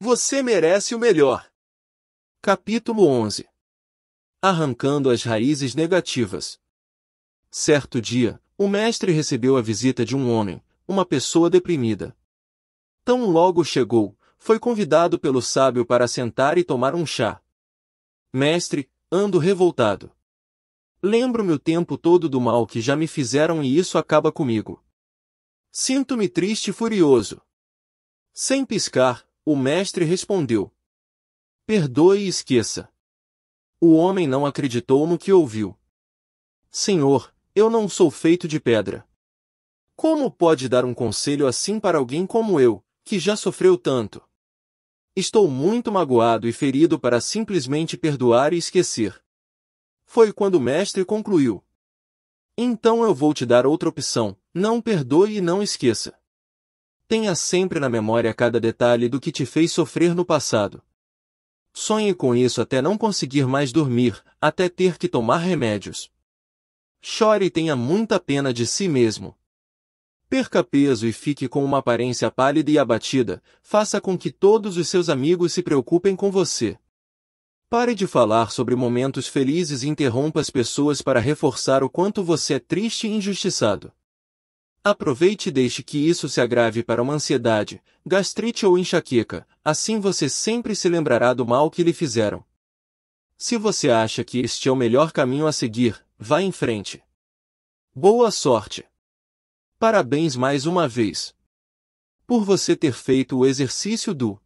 Você merece o melhor! Capítulo 11 Arrancando as raízes negativas. Certo dia, o mestre recebeu a visita de um homem, uma pessoa deprimida. Tão logo chegou, foi convidado pelo sábio para sentar e tomar um chá. Mestre, ando revoltado. Lembro-me o tempo todo do mal que já me fizeram e isso acaba comigo. Sinto-me triste e furioso. Sem piscar, o mestre respondeu. Perdoe e esqueça. O homem não acreditou no que ouviu. Senhor, eu não sou feito de pedra. Como pode dar um conselho assim para alguém como eu, que já sofreu tanto? Estou muito magoado e ferido para simplesmente perdoar e esquecer. Foi quando o mestre concluiu. Então eu vou te dar outra opção, não perdoe e não esqueça. Tenha sempre na memória cada detalhe do que te fez sofrer no passado. Sonhe com isso até não conseguir mais dormir, até ter que tomar remédios. Chore e tenha muita pena de si mesmo. Perca peso e fique com uma aparência pálida e abatida, faça com que todos os seus amigos se preocupem com você. Pare de falar sobre momentos felizes e interrompa as pessoas para reforçar o quanto você é triste e injustiçado. Aproveite e deixe que isso se agrave para uma ansiedade, gastrite ou enxaqueca, assim você sempre se lembrará do mal que lhe fizeram. Se você acha que este é o melhor caminho a seguir, vá em frente. Boa sorte! Parabéns mais uma vez por você ter feito o exercício do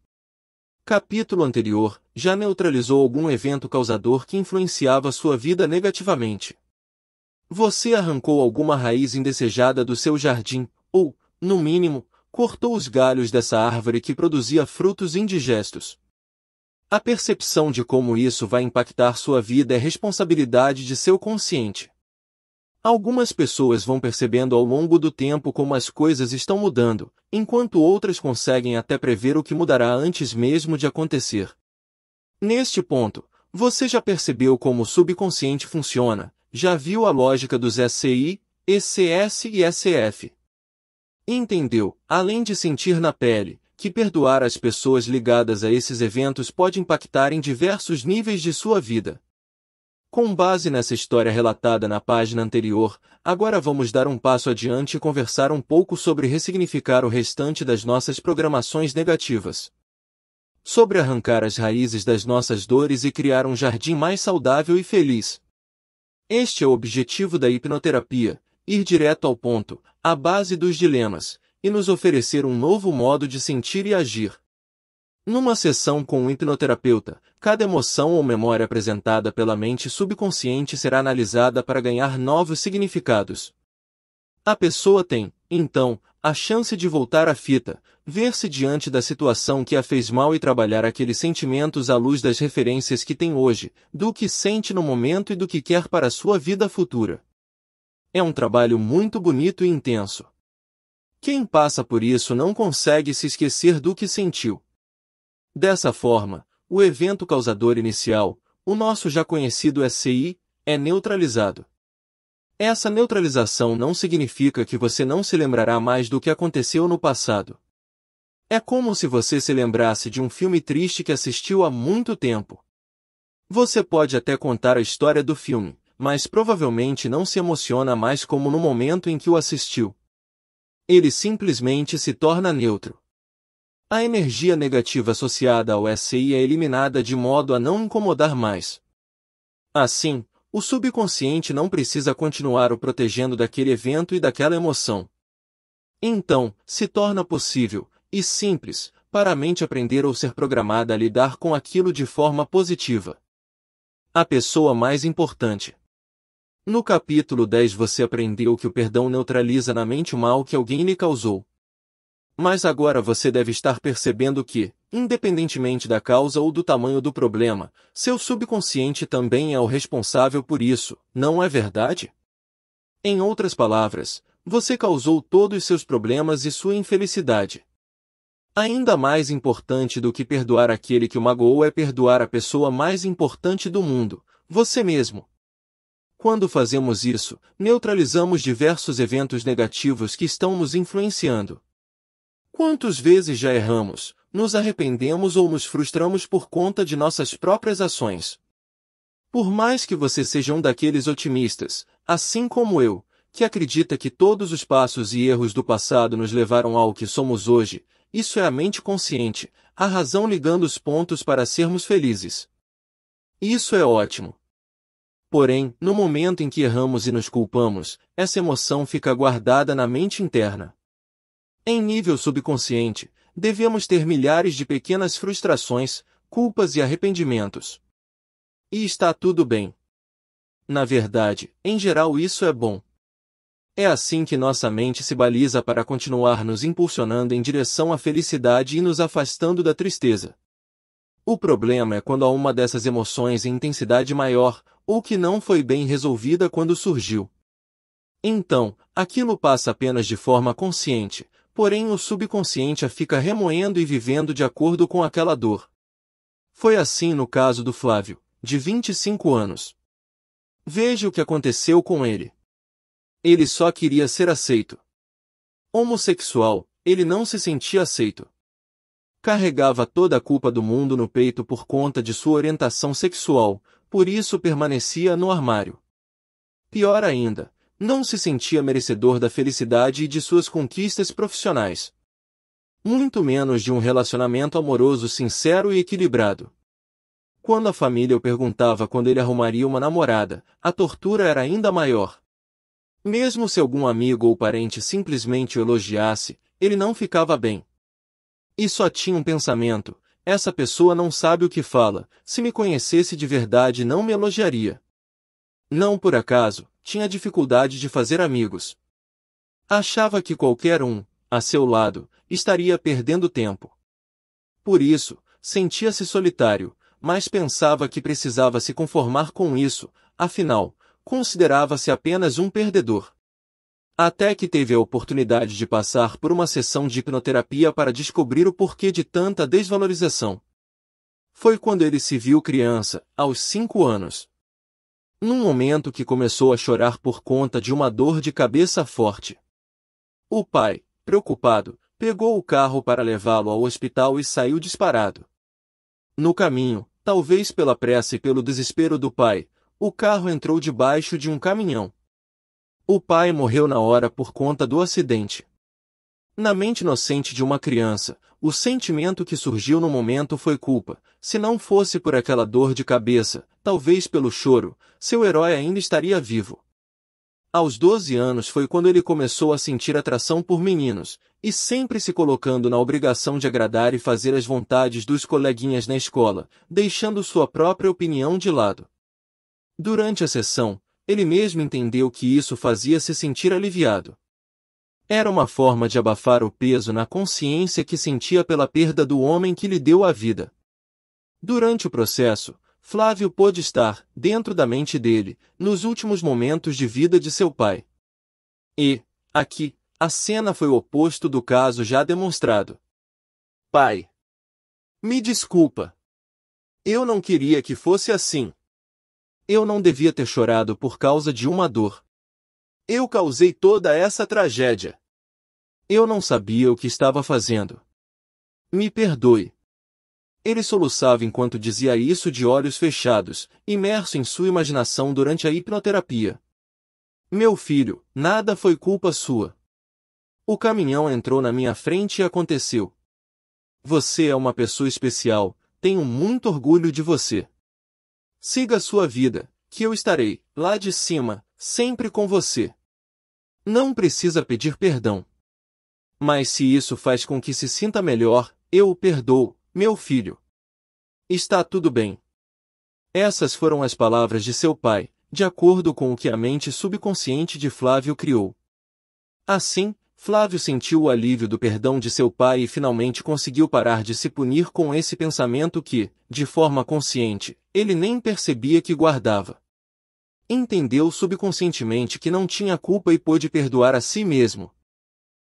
capítulo anterior, já neutralizou algum evento causador que influenciava sua vida negativamente. Você arrancou alguma raiz indesejada do seu jardim, ou, no mínimo, cortou os galhos dessa árvore que produzia frutos indigestos. A percepção de como isso vai impactar sua vida é responsabilidade de seu consciente. Algumas pessoas vão percebendo ao longo do tempo como as coisas estão mudando, enquanto outras conseguem até prever o que mudará antes mesmo de acontecer. Neste ponto, você já percebeu como o subconsciente funciona, já viu a lógica dos SCI, ECS e SF. Entendeu, além de sentir na pele, que perdoar as pessoas ligadas a esses eventos pode impactar em diversos níveis de sua vida. Com base nessa história relatada na página anterior, agora vamos dar um passo adiante e conversar um pouco sobre ressignificar o restante das nossas programações negativas. Sobre arrancar as raízes das nossas dores e criar um jardim mais saudável e feliz. Este é o objetivo da hipnoterapia, ir direto ao ponto, à base dos dilemas, e nos oferecer um novo modo de sentir e agir. Numa sessão com um hipnoterapeuta, cada emoção ou memória apresentada pela mente subconsciente será analisada para ganhar novos significados. A pessoa tem, então, a chance de voltar à fita, ver-se diante da situação que a fez mal e trabalhar aqueles sentimentos à luz das referências que tem hoje, do que sente no momento e do que quer para a sua vida futura. É um trabalho muito bonito e intenso. Quem passa por isso não consegue se esquecer do que sentiu. Dessa forma, o evento causador inicial, o nosso já conhecido SCI, é neutralizado. Essa neutralização não significa que você não se lembrará mais do que aconteceu no passado. É como se você se lembrasse de um filme triste que assistiu há muito tempo. Você pode até contar a história do filme, mas provavelmente não se emociona mais como no momento em que o assistiu. Ele simplesmente se torna neutro. A energia negativa associada ao SI é eliminada de modo a não incomodar mais. Assim, o subconsciente não precisa continuar o protegendo daquele evento e daquela emoção. Então, se torna possível, e simples, para a mente aprender ou ser programada a lidar com aquilo de forma positiva. A pessoa mais importante. No capítulo 10 você aprendeu que o perdão neutraliza na mente o mal que alguém lhe causou. Mas agora você deve estar percebendo que, independentemente da causa ou do tamanho do problema, seu subconsciente também é o responsável por isso, não é verdade? Em outras palavras, você causou todos seus problemas e sua infelicidade. Ainda mais importante do que perdoar aquele que o magoou é perdoar a pessoa mais importante do mundo, você mesmo. Quando fazemos isso, neutralizamos diversos eventos negativos que estão nos influenciando. Quantas vezes já erramos, nos arrependemos ou nos frustramos por conta de nossas próprias ações? Por mais que você seja um daqueles otimistas, assim como eu, que acredita que todos os passos e erros do passado nos levaram ao que somos hoje, isso é a mente consciente, a razão ligando os pontos para sermos felizes. Isso é ótimo. Porém, no momento em que erramos e nos culpamos, essa emoção fica guardada na mente interna. Em nível subconsciente, devemos ter milhares de pequenas frustrações, culpas e arrependimentos. E está tudo bem. Na verdade, em geral isso é bom. É assim que nossa mente se baliza para continuar nos impulsionando em direção à felicidade e nos afastando da tristeza. O problema é quando há uma dessas emoções em intensidade maior, ou que não foi bem resolvida quando surgiu. Então, aquilo passa apenas de forma consciente, porém o subconsciente a fica remoendo e vivendo de acordo com aquela dor. Foi assim no caso do Flávio, de 25 anos. Veja o que aconteceu com ele. Ele só queria ser aceito. Homossexual, ele não se sentia aceito. Carregava toda a culpa do mundo no peito por conta de sua orientação sexual, por isso permanecia no armário. Pior ainda, não se sentia merecedor da felicidade e de suas conquistas profissionais. Muito menos de um relacionamento amoroso sincero e equilibrado. Quando a família o perguntava quando ele arrumaria uma namorada, a tortura era ainda maior. Mesmo se algum amigo ou parente simplesmente o elogiasse, ele não ficava bem. E só tinha um pensamento: essa pessoa não sabe o que fala, se me conhecesse de verdade não me elogiaria. Não por acaso, tinha dificuldade de fazer amigos. Achava que qualquer um, a seu lado, estaria perdendo tempo. Por isso, sentia-se solitário, mas pensava que precisava se conformar com isso, afinal, considerava-se apenas um perdedor. Até que teve a oportunidade de passar por uma sessão de hipnoterapia para descobrir o porquê de tanta desvalorização. Foi quando ele se viu criança, aos cinco anos num momento que começou a chorar por conta de uma dor de cabeça forte. O pai, preocupado, pegou o carro para levá-lo ao hospital e saiu disparado. No caminho, talvez pela pressa e pelo desespero do pai, o carro entrou debaixo de um caminhão. O pai morreu na hora por conta do acidente. Na mente inocente de uma criança, o sentimento que surgiu no momento foi culpa. Se não fosse por aquela dor de cabeça, talvez pelo choro, seu herói ainda estaria vivo. Aos 12 anos foi quando ele começou a sentir atração por meninos, e sempre se colocando na obrigação de agradar e fazer as vontades dos coleguinhas na escola, deixando sua própria opinião de lado. Durante a sessão, ele mesmo entendeu que isso fazia se sentir aliviado. Era uma forma de abafar o peso na consciência que sentia pela perda do homem que lhe deu a vida. Durante o processo, Flávio pôde estar, dentro da mente dele, nos últimos momentos de vida de seu pai. E, aqui, a cena foi o oposto do caso já demonstrado. Pai. Me desculpa. Eu não queria que fosse assim. Eu não devia ter chorado por causa de uma dor. Eu causei toda essa tragédia. Eu não sabia o que estava fazendo. Me perdoe. Ele soluçava enquanto dizia isso de olhos fechados, imerso em sua imaginação durante a hipnoterapia. Meu filho, nada foi culpa sua. O caminhão entrou na minha frente e aconteceu. Você é uma pessoa especial, tenho muito orgulho de você. Siga sua vida, que eu estarei, lá de cima, sempre com você. Não precisa pedir perdão. Mas se isso faz com que se sinta melhor, eu o perdoo, meu filho. Está tudo bem. Essas foram as palavras de seu pai, de acordo com o que a mente subconsciente de Flávio criou. Assim, Flávio sentiu o alívio do perdão de seu pai e finalmente conseguiu parar de se punir com esse pensamento que, de forma consciente, ele nem percebia que guardava. Entendeu subconscientemente que não tinha culpa e pôde perdoar a si mesmo.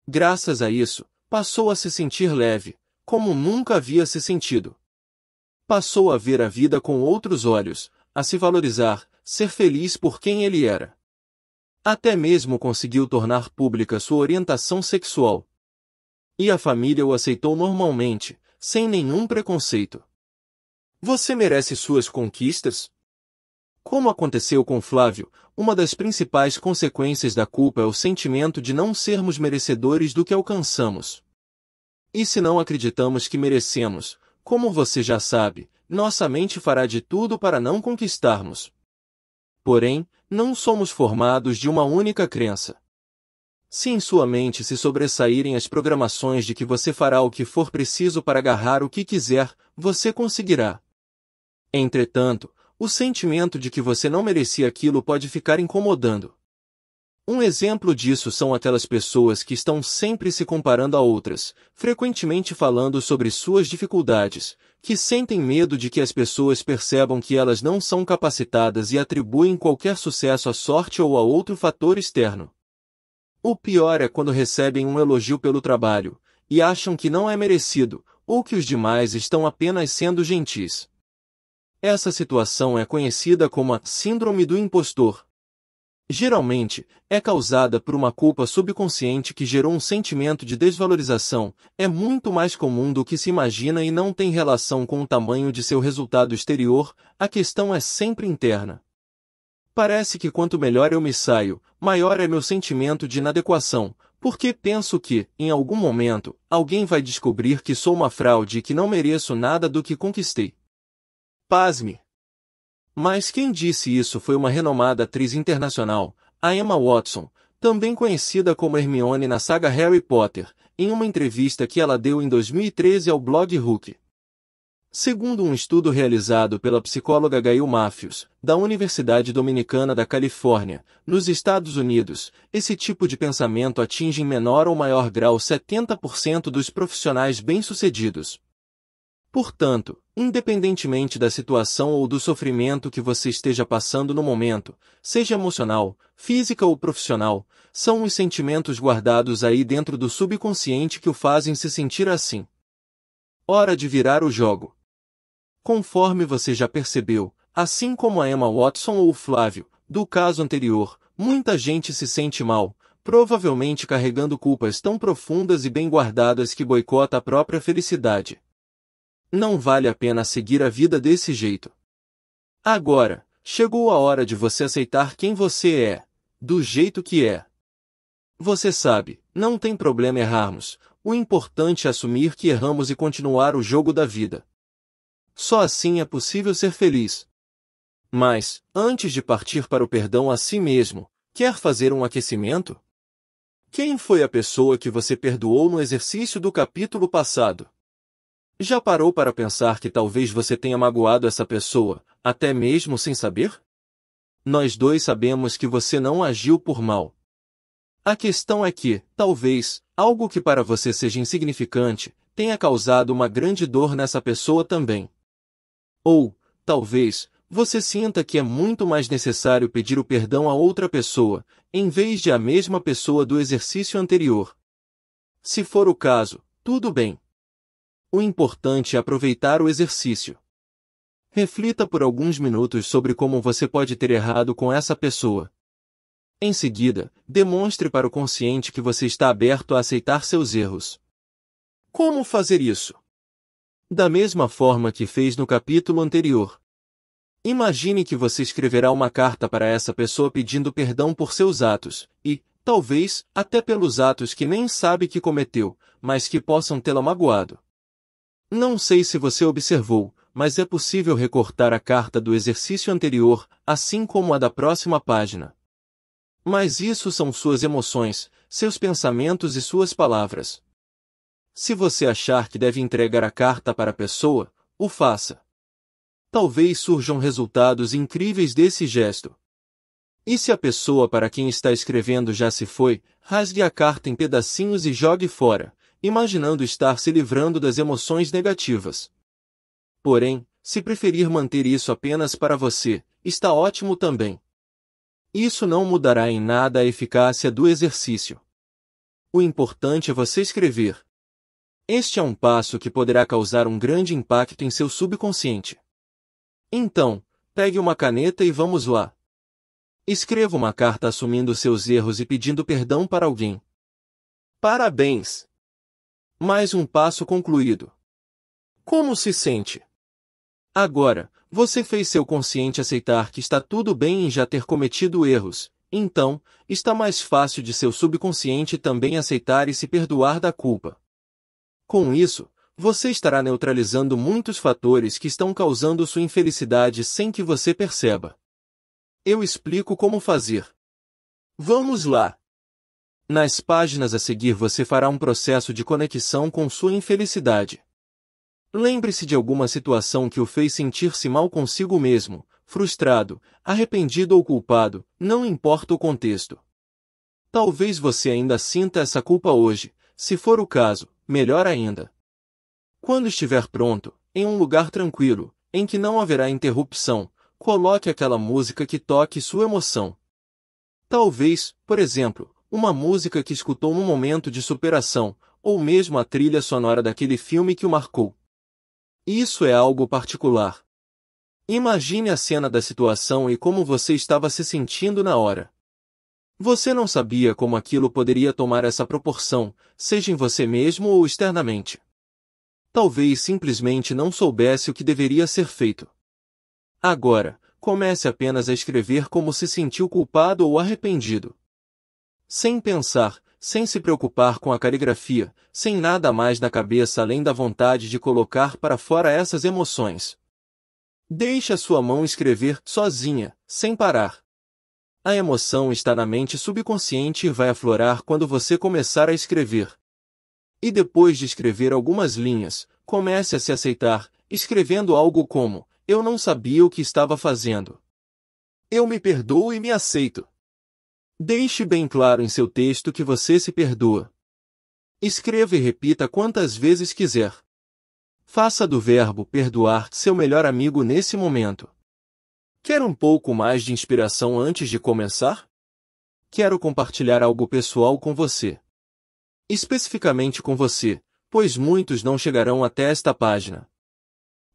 Graças a isso, passou a se sentir leve, como nunca havia se sentido. Passou a ver a vida com outros olhos, a se valorizar, ser feliz por quem ele era. Até mesmo conseguiu tornar pública sua orientação sexual. E a família o aceitou normalmente, sem nenhum preconceito. Você merece suas conquistas, como aconteceu com Flávio, uma das principais consequências da culpa é o sentimento de não sermos merecedores do que alcançamos. E se não acreditamos que merecemos, como você já sabe, nossa mente fará de tudo para não conquistarmos. Porém, não somos formados de uma única crença. Se em sua mente se sobressaírem as programações de que você fará o que for preciso para agarrar o que quiser, você conseguirá. Entretanto, o sentimento de que você não merecia aquilo pode ficar incomodando. Um exemplo disso são aquelas pessoas que estão sempre se comparando a outras, frequentemente falando sobre suas dificuldades, que sentem medo de que as pessoas percebam que elas não são capacitadas e atribuem qualquer sucesso à sorte ou a outro fator externo. O pior é quando recebem um elogio pelo trabalho, e acham que não é merecido, ou que os demais estão apenas sendo gentis. Essa situação é conhecida como a Síndrome do Impostor. Geralmente, é causada por uma culpa subconsciente que gerou um sentimento de desvalorização, é muito mais comum do que se imagina e não tem relação com o tamanho de seu resultado exterior, a questão é sempre interna. Parece que quanto melhor eu me saio, maior é meu sentimento de inadequação, porque penso que, em algum momento, alguém vai descobrir que sou uma fraude e que não mereço nada do que conquistei. Pasme! Mas quem disse isso foi uma renomada atriz internacional, a Emma Watson, também conhecida como Hermione na saga Harry Potter, em uma entrevista que ela deu em 2013 ao blog Hook. Segundo um estudo realizado pela psicóloga Gail Matthews, da Universidade Dominicana da Califórnia, nos Estados Unidos, esse tipo de pensamento atinge em menor ou maior grau 70% dos profissionais bem-sucedidos, Portanto, independentemente da situação ou do sofrimento que você esteja passando no momento, seja emocional, física ou profissional, são os sentimentos guardados aí dentro do subconsciente que o fazem se sentir assim. Hora de virar o jogo. Conforme você já percebeu, assim como a Emma Watson ou o Flávio, do caso anterior, muita gente se sente mal, provavelmente carregando culpas tão profundas e bem guardadas que boicota a própria felicidade. Não vale a pena seguir a vida desse jeito. Agora, chegou a hora de você aceitar quem você é, do jeito que é. Você sabe, não tem problema errarmos, o importante é assumir que erramos e continuar o jogo da vida. Só assim é possível ser feliz. Mas, antes de partir para o perdão a si mesmo, quer fazer um aquecimento? Quem foi a pessoa que você perdoou no exercício do capítulo passado? Já parou para pensar que talvez você tenha magoado essa pessoa, até mesmo sem saber? Nós dois sabemos que você não agiu por mal. A questão é que, talvez, algo que para você seja insignificante tenha causado uma grande dor nessa pessoa também. Ou, talvez, você sinta que é muito mais necessário pedir o perdão a outra pessoa, em vez de a mesma pessoa do exercício anterior. Se for o caso, tudo bem o importante é aproveitar o exercício. Reflita por alguns minutos sobre como você pode ter errado com essa pessoa. Em seguida, demonstre para o consciente que você está aberto a aceitar seus erros. Como fazer isso? Da mesma forma que fez no capítulo anterior. Imagine que você escreverá uma carta para essa pessoa pedindo perdão por seus atos, e, talvez, até pelos atos que nem sabe que cometeu, mas que possam tê-la magoado. Não sei se você observou, mas é possível recortar a carta do exercício anterior, assim como a da próxima página. Mas isso são suas emoções, seus pensamentos e suas palavras. Se você achar que deve entregar a carta para a pessoa, o faça. Talvez surjam resultados incríveis desse gesto. E se a pessoa para quem está escrevendo já se foi, rasgue a carta em pedacinhos e jogue fora, imaginando estar se livrando das emoções negativas. Porém, se preferir manter isso apenas para você, está ótimo também. Isso não mudará em nada a eficácia do exercício. O importante é você escrever. Este é um passo que poderá causar um grande impacto em seu subconsciente. Então, pegue uma caneta e vamos lá. Escreva uma carta assumindo seus erros e pedindo perdão para alguém. Parabéns! Mais um passo concluído. Como se sente? Agora, você fez seu consciente aceitar que está tudo bem em já ter cometido erros, então, está mais fácil de seu subconsciente também aceitar e se perdoar da culpa. Com isso, você estará neutralizando muitos fatores que estão causando sua infelicidade sem que você perceba. Eu explico como fazer. Vamos lá! Nas páginas a seguir você fará um processo de conexão com sua infelicidade. Lembre-se de alguma situação que o fez sentir-se mal consigo mesmo, frustrado, arrependido ou culpado, não importa o contexto. Talvez você ainda sinta essa culpa hoje, se for o caso, melhor ainda. Quando estiver pronto, em um lugar tranquilo, em que não haverá interrupção, coloque aquela música que toque sua emoção. Talvez, por exemplo, uma música que escutou num momento de superação, ou mesmo a trilha sonora daquele filme que o marcou. Isso é algo particular. Imagine a cena da situação e como você estava se sentindo na hora. Você não sabia como aquilo poderia tomar essa proporção, seja em você mesmo ou externamente. Talvez simplesmente não soubesse o que deveria ser feito. Agora, comece apenas a escrever como se sentiu culpado ou arrependido. Sem pensar, sem se preocupar com a caligrafia, sem nada mais na cabeça além da vontade de colocar para fora essas emoções. Deixe a sua mão escrever sozinha, sem parar. A emoção está na mente subconsciente e vai aflorar quando você começar a escrever. E depois de escrever algumas linhas, comece a se aceitar, escrevendo algo como: Eu não sabia o que estava fazendo. Eu me perdoo e me aceito. Deixe bem claro em seu texto que você se perdoa. Escreva e repita quantas vezes quiser. Faça do verbo perdoar seu melhor amigo nesse momento. Quer um pouco mais de inspiração antes de começar? Quero compartilhar algo pessoal com você. Especificamente com você, pois muitos não chegarão até esta página.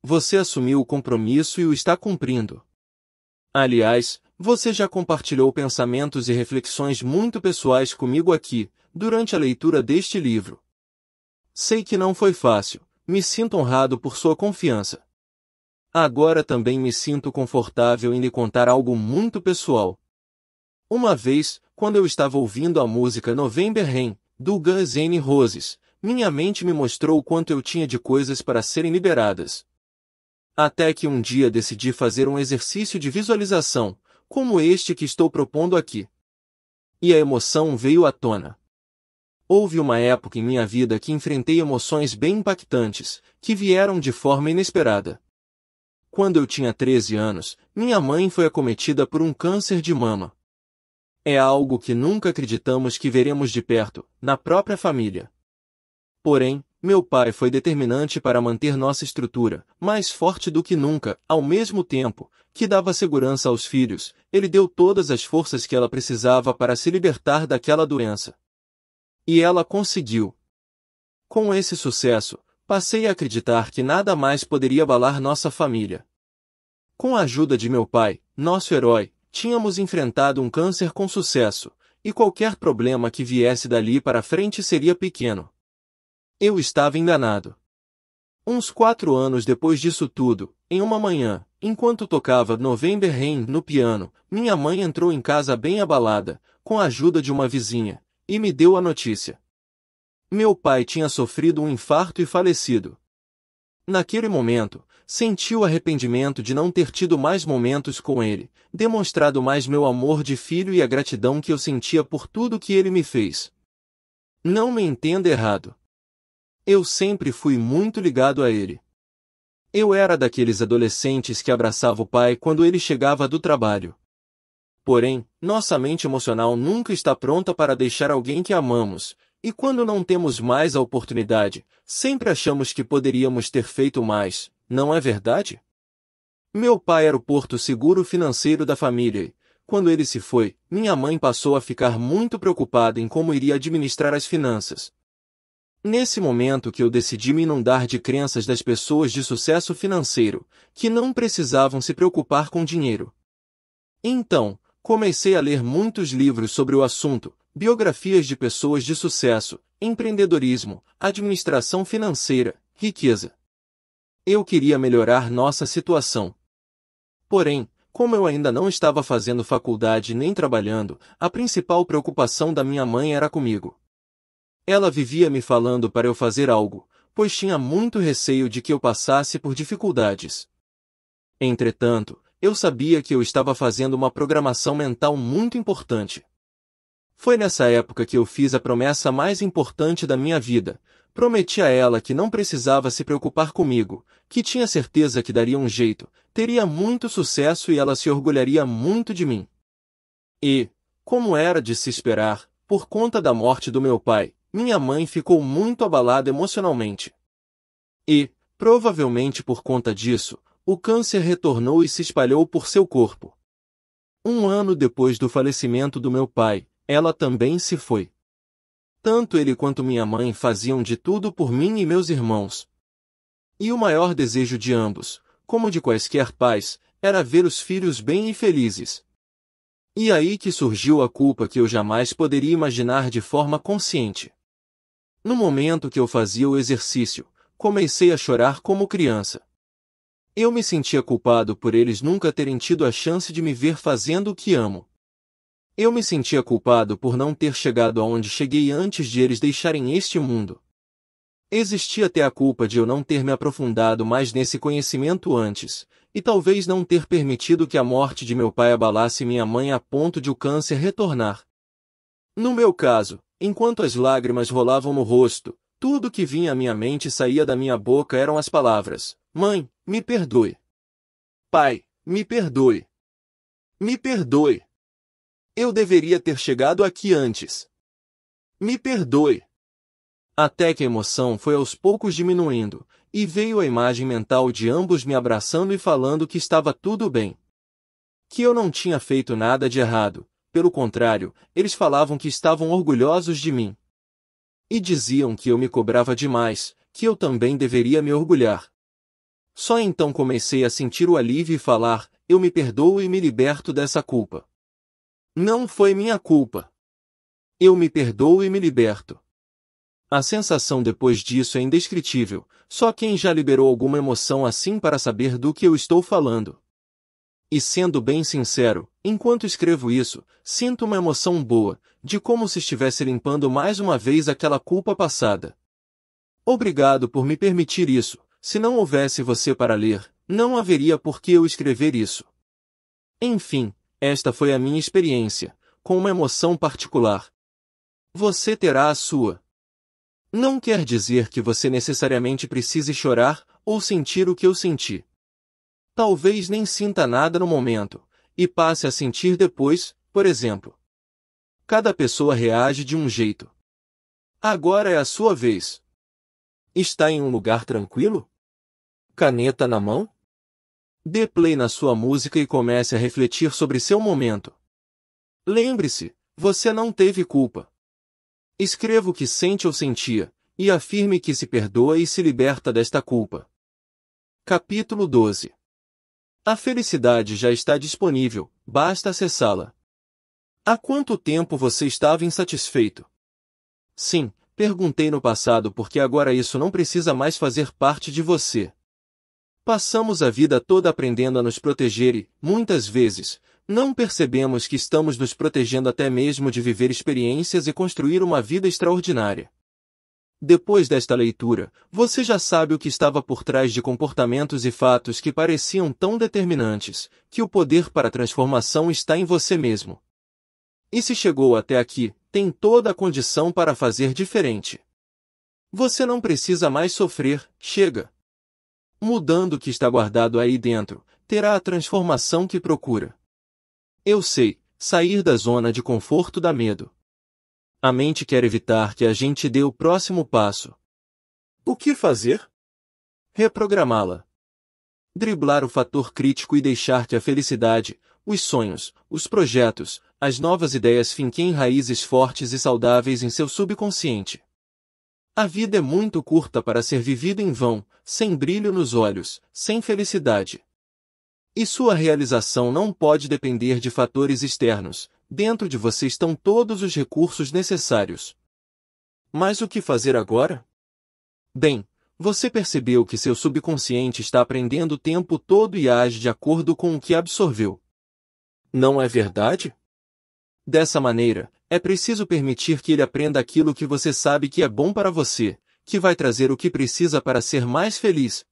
Você assumiu o compromisso e o está cumprindo. Aliás, você já compartilhou pensamentos e reflexões muito pessoais comigo aqui, durante a leitura deste livro. Sei que não foi fácil, me sinto honrado por sua confiança. Agora também me sinto confortável em lhe contar algo muito pessoal. Uma vez, quando eu estava ouvindo a música November Rain, do Guns N' Roses, minha mente me mostrou o quanto eu tinha de coisas para serem liberadas. Até que um dia decidi fazer um exercício de visualização, como este que estou propondo aqui. E a emoção veio à tona. Houve uma época em minha vida que enfrentei emoções bem impactantes, que vieram de forma inesperada. Quando eu tinha 13 anos, minha mãe foi acometida por um câncer de mama. É algo que nunca acreditamos que veremos de perto, na própria família. Porém, meu pai foi determinante para manter nossa estrutura, mais forte do que nunca, ao mesmo tempo que dava segurança aos filhos, ele deu todas as forças que ela precisava para se libertar daquela doença. E ela conseguiu. Com esse sucesso, passei a acreditar que nada mais poderia abalar nossa família. Com a ajuda de meu pai, nosso herói, tínhamos enfrentado um câncer com sucesso, e qualquer problema que viesse dali para frente seria pequeno. Eu estava enganado. Uns quatro anos depois disso tudo, em uma manhã, enquanto tocava November Rain no piano, minha mãe entrou em casa bem abalada, com a ajuda de uma vizinha, e me deu a notícia. Meu pai tinha sofrido um infarto e falecido. Naquele momento, senti o arrependimento de não ter tido mais momentos com ele, demonstrado mais meu amor de filho e a gratidão que eu sentia por tudo que ele me fez. Não me entenda errado. Eu sempre fui muito ligado a ele. Eu era daqueles adolescentes que abraçava o pai quando ele chegava do trabalho. Porém, nossa mente emocional nunca está pronta para deixar alguém que amamos, e quando não temos mais a oportunidade, sempre achamos que poderíamos ter feito mais, não é verdade? Meu pai era o porto seguro financeiro da família. Quando ele se foi, minha mãe passou a ficar muito preocupada em como iria administrar as finanças, Nesse momento que eu decidi me inundar de crenças das pessoas de sucesso financeiro, que não precisavam se preocupar com dinheiro. Então, comecei a ler muitos livros sobre o assunto, biografias de pessoas de sucesso, empreendedorismo, administração financeira, riqueza. Eu queria melhorar nossa situação. Porém, como eu ainda não estava fazendo faculdade nem trabalhando, a principal preocupação da minha mãe era comigo. Ela vivia me falando para eu fazer algo, pois tinha muito receio de que eu passasse por dificuldades. Entretanto, eu sabia que eu estava fazendo uma programação mental muito importante. Foi nessa época que eu fiz a promessa mais importante da minha vida. Prometi a ela que não precisava se preocupar comigo, que tinha certeza que daria um jeito, teria muito sucesso e ela se orgulharia muito de mim. E, como era de se esperar, por conta da morte do meu pai, minha mãe ficou muito abalada emocionalmente. E, provavelmente por conta disso, o câncer retornou e se espalhou por seu corpo. Um ano depois do falecimento do meu pai, ela também se foi. Tanto ele quanto minha mãe faziam de tudo por mim e meus irmãos. E o maior desejo de ambos, como de quaisquer pais, era ver os filhos bem e felizes. E aí que surgiu a culpa que eu jamais poderia imaginar de forma consciente. No momento que eu fazia o exercício, comecei a chorar como criança. Eu me sentia culpado por eles nunca terem tido a chance de me ver fazendo o que amo. Eu me sentia culpado por não ter chegado aonde cheguei antes de eles deixarem este mundo. Existia até a culpa de eu não ter me aprofundado mais nesse conhecimento antes, e talvez não ter permitido que a morte de meu pai abalasse minha mãe a ponto de o câncer retornar. No meu caso, Enquanto as lágrimas rolavam no rosto, tudo que vinha à minha mente e saía da minha boca eram as palavras: Mãe, me perdoe. Pai, me perdoe. Me perdoe. Eu deveria ter chegado aqui antes. Me perdoe. Até que a emoção foi aos poucos diminuindo, e veio a imagem mental de ambos me abraçando e falando que estava tudo bem. Que eu não tinha feito nada de errado, pelo contrário, eles falavam que estavam orgulhosos de mim. E diziam que eu me cobrava demais, que eu também deveria me orgulhar. Só então comecei a sentir o alívio e falar: eu me perdoo e me liberto dessa culpa. Não foi minha culpa. Eu me perdoo e me liberto. A sensação depois disso é indescritível, só quem já liberou alguma emoção assim para saber do que eu estou falando. E sendo bem sincero, enquanto escrevo isso, sinto uma emoção boa, de como se estivesse limpando mais uma vez aquela culpa passada. Obrigado por me permitir isso. Se não houvesse você para ler, não haveria por que eu escrever isso. Enfim, esta foi a minha experiência, com uma emoção particular. Você terá a sua. Não quer dizer que você necessariamente precise chorar ou sentir o que eu senti. Talvez nem sinta nada no momento, e passe a sentir depois, por exemplo. Cada pessoa reage de um jeito. Agora é a sua vez. Está em um lugar tranquilo? Caneta na mão? Dê play na sua música e comece a refletir sobre seu momento. Lembre-se, você não teve culpa. Escreva o que sente ou sentia, e afirme que se perdoa e se liberta desta culpa. Capítulo 12 a felicidade já está disponível, basta acessá-la. Há quanto tempo você estava insatisfeito? Sim, perguntei no passado porque agora isso não precisa mais fazer parte de você. Passamos a vida toda aprendendo a nos proteger e, muitas vezes, não percebemos que estamos nos protegendo até mesmo de viver experiências e construir uma vida extraordinária. Depois desta leitura, você já sabe o que estava por trás de comportamentos e fatos que pareciam tão determinantes, que o poder para a transformação está em você mesmo. E se chegou até aqui, tem toda a condição para fazer diferente. Você não precisa mais sofrer, chega. Mudando o que está guardado aí dentro, terá a transformação que procura. Eu sei, sair da zona de conforto dá medo. A mente quer evitar que a gente dê o próximo passo. O que fazer? Reprogramá-la. Driblar o fator crítico e deixar que a felicidade, os sonhos, os projetos, as novas ideias finquem raízes fortes e saudáveis em seu subconsciente. A vida é muito curta para ser vivida em vão, sem brilho nos olhos, sem felicidade. E sua realização não pode depender de fatores externos, Dentro de você estão todos os recursos necessários. Mas o que fazer agora? Bem, você percebeu que seu subconsciente está aprendendo o tempo todo e age de acordo com o que absorveu. Não é verdade? Dessa maneira, é preciso permitir que ele aprenda aquilo que você sabe que é bom para você, que vai trazer o que precisa para ser mais feliz.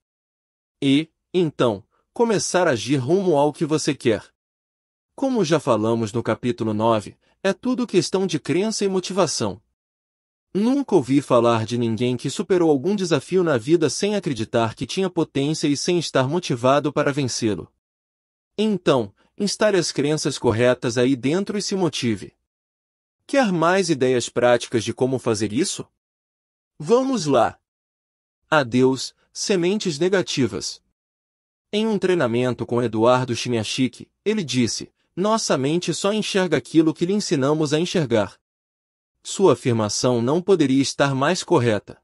E, então, começar a agir rumo ao que você quer. Como já falamos no capítulo 9, é tudo questão de crença e motivação. Nunca ouvi falar de ninguém que superou algum desafio na vida sem acreditar que tinha potência e sem estar motivado para vencê-lo. Então, instale as crenças corretas aí dentro e se motive. Quer mais ideias práticas de como fazer isso? Vamos lá! Adeus, sementes negativas. Em um treinamento com Eduardo Chiniachique, ele disse: nossa mente só enxerga aquilo que lhe ensinamos a enxergar. Sua afirmação não poderia estar mais correta.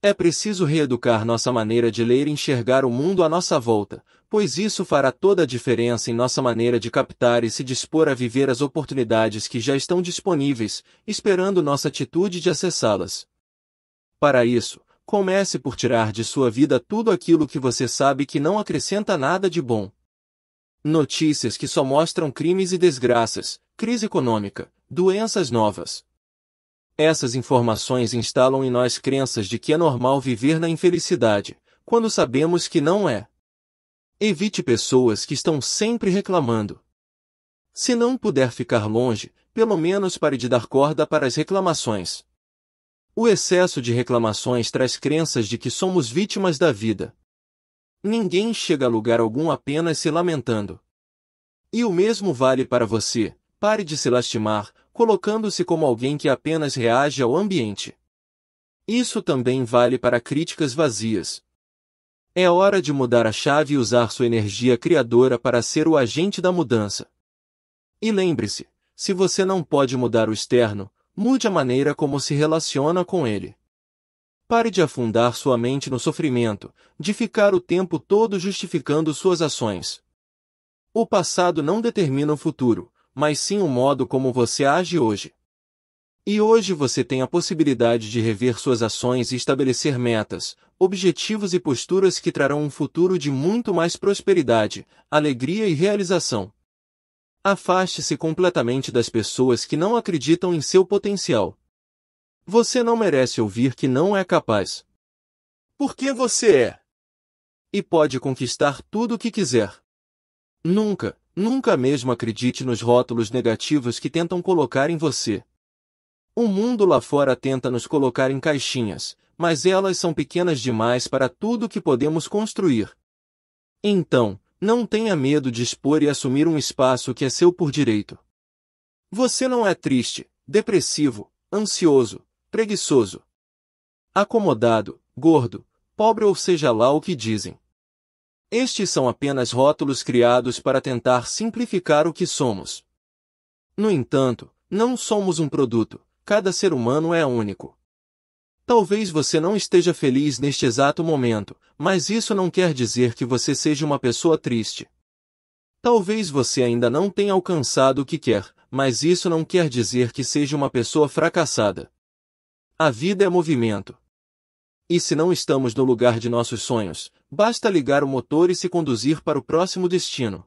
É preciso reeducar nossa maneira de ler e enxergar o mundo à nossa volta, pois isso fará toda a diferença em nossa maneira de captar e se dispor a viver as oportunidades que já estão disponíveis, esperando nossa atitude de acessá-las. Para isso, comece por tirar de sua vida tudo aquilo que você sabe que não acrescenta nada de bom. Notícias que só mostram crimes e desgraças, crise econômica, doenças novas. Essas informações instalam em nós crenças de que é normal viver na infelicidade, quando sabemos que não é. Evite pessoas que estão sempre reclamando. Se não puder ficar longe, pelo menos pare de dar corda para as reclamações. O excesso de reclamações traz crenças de que somos vítimas da vida, Ninguém chega a lugar algum apenas se lamentando. E o mesmo vale para você. Pare de se lastimar, colocando-se como alguém que apenas reage ao ambiente. Isso também vale para críticas vazias. É hora de mudar a chave e usar sua energia criadora para ser o agente da mudança. E lembre-se, se você não pode mudar o externo, mude a maneira como se relaciona com ele. Pare de afundar sua mente no sofrimento, de ficar o tempo todo justificando suas ações. O passado não determina o futuro, mas sim o modo como você age hoje. E hoje você tem a possibilidade de rever suas ações e estabelecer metas, objetivos e posturas que trarão um futuro de muito mais prosperidade, alegria e realização. Afaste-se completamente das pessoas que não acreditam em seu potencial. Você não merece ouvir que não é capaz. Porque você é. E pode conquistar tudo o que quiser. Nunca, nunca mesmo acredite nos rótulos negativos que tentam colocar em você. O mundo lá fora tenta nos colocar em caixinhas, mas elas são pequenas demais para tudo o que podemos construir. Então, não tenha medo de expor e assumir um espaço que é seu por direito. Você não é triste, depressivo, ansioso, preguiçoso, acomodado, gordo, pobre ou seja lá o que dizem. Estes são apenas rótulos criados para tentar simplificar o que somos. No entanto, não somos um produto, cada ser humano é único. Talvez você não esteja feliz neste exato momento, mas isso não quer dizer que você seja uma pessoa triste. Talvez você ainda não tenha alcançado o que quer, mas isso não quer dizer que seja uma pessoa fracassada. A vida é movimento. E se não estamos no lugar de nossos sonhos, basta ligar o motor e se conduzir para o próximo destino.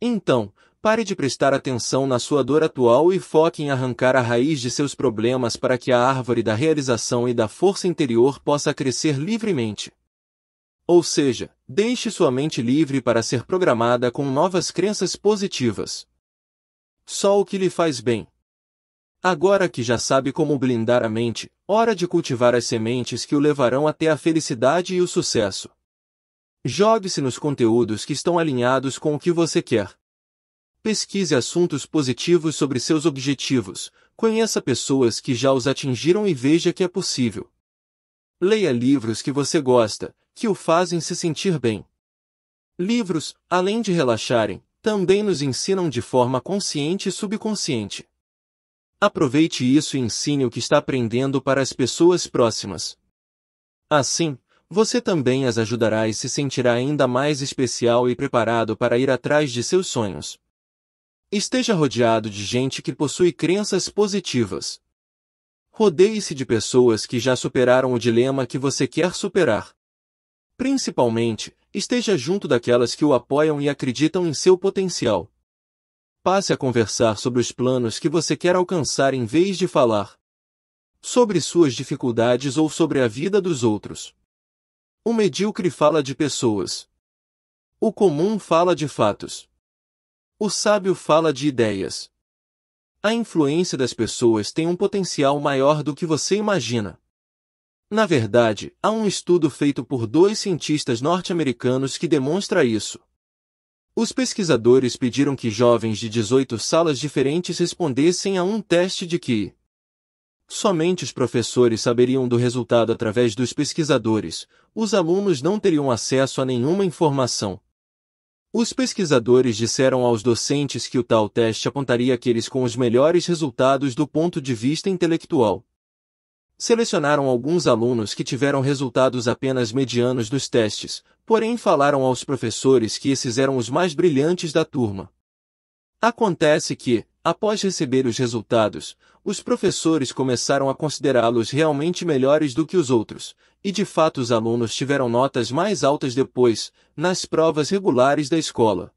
Então, pare de prestar atenção na sua dor atual e foque em arrancar a raiz de seus problemas para que a árvore da realização e da força interior possa crescer livremente. Ou seja, deixe sua mente livre para ser programada com novas crenças positivas. Só o que lhe faz bem. Agora que já sabe como blindar a mente, hora de cultivar as sementes que o levarão até a felicidade e o sucesso. Jogue-se nos conteúdos que estão alinhados com o que você quer. Pesquise assuntos positivos sobre seus objetivos, conheça pessoas que já os atingiram e veja que é possível. Leia livros que você gosta, que o fazem se sentir bem. Livros, além de relaxarem, também nos ensinam de forma consciente e subconsciente. Aproveite isso e ensine o que está aprendendo para as pessoas próximas. Assim, você também as ajudará e se sentirá ainda mais especial e preparado para ir atrás de seus sonhos. Esteja rodeado de gente que possui crenças positivas. Rodeie-se de pessoas que já superaram o dilema que você quer superar. Principalmente, esteja junto daquelas que o apoiam e acreditam em seu potencial. Passe a conversar sobre os planos que você quer alcançar em vez de falar sobre suas dificuldades ou sobre a vida dos outros. O medíocre fala de pessoas. O comum fala de fatos. O sábio fala de ideias. A influência das pessoas tem um potencial maior do que você imagina. Na verdade, há um estudo feito por dois cientistas norte-americanos que demonstra isso. Os pesquisadores pediram que jovens de 18 salas diferentes respondessem a um teste de que somente os professores saberiam do resultado através dos pesquisadores, os alunos não teriam acesso a nenhuma informação. Os pesquisadores disseram aos docentes que o tal teste apontaria aqueles com os melhores resultados do ponto de vista intelectual selecionaram alguns alunos que tiveram resultados apenas medianos dos testes, porém falaram aos professores que esses eram os mais brilhantes da turma. Acontece que, após receber os resultados, os professores começaram a considerá-los realmente melhores do que os outros, e de fato os alunos tiveram notas mais altas depois, nas provas regulares da escola.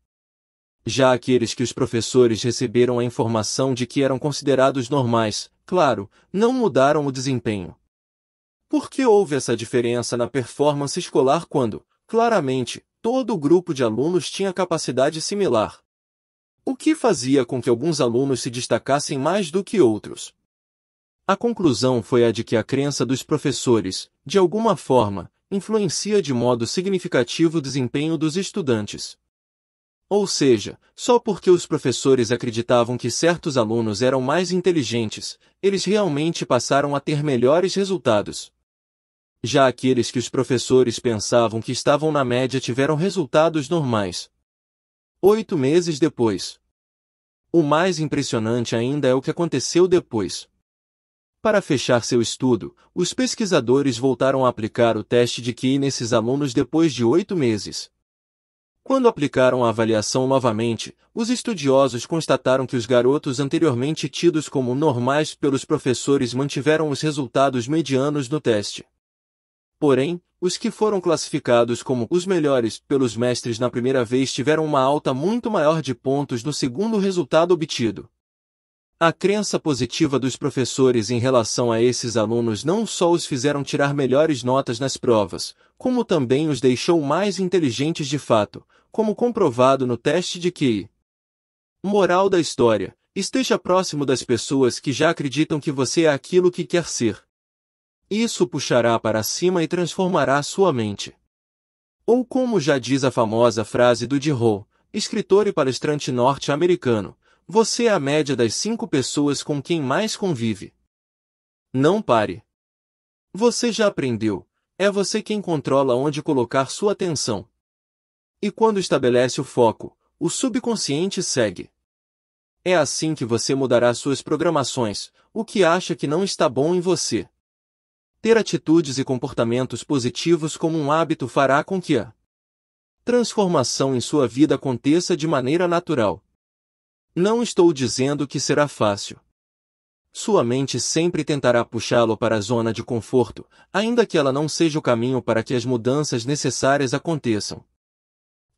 Já aqueles que os professores receberam a informação de que eram considerados normais, claro, não mudaram o desempenho. Por que houve essa diferença na performance escolar quando, claramente, todo o grupo de alunos tinha capacidade similar? O que fazia com que alguns alunos se destacassem mais do que outros? A conclusão foi a de que a crença dos professores, de alguma forma, influencia de modo significativo o desempenho dos estudantes. Ou seja, só porque os professores acreditavam que certos alunos eram mais inteligentes, eles realmente passaram a ter melhores resultados. Já aqueles que os professores pensavam que estavam na média tiveram resultados normais. Oito meses depois. O mais impressionante ainda é o que aconteceu depois. Para fechar seu estudo, os pesquisadores voltaram a aplicar o teste de QI nesses alunos depois de oito meses. Quando aplicaram a avaliação novamente, os estudiosos constataram que os garotos anteriormente tidos como normais pelos professores mantiveram os resultados medianos no teste. Porém, os que foram classificados como os melhores pelos mestres na primeira vez tiveram uma alta muito maior de pontos no segundo resultado obtido. A crença positiva dos professores em relação a esses alunos não só os fizeram tirar melhores notas nas provas, como também os deixou mais inteligentes de fato, como comprovado no teste de QI. Moral da história: esteja próximo das pessoas que já acreditam que você é aquilo que quer ser. Isso puxará para cima e transformará sua mente. Ou como já diz a famosa frase do Diderot, escritor e palestrante norte-americano, você é a média das cinco pessoas com quem mais convive. Não pare. Você já aprendeu, é você quem controla onde colocar sua atenção. E quando estabelece o foco, o subconsciente segue. É assim que você mudará suas programações, o que acha que não está bom em você. Ter atitudes e comportamentos positivos como um hábito fará com que a transformação em sua vida aconteça de maneira natural. Não estou dizendo que será fácil. Sua mente sempre tentará puxá-lo para a zona de conforto, ainda que ela não seja o caminho para que as mudanças necessárias aconteçam.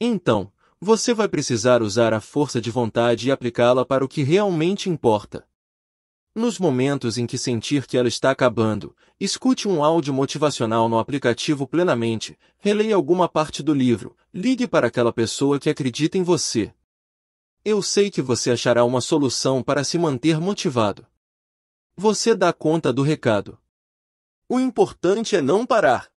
Então, você vai precisar usar a força de vontade e aplicá-la para o que realmente importa. Nos momentos em que sentir que ela está acabando, escute um áudio motivacional no aplicativo plenamente, releia alguma parte do livro, ligue para aquela pessoa que acredita em você, eu sei que você achará uma solução para se manter motivado. Você dá conta do recado. O importante é não parar.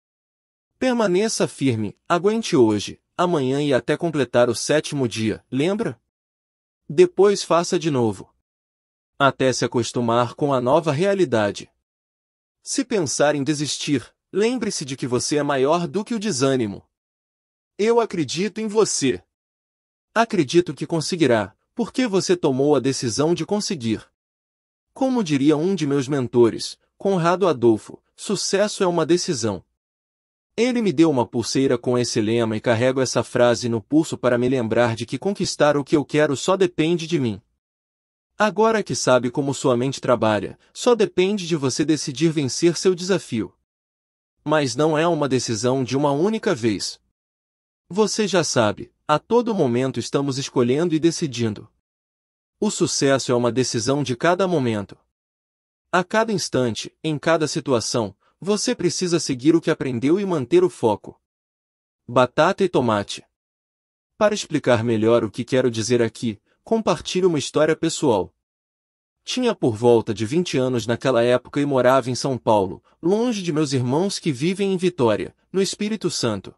Permaneça firme, aguente hoje, amanhã e até completar o sétimo dia, lembra? Depois faça de novo. Até se acostumar com a nova realidade. Se pensar em desistir, lembre-se de que você é maior do que o desânimo. Eu acredito em você. Acredito que conseguirá, porque você tomou a decisão de conseguir. Como diria um de meus mentores, Conrado Adolfo, sucesso é uma decisão. Ele me deu uma pulseira com esse lema e carrego essa frase no pulso para me lembrar de que conquistar o que eu quero só depende de mim. Agora que sabe como sua mente trabalha, só depende de você decidir vencer seu desafio. Mas não é uma decisão de uma única vez. Você já sabe, a todo momento estamos escolhendo e decidindo. O sucesso é uma decisão de cada momento. A cada instante, em cada situação, você precisa seguir o que aprendeu e manter o foco. Batata e tomate. Para explicar melhor o que quero dizer aqui, compartilho uma história pessoal. Tinha por volta de 20 anos naquela época e morava em São Paulo, longe de meus irmãos que vivem em Vitória, no Espírito Santo.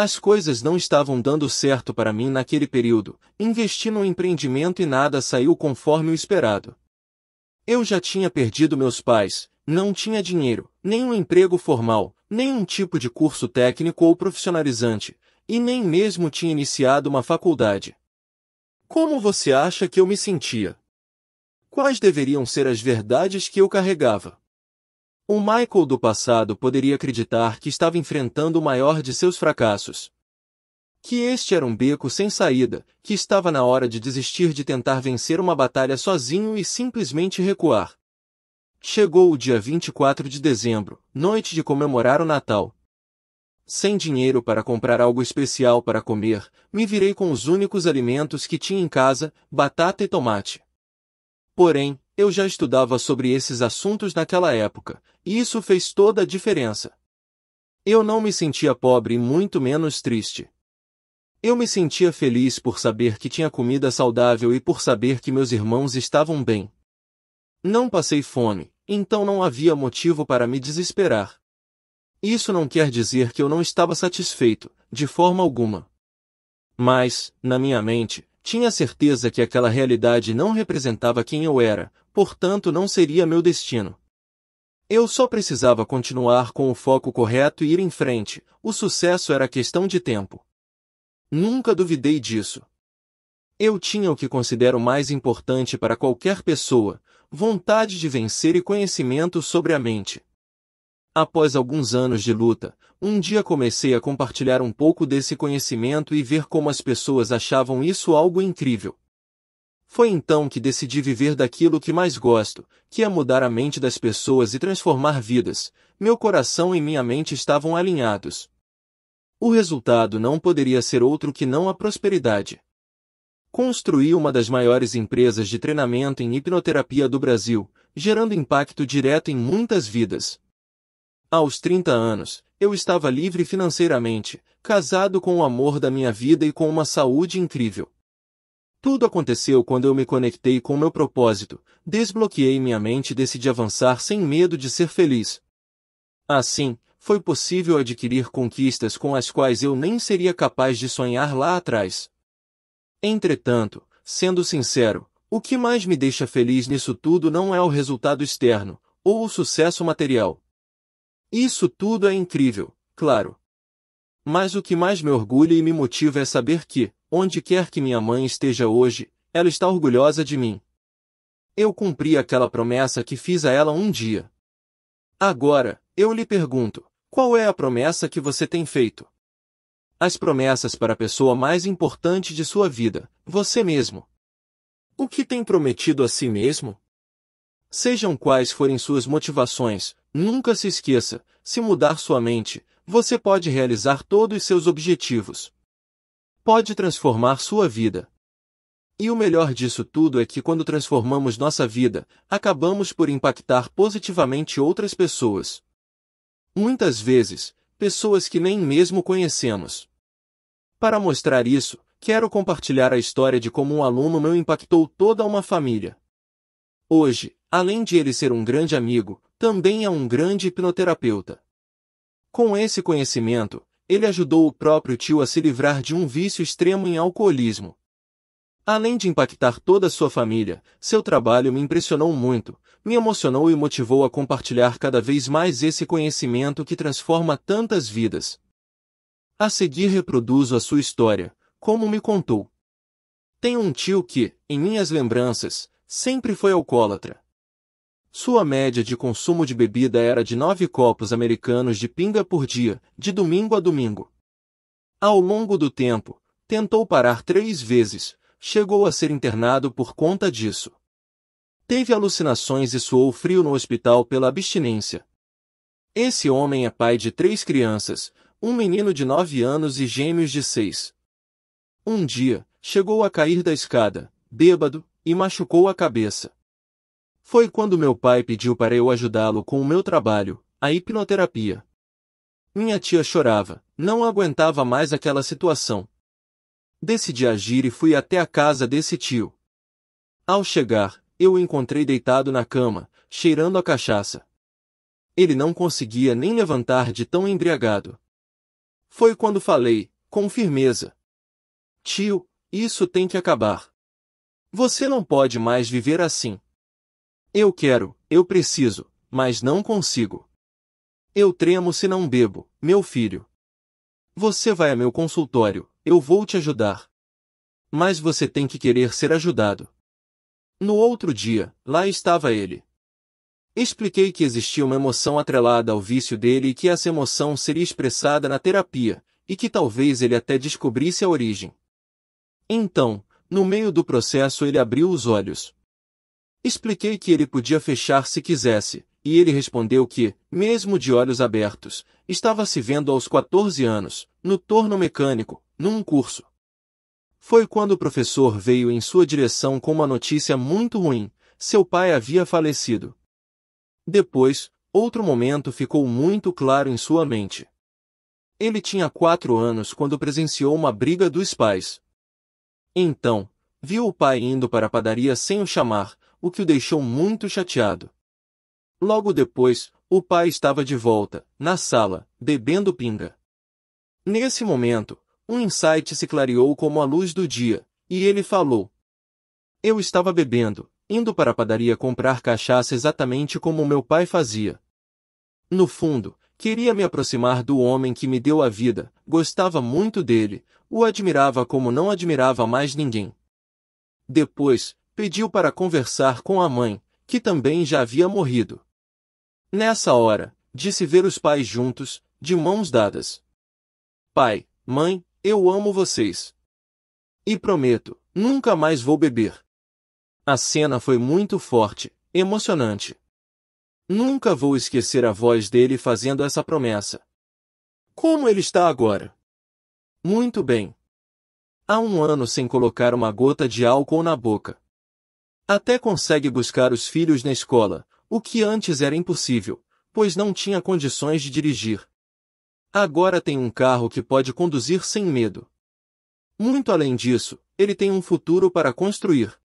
As coisas não estavam dando certo para mim naquele período, investi no empreendimento e nada saiu conforme o esperado. Eu já tinha perdido meus pais, não tinha dinheiro, nenhum emprego formal, nenhum tipo de curso técnico ou profissionalizante, e nem mesmo tinha iniciado uma faculdade. Como você acha que eu me sentia? Quais deveriam ser as verdades que eu carregava? O Michael do passado poderia acreditar que estava enfrentando o maior de seus fracassos. Que este era um beco sem saída, que estava na hora de desistir de tentar vencer uma batalha sozinho e simplesmente recuar. Chegou o dia 24 de dezembro, noite de comemorar o Natal. Sem dinheiro para comprar algo especial para comer, me virei com os únicos alimentos que tinha em casa, batata e tomate. Porém, eu já estudava sobre esses assuntos naquela época, e isso fez toda a diferença. Eu não me sentia pobre e muito menos triste. Eu me sentia feliz por saber que tinha comida saudável e por saber que meus irmãos estavam bem. Não passei fome, então não havia motivo para me desesperar. Isso não quer dizer que eu não estava satisfeito, de forma alguma. Mas, na minha mente, tinha certeza que aquela realidade não representava quem eu era, portanto não seria meu destino. Eu só precisava continuar com o foco correto e ir em frente, o sucesso era questão de tempo. Nunca duvidei disso. Eu tinha o que considero mais importante para qualquer pessoa, vontade de vencer e conhecimento sobre a mente. Após alguns anos de luta, um dia comecei a compartilhar um pouco desse conhecimento e ver como as pessoas achavam isso algo incrível. Foi então que decidi viver daquilo que mais gosto, que é mudar a mente das pessoas e transformar vidas. Meu coração e minha mente estavam alinhados. O resultado não poderia ser outro que não a prosperidade. Construí uma das maiores empresas de treinamento em hipnoterapia do Brasil, gerando impacto direto em muitas vidas. Aos 30 anos, eu estava livre financeiramente, casado com o amor da minha vida e com uma saúde incrível. Tudo aconteceu quando eu me conectei com meu propósito, desbloqueei minha mente e decidi avançar sem medo de ser feliz. Assim, foi possível adquirir conquistas com as quais eu nem seria capaz de sonhar lá atrás. Entretanto, sendo sincero, o que mais me deixa feliz nisso tudo não é o resultado externo, ou o sucesso material. Isso tudo é incrível, claro. Mas o que mais me orgulha e me motiva é saber que, Onde quer que minha mãe esteja hoje, ela está orgulhosa de mim. Eu cumpri aquela promessa que fiz a ela um dia. Agora, eu lhe pergunto, qual é a promessa que você tem feito? As promessas para a pessoa mais importante de sua vida, você mesmo. O que tem prometido a si mesmo? Sejam quais forem suas motivações, nunca se esqueça, se mudar sua mente, você pode realizar todos seus objetivos pode transformar sua vida. E o melhor disso tudo é que quando transformamos nossa vida, acabamos por impactar positivamente outras pessoas. Muitas vezes, pessoas que nem mesmo conhecemos. Para mostrar isso, quero compartilhar a história de como um aluno meu impactou toda uma família. Hoje, além de ele ser um grande amigo, também é um grande hipnoterapeuta. Com esse conhecimento, ele ajudou o próprio tio a se livrar de um vício extremo em alcoolismo. Além de impactar toda a sua família, seu trabalho me impressionou muito, me emocionou e motivou a compartilhar cada vez mais esse conhecimento que transforma tantas vidas. A seguir reproduzo a sua história, como me contou. Tenho um tio que, em minhas lembranças, sempre foi alcoólatra. Sua média de consumo de bebida era de nove copos americanos de pinga por dia, de domingo a domingo. Ao longo do tempo, tentou parar três vezes, chegou a ser internado por conta disso. Teve alucinações e suou frio no hospital pela abstinência. Esse homem é pai de três crianças, um menino de nove anos e gêmeos de seis. Um dia, chegou a cair da escada, bêbado, e machucou a cabeça. Foi quando meu pai pediu para eu ajudá-lo com o meu trabalho, a hipnoterapia. Minha tia chorava, não aguentava mais aquela situação. Decidi agir e fui até a casa desse tio. Ao chegar, eu o encontrei deitado na cama, cheirando a cachaça. Ele não conseguia nem levantar de tão embriagado. Foi quando falei, com firmeza: Tio, isso tem que acabar. Você não pode mais viver assim. Eu quero, eu preciso, mas não consigo. Eu tremo se não bebo, meu filho. Você vai a meu consultório, eu vou te ajudar. Mas você tem que querer ser ajudado. No outro dia, lá estava ele. Expliquei que existia uma emoção atrelada ao vício dele e que essa emoção seria expressada na terapia, e que talvez ele até descobrisse a origem. Então, no meio do processo ele abriu os olhos. Expliquei que ele podia fechar se quisesse, e ele respondeu que, mesmo de olhos abertos, estava se vendo aos 14 anos, no torno mecânico, num curso. Foi quando o professor veio em sua direção com uma notícia muito ruim: seu pai havia falecido. Depois, outro momento ficou muito claro em sua mente. Ele tinha quatro anos quando presenciou uma briga dos pais. Então, viu o pai indo para a padaria sem o chamar, o que o deixou muito chateado. Logo depois, o pai estava de volta, na sala, bebendo pinga. Nesse momento, um insight se clareou como a luz do dia, e ele falou. Eu estava bebendo, indo para a padaria comprar cachaça exatamente como meu pai fazia. No fundo, queria me aproximar do homem que me deu a vida, gostava muito dele, o admirava como não admirava mais ninguém. Depois, pediu para conversar com a mãe, que também já havia morrido. Nessa hora, disse ver os pais juntos, de mãos dadas. Pai, mãe, eu amo vocês. E prometo, nunca mais vou beber. A cena foi muito forte, emocionante. Nunca vou esquecer a voz dele fazendo essa promessa. Como ele está agora? Muito bem. Há um ano sem colocar uma gota de álcool na boca. Até consegue buscar os filhos na escola, o que antes era impossível, pois não tinha condições de dirigir. Agora tem um carro que pode conduzir sem medo. Muito além disso, ele tem um futuro para construir.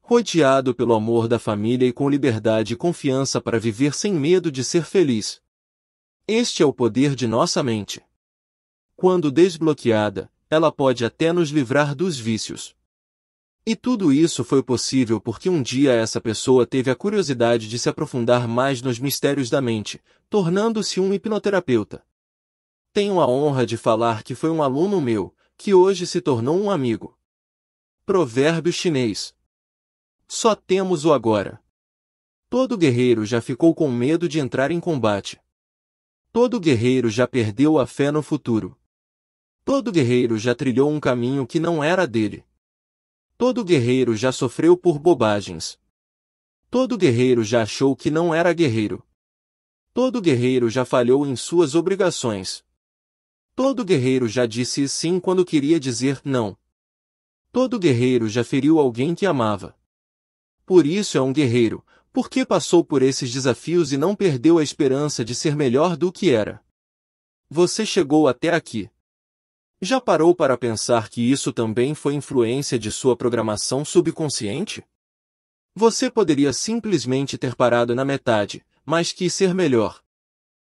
Rodeado pelo amor da família e com liberdade e confiança para viver sem medo de ser feliz. Este é o poder de nossa mente. Quando desbloqueada, ela pode até nos livrar dos vícios. E tudo isso foi possível porque um dia essa pessoa teve a curiosidade de se aprofundar mais nos mistérios da mente, tornando-se um hipnoterapeuta. Tenho a honra de falar que foi um aluno meu, que hoje se tornou um amigo. Provérbio chinês. Só temos o agora. Todo guerreiro já ficou com medo de entrar em combate. Todo guerreiro já perdeu a fé no futuro. Todo guerreiro já trilhou um caminho que não era dele. Todo guerreiro já sofreu por bobagens. Todo guerreiro já achou que não era guerreiro. Todo guerreiro já falhou em suas obrigações. Todo guerreiro já disse sim quando queria dizer não. Todo guerreiro já feriu alguém que amava. Por isso é um guerreiro, porque passou por esses desafios e não perdeu a esperança de ser melhor do que era. Você chegou até aqui. Já parou para pensar que isso também foi influência de sua programação subconsciente? Você poderia simplesmente ter parado na metade, mas quis ser melhor.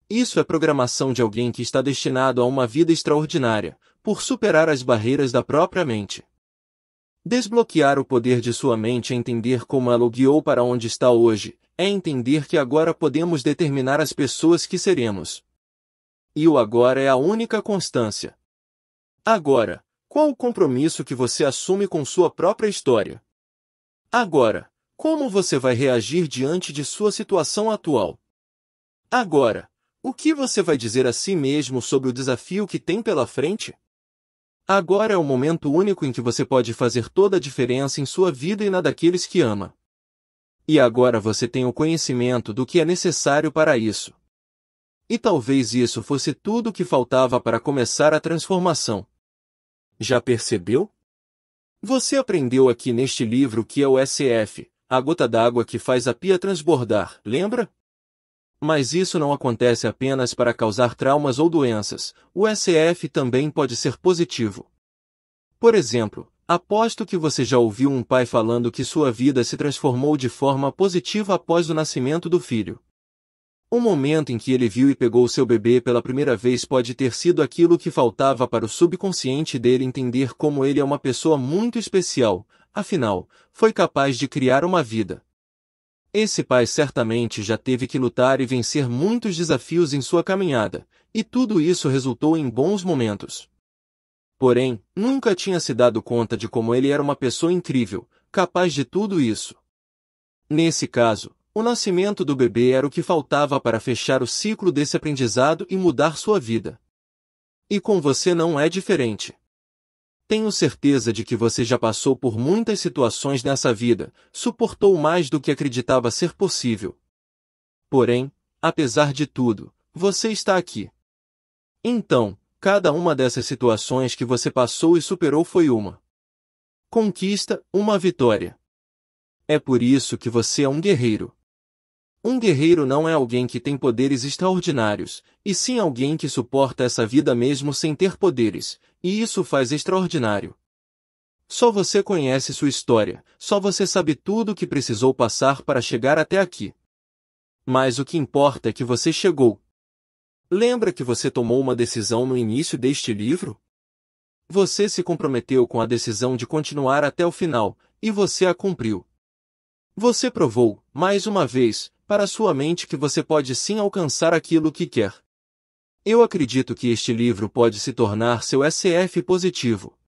Isso é programação de alguém que está destinado a uma vida extraordinária, por superar as barreiras da própria mente. Desbloquear o poder de sua mente é entender como ela o guiou para onde está hoje, é entender que agora podemos determinar as pessoas que seremos. E o agora é a única constância. Agora, qual o compromisso que você assume com sua própria história? Agora, como você vai reagir diante de sua situação atual? Agora, o que você vai dizer a si mesmo sobre o desafio que tem pela frente? Agora é o momento único em que você pode fazer toda a diferença em sua vida e na daqueles que ama. E agora você tem o conhecimento do que é necessário para isso. E talvez isso fosse tudo o que faltava para começar a transformação. Já percebeu? Você aprendeu aqui neste livro que é o SF, a gota d'água que faz a pia transbordar, lembra? Mas isso não acontece apenas para causar traumas ou doenças, o SF também pode ser positivo. Por exemplo, aposto que você já ouviu um pai falando que sua vida se transformou de forma positiva após o nascimento do filho. O momento em que ele viu e pegou seu bebê pela primeira vez pode ter sido aquilo que faltava para o subconsciente dele entender como ele é uma pessoa muito especial, afinal, foi capaz de criar uma vida. Esse pai certamente já teve que lutar e vencer muitos desafios em sua caminhada, e tudo isso resultou em bons momentos. Porém, nunca tinha se dado conta de como ele era uma pessoa incrível, capaz de tudo isso. Nesse caso, o nascimento do bebê era o que faltava para fechar o ciclo desse aprendizado e mudar sua vida. E com você não é diferente. Tenho certeza de que você já passou por muitas situações nessa vida, suportou mais do que acreditava ser possível. Porém, apesar de tudo, você está aqui. Então, cada uma dessas situações que você passou e superou foi uma conquista, uma vitória. É por isso que você é um guerreiro. Um guerreiro não é alguém que tem poderes extraordinários, e sim alguém que suporta essa vida mesmo sem ter poderes, e isso faz extraordinário. Só você conhece sua história, só você sabe tudo o que precisou passar para chegar até aqui. Mas o que importa é que você chegou. Lembra que você tomou uma decisão no início deste livro? Você se comprometeu com a decisão de continuar até o final, e você a cumpriu. Você provou, mais uma vez, para sua mente que você pode sim alcançar aquilo que quer. Eu acredito que este livro pode se tornar seu SF positivo.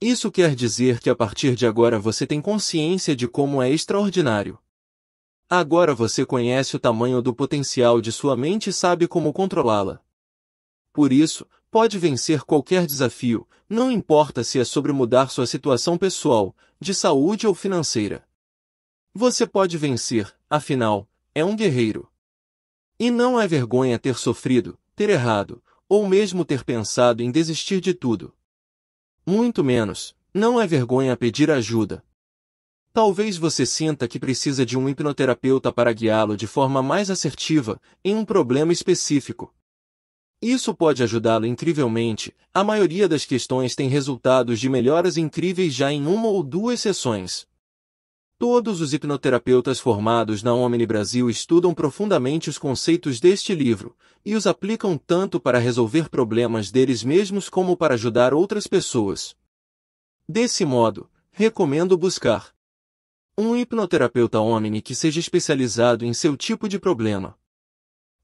Isso quer dizer que a partir de agora você tem consciência de como é extraordinário. Agora você conhece o tamanho do potencial de sua mente e sabe como controlá-la. Por isso, pode vencer qualquer desafio, não importa se é sobre mudar sua situação pessoal, de saúde ou financeira. Você pode vencer, afinal, é um guerreiro. E não é vergonha ter sofrido, ter errado, ou mesmo ter pensado em desistir de tudo. Muito menos, não é vergonha pedir ajuda. Talvez você sinta que precisa de um hipnoterapeuta para guiá-lo de forma mais assertiva em um problema específico. Isso pode ajudá-lo incrivelmente. A maioria das questões tem resultados de melhoras incríveis já em uma ou duas sessões. Todos os hipnoterapeutas formados na Omni Brasil estudam profundamente os conceitos deste livro e os aplicam tanto para resolver problemas deles mesmos como para ajudar outras pessoas. Desse modo, recomendo buscar um hipnoterapeuta Omni que seja especializado em seu tipo de problema.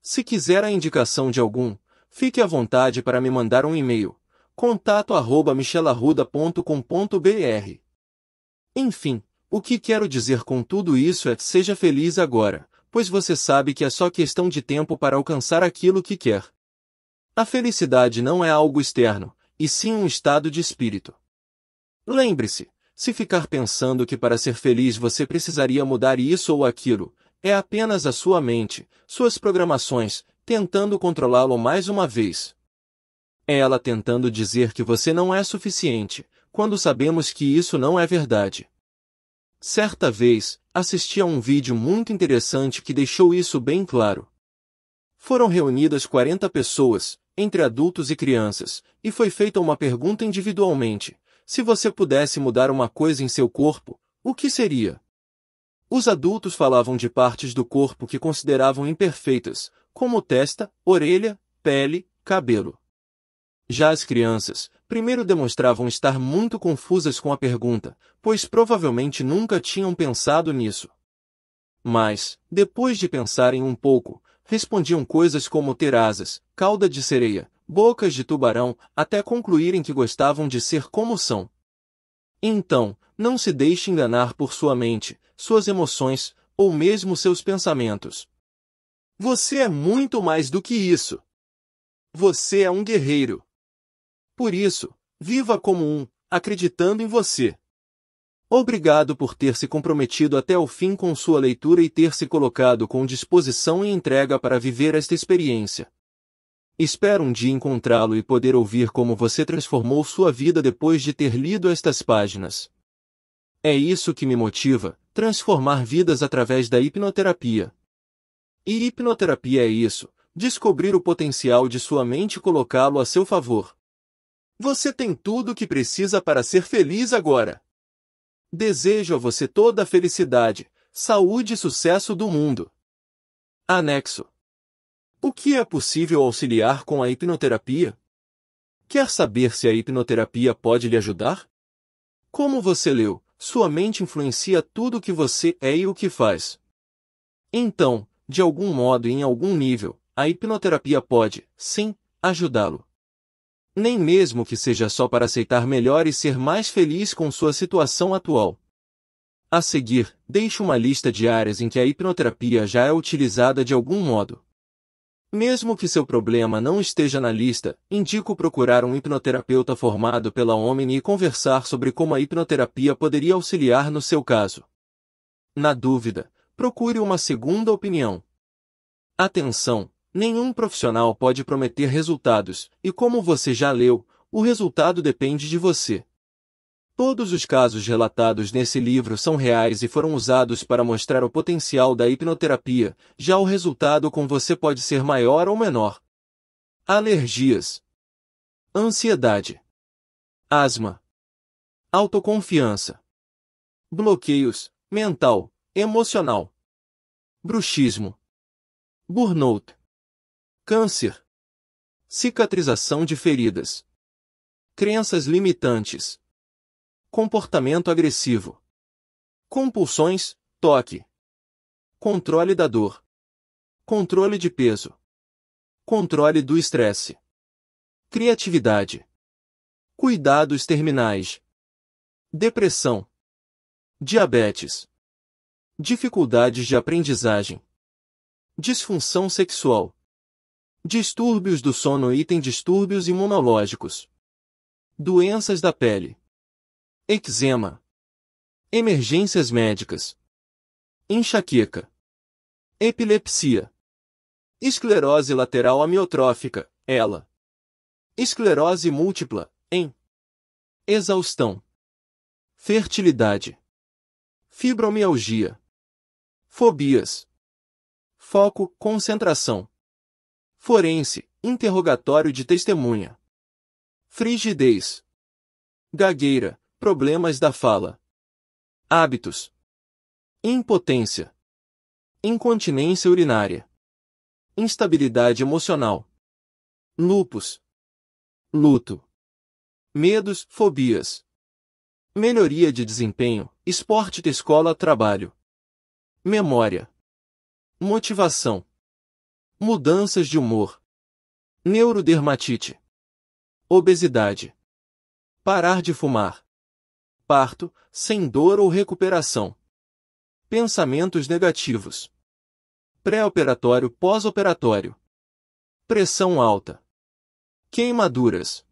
Se quiser a indicação de algum, fique à vontade para me mandar um e-mail contato@michelarruda.com.br. Enfim, o que quero dizer com tudo isso é: seja feliz agora, pois você sabe que é só questão de tempo para alcançar aquilo que quer. A felicidade não é algo externo, e sim um estado de espírito. Lembre-se, se ficar pensando que para ser feliz você precisaria mudar isso ou aquilo, é apenas a sua mente, suas programações, tentando controlá-lo mais uma vez. É ela tentando dizer que você não é suficiente, quando sabemos que isso não é verdade. Certa vez, assisti a um vídeo muito interessante que deixou isso bem claro. Foram reunidas 40 pessoas, entre adultos e crianças, e foi feita uma pergunta individualmente: se você pudesse mudar uma coisa em seu corpo, o que seria? Os adultos falavam de partes do corpo que consideravam imperfeitas, como testa, orelha, pele, cabelo. Já as crianças, primeiro demonstravam estar muito confusas com a pergunta, pois provavelmente nunca tinham pensado nisso. Mas, depois de pensarem um pouco, respondiam coisas como ter asas, cauda de sereia, bocas de tubarão, até concluírem que gostavam de ser como são. Então, não se deixe enganar por sua mente, suas emoções, ou mesmo seus pensamentos. Você é muito mais do que isso. Você é um guerreiro. Por isso, viva como um, acreditando em você. Obrigado por ter se comprometido até o fim com sua leitura e ter se colocado com disposição e entrega para viver esta experiência. Espero um dia encontrá-lo e poder ouvir como você transformou sua vida depois de ter lido estas páginas. É isso que me motiva, transformar vidas através da hipnoterapia. E hipnoterapia é isso, descobrir o potencial de sua mente e colocá-lo a seu favor. Você tem tudo o que precisa para ser feliz agora. Desejo a você toda a felicidade, saúde e sucesso do mundo. Anexo. O que é possível auxiliar com a hipnoterapia? Quer saber se a hipnoterapia pode lhe ajudar? Como você leu, sua mente influencia tudo o que você é e o que faz. Então, de algum modo e em algum nível, a hipnoterapia pode, sim, ajudá-lo. Nem mesmo que seja só para aceitar melhor e ser mais feliz com sua situação atual. A seguir, deixe uma lista de áreas em que a hipnoterapia já é utilizada de algum modo. Mesmo que seu problema não esteja na lista, indico procurar um hipnoterapeuta formado pela Omni e conversar sobre como a hipnoterapia poderia auxiliar no seu caso. Na dúvida, procure uma segunda opinião. Atenção! Nenhum profissional pode prometer resultados, e como você já leu, o resultado depende de você. Todos os casos relatados nesse livro são reais e foram usados para mostrar o potencial da hipnoterapia, já o resultado com você pode ser maior ou menor. Alergias, ansiedade, asma, autoconfiança, bloqueios mental, emocional, bruxismo, burnout. Câncer. Cicatrização de feridas. Crenças limitantes. Comportamento agressivo. Compulsões, toque. Controle da dor. Controle de peso. Controle do estresse. Criatividade. Cuidados terminais. Depressão. Diabetes. Dificuldades de aprendizagem. Disfunção sexual. Distúrbios do sono item distúrbios imunológicos. Doenças da pele. Eczema. Emergências médicas. Enxaqueca. Epilepsia. Esclerose lateral amiotrófica, ela. Esclerose múltipla, em. Exaustão. Fertilidade. Fibromialgia. Fobias. Foco, concentração. Forense, interrogatório de testemunha. Frigidez. Gagueira, problemas da fala. Hábitos. Impotência. Incontinência urinária. Instabilidade emocional. Lupus. Luto. Medos, fobias. Melhoria de desempenho, esporte de escola, trabalho. Memória. Motivação. Mudanças de humor. Neurodermatite. Obesidade. Parar de fumar. Parto, sem dor ou recuperação. Pensamentos negativos. Pré-operatório, pós-operatório. Pressão alta. Queimaduras.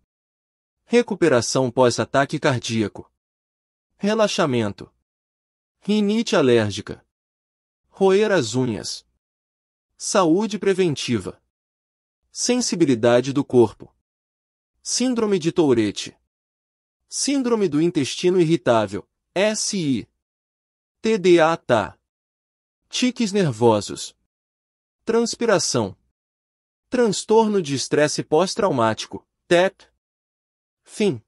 Recuperação pós-ataque cardíaco. Relaxamento. Rinite alérgica. Roer as unhas. Saúde preventiva. Sensibilidade do corpo. Síndrome de Tourette. Síndrome do intestino irritável, SI. TDAH. Tiques nervosos. Transpiração. Transtorno de estresse pós-traumático, TEP. Fim.